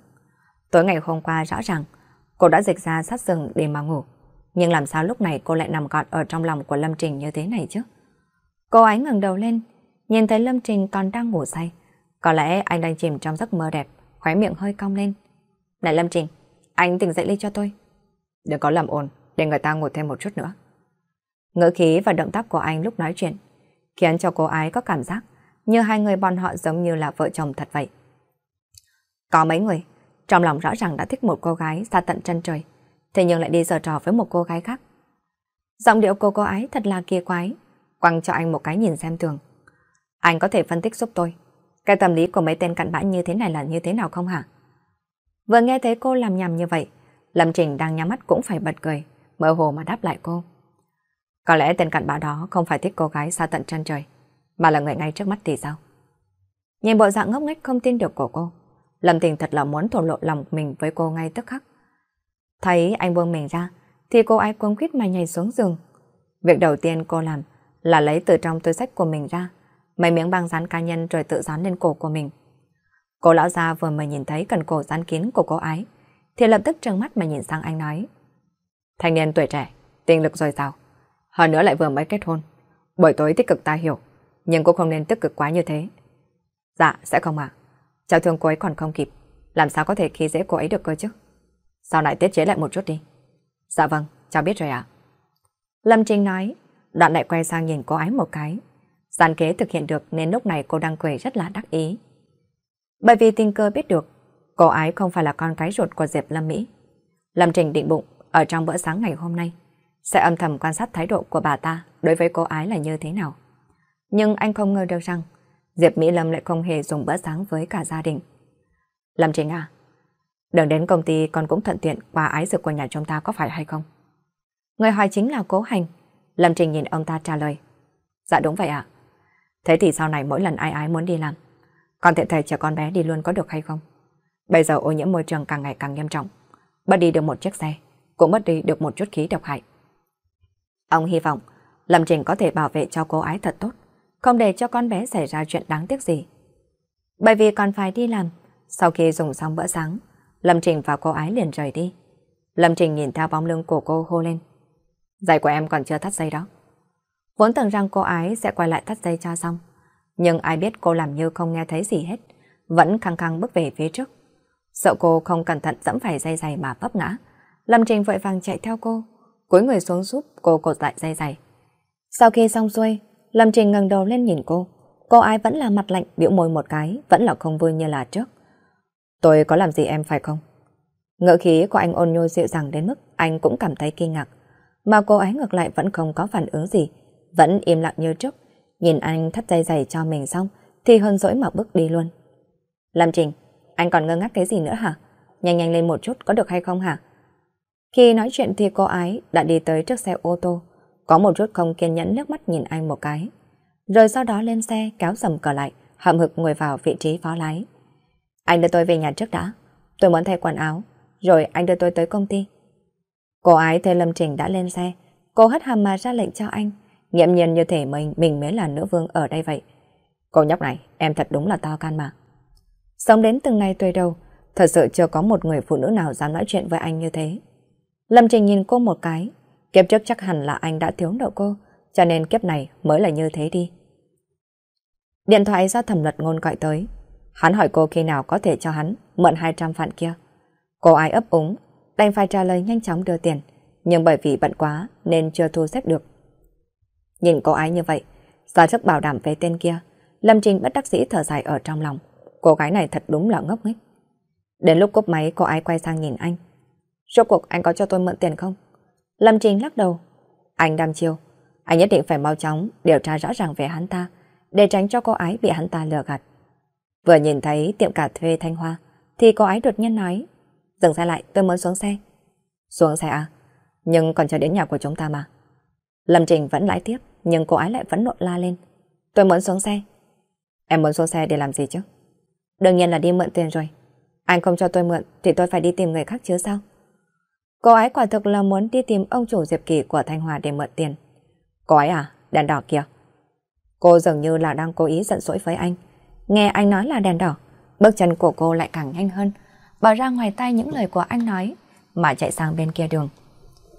Tối ngày hôm qua rõ ràng, cô đã dịch ra sát giường để mà ngủ. Nhưng làm sao lúc này cô lại nằm gọn ở trong lòng của Lâm Trình như thế này chứ? Cô ấy ngẩng đầu lên, nhìn thấy Lâm Trình còn đang ngủ say. Có lẽ anh đang chìm trong giấc mơ đẹp, khóe miệng hơi cong lên. Này Lâm Trình, anh tỉnh dậy ly cho tôi. Đừng có làm ồn, để người ta ngủ thêm một chút nữa. Ngữ khí và động tác của anh lúc nói chuyện khiến cho cô ái có cảm giác như hai người bọn họ giống như là vợ chồng thật vậy. Có mấy người trong lòng rõ ràng đã thích một cô gái xa tận chân trời, thế nhưng lại đi giở trò với một cô gái khác. Giọng điệu của cô ái thật là kỳ quái, quăng cho anh một cái nhìn xem thường. Anh có thể phân tích giúp tôi, cái tâm lý của mấy tên cặn bã như thế này là như thế nào không hả? Vừa nghe thấy cô làm nhầm như vậy, Lâm Trình đang nhắm mắt cũng phải bật cười, mơ hồ mà đáp lại cô. Có lẽ tên cặn bã đó không phải thích cô gái xa tận chân trời, mà là người ngay trước mắt thì sao? Nhìn bộ dạng ngốc nghếch không tin được của cô, Lâm Tình thật là muốn thổ lộ lòng mình với cô ngay tức khắc. Thấy anh buông mình ra, thì cô ai cuống khít mà nhảy xuống giường. Việc đầu tiên cô làm là lấy từ trong túi sách của mình ra mấy miếng băng dán cá nhân rồi tự dán lên cổ của mình. Cô lão gia vừa mới nhìn thấy cần cổ dán kín của cô ái, thì lập tức trừng mắt mà nhìn sang anh nói. Thanh niên tuổi trẻ, tinh lực dồi dào, hơn nữa lại vừa mới kết hôn. bởi tối tích cực ta hiểu, nhưng cũng không nên tích cực quá như thế. Dạ, sẽ không ạ. À. Cháu thương cô ấy còn không kịp, làm sao có thể khi dễ cô ấy được cơ chứ? Sao lại tiết chế lại một chút đi? Dạ vâng, cháu biết rồi ạ. Lâm Trinh nói, đoạn lại quay sang nhìn cô ấy một cái. Giàn kế thực hiện được nên lúc này cô đang cười rất là đắc ý. Bởi vì tình cơ biết được, cô ấy không phải là con cái ruột của Diệp Lâm Mỹ. Lâm Trình định bụng ở trong bữa sáng ngày hôm nay sẽ âm thầm quan sát thái độ của bà ta đối với cô ái là như thế nào. Nhưng anh không ngờ được rằng Diệp Mỹ Lâm lại không hề dùng bữa sáng với cả gia đình. Lâm Trình à, đừng đến công ty con cũng thuận tiện qua ái dược của nhà chúng ta có phải hay không? Người hỏi chính là cố hành. Lâm Trình nhìn ông ta trả lời. Dạ đúng vậy ạ. Thế thì sau này mỗi lần ai ái muốn đi làm, con tiện thể chở con bé đi luôn có được hay không? Bây giờ ô nhiễm môi trường càng ngày càng nghiêm trọng. bất đi được một chiếc xe, cũng mất đi được một chút khí độc hại. Ông hy vọng Lâm Trình có thể bảo vệ cho cô ấy thật tốt, không để cho con bé xảy ra chuyện đáng tiếc gì. Bởi vì còn phải đi làm, sau khi dùng xong bữa sáng, Lâm Trình và cô ấy liền rời đi. Lâm Trình nhìn theo bóng lưng của cô hô lên. Giày của em còn chưa thắt dây đó. Vốn tưởng rằng cô ấy sẽ quay lại thắt dây cho xong, nhưng ai biết cô làm như không nghe thấy gì hết, vẫn khăng khăng bước về phía trước. Sợ cô không cẩn thận dẫm phải dây giày mà vấp ngã, Lâm Trình vội vàng chạy theo cô, cúi người xuống giúp cô cột lại dây giày. Sau khi xong xuôi, Lâm Trình ngẩng đầu lên nhìn cô. Cô ai vẫn là mặt lạnh, biểu môi một cái, vẫn là không vui như là trước. Tôi có làm gì em phải không? Ngỡ khí của anh ôn nhô dịu dàng đến mức anh cũng cảm thấy kinh ngạc. Mà cô ấy ngược lại vẫn không có phản ứng gì, vẫn im lặng như trước. Nhìn anh thắt dây giày cho mình xong, thì hơn dỗi mà bước đi luôn. Lâm Trình, anh còn ngơ ngác cái gì nữa hả? Nhanh nhanh lên một chút có được hay không hả? Khi nói chuyện thì cô ấy đã đi tới trước xe ô tô, có một chút không kiên nhẫn nước mắt nhìn anh một cái. Rồi sau đó lên xe kéo sầm cờ lại, hậm hực ngồi vào vị trí phó lái. Anh đưa tôi về nhà trước đã, tôi muốn thay quần áo, rồi anh đưa tôi tới công ty. Cô ái thấy Lâm Trình đã lên xe, cô hất hàm mà ra lệnh cho anh, nghiệm nhiên như thể mình mình mới là nữ vương ở đây vậy. Cô nhóc này, em thật đúng là to can mà. Sống đến từng ngày tuổi đầu, thật sự chưa có một người phụ nữ nào dám nói chuyện với anh như thế. Lâm Trình nhìn cô một cái. Kiếp trước chắc hẳn là anh đã thiếu nợ cô, cho nên kiếp này mới là như thế đi. Điện thoại do thẩm luật ngôn gọi tới. Hắn hỏi cô khi nào có thể cho hắn mượn 200 vạn kia. Cô ai ấp úng, đành phải trả lời nhanh chóng đưa tiền, nhưng bởi vì bận quá nên chưa thu xếp được. Nhìn cô ái như vậy, do sức bảo đảm về tên kia, Lâm Trình bất đắc dĩ thở dài ở trong lòng. Cô gái này thật đúng là ngốc nghếch. Đến lúc cúp máy, cô ái quay sang nhìn anh, Rốt cuộc anh có cho tôi mượn tiền không? Lâm Trình lắc đầu. Anh đam chiêu. Anh nhất định phải mau chóng điều tra rõ ràng về hắn ta để tránh cho cô ấy bị hắn ta lừa gạt. Vừa nhìn thấy tiệm cà phê Thanh Hoa thì cô ấy đột nhiên nói Dừng xe lại, tôi muốn xuống xe. Xuống xe à? Nhưng còn chờ đến nhà của chúng ta mà. Lâm Trình vẫn lái tiếp nhưng cô ấy lại vẫn nộn la lên. Tôi muốn xuống xe. Em muốn xuống xe để làm gì chứ? Đương nhiên là đi mượn tiền rồi. Anh không cho tôi mượn thì tôi phải đi tìm người khác chứ sao? Cô ấy quả thực là muốn đi tìm ông chủ Diệp Kỳ của Thanh Hòa để mượn tiền. Cô ấy à, đèn đỏ kìa. Cô dường như là đang cố ý giận dỗi với anh. Nghe anh nói là đèn đỏ, bước chân của cô lại càng nhanh hơn, bỏ ra ngoài tay những lời của anh nói, mà chạy sang bên kia đường.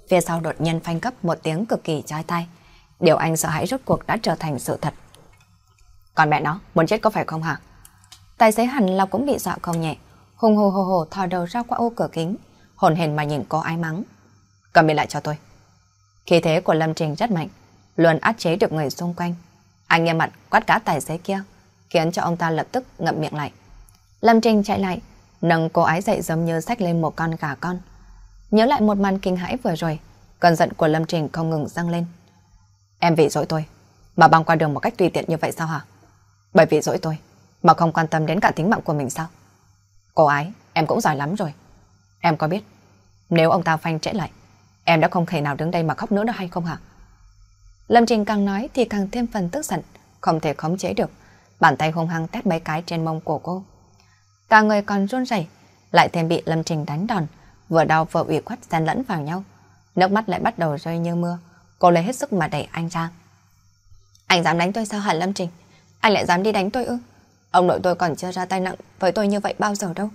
Phía sau đột nhiên phanh cấp một tiếng cực kỳ chói tai. Điều anh sợ hãi rốt cuộc đã trở thành sự thật. Còn mẹ nó, muốn chết có phải không hả? Tài xế hẳn là cũng bị dọa không nhẹ, hùng hồ hồ hồ thò đầu ra qua ô cửa kính, hồn hển mà nhìn cô ái mắng. Cầm bên lại cho tôi. Khí thế của Lâm Trình rất mạnh, luôn áp chế được người xung quanh. Anh nghe mặt quát cả tài xế kia, khiến cho ông ta lập tức ngậm miệng lại. Lâm Trình chạy lại, nâng cô ái dậy giống như xách lên một con gà con. Nhớ lại một màn kinh hãi vừa rồi, cơn giận của Lâm Trình không ngừng dâng lên. Em vì dỗi tôi, mà băng qua đường một cách tùy tiện như vậy sao hả? Bởi vì dỗi tôi, mà không quan tâm đến cả tính mạng của mình sao? Cô ái, em cũng giỏi lắm rồi. Em có biết, nếu ông ta phanh trễ lại, em đã không thể nào đứng đây mà khóc nữa đó hay không hả? Lâm Trình càng nói thì càng thêm phần tức giận, không thể khống chế được. Bàn tay hung hăng tét mấy cái trên mông của cô. Cả người còn run rẩy, lại thêm bị Lâm Trình đánh đòn, vừa đau vừa ủy khuất xen lẫn vào nhau. Nước mắt lại bắt đầu rơi như mưa, cô lấy hết sức mà đẩy anh ra. Anh dám đánh tôi sao hả Lâm Trình? Anh lại dám đi đánh tôi ư? Ông nội tôi còn chưa ra tay nặng với tôi như vậy bao giờ đâu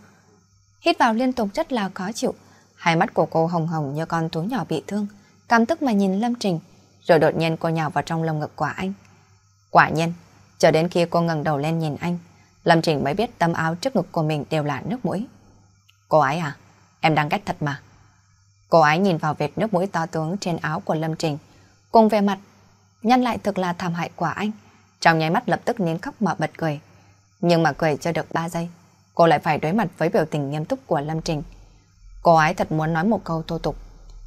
hít vào liên tục rất là khó chịu. Hai mắt của cô hồng hồng như con thú nhỏ bị thương, cảm tức mà nhìn Lâm Trình, rồi đột nhiên cô nhào vào trong lồng ngực của anh. Quả nhiên, chờ đến khi cô ngẩng đầu lên nhìn anh, Lâm Trình mới biết tấm áo trước ngực của mình đều là nước mũi. Cô ấy à, em đang ghét thật mà. Cô ấy nhìn vào vệt nước mũi to tướng trên áo của Lâm Trình, cùng về mặt, nhăn lại thực là thảm hại của anh. Trong nháy mắt lập tức nín khóc mà bật cười, nhưng mà cười cho được 3 giây cô lại phải đối mặt với biểu tình nghiêm túc của Lâm Trình. Cô ấy thật muốn nói một câu thô tục,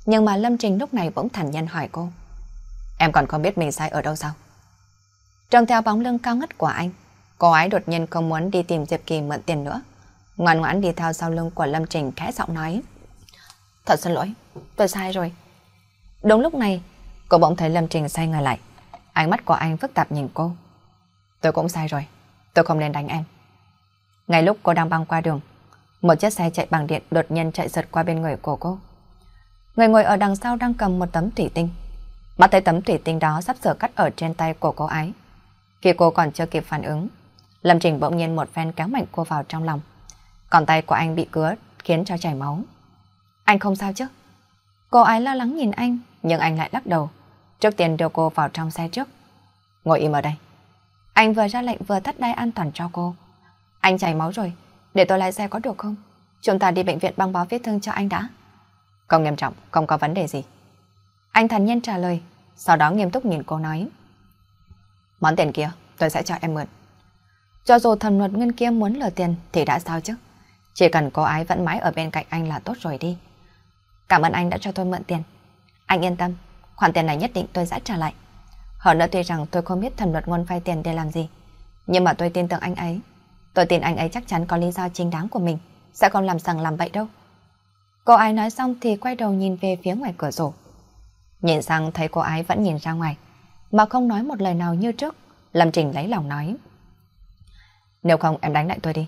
nhưng mà Lâm Trình lúc này vẫn thản nhiên hỏi cô. Em còn không biết mình sai ở đâu sao? trong theo bóng lưng cao ngất của anh, cô ấy đột nhiên không muốn đi tìm Diệp Kỳ mượn tiền nữa. Ngoan ngoãn đi theo sau lưng của Lâm Trình khẽ giọng nói. Thật xin lỗi, tôi sai rồi. Đúng lúc này, cô bỗng thấy Lâm Trình say người lại. Ánh mắt của anh phức tạp nhìn cô. Tôi cũng sai rồi, tôi không nên đánh em. Ngay lúc cô đang băng qua đường, một chiếc xe chạy bằng điện đột nhiên chạy giật qua bên người của cô. Người ngồi ở đằng sau đang cầm một tấm thủy tinh. Bắt thấy tấm thủy tinh đó sắp sửa cắt ở trên tay của cô ấy, Khi cô còn chưa kịp phản ứng, Lâm Trình bỗng nhiên một phen kéo mạnh cô vào trong lòng. Còn tay của anh bị cứa khiến cho chảy máu. Anh không sao chứ? Cô ấy lo lắng nhìn anh, nhưng anh lại lắc đầu. Trước tiên đưa cô vào trong xe trước. Ngồi im ở đây. Anh vừa ra lệnh vừa thắt đai an toàn cho cô. Anh chảy máu rồi, để tôi lái xe có được không? Chúng ta đi bệnh viện băng bó vết thương cho anh đã. Không nghiêm trọng, không có vấn đề gì. Anh thản nhiên trả lời, sau đó nghiêm túc nhìn cô nói. Món tiền kia, tôi sẽ cho em mượn. Cho dù thần luật ngân kia muốn lừa tiền thì đã sao chứ? Chỉ cần cô ái vẫn mãi ở bên cạnh anh là tốt rồi đi. Cảm ơn anh đã cho tôi mượn tiền. Anh yên tâm, khoản tiền này nhất định tôi sẽ trả lại. Hơn nữa tuy rằng tôi không biết thần luật ngôn vay tiền để làm gì, nhưng mà tôi tin tưởng anh ấy Tôi tin anh ấy chắc chắn có lý do chính đáng của mình, sẽ không làm sằng làm vậy đâu. Cô ái nói xong thì quay đầu nhìn về phía ngoài cửa sổ. Nhìn sang thấy cô ái vẫn nhìn ra ngoài, mà không nói một lời nào như trước, Lâm Trình lấy lòng nói. Nếu không em đánh lại tôi đi.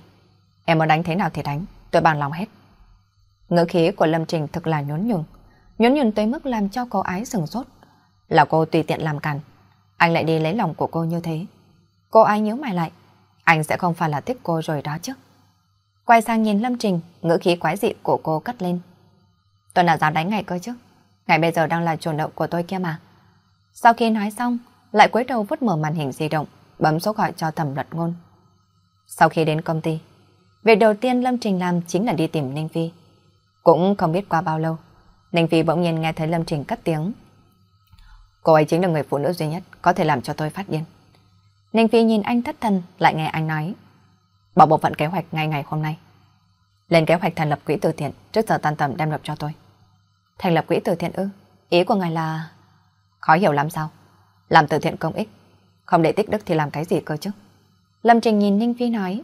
Em muốn đánh thế nào thì đánh, tôi bằng lòng hết. Ngữ khí của Lâm Trình thật là nhún nhường, nhún nhường tới mức làm cho cô ái sừng sốt. Là cô tùy tiện làm cản, anh lại đi lấy lòng của cô như thế. Cô ái nhíu mày lại, anh sẽ không phải là thích cô rồi đó chứ. Quay sang nhìn Lâm Trình, ngữ khí quái dị của cô cất lên. Tôi nào dám đánh ngày cơ chứ. Ngày bây giờ đang là chủ nợ của tôi kia mà. Sau khi nói xong, lại cúi đầu vứt mở màn hình di động, bấm số gọi cho thẩm luật ngôn. Sau khi đến công ty, việc đầu tiên Lâm Trình làm chính là đi tìm Ninh Phi. Cũng không biết qua bao lâu, Ninh Phi bỗng nhiên nghe thấy Lâm Trình cất tiếng. Cô ấy chính là người phụ nữ duy nhất có thể làm cho tôi phát điên. Ninh Phi nhìn anh thất thần lại nghe anh nói. Bỏ bộ phận kế hoạch ngay ngày hôm nay. Lên kế hoạch thành lập quỹ từ thiện trước giờ tan tầm đem nộp cho tôi. Thành lập quỹ từ thiện ư? Ý của ngài là... Khó hiểu lắm sao? Làm từ thiện công ích. Không để tích đức thì làm cái gì cơ chứ? Lâm Trình nhìn Ninh Phi nói.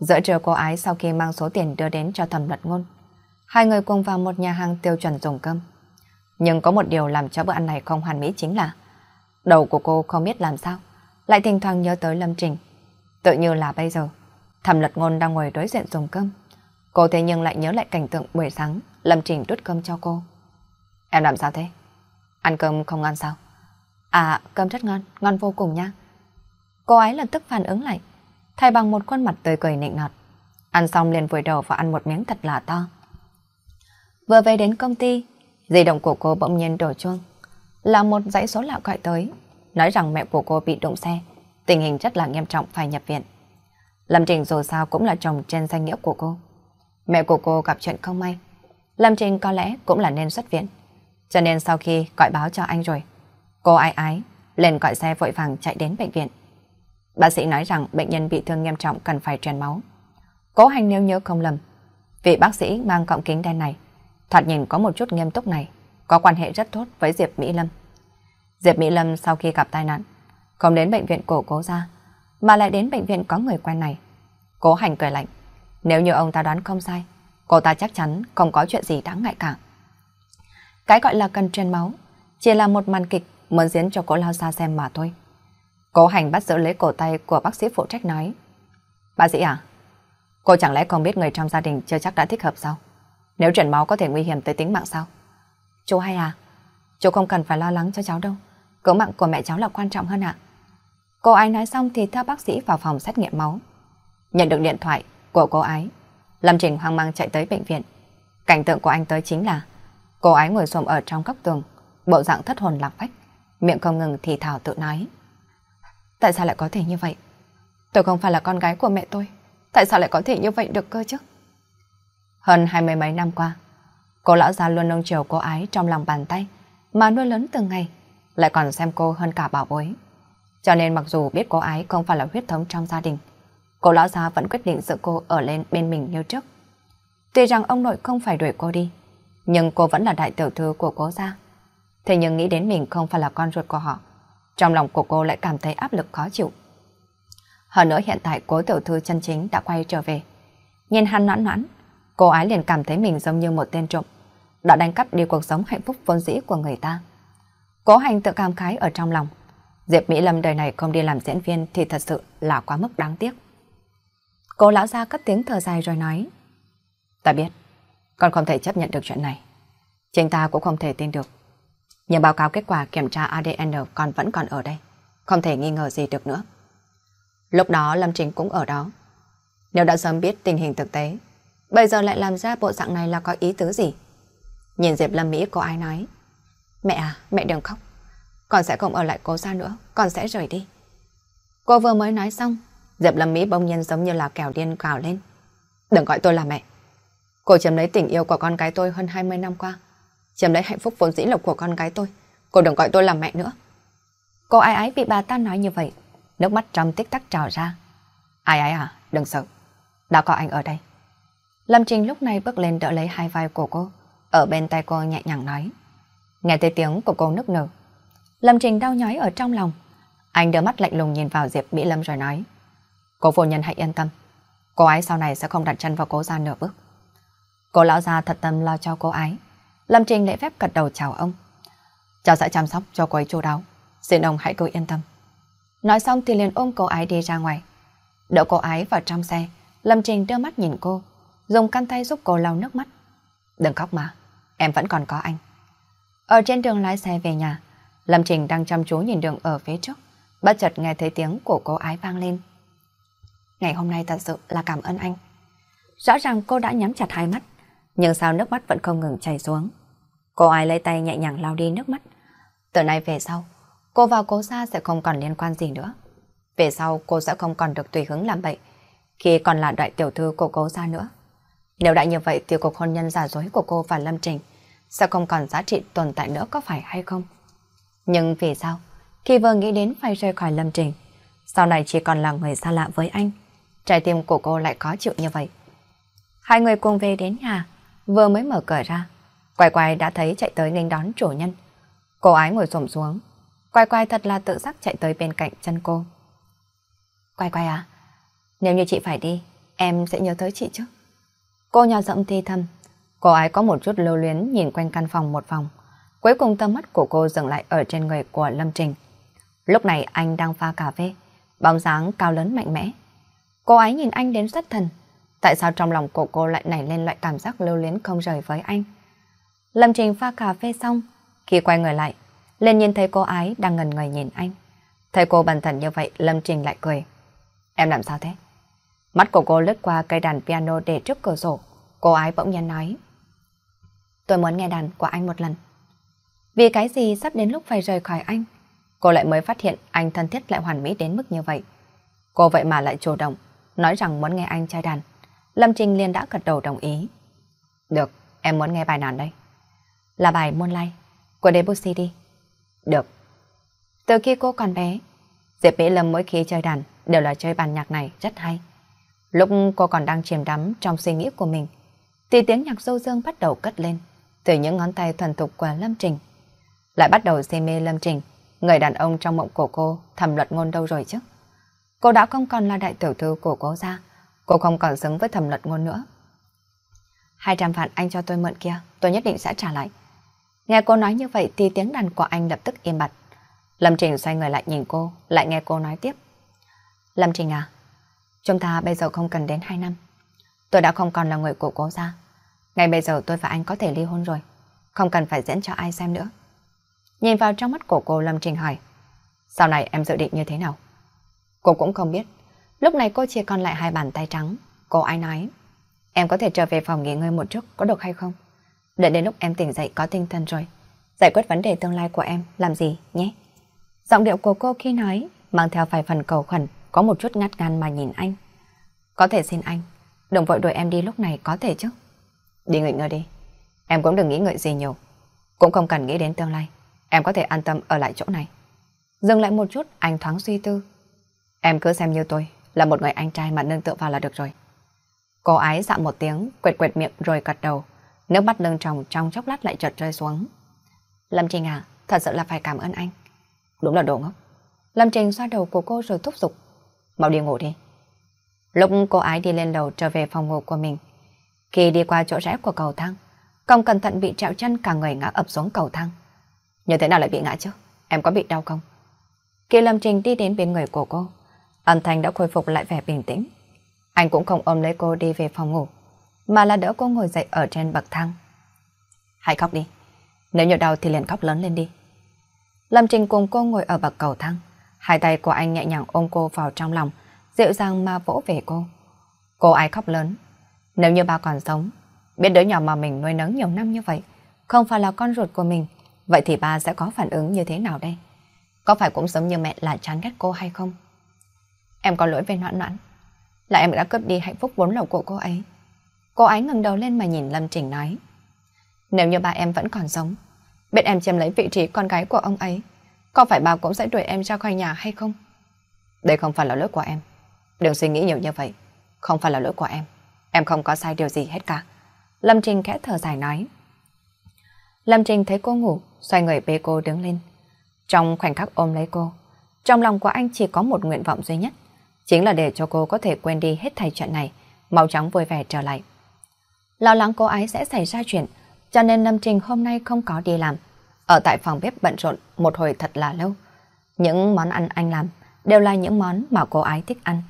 Giữa trưa cô ái sau khi mang số tiền đưa đến cho thẩm luật ngôn, hai người cùng vào một nhà hàng tiêu chuẩn dùng cơm. Nhưng có một điều làm cho bữa ăn này không hoàn mỹ chính là đầu của cô không biết làm sao lại thỉnh thoảng nhớ tới Lâm Trình. Tự như là bây giờ, thẩm lật ngôn đang ngồi đối diện dùng cơm. Cô thế nhưng lại nhớ lại cảnh tượng buổi sáng Lâm Trình đút cơm cho cô. Em làm sao thế? Ăn cơm không ngon sao? À, cơm rất ngon, ngon vô cùng nha. Cô ấy lập tức phản ứng lại, thay bằng một khuôn mặt tươi cười nịnh nọt. Ăn xong liền vùi đầu và ăn một miếng thật là to. Vừa về đến công ty, di động của cô bỗng nhiên đổ chuông. Là một dãy số lạ gọi tới nói rằng mẹ của cô bị đụng xe, tình hình rất là nghiêm trọng phải nhập viện. Lâm Trình dù sao cũng là chồng trên danh nghĩa của cô. Mẹ của cô gặp chuyện không may, Lâm Trình có lẽ cũng là nên xuất viện. Cho nên sau khi gọi báo cho anh rồi, cô ai ái lên gọi xe vội vàng chạy đến bệnh viện. Bác sĩ nói rằng bệnh nhân bị thương nghiêm trọng cần phải truyền máu. Cố hành nếu nhớ không lầm, vị bác sĩ mang cọng kính đen này, thoạt nhìn có một chút nghiêm túc này, có quan hệ rất tốt với Diệp Mỹ Lâm. Diệp Mỹ Lâm sau khi gặp tai nạn, không đến bệnh viện cổ cố ra, mà lại đến bệnh viện có người quen này. Cố hành cười lạnh, nếu như ông ta đoán không sai, cô ta chắc chắn không có chuyện gì đáng ngại cả. Cái gọi là cần truyền máu, chỉ là một màn kịch muốn diễn cho cô lao xa xem mà thôi. Cố hành bắt giữ lấy cổ tay của bác sĩ phụ trách nói. Bác sĩ à, cô chẳng lẽ không biết người trong gia đình chưa chắc đã thích hợp sao? Nếu truyền máu có thể nguy hiểm tới tính mạng sao? Chú hay à, chú không cần phải lo lắng cho cháu đâu. Cỡ mạng của mẹ cháu là quan trọng hơn ạ. Cô ấy nói xong thì theo bác sĩ vào phòng xét nghiệm máu. Nhận được điện thoại của cô ấy, Lâm Trình hoang mang chạy tới bệnh viện. Cảnh tượng của anh tới chính là cô ấy ngồi xổm ở trong góc tường, bộ dạng thất hồn lạc phách, miệng không ngừng thì thào tự nói. Tại sao lại có thể như vậy? Tôi không phải là con gái của mẹ tôi. Tại sao lại có thể như vậy được cơ chứ? Hơn hai mươi mấy năm qua, cô lão già luôn nông chiều cô ấy trong lòng bàn tay, mà nuôi lớn từng ngày lại còn xem cô hơn cả bảo bối. Cho nên mặc dù biết cô ấy không phải là huyết thống trong gia đình, cô lão gia vẫn quyết định giữ cô ở lên bên mình như trước. Tuy rằng ông nội không phải đuổi cô đi, nhưng cô vẫn là đại tiểu thư của cố gia. Thế nhưng nghĩ đến mình không phải là con ruột của họ, trong lòng của cô lại cảm thấy áp lực khó chịu. Hơn nữa hiện tại cố tiểu thư chân chính đã quay trở về. Nhìn hắn noãn noãn, cô ái liền cảm thấy mình giống như một tên trộm, đã đánh cắp đi cuộc sống hạnh phúc vốn dĩ của người ta. Cố hành tự cảm khái ở trong lòng. Diệp Mỹ Lâm đời này không đi làm diễn viên thì thật sự là quá mức đáng tiếc. Cô lão ra cất tiếng thở dài rồi nói. Ta biết, con không thể chấp nhận được chuyện này. Chính ta cũng không thể tin được. Nhưng báo cáo kết quả kiểm tra ADN con vẫn còn ở đây. Không thể nghi ngờ gì được nữa. Lúc đó Lâm Trình cũng ở đó. Nếu đã sớm biết tình hình thực tế, bây giờ lại làm ra bộ dạng này là có ý tứ gì? Nhìn Diệp Lâm Mỹ có ai nói? Mẹ à, mẹ đừng khóc. Con sẽ không ở lại cố ra nữa, con sẽ rời đi. Cô vừa mới nói xong, Diệp Lâm Mỹ bông nhiên giống như là kẻo điên cào lên. Đừng gọi tôi là mẹ. Cô chiếm lấy tình yêu của con cái tôi hơn 20 năm qua. Chiếm lấy hạnh phúc vốn dĩ lộc của con cái tôi. Cô đừng gọi tôi là mẹ nữa. Cô ai ái bị bà ta nói như vậy. Nước mắt trong tích tắc trào ra. Ai ái à, đừng sợ. Đã có anh ở đây. Lâm Trình lúc này bước lên đỡ lấy hai vai của cô. Ở bên tay cô nhẹ nhàng nói. Nghe thấy tiếng của cô nức nở. Lâm Trình đau nhói ở trong lòng. Anh đưa mắt lạnh lùng nhìn vào Diệp Mỹ Lâm rồi nói. Cô phu nhân hãy yên tâm. Cô ấy sau này sẽ không đặt chân vào cố gia nửa bước. Cô lão gia thật tâm lo cho cô ấy. Lâm Trình lễ phép cật đầu chào ông. Cháu sẽ chăm sóc cho cô ấy chu đáo. Xin ông hãy cứ yên tâm. Nói xong thì liền ôm cô ấy đi ra ngoài. Đỡ cô ấy vào trong xe. Lâm Trình đưa mắt nhìn cô. Dùng khăn tay giúp cô lau nước mắt. Đừng khóc mà. Em vẫn còn có anh. Ở trên đường lái xe về nhà, Lâm Trình đang chăm chú nhìn đường ở phía trước, bất chợt nghe thấy tiếng của cô ái vang lên. Ngày hôm nay thật sự là cảm ơn anh. Rõ ràng cô đã nhắm chặt hai mắt, nhưng sao nước mắt vẫn không ngừng chảy xuống. Cô ái lấy tay nhẹ nhàng lau đi nước mắt. Từ nay về sau, cô và Cố Sa sẽ không còn liên quan gì nữa. Về sau cô sẽ không còn được tùy hứng làm bậy, khi còn là đại tiểu thư của Cố Sa nữa. Nếu đã như vậy thì cuộc hôn nhân giả dối của cô và Lâm Trình sẽ không còn giá trị tồn tại nữa có phải hay không? Nhưng vì sao? Khi vừa nghĩ đến phải rời khỏi Lâm Trình, sau này chỉ còn là người xa lạ với anh, trái tim của cô lại khó chịu như vậy. Hai người cùng về đến nhà, vừa mới mở cửa ra, quay quay đã thấy chạy tới nghênh đón chủ nhân. Cô ái ngồi xổm xuống, quay quay thật là tự giác chạy tới bên cạnh chân cô. Quay quay à, nếu như chị phải đi, em sẽ nhớ tới chị chứ. Cô nhỏ giọng thì thầm, Cô ấy có một chút lưu luyến nhìn quanh căn phòng một vòng. Cuối cùng tâm mắt của cô dừng lại ở trên người của Lâm Trình. Lúc này anh đang pha cà phê, bóng dáng cao lớn mạnh mẽ. Cô ấy nhìn anh đến rất thần. Tại sao trong lòng của cô lại nảy lên loại cảm giác lưu luyến không rời với anh? Lâm Trình pha cà phê xong, khi quay người lại, liền nhìn thấy cô ấy đang ngần người nhìn anh. Thấy cô bần thần như vậy, Lâm Trình lại cười. Em làm sao thế? Mắt của cô lướt qua cây đàn piano để trước cửa sổ. Cô ái bỗng nhiên nói. Tôi muốn nghe đàn của anh một lần. Vì cái gì sắp đến lúc phải rời khỏi anh, cô lại mới phát hiện anh thân thiết lại hoàn mỹ đến mức như vậy. Cô vậy mà lại chủ động, nói rằng muốn nghe anh chơi đàn. Lâm Trinh liền đã gật đầu đồng ý. Được, em muốn nghe bài nào đây? Là bài Moonlight của Debussy đi. Được. Từ khi cô còn bé, Diệp Mỹ Lâm mỗi khi chơi đàn đều là chơi bàn nhạc này rất hay. Lúc cô còn đang chìm đắm trong suy nghĩ của mình, thì tiếng nhạc dâu dương bắt đầu cất lên từ những ngón tay thuần thục của Lâm Trình. Lại bắt đầu say mê Lâm Trình, người đàn ông trong mộng của cô thầm luật ngôn đâu rồi chứ? Cô đã không còn là đại tiểu thư của cô ra, cô không còn xứng với thầm luật ngôn nữa. 200 vạn anh cho tôi mượn kia, tôi nhất định sẽ trả lại. Nghe cô nói như vậy thì tiếng đàn của anh lập tức im bặt. Lâm Trình xoay người lại nhìn cô, lại nghe cô nói tiếp. Lâm Trình à, chúng ta bây giờ không cần đến 2 năm. Tôi đã không còn là người của cô ra. Ngay bây giờ tôi và anh có thể ly hôn rồi. Không cần phải diễn cho ai xem nữa. Nhìn vào trong mắt của cô Lâm Trình hỏi. Sau này em dự định như thế nào? Cô cũng không biết. Lúc này cô chỉ còn lại hai bàn tay trắng. Cô ai nói. Em có thể trở về phòng nghỉ ngơi một chút có được hay không? Đợi đến lúc em tỉnh dậy có tinh thần rồi. Giải quyết vấn đề tương lai của em làm gì nhé? Giọng điệu của cô khi nói mang theo vài phần cầu khẩn có một chút ngắt ngang mà nhìn anh. Có thể xin anh, đừng vội đuổi em đi lúc này có thể chứ? Đi nghỉ ngơi đi. Em cũng đừng nghĩ ngợi gì nhiều. Cũng không cần nghĩ đến tương lai. Em có thể an tâm ở lại chỗ này. Dừng lại một chút, anh thoáng suy tư. Em cứ xem như tôi, là một người anh trai mà nương tựa vào là được rồi. Cô ái dạ một tiếng, quệt quệt miệng rồi gật đầu. Nước mắt lưng tròng trong chốc lát lại chợt rơi xuống. Lâm Trình à, thật sự là phải cảm ơn anh. Đúng là đồ ngốc. Lâm Trình xoa đầu của cô rồi thúc giục. Mau đi ngủ đi. Lúc cô ái đi lên lầu trở về phòng ngủ của mình, khi đi qua chỗ rẽ của cầu thang, công cẩn thận bị trẹo chân cả người ngã ập xuống cầu thang. Như thế nào lại bị ngã chứ? Em có bị đau không? khi Lâm Trình đi đến bên người của cô. Âm thanh đã khôi phục lại vẻ bình tĩnh. Anh cũng không ôm lấy cô đi về phòng ngủ, mà là đỡ cô ngồi dậy ở trên bậc thang. Hãy khóc đi. Nếu nhiều đau thì liền khóc lớn lên đi. Lâm Trình cùng cô ngồi ở bậc cầu thang. Hai tay của anh nhẹ nhàng ôm cô vào trong lòng, dịu dàng mà vỗ về cô. Cô ai khóc lớn, nếu như ba còn sống, biết đứa nhỏ mà mình nuôi nấng nhiều năm như vậy, không phải là con ruột của mình, vậy thì ba sẽ có phản ứng như thế nào đây? Có phải cũng giống như mẹ là chán ghét cô hay không? Em có lỗi về noãn noãn, là em đã cướp đi hạnh phúc vốn lầu của cô ấy. Cô ấy ngẩng đầu lên mà nhìn Lâm Trình nói. Nếu như ba em vẫn còn sống, biết em chiếm lấy vị trí con gái của ông ấy, có phải ba cũng sẽ đuổi em ra khỏi nhà hay không? Đây không phải là lỗi của em. Đừng suy nghĩ nhiều như vậy. Không phải là lỗi của em. Em không có sai điều gì hết cả. Lâm Trình khẽ thở dài nói. Lâm Trình thấy cô ngủ, xoay người bê cô đứng lên. Trong khoảnh khắc ôm lấy cô, trong lòng của anh chỉ có một nguyện vọng duy nhất, chính là để cho cô có thể quên đi hết thảy chuyện này, mau chóng vui vẻ trở lại. Lo lắng cô ấy sẽ xảy ra chuyện, cho nên Lâm Trình hôm nay không có đi làm, ở tại phòng bếp bận rộn một hồi thật là lâu. Những món ăn anh làm đều là những món mà cô ấy thích ăn.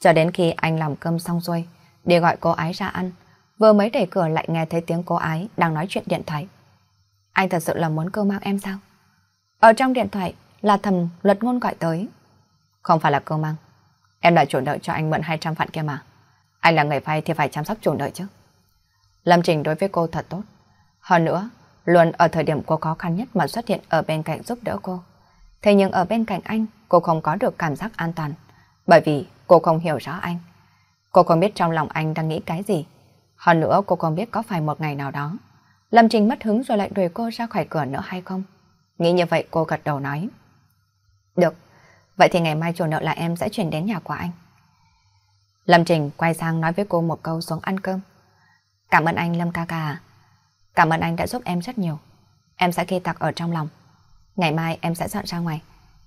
Cho đến khi anh làm cơm xong rồi, đi gọi cô ái ra ăn. Vừa mới đẩy cửa lại nghe thấy tiếng cô ái đang nói chuyện điện thoại. Anh thật sự là muốn cưu mang em sao? Ở trong điện thoại là thầm luật ngôn gọi tới. Không phải là cưu mang. Em đã chủ nợ cho anh mượn 200 vạn kia mà. Anh là người vay thì phải chăm sóc chủ nợ chứ. Lâm Trình đối với cô thật tốt. Hơn nữa, luôn ở thời điểm cô khó khăn nhất mà xuất hiện ở bên cạnh giúp đỡ cô. Thế nhưng ở bên cạnh anh, cô không có được cảm giác an toàn. Bởi vì cô không hiểu rõ anh. Cô không biết trong lòng anh đang nghĩ cái gì. Hơn nữa cô không biết có phải một ngày nào đó. Lâm Trình mất hứng rồi lại đuổi cô ra khỏi cửa nữa hay không. Nghĩ như vậy cô gật đầu nói. Được, vậy thì ngày mai chủ nợ là em sẽ chuyển đến nhà của anh. Lâm Trình quay sang nói với cô một câu xuống ăn cơm. Cảm ơn anh Lâm ca ca Cảm ơn anh đã giúp em rất nhiều. Em sẽ ghi tạc ở trong lòng. Ngày mai em sẽ dọn ra ngoài.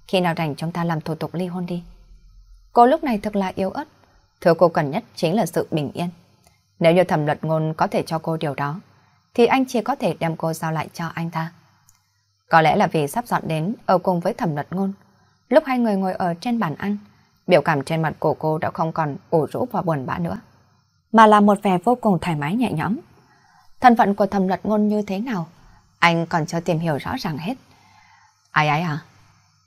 Khi nào rảnh chúng ta làm thủ tục ly hôn đi. Cô lúc này thật là yếu ớt. Thứ cô cần nhất chính là sự bình yên. Nếu như thẩm luật ngôn có thể cho cô điều đó, thì anh chỉ có thể đem cô giao lại cho anh ta. Có lẽ là vì sắp dọn đến ở cùng với thẩm luật ngôn. Lúc hai người ngồi ở trên bàn ăn, biểu cảm trên mặt của cô đã không còn ủ rũ và buồn bã nữa, mà là một vẻ vô cùng thoải mái nhẹ nhõm. Thân phận của thẩm luật ngôn như thế nào, anh còn chưa tìm hiểu rõ ràng hết. Ai ai à,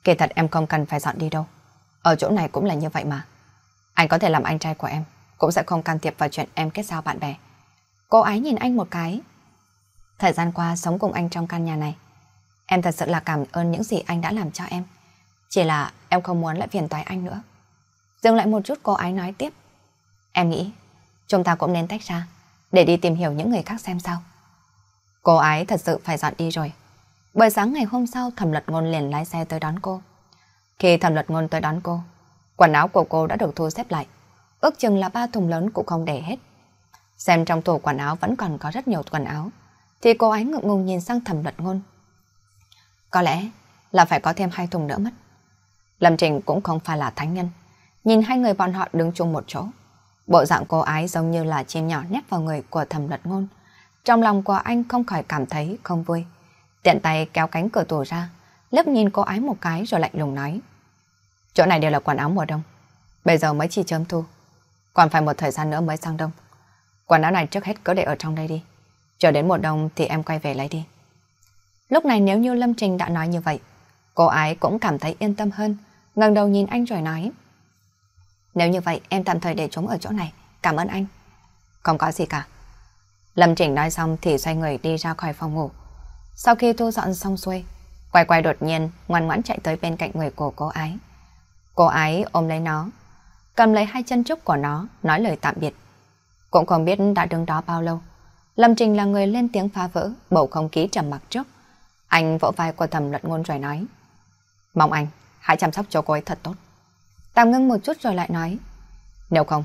kỳ thật em không cần phải dọn đi đâu, ở chỗ này cũng là như vậy mà. Anh có thể làm anh trai của em, cũng sẽ không can thiệp vào chuyện em kết giao bạn bè. Cô ấy nhìn anh một cái. Thời gian qua sống cùng anh trong căn nhà này, em thật sự là cảm ơn những gì anh đã làm cho em. Chỉ là em không muốn lại phiền toái anh nữa. Dừng lại một chút cô ấy nói tiếp. Em nghĩ, chúng ta cũng nên tách ra, để đi tìm hiểu những người khác xem sao. Cô ấy thật sự phải dọn đi rồi. Bởi sáng ngày hôm sau thẩm luật ngôn liền lái xe tới đón cô. Khi thẩm luật ngôn tới đón cô, Quần áo của cô đã được thu xếp lại, ước chừng là ba thùng lớn cũng không để hết. Xem trong tủ quần áo vẫn còn có rất nhiều quần áo, thì cô ấy ngượng ngùng nhìn sang thẩm luật ngôn. Có lẽ là phải có thêm hai thùng nữa mất. Lâm Trình cũng không phải là thánh nhân, nhìn hai người bọn họ đứng chung một chỗ. Bộ dạng cô ái giống như là chim nhỏ nép vào người của thẩm luật ngôn. Trong lòng của anh không khỏi cảm thấy không vui. Tiện tay kéo cánh cửa tủ ra, lấp nhìn cô ái một cái rồi lạnh lùng nói. Chỗ này đều là quần áo mùa đông. Bây giờ mới chỉ chớm thu. Còn phải một thời gian nữa mới sang đông. Quần áo này trước hết cứ để ở trong đây đi. Chờ đến mùa đông thì em quay về lấy đi. Lúc này nếu như Lâm Trình đã nói như vậy, cô ái cũng cảm thấy yên tâm hơn, ngẩng đầu nhìn anh rồi nói. Nếu như vậy em tạm thời để chúng ở chỗ này, cảm ơn anh. Không có gì cả. Lâm Trình nói xong thì xoay người đi ra khỏi phòng ngủ. Sau khi thu dọn xong xuôi, quay quay đột nhiên ngoan ngoãn chạy tới bên cạnh người của cô ái. Cô ấy ôm lấy nó, cầm lấy hai chân trước của nó, nói lời tạm biệt. Cũng không biết đã đứng đó bao lâu. Lâm Trình là người lên tiếng phá vỡ, bầu không khí trầm mặc trước. Anh vỗ vai của thầm luận ngôn rồi nói. Mong anh, hãy chăm sóc cho cô ấy thật tốt. Tạm ngưng một chút rồi lại nói. Nếu không,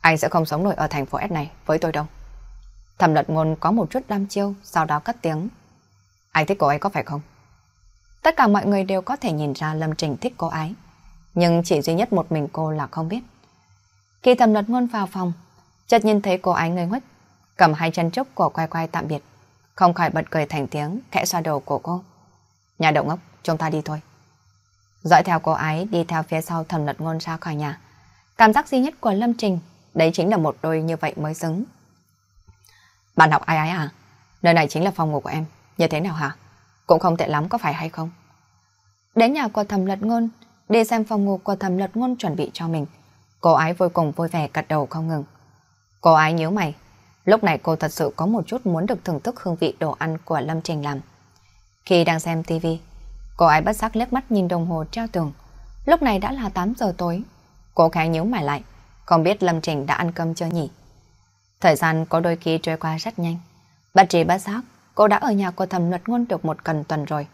anh sẽ không sống nổi ở thành phố S này với tôi đâu. thầm luật ngôn có một chút đam chiêu, sau đó cất tiếng. Anh thích cô ấy có phải không? Tất cả mọi người đều có thể nhìn ra Lâm Trình thích cô ấy nhưng chỉ duy nhất một mình cô là không biết. Khi thầm luật ngôn vào phòng, chợt nhìn thấy cô ái ngây ngất, cầm hai chân trúc của quay quay tạm biệt, không khỏi bật cười thành tiếng, khẽ xoa đầu của cô. Nhà động ngốc, chúng ta đi thôi. Dõi theo cô ái đi theo phía sau thầm luật ngôn ra khỏi nhà. Cảm giác duy nhất của Lâm Trình, đấy chính là một đôi như vậy mới xứng. Bạn học ai ái à? Nơi này chính là phòng ngủ của em, như thế nào hả? Cũng không tệ lắm có phải hay không? Đến nhà của thầm luật ngôn, để xem phòng ngủ của thẩm Lật ngôn chuẩn bị cho mình. Cô ái vô cùng vui vẻ cật đầu không ngừng. Cô ái nhớ mày. Lúc này cô thật sự có một chút muốn được thưởng thức hương vị đồ ăn của Lâm Trình làm. Khi đang xem tivi, cô ái bất giác liếc mắt nhìn đồng hồ treo tường. Lúc này đã là 8 giờ tối. Cô khẽ nhớ mày lại. Không biết Lâm Trình đã ăn cơm chưa nhỉ? Thời gian có đôi khi trôi qua rất nhanh. Bất trí bất giác, cô đã ở nhà của thẩm luật ngôn được một cần tuần rồi.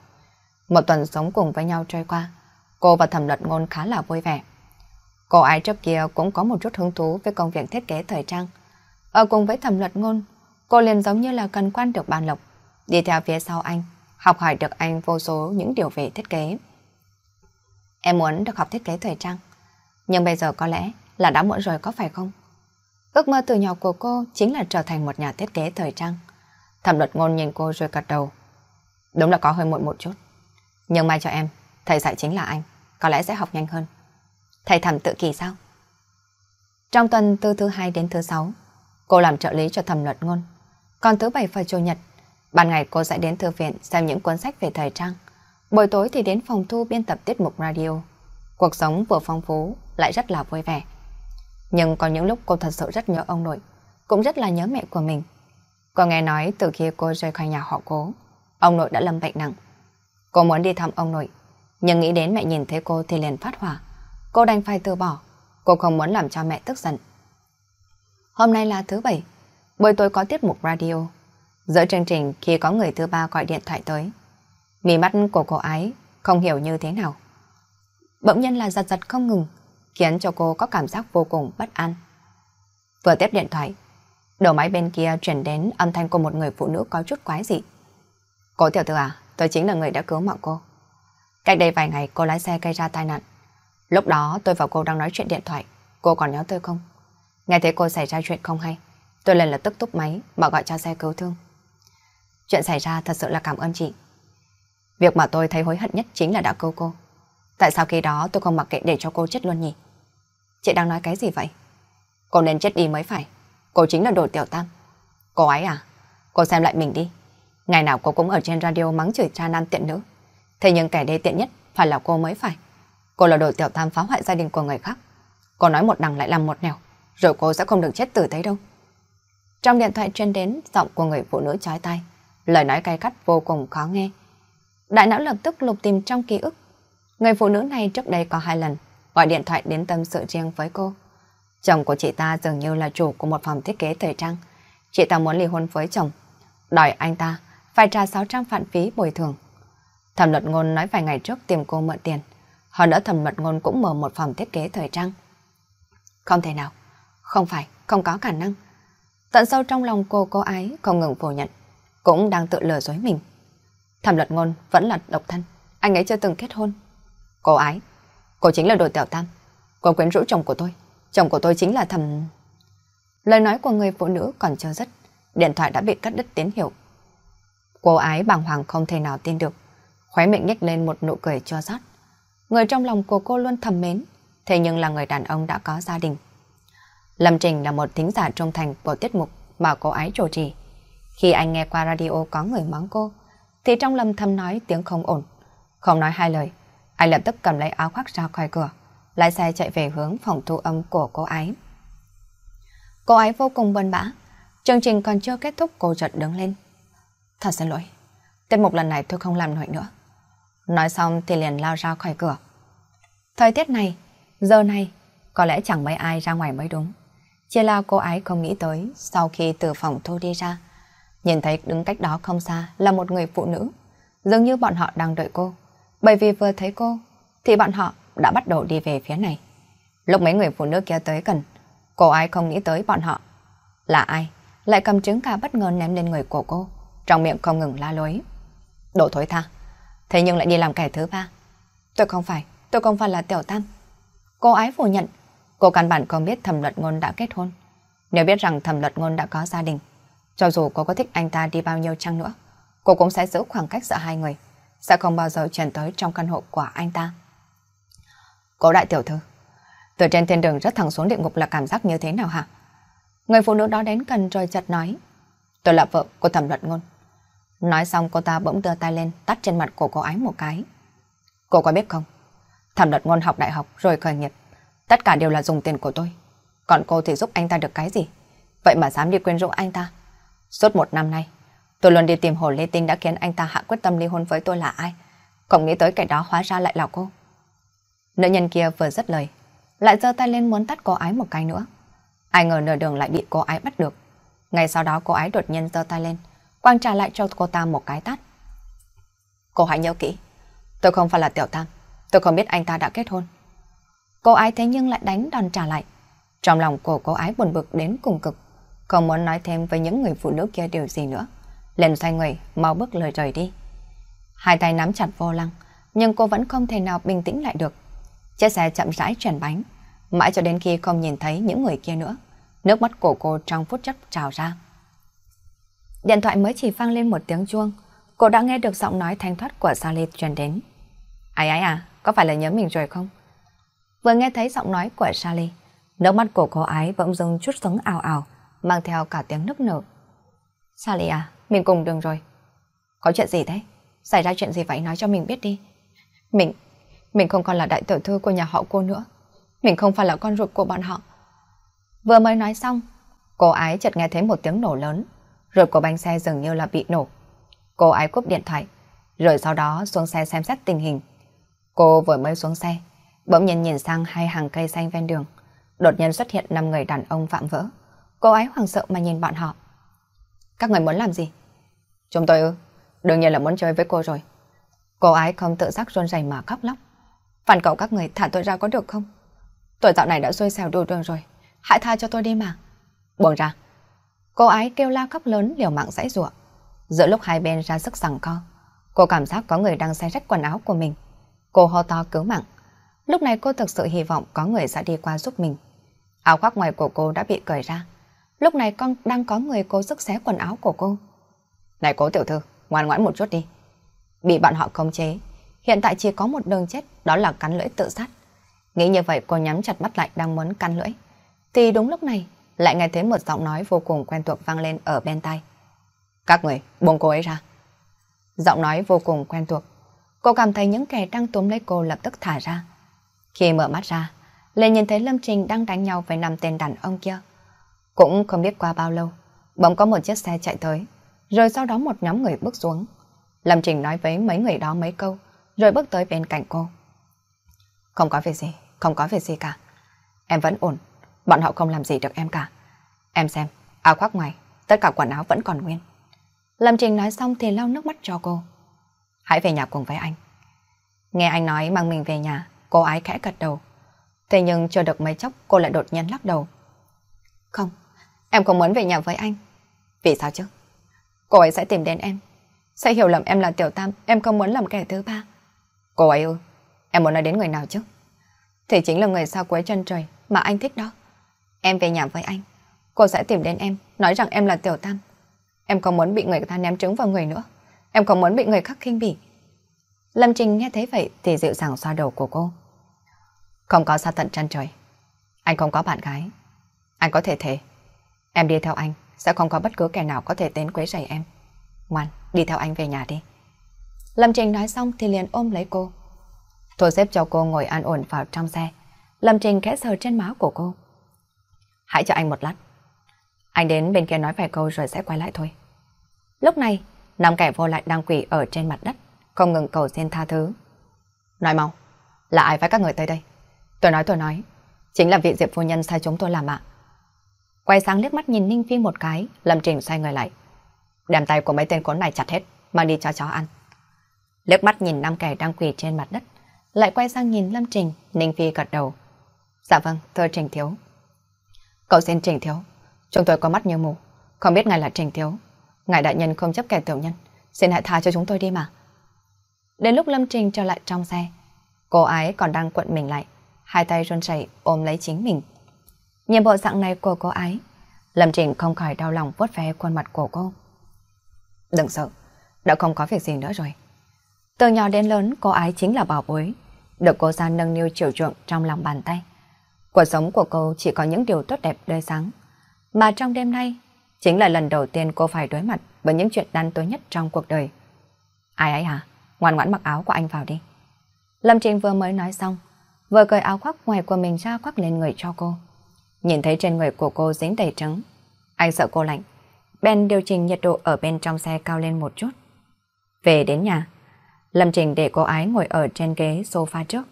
Một tuần sống cùng với nhau trôi qua. Cô và thẩm luận ngôn khá là vui vẻ. Cô ấy trước kia cũng có một chút hứng thú với công việc thiết kế thời trang. Ở cùng với thẩm luật ngôn, cô liền giống như là cần quan được bàn lộc, đi theo phía sau anh, học hỏi được anh vô số những điều về thiết kế. Em muốn được học thiết kế thời trang, nhưng bây giờ có lẽ là đã muộn rồi có phải không? Ước mơ từ nhỏ của cô chính là trở thành một nhà thiết kế thời trang. Thẩm luật ngôn nhìn cô rồi gật đầu. Đúng là có hơi muộn một chút. Nhưng may cho em, thầy dạy chính là anh có lẽ sẽ học nhanh hơn. Thầy thẩm tự kỳ sao? Trong tuần từ thứ hai đến thứ sáu, cô làm trợ lý cho thẩm luật ngôn. Còn thứ bảy và chủ nhật, ban ngày cô sẽ đến thư viện xem những cuốn sách về thời trang. Buổi tối thì đến phòng thu biên tập tiết mục radio. Cuộc sống vừa phong phú lại rất là vui vẻ. Nhưng có những lúc cô thật sự rất nhớ ông nội, cũng rất là nhớ mẹ của mình. Cô nghe nói từ khi cô rời khỏi nhà họ cố, ông nội đã lâm bệnh nặng. Cô muốn đi thăm ông nội, nhưng nghĩ đến mẹ nhìn thấy cô thì liền phát hỏa. Cô đành phải từ bỏ, cô không muốn làm cho mẹ tức giận. Hôm nay là thứ bảy, buổi tối có tiết mục radio. Giữa chương trình khi có người thứ ba gọi điện thoại tới. Mì mắt của cô ấy không hiểu như thế nào. Bỗng nhiên là giật giật không ngừng, khiến cho cô có cảm giác vô cùng bất an. Vừa tiếp điện thoại, đầu máy bên kia chuyển đến âm thanh của một người phụ nữ có chút quái dị. Cô tiểu thư à, tôi chính là người đã cứu mạng cô. Cách đây vài ngày cô lái xe gây ra tai nạn. Lúc đó tôi và cô đang nói chuyện điện thoại. Cô còn nhớ tôi không? Nghe thấy cô xảy ra chuyện không hay. Tôi lần lập tức túc máy mà gọi cho xe cứu thương. Chuyện xảy ra thật sự là cảm ơn chị. Việc mà tôi thấy hối hận nhất chính là đã cứu cô. Tại sao khi đó tôi không mặc kệ để cho cô chết luôn nhỉ? Chị đang nói cái gì vậy? Cô nên chết đi mới phải. Cô chính là đồ tiểu tam. Cô ấy à? Cô xem lại mình đi. Ngày nào cô cũng ở trên radio mắng chửi cha nam tiện nữ. Thế nhưng kẻ đê tiện nhất phải là cô mới phải. Cô là đội tiểu tam phá hoại gia đình của người khác. Cô nói một đằng lại làm một nẻo, rồi cô sẽ không được chết tử tế đâu. Trong điện thoại truyền đến giọng của người phụ nữ chói tai, lời nói cay cắt vô cùng khó nghe. Đại não lập tức lục tìm trong ký ức. Người phụ nữ này trước đây có hai lần gọi điện thoại đến tâm sự riêng với cô. Chồng của chị ta dường như là chủ của một phòng thiết kế thời trang. Chị ta muốn ly hôn với chồng, đòi anh ta phải trả 600 phản phí bồi thường. Thẩm luật ngôn nói vài ngày trước tìm cô mượn tiền. Hơn nữa thẩm luật ngôn cũng mở một phòng thiết kế thời trang. Không thể nào. Không phải, không có khả năng. Tận sâu trong lòng cô cô ái không ngừng phủ nhận. Cũng đang tự lừa dối mình. Thẩm luật ngôn vẫn là độc thân. Anh ấy chưa từng kết hôn. Cô ái. Cô chính là đồ tiểu tam. Cô quyến rũ chồng của tôi. Chồng của tôi chính là thẩm. Lời nói của người phụ nữ còn chưa dứt. Điện thoại đã bị cắt đứt tín hiệu. Cô ái bàng hoàng không thể nào tin được khóe miệng nhếch lên một nụ cười cho rót. Người trong lòng của cô luôn thầm mến, thế nhưng là người đàn ông đã có gia đình. Lâm Trình là một thính giả trung thành của tiết mục mà cô ái trồ trì. Khi anh nghe qua radio có người mắng cô, thì trong lâm thầm nói tiếng không ổn. Không nói hai lời, anh lập tức cầm lấy áo khoác ra khỏi cửa, lái xe chạy về hướng phòng thu âm của cô ái. Cô ái vô cùng buồn bã, chương trình còn chưa kết thúc cô chợt đứng lên. Thật xin lỗi, tiết mục lần này tôi không làm nổi nữa. Nói xong thì liền lao ra khỏi cửa. Thời tiết này, giờ này, có lẽ chẳng mấy ai ra ngoài mới đúng. Chỉ là cô ấy không nghĩ tới sau khi từ phòng thu đi ra. Nhìn thấy đứng cách đó không xa là một người phụ nữ. Dường như bọn họ đang đợi cô. Bởi vì vừa thấy cô, thì bọn họ đã bắt đầu đi về phía này. Lúc mấy người phụ nữ kia tới gần, cô ấy không nghĩ tới bọn họ. Là ai? Lại cầm trứng cà bất ngờ ném lên người của cô, trong miệng không ngừng la lối. Đồ thối tha, Thế nhưng lại đi làm kẻ thứ ba Tôi không phải, tôi không phải là tiểu tam Cô ái phủ nhận Cô căn bản không biết thẩm luật ngôn đã kết hôn Nếu biết rằng thẩm luật ngôn đã có gia đình Cho dù cô có thích anh ta đi bao nhiêu chăng nữa Cô cũng sẽ giữ khoảng cách giữa hai người Sẽ không bao giờ chuyển tới trong căn hộ của anh ta Cô đại tiểu thư Từ trên thiên đường rất thẳng xuống địa ngục là cảm giác như thế nào hả? Người phụ nữ đó đến gần rồi chợt nói Tôi là vợ của thẩm luật ngôn Nói xong cô ta bỗng đưa tay lên tắt trên mặt của cô ấy một cái. Cô có biết không? Thẩm luật ngôn học đại học rồi khởi nghiệp. Tất cả đều là dùng tiền của tôi. Còn cô thì giúp anh ta được cái gì? Vậy mà dám đi quên rỗ anh ta. Suốt một năm nay, tôi luôn đi tìm hồ lê tinh đã khiến anh ta hạ quyết tâm ly hôn với tôi là ai. Không nghĩ tới kẻ đó hóa ra lại là cô. Nữ nhân kia vừa dứt lời, lại giơ tay lên muốn tắt cô ái một cái nữa. Ai ngờ nửa đường lại bị cô ái bắt được. Ngay sau đó cô ái đột nhiên giơ tay lên, Quang trả lại cho cô ta một cái tát. Cô hãy nhớ kỹ, tôi không phải là tiểu tam, tôi không biết anh ta đã kết hôn. Cô ái thế nhưng lại đánh đòn trả lại. Trong lòng cô cô ái buồn bực đến cùng cực, không muốn nói thêm với những người phụ nữ kia điều gì nữa. Lên xoay người, mau bước lời rời đi. Hai tay nắm chặt vô lăng, nhưng cô vẫn không thể nào bình tĩnh lại được. Chiếc xe chậm rãi chuyển bánh, mãi cho đến khi không nhìn thấy những người kia nữa. Nước mắt của cô trong phút chốc trào ra. Điện thoại mới chỉ vang lên một tiếng chuông, cô đã nghe được giọng nói thanh thoát của Sally truyền đến. Ái ái à, có phải là nhớ mình rồi không? Vừa nghe thấy giọng nói của Sally, nước mắt của cô ái bỗng dưng chút sống ảo ảo, mang theo cả tiếng nức nở. Sally à, mình cùng đường rồi. Có chuyện gì thế? Xảy ra chuyện gì vậy nói cho mình biết đi. Mình, mình không còn là đại tiểu thư của nhà họ cô nữa. Mình không phải là con ruột của bọn họ. Vừa mới nói xong, cô ái chợt nghe thấy một tiếng nổ lớn rồi của bánh xe dường như là bị nổ. Cô ái cúp điện thoại, rồi sau đó xuống xe xem xét tình hình. Cô vừa mới xuống xe, bỗng nhiên nhìn sang hai hàng cây xanh ven đường. Đột nhiên xuất hiện năm người đàn ông phạm vỡ. Cô ái hoảng sợ mà nhìn bọn họ. Các người muốn làm gì? Chúng tôi ư? Đương nhiên là muốn chơi với cô rồi. Cô ái không tự giác run rẩy mà khóc lóc. Phản cậu các người thả tôi ra có được không? Tội tạo này đã xui xẻo đủ đường rồi. Hãy tha cho tôi đi mà. Buông ra. Cô ấy kêu la khóc lớn liều mạng giãy giụa. Giữa lúc hai bên ra sức giằng co, cô cảm giác có người đang xé rách quần áo của mình. Cô hô to cứu mạng. Lúc này cô thực sự hy vọng có người sẽ đi qua giúp mình. Áo khoác ngoài của cô đã bị cởi ra. Lúc này con đang có người cố sức xé quần áo của cô. Này cố tiểu thư, ngoan ngoãn một chút đi. Bị bọn họ khống chế, hiện tại chỉ có một đường chết, đó là cắn lưỡi tự sát. Nghĩ như vậy cô nhắm chặt mắt lại đang muốn cắn lưỡi. Thì đúng lúc này, lại nghe thấy một giọng nói vô cùng quen thuộc vang lên ở bên tai. Các người, buông cô ấy ra. Giọng nói vô cùng quen thuộc. Cô cảm thấy những kẻ đang túm lấy cô lập tức thả ra. Khi mở mắt ra, Lê nhìn thấy Lâm Trình đang đánh nhau với năm tên đàn ông kia. Cũng không biết qua bao lâu, bỗng có một chiếc xe chạy tới, rồi sau đó một nhóm người bước xuống. Lâm Trình nói với mấy người đó mấy câu, rồi bước tới bên cạnh cô. Không có việc gì, không có việc gì cả. Em vẫn ổn, bọn họ không làm gì được em cả. Em xem, áo khoác ngoài, tất cả quần áo vẫn còn nguyên. Lâm Trình nói xong thì lau nước mắt cho cô. Hãy về nhà cùng với anh. Nghe anh nói mang mình về nhà, cô ái khẽ gật đầu. Thế nhưng chưa được mấy chốc cô lại đột nhiên lắc đầu. Không, em không muốn về nhà với anh. Vì sao chứ? Cô ấy sẽ tìm đến em. Sẽ hiểu lầm em là tiểu tam, em không muốn làm kẻ thứ ba. Cô ấy ư, em muốn nói đến người nào chứ? Thì chính là người sao cuối chân trời mà anh thích đó. Em về nhà với anh. Cô sẽ tìm đến em, nói rằng em là Tiểu Tam. Em không muốn bị người ta ném trứng vào người nữa. Em không muốn bị người khác khinh bỉ. Lâm Trình nghe thấy vậy thì dịu dàng xoa đầu của cô. Không có xa tận chân trời. Anh không có bạn gái. Anh có thể thề. Em đi theo anh, sẽ không có bất cứ kẻ nào có thể đến quấy rầy em. Ngoan, đi theo anh về nhà đi. Lâm Trình nói xong thì liền ôm lấy cô. Thôi xếp cho cô ngồi an ổn vào trong xe. Lâm Trình khẽ sờ trên má của cô. Hãy chờ anh một lát. Anh đến bên kia nói vài câu rồi sẽ quay lại thôi. Lúc này, năm kẻ vô lại đang quỳ ở trên mặt đất, không ngừng cầu xin tha thứ. Nói mau, là ai phải các người tới đây? Tôi nói tôi nói, chính là vị diệp phu nhân sai chúng tôi làm ạ. Quay sang liếc mắt nhìn Ninh Phi một cái, Lâm Trình xoay người lại. Đem tay của mấy tên cuốn này chặt hết, mang đi cho chó ăn. Liếc mắt nhìn năm kẻ đang quỳ trên mặt đất, lại quay sang nhìn Lâm Trình, Ninh Phi gật đầu. Dạ vâng, thưa Trình Thiếu. Cậu xin Trình Thiếu. Chúng tôi có mắt như mù. Không biết ngài là Trình Thiếu. Ngài đại nhân không chấp kẻ tiểu nhân. Xin hãy tha cho chúng tôi đi mà. Đến lúc Lâm Trình trở lại trong xe, cô ái còn đang quận mình lại. Hai tay run rẩy ôm lấy chính mình. Nhìn bộ dạng này của cô ái, Lâm Trình không khỏi đau lòng vuốt ve khuôn mặt của cô. Đừng sợ, đã không có việc gì nữa rồi. Từ nhỏ đến lớn, cô ái chính là bảo bối, được cô ra nâng niu chiều chuộng trong lòng bàn tay. Cuộc sống của cô chỉ có những điều tốt đẹp đời sáng. Mà trong đêm nay, chính là lần đầu tiên cô phải đối mặt với những chuyện đan tối nhất trong cuộc đời. Ai ấy hả? Ngoan ngoãn mặc áo của anh vào đi. Lâm Trình vừa mới nói xong, vừa cởi áo khoác ngoài của mình ra khoác lên người cho cô. Nhìn thấy trên người của cô dính đầy trứng. Anh sợ cô lạnh. Ben điều chỉnh nhiệt độ ở bên trong xe cao lên một chút. Về đến nhà, Lâm Trình để cô ái ngồi ở trên ghế sofa trước.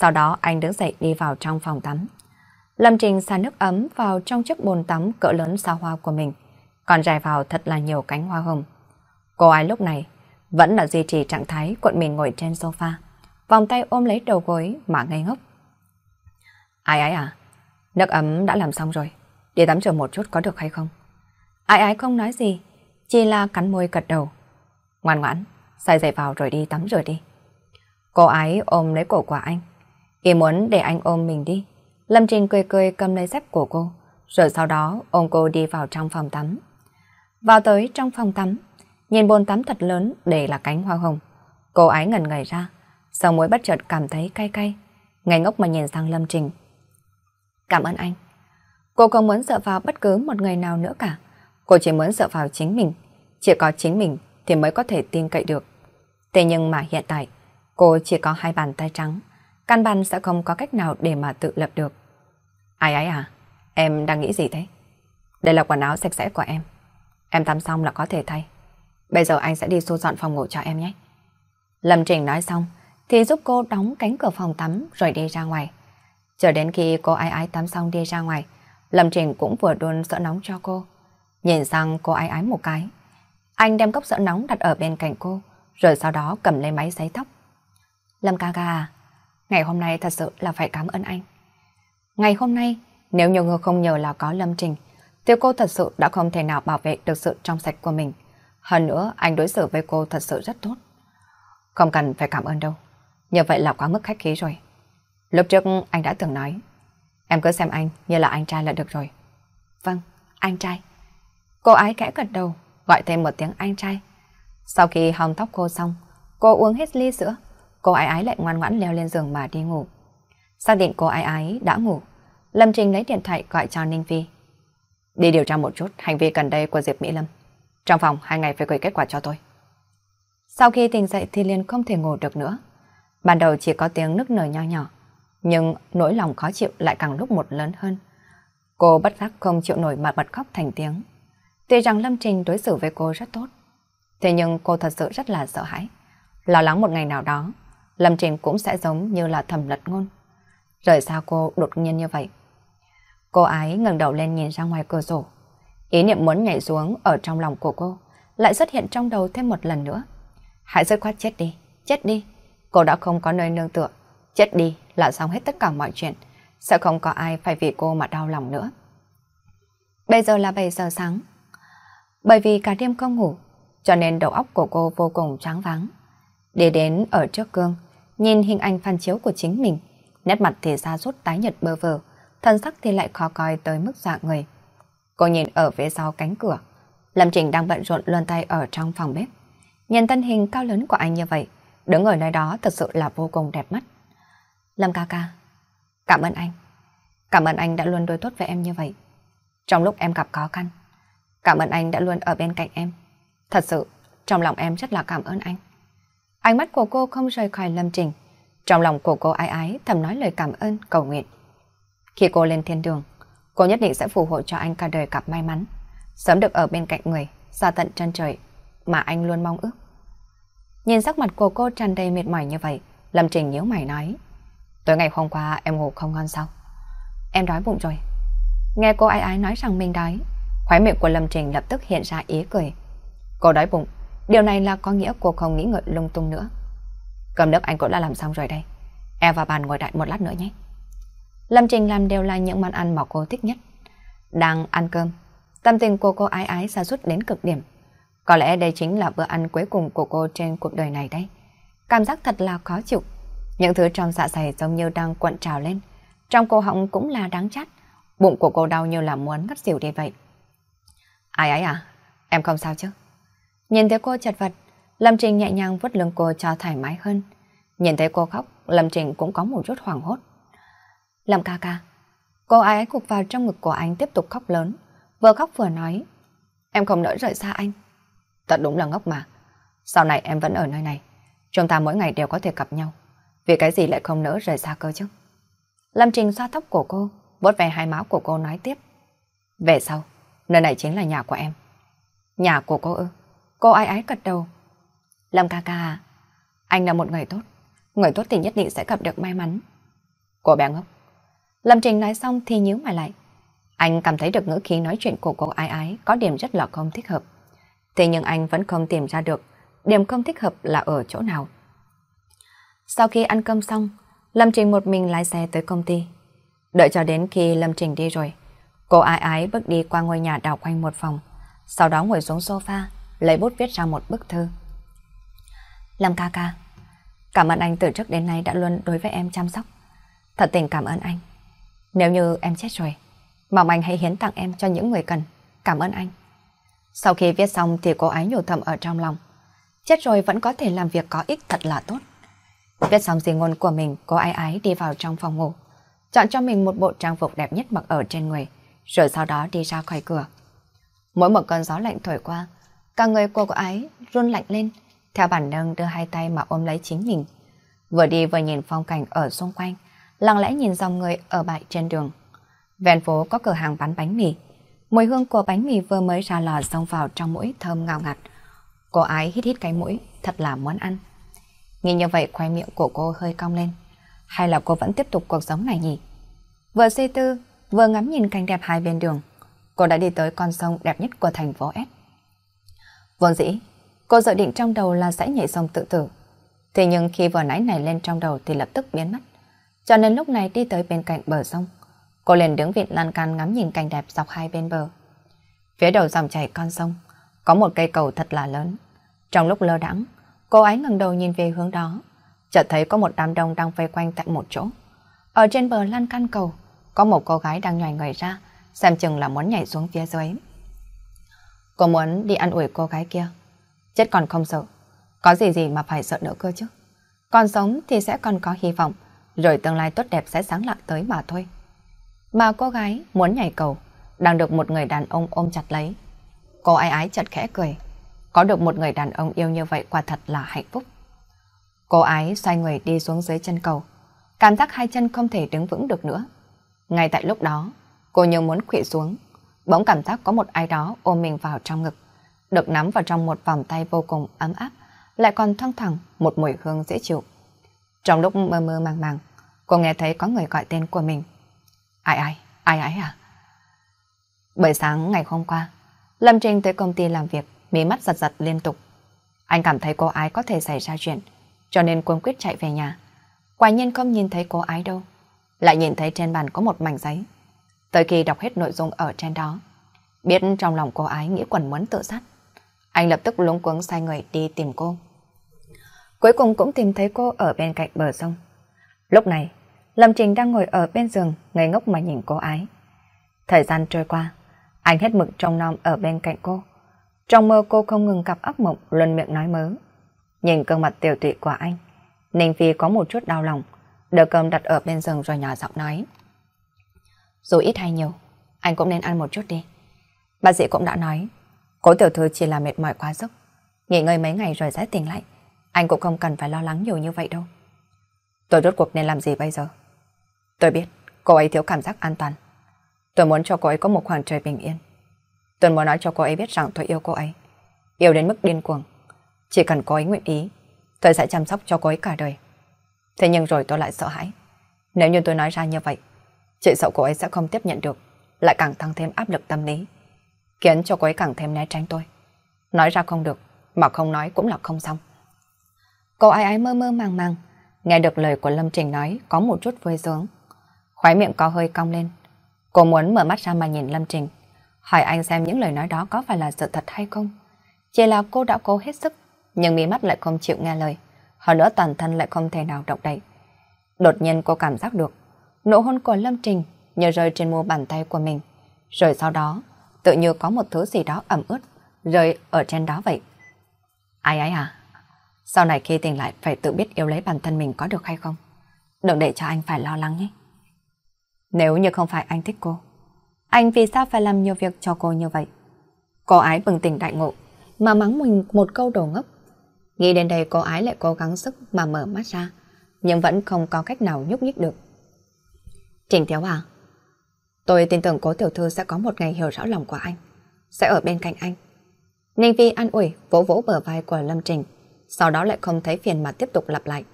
Sau đó anh đứng dậy đi vào trong phòng tắm. Lâm Trình xả nước ấm vào trong chiếc bồn tắm cỡ lớn xa hoa của mình, còn dài vào thật là nhiều cánh hoa hồng. Cô ấy lúc này vẫn là duy trì trạng thái cuộn mình ngồi trên sofa, vòng tay ôm lấy đầu gối mà ngây ngốc. Ai ai à, nước ấm đã làm xong rồi, đi tắm rửa một chút có được hay không? Ai ai không nói gì, chỉ là cắn môi cật đầu. Ngoan ngoãn, xài dậy vào rồi đi tắm rửa đi. Cô ấy ôm lấy cổ của anh, Ý muốn để anh ôm mình đi. Lâm Trình cười cười cầm lấy dép của cô, rồi sau đó ôm cô đi vào trong phòng tắm. Vào tới trong phòng tắm, nhìn bồn tắm thật lớn để là cánh hoa hồng. Cô ái ngần ngẩy ra, sau mũi bất chợt cảm thấy cay cay, ngây ngốc mà nhìn sang Lâm Trình. Cảm ơn anh. Cô không muốn sợ vào bất cứ một người nào nữa cả. Cô chỉ muốn sợ vào chính mình. Chỉ có chính mình thì mới có thể tin cậy được. Thế nhưng mà hiện tại, cô chỉ có hai bàn tay trắng căn bản sẽ không có cách nào để mà tự lập được. Ai ấy à, em đang nghĩ gì thế? Đây là quần áo sạch sẽ của em. Em tắm xong là có thể thay. Bây giờ anh sẽ đi xô dọn phòng ngủ cho em nhé. Lâm Trình nói xong, thì giúp cô đóng cánh cửa phòng tắm rồi đi ra ngoài. Chờ đến khi cô ai ai tắm xong đi ra ngoài, Lâm Trình cũng vừa đun sữa nóng cho cô. Nhìn sang cô ai ai một cái. Anh đem cốc sữa nóng đặt ở bên cạnh cô, rồi sau đó cầm lấy máy giấy tóc. Lâm ca ca à, Ngày hôm nay thật sự là phải cảm ơn anh. Ngày hôm nay, nếu nhiều người không nhờ là có Lâm Trình, tiêu cô thật sự đã không thể nào bảo vệ được sự trong sạch của mình. Hơn nữa, anh đối xử với cô thật sự rất tốt. Không cần phải cảm ơn đâu. Như vậy là quá mức khách khí rồi. Lúc trước anh đã từng nói, em cứ xem anh như là anh trai là được rồi. Vâng, anh trai. Cô ái kẽ gật đầu, gọi thêm một tiếng anh trai. Sau khi hòng tóc cô xong, cô uống hết ly sữa, cô ái ái lại ngoan ngoãn leo lên giường mà đi ngủ. Xác định cô ái ái đã ngủ, Lâm Trình lấy điện thoại gọi cho Ninh Phi. Đi điều tra một chút hành vi gần đây của Diệp Mỹ Lâm. Trong phòng hai ngày phải gửi kết quả cho tôi. Sau khi tỉnh dậy thì liền không thể ngủ được nữa. Ban đầu chỉ có tiếng nức nở nho nhỏ, nhưng nỗi lòng khó chịu lại càng lúc một lớn hơn. Cô bất giác không chịu nổi mà bật khóc thành tiếng. Tuy rằng Lâm Trình đối xử với cô rất tốt, thế nhưng cô thật sự rất là sợ hãi, lo lắng một ngày nào đó Lâm Trình cũng sẽ giống như là thầm lật ngôn. Rời xa cô đột nhiên như vậy. Cô ái ngẩng đầu lên nhìn ra ngoài cửa sổ. Ý niệm muốn nhảy xuống ở trong lòng của cô lại xuất hiện trong đầu thêm một lần nữa. Hãy dứt khoát chết đi, chết đi. Cô đã không có nơi nương tựa. Chết đi là xong hết tất cả mọi chuyện. Sẽ không có ai phải vì cô mà đau lòng nữa. Bây giờ là 7 giờ sáng. Bởi vì cả đêm không ngủ, cho nên đầu óc của cô vô cùng tráng vắng. để đến ở trước gương, nhìn hình ảnh phản chiếu của chính mình, nét mặt thì ra rút tái nhật bơ vờ, thân sắc thì lại khó coi tới mức dọa người. Cô nhìn ở phía sau cánh cửa, Lâm Trình đang bận rộn luân tay ở trong phòng bếp. Nhìn thân hình cao lớn của anh như vậy, đứng ở nơi đó thật sự là vô cùng đẹp mắt. Lâm ca ca, cảm ơn anh. Cảm ơn anh đã luôn đối tốt với em như vậy. Trong lúc em gặp khó khăn, cảm ơn anh đã luôn ở bên cạnh em. Thật sự, trong lòng em rất là cảm ơn anh. Ánh mắt của cô không rời khỏi Lâm Trình. Trong lòng của cô ái ái thầm nói lời cảm ơn, cầu nguyện. Khi cô lên thiên đường, cô nhất định sẽ phù hộ cho anh cả đời gặp may mắn, sớm được ở bên cạnh người, xa tận chân trời, mà anh luôn mong ước. Nhìn sắc mặt của cô tràn đầy mệt mỏi như vậy, Lâm Trình nhíu mày nói. Tối ngày hôm qua em ngủ không ngon sao? Em đói bụng rồi. Nghe cô ái ái nói rằng mình đói, khóe miệng của Lâm Trình lập tức hiện ra ý cười. Cô đói bụng, Điều này là có nghĩa cô không nghĩ ngợi lung tung nữa. Cầm nước anh cũng đã làm xong rồi đây. Em và bạn ngồi đại một lát nữa nhé. Lâm Trình làm đều là những món ăn mà cô thích nhất. Đang ăn cơm, tâm tình của cô ái ái xa rút đến cực điểm. Có lẽ đây chính là bữa ăn cuối cùng của cô trên cuộc đời này đây. Cảm giác thật là khó chịu. Những thứ trong dạ dày giống như đang cuộn trào lên. Trong cô họng cũng là đáng chát. Bụng của cô đau như là muốn ngất xỉu đi vậy. Ai ấy à, em không sao chứ? Nhìn thấy cô chật vật, Lâm Trình nhẹ nhàng vuốt lưng cô cho thoải mái hơn. Nhìn thấy cô khóc, Lâm Trình cũng có một chút hoảng hốt. Lâm ca ca, cô ái cục vào trong ngực của anh tiếp tục khóc lớn, vừa khóc vừa nói. Em không nỡ rời xa anh. Thật đúng là ngốc mà. Sau này em vẫn ở nơi này. Chúng ta mỗi ngày đều có thể gặp nhau. Vì cái gì lại không nỡ rời xa cơ chứ? Lâm Trình xoa tóc của cô, bốt về hai máu của cô nói tiếp. Về sau, nơi này chính là nhà của em. Nhà của cô ư? Cô ái ái cật đầu. Lâm ca ca, anh là một người tốt. Người tốt thì nhất định sẽ gặp được may mắn. Cô bé ngốc. Lâm Trình nói xong thì nhíu mày lại. Anh cảm thấy được ngữ khí nói chuyện của cô ái ái có điểm rất là không thích hợp. Thế nhưng anh vẫn không tìm ra được điểm không thích hợp là ở chỗ nào. Sau khi ăn cơm xong, Lâm Trình một mình lái xe tới công ty. Đợi cho đến khi Lâm Trình đi rồi, cô ái ái bước đi qua ngôi nhà đảo quanh một phòng, sau đó ngồi xuống sofa, lấy bút viết ra một bức thư. Lâm ca ca, cảm ơn anh từ trước đến nay đã luôn đối với em chăm sóc. Thật tình cảm ơn anh. Nếu như em chết rồi, mong anh hãy hiến tặng em cho những người cần. Cảm ơn anh. Sau khi viết xong thì cô ấy nhủ thầm ở trong lòng. Chết rồi vẫn có thể làm việc có ích thật là tốt. Viết xong gì ngôn của mình, cô ái ái đi vào trong phòng ngủ. Chọn cho mình một bộ trang phục đẹp nhất mặc ở trên người, rồi sau đó đi ra khỏi cửa. Mỗi một cơn gió lạnh thổi qua, Cả người của cô ấy run lạnh lên, theo bản năng đưa hai tay mà ôm lấy chính mình. Vừa đi vừa nhìn phong cảnh ở xung quanh, lặng lẽ nhìn dòng người ở bãi trên đường. Ven phố có cửa hàng bán bánh mì. Mùi hương của bánh mì vừa mới ra lò xông vào trong mũi thơm ngào ngạt. Cô ái hít hít cái mũi, thật là muốn ăn. Nghĩ như vậy khoe miệng của cô hơi cong lên. Hay là cô vẫn tiếp tục cuộc sống này nhỉ? Vừa suy tư, vừa ngắm nhìn cảnh đẹp hai bên đường. Cô đã đi tới con sông đẹp nhất của thành phố S. Vốn vâng dĩ, cô dự định trong đầu là sẽ nhảy sông tự tử. Thế nhưng khi vừa nãy này lên trong đầu thì lập tức biến mất. Cho nên lúc này đi tới bên cạnh bờ sông, cô liền đứng vịn lan can ngắm nhìn cảnh đẹp dọc hai bên bờ. Phía đầu dòng chảy con sông, có một cây cầu thật là lớn. Trong lúc lơ đãng, cô ấy ngẩng đầu nhìn về hướng đó, chợt thấy có một đám đông đang vây quanh tại một chỗ. Ở trên bờ lan can cầu, có một cô gái đang nhòi người ra, xem chừng là muốn nhảy xuống phía dưới. Cô muốn đi ăn ủi cô gái kia. Chết còn không sợ. Có gì gì mà phải sợ nữa cơ chứ. Còn sống thì sẽ còn có hy vọng. Rồi tương lai tốt đẹp sẽ sáng lạng tới mà thôi. Mà cô gái muốn nhảy cầu. Đang được một người đàn ông ôm chặt lấy. Cô ai ái chật khẽ cười. Có được một người đàn ông yêu như vậy quả thật là hạnh phúc. Cô ái xoay người đi xuống dưới chân cầu. Cảm giác hai chân không thể đứng vững được nữa. Ngay tại lúc đó, cô như muốn khụy xuống bỗng cảm giác có một ai đó ôm mình vào trong ngực, được nắm vào trong một vòng tay vô cùng ấm áp, lại còn thăng thẳng một mùi hương dễ chịu. Trong lúc mơ mơ màng màng, cô nghe thấy có người gọi tên của mình. Ai ai, ai ai à? Bởi sáng ngày hôm qua, Lâm Trinh tới công ty làm việc, mí mắt giật giật liên tục. Anh cảm thấy cô ái có thể xảy ra chuyện, cho nên quân quyết chạy về nhà. Quả nhiên không nhìn thấy cô ái đâu, lại nhìn thấy trên bàn có một mảnh giấy tới khi đọc hết nội dung ở trên đó. Biết trong lòng cô ái nghĩ quần muốn tự sát. Anh lập tức lúng cuống sai người đi tìm cô. Cuối cùng cũng tìm thấy cô ở bên cạnh bờ sông. Lúc này, Lâm Trình đang ngồi ở bên giường, ngây ngốc mà nhìn cô ái. Thời gian trôi qua, anh hết mực trong nom ở bên cạnh cô. Trong mơ cô không ngừng gặp ác mộng luôn miệng nói mớ. Nhìn gương mặt tiểu tụy của anh, Ninh Phi có một chút đau lòng, đưa cơm đặt ở bên giường rồi nhỏ giọng nói dù ít hay nhiều, anh cũng nên ăn một chút đi. Bác sĩ cũng đã nói, cố tiểu thư chỉ là mệt mỏi quá sức, nghỉ ngơi mấy ngày rồi sẽ tỉnh lại. Anh cũng không cần phải lo lắng nhiều như vậy đâu. Tôi rốt cuộc nên làm gì bây giờ? Tôi biết, cô ấy thiếu cảm giác an toàn. Tôi muốn cho cô ấy có một khoảng trời bình yên. Tôi muốn nói cho cô ấy biết rằng tôi yêu cô ấy. Yêu đến mức điên cuồng. Chỉ cần cô ấy nguyện ý, tôi sẽ chăm sóc cho cô ấy cả đời. Thế nhưng rồi tôi lại sợ hãi. Nếu như tôi nói ra như vậy, chị sợ cô ấy sẽ không tiếp nhận được, lại càng tăng thêm áp lực tâm lý, khiến cho cô ấy càng thêm né tránh tôi. Nói ra không được, mà không nói cũng là không xong. Cô ái ái mơ mơ màng màng, nghe được lời của Lâm Trình nói có một chút vui sướng. Khóe miệng có hơi cong lên. Cô muốn mở mắt ra mà nhìn Lâm Trình, hỏi anh xem những lời nói đó có phải là sự thật hay không. Chỉ là cô đã cố hết sức, nhưng mí mắt lại không chịu nghe lời, hơn nữa toàn thân lại không thể nào động đậy. Đột nhiên cô cảm giác được nụ hôn của Lâm Trình như rơi trên mu bàn tay của mình. Rồi sau đó, tự như có một thứ gì đó ẩm ướt rơi ở trên đó vậy. Ai ấy à, sau này khi tỉnh lại phải tự biết yêu lấy bản thân mình có được hay không? Đừng để cho anh phải lo lắng nhé. Nếu như không phải anh thích cô, anh vì sao phải làm nhiều việc cho cô như vậy? Cô ái bừng tỉnh đại ngộ, mà mắng mình một câu đồ ngốc. Nghĩ đến đây cô ái lại cố gắng sức mà mở mắt ra, nhưng vẫn không có cách nào nhúc nhích được. Trình Thiếu à, tôi tin tưởng cố tiểu thư sẽ có một ngày hiểu rõ lòng của anh, sẽ ở bên cạnh anh. Ninh Vi an ủi, vỗ vỗ bờ vai của Lâm Trình, sau đó lại không thấy phiền mà tiếp tục lặp lại.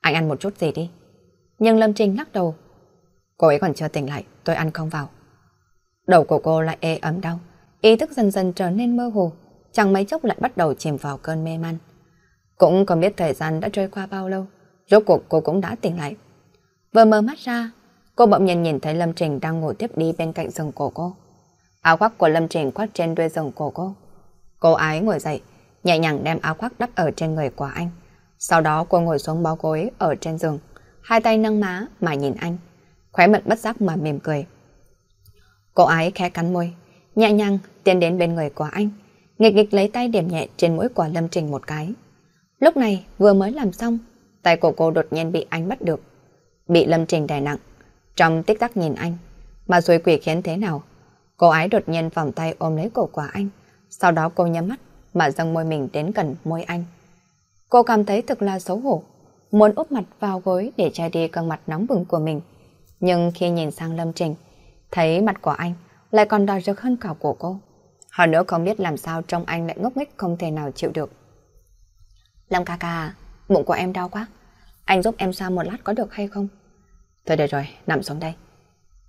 Anh ăn một chút gì đi. Nhưng Lâm Trình lắc đầu. Cô ấy còn chưa tỉnh lại, tôi ăn không vào. Đầu của cô lại ê ấm đau, ý thức dần dần trở nên mơ hồ, chẳng mấy chốc lại bắt đầu chìm vào cơn mê man. Cũng không biết thời gian đã trôi qua bao lâu, rốt cuộc cô cũng đã tỉnh lại. Vừa mở mắt ra, Cô bỗng nhiên nhìn thấy Lâm Trình đang ngồi tiếp đi bên cạnh giường cổ cô. Áo khoác của Lâm Trình khoác trên đuôi giường cổ cô. Cô ái ngồi dậy, nhẹ nhàng đem áo khoác đắp ở trên người của anh. Sau đó cô ngồi xuống bó gối ở trên giường, hai tay nâng má mà nhìn anh. Khóe mật bất giác mà mỉm cười. Cô ái khẽ cắn môi, nhẹ nhàng tiến đến bên người của anh, nghịch nghịch lấy tay điểm nhẹ trên mũi của Lâm Trình một cái. Lúc này vừa mới làm xong, tay của cô đột nhiên bị anh bắt được. Bị Lâm Trình đè nặng, trong tích tắc nhìn anh, mà rồi quỷ khiến thế nào? Cô ái đột nhiên vòng tay ôm lấy cổ của anh, sau đó cô nhắm mắt mà dâng môi mình đến gần môi anh. Cô cảm thấy thực là xấu hổ, muốn úp mặt vào gối để che đi cơn mặt nóng bừng của mình. Nhưng khi nhìn sang Lâm Trình, thấy mặt của anh lại còn đỏ rực hơn cả của cô. Hơn nữa không biết làm sao trong anh lại ngốc nghếch không thể nào chịu được. Lâm ca ca, bụng của em đau quá. Anh giúp em xoa một lát có được hay không? Thôi được rồi, nằm xuống đây.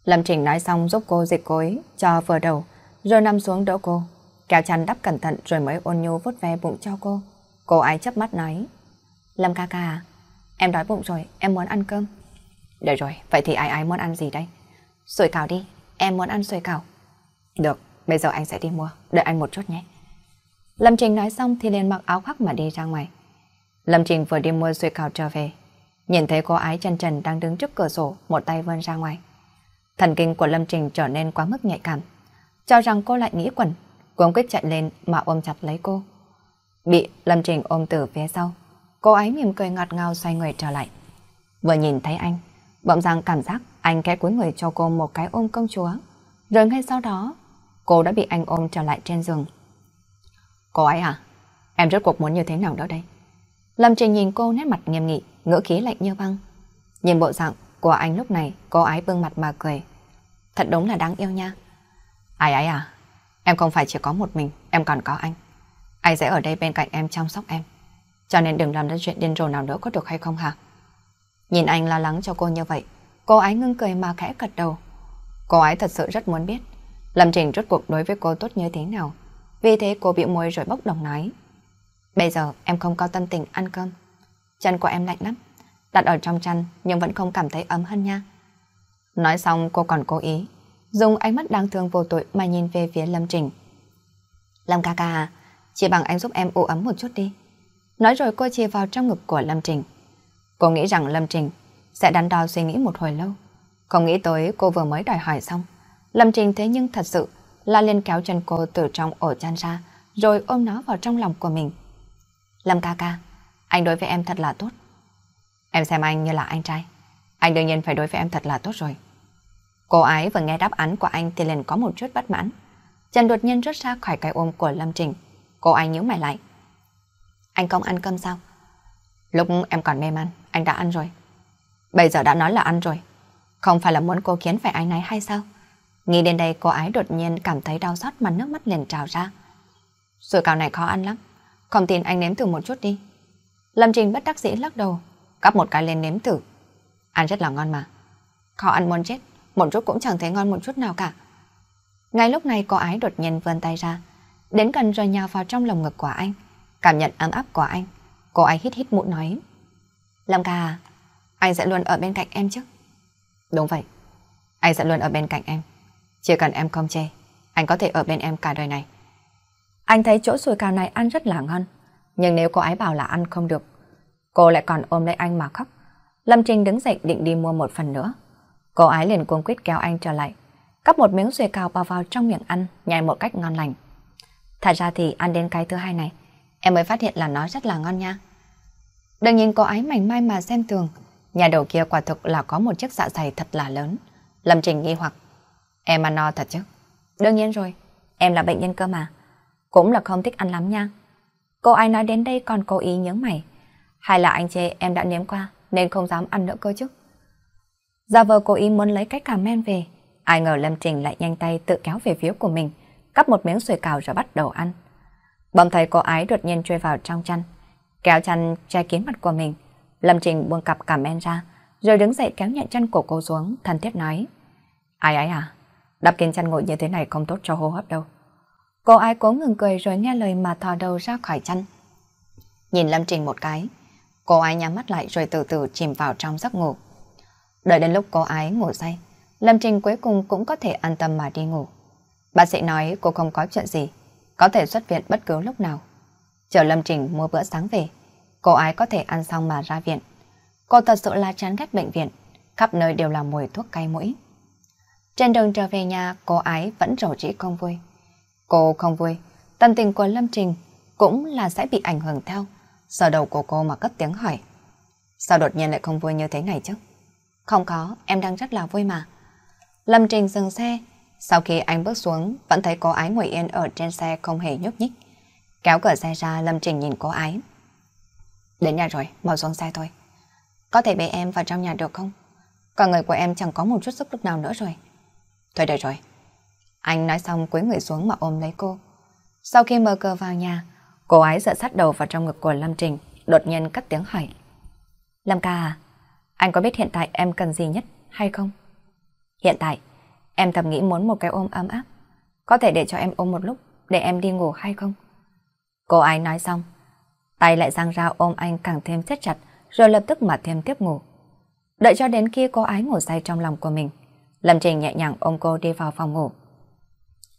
Lâm Trình nói xong giúp cô dịch cối cho vừa đầu, rồi nằm xuống đỡ cô. Kéo chăn đắp cẩn thận rồi mới ôn nhu vút ve bụng cho cô. Cô ái chấp mắt nói. Lâm ca ca à, em đói bụng rồi, em muốn ăn cơm. Được rồi, vậy thì ai ai muốn ăn gì đây? Sủi cảo đi, em muốn ăn sủi cảo. Được, bây giờ anh sẽ đi mua, đợi anh một chút nhé. Lâm Trình nói xong thì liền mặc áo khoác mà đi ra ngoài. Lâm Trình vừa đi mua sủi cảo trở về Nhìn thấy cô ái chân trần đang đứng trước cửa sổ, một tay vươn ra ngoài. Thần kinh của Lâm Trình trở nên quá mức nhạy cảm. Cho rằng cô lại nghĩ quẩn, cuống quyết chạy lên mà ôm chặt lấy cô. Bị Lâm Trình ôm từ phía sau, cô ấy mỉm cười ngọt ngào xoay người trở lại. Vừa nhìn thấy anh, bỗng rằng cảm giác anh khẽ cuối người cho cô một cái ôm công chúa. Rồi ngay sau đó, cô đã bị anh ôm trở lại trên giường. Cô ấy à, em rất cuộc muốn như thế nào đó đây? Lâm Trình nhìn cô nét mặt nghiêm nghị, ngữ khí lạnh như băng. Nhìn bộ dạng của anh lúc này, cô ái bưng mặt mà cười. Thật đúng là đáng yêu nha. Ai ai à, em không phải chỉ có một mình, em còn có anh. Anh sẽ ở đây bên cạnh em chăm sóc em. Cho nên đừng làm ra chuyện điên rồ nào nữa có được hay không hả? Nhìn anh lo lắng cho cô như vậy, cô ái ngưng cười mà khẽ cật đầu. Cô ái thật sự rất muốn biết Lâm Trình rốt cuộc đối với cô tốt như thế nào. Vì thế cô bị môi rồi bốc đồng nói. Bây giờ em không có tâm tình ăn cơm. Chân của em lạnh lắm, đặt ở trong chăn nhưng vẫn không cảm thấy ấm hơn nha. Nói xong cô còn cố ý, dùng ánh mắt đáng thương vô tội mà nhìn về phía Lâm Trình. Lâm ca ca à, chỉ bằng anh giúp em ủ ấm một chút đi. Nói rồi cô chia vào trong ngực của Lâm Trình. Cô nghĩ rằng Lâm Trình sẽ đắn đo suy nghĩ một hồi lâu. Không nghĩ tới cô vừa mới đòi hỏi xong. Lâm Trình thế nhưng thật sự là liền kéo chân cô từ trong ổ chăn ra, rồi ôm nó vào trong lòng của mình. Lâm ca ca, anh đối với em thật là tốt. Em xem anh như là anh trai. Anh đương nhiên phải đối với em thật là tốt rồi. Cô ấy vừa nghe đáp án của anh thì liền có một chút bất mãn. Trần đột nhiên rút ra khỏi cái ôm của Lâm Trình. Cô ấy nhíu mày lại. Anh không ăn cơm sao? Lúc em còn mê man, anh đã ăn rồi. Bây giờ đã nói là ăn rồi. Không phải là muốn cô khiến phải anh này hay sao? Nghĩ đến đây cô ấy đột nhiên cảm thấy đau xót mà nước mắt liền trào ra. Sủi cào này khó ăn lắm. Không tin anh nếm thử một chút đi. Lâm Trình bất đắc dĩ lắc đầu, cắp một cái lên nếm thử. Ăn rất là ngon mà. Khó ăn muốn chết, một chút cũng chẳng thấy ngon một chút nào cả. Ngay lúc này cô ái đột nhiên vươn tay ra, đến gần rồi nhào vào trong lồng ngực của anh, cảm nhận ấm áp của anh. Cô ái hít hít mũi nói. Lâm ca à, anh sẽ luôn ở bên cạnh em chứ? Đúng vậy, anh sẽ luôn ở bên cạnh em. Chỉ cần em không chê, anh có thể ở bên em cả đời này. Anh thấy chỗ sủi cào này ăn rất là ngon, nhưng nếu cô ấy bảo là ăn không được, cô lại còn ôm lấy anh mà khóc. Lâm Trình đứng dậy định đi mua một phần nữa. Cô ấy liền cuống quyết kéo anh trở lại, cắp một miếng sủi cào bao vào trong miệng ăn, nhai một cách ngon lành. Thật ra thì ăn đến cái thứ hai này, em mới phát hiện là nó rất là ngon nha. Đừng nhìn cô ấy mảnh mai mà xem thường. nhà đầu kia quả thực là có một chiếc dạ dày thật là lớn. Lâm Trình nghi hoặc, em ăn no thật chứ? Đương nhiên rồi, em là bệnh nhân cơ mà cũng là không thích ăn lắm nha. Cô ai nói đến đây còn cố ý nhớ mày. Hay là anh chê em đã nếm qua nên không dám ăn nữa cơ chứ. Gia vờ cố ý muốn lấy cái cà men về. Ai ngờ Lâm Trình lại nhanh tay tự kéo về phía của mình, cắp một miếng sủi cào rồi bắt đầu ăn. Bỗng thấy cô ái đột nhiên chui vào trong chăn, kéo chăn che kín mặt của mình. Lâm Trình buông cặp cà men ra, rồi đứng dậy kéo nhẹ chân của cô xuống, thân thiết nói. Ai ấy à, đắp kín chăn ngồi như thế này không tốt cho hô hấp đâu. Cô ai cố ngừng cười rồi nghe lời mà thò đầu ra khỏi chăn. Nhìn Lâm Trình một cái, cô ai nhắm mắt lại rồi từ từ chìm vào trong giấc ngủ. Đợi đến lúc cô ái ngủ say, Lâm Trình cuối cùng cũng có thể an tâm mà đi ngủ. Bác sĩ nói cô không có chuyện gì, có thể xuất viện bất cứ lúc nào. Chờ Lâm Trình mua bữa sáng về, cô ái có thể ăn xong mà ra viện. Cô thật sự là chán ghét bệnh viện, khắp nơi đều là mùi thuốc cay mũi. Trên đường trở về nhà, cô ái vẫn rầu rĩ không vui. Cô không vui, tâm tình của Lâm Trình cũng là sẽ bị ảnh hưởng theo. Sở đầu của cô mà cất tiếng hỏi. Sao đột nhiên lại không vui như thế này chứ? Không có, em đang rất là vui mà. Lâm Trình dừng xe, sau khi anh bước xuống vẫn thấy cô ái ngồi yên ở trên xe không hề nhúc nhích. Kéo cửa xe ra Lâm Trình nhìn cô ái. Đến nhà rồi, mau xuống xe thôi. Có thể bế em vào trong nhà được không? Cả người của em chẳng có một chút sức lực nào nữa rồi. Thôi đợi rồi, anh nói xong quấy người xuống mà ôm lấy cô. Sau khi mơ cờ vào nhà, cô ấy dựa sát đầu vào trong ngực của Lâm Trình, đột nhiên cắt tiếng hỏi. Lâm ca à, anh có biết hiện tại em cần gì nhất hay không? Hiện tại, em thầm nghĩ muốn một cái ôm ấm áp. Có thể để cho em ôm một lúc để em đi ngủ hay không? Cô ấy nói xong, tay lại giang ra ôm anh càng thêm siết chặt rồi lập tức mà thêm tiếp ngủ. Đợi cho đến khi cô ấy ngủ say trong lòng của mình, Lâm Trình nhẹ nhàng ôm cô đi vào phòng ngủ.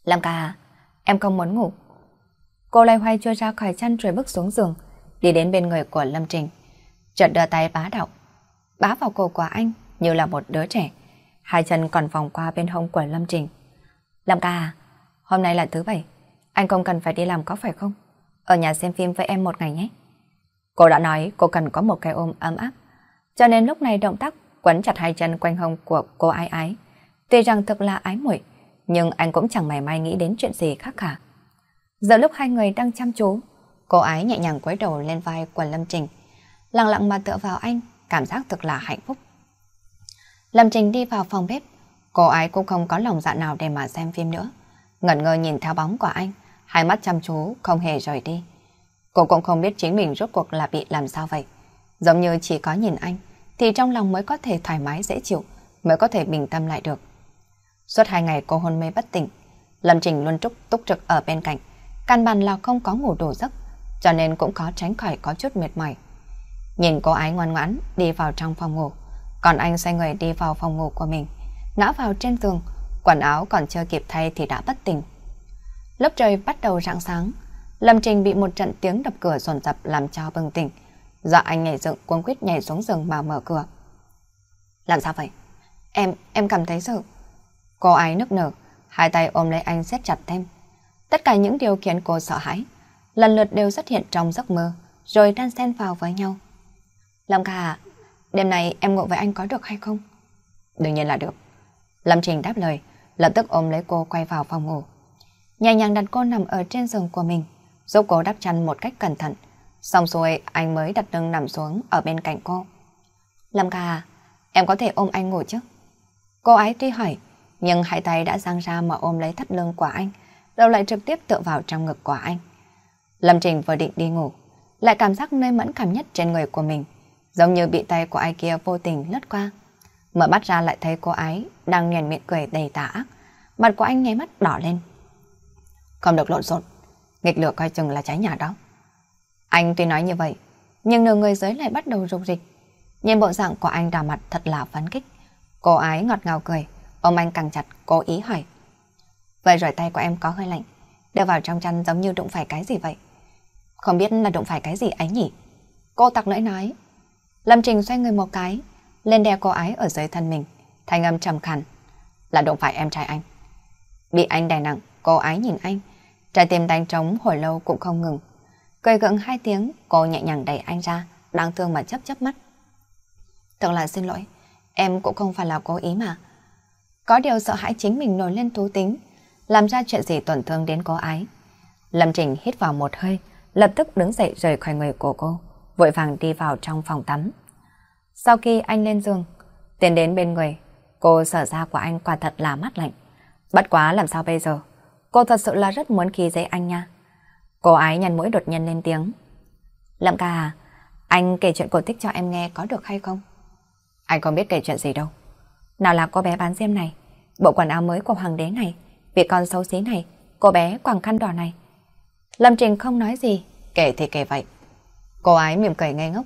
Lâm ca, em không muốn ngủ. Cô loay hoay chui ra khỏi chăn rồi bước xuống giường, đi đến bên người của Lâm Trình. Chợt đưa tay bá đạo, bá vào cổ của anh như là một đứa trẻ. Hai chân còn vòng qua bên hông của Lâm Trình. Lâm ca, hôm nay là thứ bảy, anh không cần phải đi làm có phải không? Ở nhà xem phim với em một ngày nhé. Cô đã nói cô cần có một cái ôm ấm áp, cho nên lúc này động tác quấn chặt hai chân quanh hông của cô ái ái. Tuy rằng thật là ái muội, nhưng anh cũng chẳng mảy may nghĩ đến chuyện gì khác cả. Giờ lúc hai người đang chăm chú, cô ái nhẹ nhàng quấy đầu lên vai của Lâm Trình, lặng lặng mà tựa vào anh, cảm giác thực là hạnh phúc. Lâm Trình đi vào phòng bếp, cô ái cũng không có lòng dạ nào để mà xem phim nữa. Ngẩn ngơ nhìn theo bóng của anh, hai mắt chăm chú, không hề rời đi. Cô cũng không biết chính mình rốt cuộc là bị làm sao vậy. Giống như chỉ có nhìn anh, thì trong lòng mới có thể thoải mái dễ chịu, mới có thể bình tâm lại được. Suốt hai ngày cô hôn mê bất tỉnh, Lâm Trình luôn trúc túc trực ở bên cạnh, căn bản là không có ngủ đủ giấc, cho nên cũng khó tránh khỏi có chút mệt mỏi. Nhìn cô ái ngoan ngoãn đi vào trong phòng ngủ, còn anh xoay người đi vào phòng ngủ của mình, ngã vào trên giường, quần áo còn chưa kịp thay thì đã bất tỉnh. Lớp trời bắt đầu rạng sáng, Lâm Trình bị một trận tiếng đập cửa dồn dập làm cho bừng tỉnh. Do anh nhảy dựng cuống quýt nhảy xuống giường mà mở cửa. Làm sao vậy? Em, em cảm thấy sự Cô ấy nức nở, hai tay ôm lấy anh siết chặt thêm. Tất cả những điều khiến cô sợ hãi, lần lượt đều xuất hiện trong giấc mơ, rồi đan xen vào với nhau. Lâm Kha, à, đêm nay em ngủ với anh có được hay không? Đương nhiên là được. Lâm Trình đáp lời, lập tức ôm lấy cô quay vào phòng ngủ. Nhẹ nhàng đặt cô nằm ở trên giường của mình, giúp cô đắp chăn một cách cẩn thận. Xong rồi anh mới đặt lưng nằm xuống ở bên cạnh cô. Lâm Kha, à, em có thể ôm anh ngủ chứ? Cô ấy tuy hỏi, nhưng hai tay đã giang ra mà ôm lấy thắt lưng của anh, đầu lại trực tiếp tựa vào trong ngực của anh. Lâm Trình vừa định đi ngủ, lại cảm giác nơi mẫn cảm nhất trên người của mình, giống như bị tay của ai kia vô tình lướt qua. Mở mắt ra lại thấy cô ấy đang nhoèn miệng cười đầy tà ác, mặt của anh nháy mắt đỏ lên. Không được lộn xộn, nghịch lửa coi chừng là trái nhà đó. Anh tuy nói như vậy, nhưng nửa người dưới lại bắt đầu rục rịch. Nhìn bộ dạng của anh đỏ mặt thật là phấn kích. Cô ái ngọt ngào cười, ôm anh càng chặt, cố ý hỏi. Vậy rồi tay của em có hơi lạnh, đưa vào trong chăn giống như đụng phải cái gì vậy. Không biết là đụng phải cái gì ấy nhỉ? Cô tặc lưỡi nói. Lâm Trình xoay người một cái, lên đeo cô ái ở dưới thân mình, thanh âm trầm khàn. Là đụng phải em trai anh. Bị anh đè nặng, cô ái nhìn anh, trái tim đánh trống hồi lâu cũng không ngừng. Cười gượng hai tiếng, cô nhẹ nhàng đẩy anh ra, đáng thương mà chấp chấp mắt. Thật là xin lỗi, em cũng không phải là cố ý mà. Có điều sợ hãi chính mình nổi lên thú tính, làm ra chuyện gì tổn thương đến cô ấy Lâm Trình hít vào một hơi, lập tức đứng dậy rời khỏi người của cô, vội vàng đi vào trong phòng tắm. Sau khi anh lên giường, tiến đến bên người, cô sở ra của anh quả thật là mắt lạnh. Bất quá làm sao bây giờ, cô thật sự là rất muốn khi dễ anh nha. Cô ấy nhăn mũi đột nhiên lên tiếng. Lâm ca à, anh kể chuyện cổ tích cho em nghe có được hay không? Anh không biết kể chuyện gì đâu. Nào là cô bé bán diêm này, bộ quần áo mới của hoàng đế này, vị con xấu xí này, cô bé quàng khăn đỏ này. Lâm Trình không nói gì, kể thì kể vậy. Cô ái mỉm cười ngây ngốc,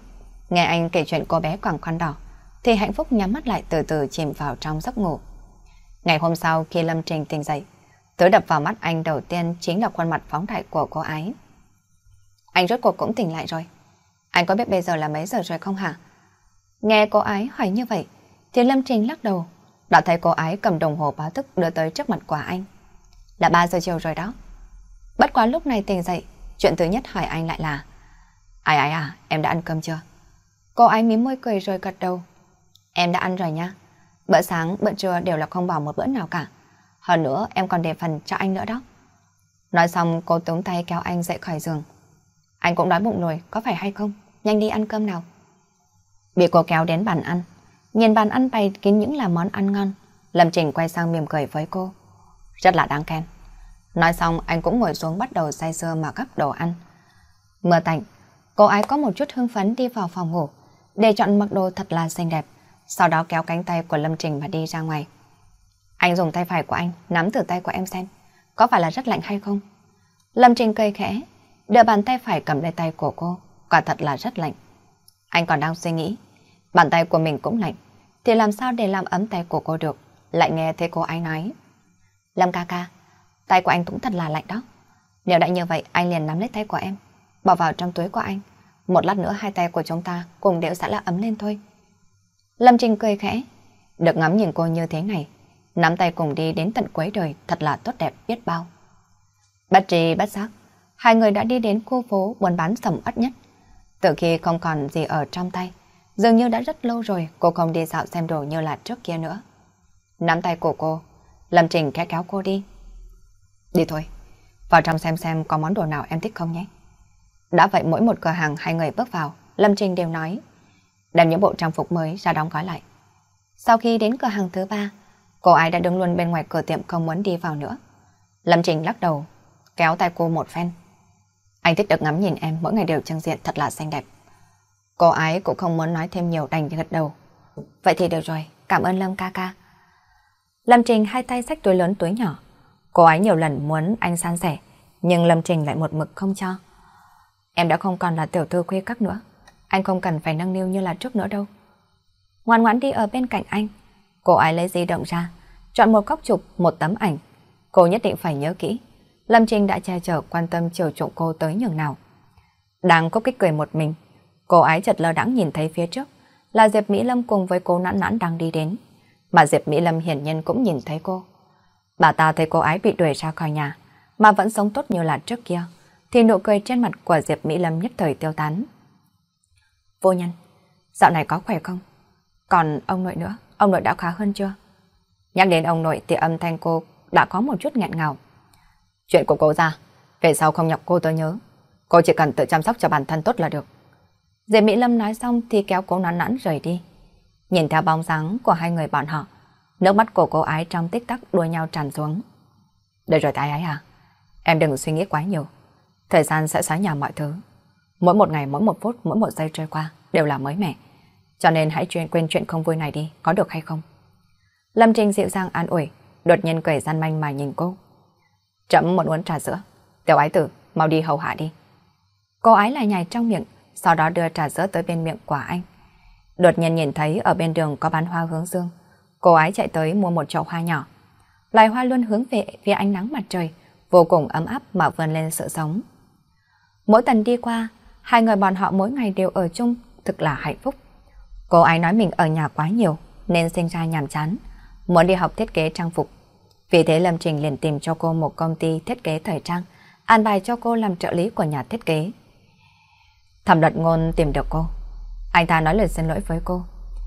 nghe anh kể chuyện cô bé quàng khăn đỏ, thì hạnh phúc nhắm mắt lại từ từ chìm vào trong giấc ngủ. Ngày hôm sau khi Lâm Trình tỉnh dậy, tớ đập vào mắt anh đầu tiên chính là khuôn mặt phóng đại của cô ái. Anh rốt cuộc cũng tỉnh lại rồi. Anh có biết bây giờ là mấy giờ rồi không hả? Nghe cô ái hỏi như vậy, thì Lâm Trình lắc đầu, đã thấy cô ấy cầm đồng hồ báo thức đưa tới trước mặt quả anh. Là 3 giờ chiều rồi đó. Bất quá lúc này tỉnh dậy, chuyện thứ nhất hỏi anh lại là Ai ai à, em đã ăn cơm chưa? Cô ấy mím môi cười rồi gật đầu. Em đã ăn rồi nha. Bữa sáng, bữa trưa đều là không bỏ một bữa nào cả. Hơn nữa em còn để phần cho anh nữa đó. Nói xong cô tống tay kéo anh dậy khỏi giường. Anh cũng đói bụng rồi, có phải hay không? Nhanh đi ăn cơm nào. Bị cô kéo đến bàn ăn, Nhìn bàn ăn bày kín những là món ăn ngon, Lâm Trình quay sang mỉm cười với cô. Rất là đáng khen. Nói xong anh cũng ngồi xuống bắt đầu say sưa mà gắp đồ ăn. Mưa tạnh, cô ấy có một chút hưng phấn đi vào phòng ngủ để chọn mặc đồ thật là xinh đẹp, sau đó kéo cánh tay của Lâm Trình và đi ra ngoài. Anh dùng tay phải của anh nắm thử tay của em xem, có phải là rất lạnh hay không? Lâm Trình cười khẽ, đưa bàn tay phải cầm lấy tay của cô, quả thật là rất lạnh. Anh còn đang suy nghĩ, Bàn tay của mình cũng lạnh, thì làm sao để làm ấm tay của cô được? Lại nghe thấy cô ấy nói. Lâm ca ca, tay của anh cũng thật là lạnh đó. Nếu đã như vậy, anh liền nắm lấy tay của em, bỏ vào trong túi của anh. Một lát nữa hai tay của chúng ta cùng đều sẽ là ấm lên thôi. Lâm Trinh cười khẽ, được ngắm nhìn cô như thế này, nắm tay cùng đi đến tận cuối đời thật là tốt đẹp biết bao. Bất trì bất giác, hai người đã đi đến khu phố buôn bán sầm uất nhất. Từ khi không còn gì ở trong tay, Dường như đã rất lâu rồi cô không đi dạo xem đồ như là trước kia nữa. Nắm tay của cô, Lâm Trình khẽ kéo cô đi. Đi thôi, vào trong xem xem có món đồ nào em thích không nhé. Đã vậy mỗi một cửa hàng hai người bước vào, Lâm Trình đều nói. Đem những bộ trang phục mới ra đóng gói lại. Sau khi đến cửa hàng thứ ba, cô ấy đã đứng luôn bên ngoài cửa tiệm không muốn đi vào nữa. Lâm Trình lắc đầu, kéo tay cô một phen. Anh thích được ngắm nhìn em mỗi ngày đều trang diện thật là xanh đẹp. Cô ấy cũng không muốn nói thêm nhiều đành gật đầu. Vậy thì được rồi, cảm ơn Lâm ca ca. Lâm Trình hai tay xách túi lớn túi nhỏ. Cô ấy nhiều lần muốn anh san sẻ, nhưng Lâm Trình lại một mực không cho. Em đã không còn là tiểu thư khuê các nữa. Anh không cần phải nâng niu như là trước nữa đâu. Ngoan ngoãn đi ở bên cạnh anh. Cô ấy lấy di động ra, chọn một góc chụp, một tấm ảnh. Cô nhất định phải nhớ kỹ. Lâm trình đã che chở quan tâm chiều chuộng cô tới nhường nào. Đang cốc kích cười một mình, Cô ái chợt lờ đãng nhìn thấy phía trước là Diệp Mỹ Lâm cùng với cô nãn nãn đang đi đến. Mà Diệp Mỹ Lâm hiển nhiên cũng nhìn thấy cô. Bà ta thấy cô ái bị đuổi ra khỏi nhà, mà vẫn sống tốt như là trước kia, thì nụ cười trên mặt của Diệp Mỹ Lâm nhất thời tiêu tán. Vô nhân, dạo này có khỏe không? Còn ông nội nữa, ông nội đã khá hơn chưa? Nhắc đến ông nội thì âm thanh cô đã có một chút nghẹn ngào. Chuyện của cô ra, về sau không nhọc cô tôi nhớ. Cô chỉ cần tự chăm sóc cho bản thân tốt là được. Diệp Mỹ Lâm nói xong thì kéo cô nán nẵn rời đi. Nhìn theo bóng dáng của hai người bọn họ, nước mắt của cô ái trong tích tắc đua nhau tràn xuống. Được rồi tái ấy à, em đừng suy nghĩ quá nhiều. Thời gian sẽ xóa nhà mọi thứ. Mỗi một ngày, mỗi một phút, mỗi một giây trôi qua đều là mới mẻ. Cho nên hãy chuyện quên chuyện không vui này đi, có được hay không? Lâm Trinh dịu dàng an ủi, đột nhiên cười gian manh mà nhìn cô. Chậm một uống trà sữa. Tiểu ái tử, mau đi hầu hạ đi. Cô ái lại nhảy trong miệng, sau đó đưa trà sữa tới bên miệng quả anh. Đột nhiên nhìn thấy ở bên đường có bán hoa hướng dương. Cô ấy chạy tới mua một chậu hoa nhỏ. Loài hoa luôn hướng về phía ánh nắng mặt trời, vô cùng ấm áp mà vươn lên sự sống. Mỗi tuần đi qua, hai người bọn họ mỗi ngày đều ở chung, thực là hạnh phúc. Cô ấy nói mình ở nhà quá nhiều nên sinh ra nhàm chán, muốn đi học thiết kế trang phục. Vì thế Lâm Trình liền tìm cho cô một công ty thiết kế thời trang, an bài cho cô làm trợ lý của nhà thiết kế. Thẩm luật ngôn tìm được cô. Anh ta nói lời xin lỗi với cô.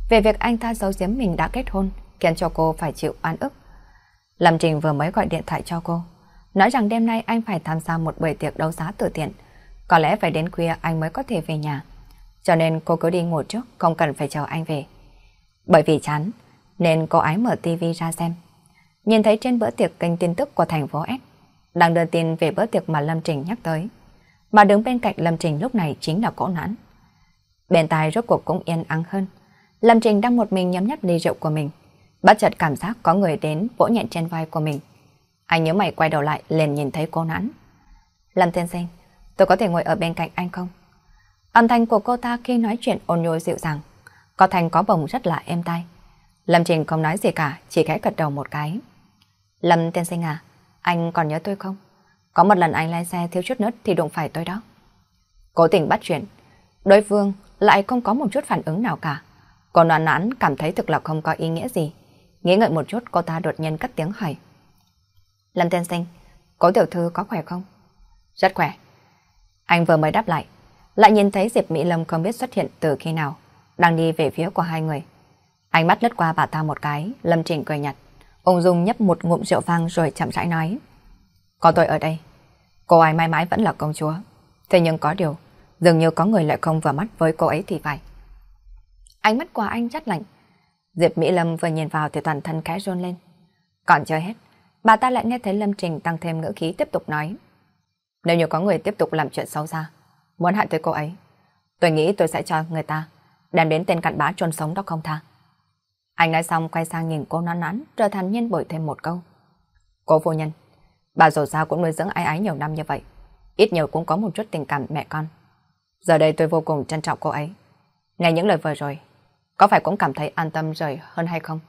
Về việc anh ta giấu giếm mình đã kết hôn, khiến cho cô phải chịu oan ức. Lâm Trình vừa mới gọi điện thoại cho cô. Nói rằng đêm nay anh phải tham gia một buổi tiệc đấu giá từ thiện. Có lẽ phải đến khuya anh mới có thể về nhà. Cho nên cô cứ đi ngủ trước, không cần phải chờ anh về. Bởi vì chán, nên cô ái mở tivi ra xem. Nhìn thấy trên bữa tiệc kênh tin tức của thành phố S, đang đưa tin về bữa tiệc mà Lâm Trình nhắc tới mà đứng bên cạnh Lâm Trình lúc này chính là cỗ nán. Bên tai rốt cuộc cũng yên ắng hơn. Lâm Trình đang một mình nhấm nháp ly rượu của mình. Bất chợt cảm giác có người đến vỗ nhẹ trên vai của mình. Anh nhớ mày quay đầu lại liền nhìn thấy cô nán. Lâm Thiên Sinh, tôi có thể ngồi ở bên cạnh anh không? Âm thanh của cô ta khi nói chuyện ôn nhu dịu dàng, có thành có bồng rất là êm tai. Lâm Trình không nói gì cả, chỉ khẽ gật đầu một cái. Lâm Thiên Sinh à, anh còn nhớ tôi không? Có một lần anh lái xe thiếu chút nứt thì đụng phải tôi đó. Cố tình bắt chuyện, đối phương lại không có một chút phản ứng nào cả. Cô noan nãn cảm thấy thực là không có ý nghĩa gì. Nghĩ ngợi một chút cô ta đột nhiên cất tiếng hỏi. Lâm Tiên Sinh, cố tiểu thư có khỏe không? Rất khỏe. Anh vừa mới đáp lại, lại nhìn thấy Diệp Mỹ Lâm không biết xuất hiện từ khi nào, đang đi về phía của hai người. Ánh mắt lướt qua bà ta một cái, Lâm Trình cười nhặt, ông Dung nhấp một ngụm rượu vang rồi chậm rãi nói. Có tôi ở đây. Cô ấy mãi mãi vẫn là công chúa. Thế nhưng có điều, dường như có người lại không vừa mắt với cô ấy thì phải. Ánh mắt của anh chắt lạnh. Diệp Mỹ Lâm vừa nhìn vào thì toàn thân khẽ run lên. Còn chưa hết, bà ta lại nghe thấy Lâm Trình tăng thêm ngữ khí tiếp tục nói. Nếu như có người tiếp tục làm chuyện xấu xa, muốn hại tới cô ấy, tôi nghĩ tôi sẽ cho người ta đem đến tên cặn bã chôn sống đó không tha. Anh nói xong quay sang nhìn cô non nán, trở thành nhân bội thêm một câu. Cô phu nhân, Bà dù sao cũng nuôi dưỡng ái ái nhiều năm như vậy. Ít nhiều cũng có một chút tình cảm mẹ con. Giờ đây tôi vô cùng trân trọng cô ấy. Nghe những lời vừa rồi, có phải cũng cảm thấy an tâm rời hơn hay không?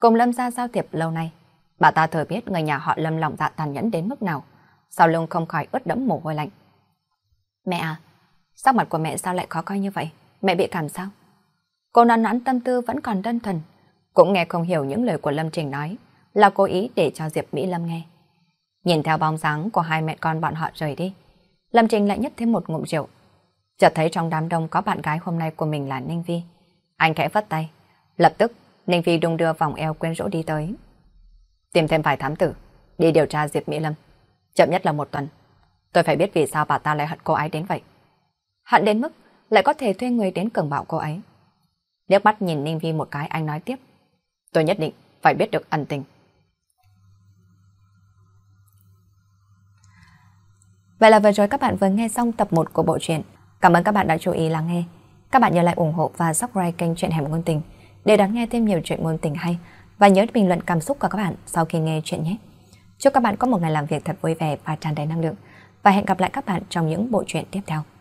Cùng Lâm ra giao thiệp lâu nay, bà ta thừa biết người nhà họ Lâm lòng dạ tàn nhẫn đến mức nào, sau lưng không khỏi ướt đẫm mồ hôi lạnh. Mẹ à, sắc mặt của mẹ sao lại khó coi như vậy? Mẹ bị cảm sao? Cô nán nãn tâm tư vẫn còn đơn thuần, cũng nghe không hiểu những lời của Lâm Trình nói, là cố ý để cho Diệp Mỹ Lâm nghe. Nhìn theo bóng dáng của hai mẹ con bọn họ rời đi. Lâm Trình lại nhấp thêm một ngụm rượu. Chợt thấy trong đám đông có bạn gái hôm nay của mình là Ninh Vi. Anh khẽ vất tay. Lập tức, Ninh Vi đung đưa vòng eo quyến rũ đi tới. Tìm thêm vài thám tử, đi điều tra Diệp Mỹ Lâm. Chậm nhất là một tuần. Tôi phải biết vì sao bà ta lại hận cô ấy đến vậy. Hận đến mức lại có thể thuê người đến cường bạo cô ấy. Liếc mắt nhìn Ninh Vi một cái anh nói tiếp. Tôi nhất định phải biết được ẩn tình. Vậy là vừa rồi các bạn vừa nghe xong tập 1 của bộ truyện. Cảm ơn các bạn đã chú ý lắng nghe. Các bạn nhớ lại ủng hộ và subscribe kênh Chuyện Hẻm Ngôn Tình để đón nghe thêm nhiều chuyện ngôn tình hay và nhớ bình luận cảm xúc của các bạn sau khi nghe chuyện nhé. Chúc các bạn có một ngày làm việc thật vui vẻ và tràn đầy năng lượng và hẹn gặp lại các bạn trong những bộ truyện tiếp theo.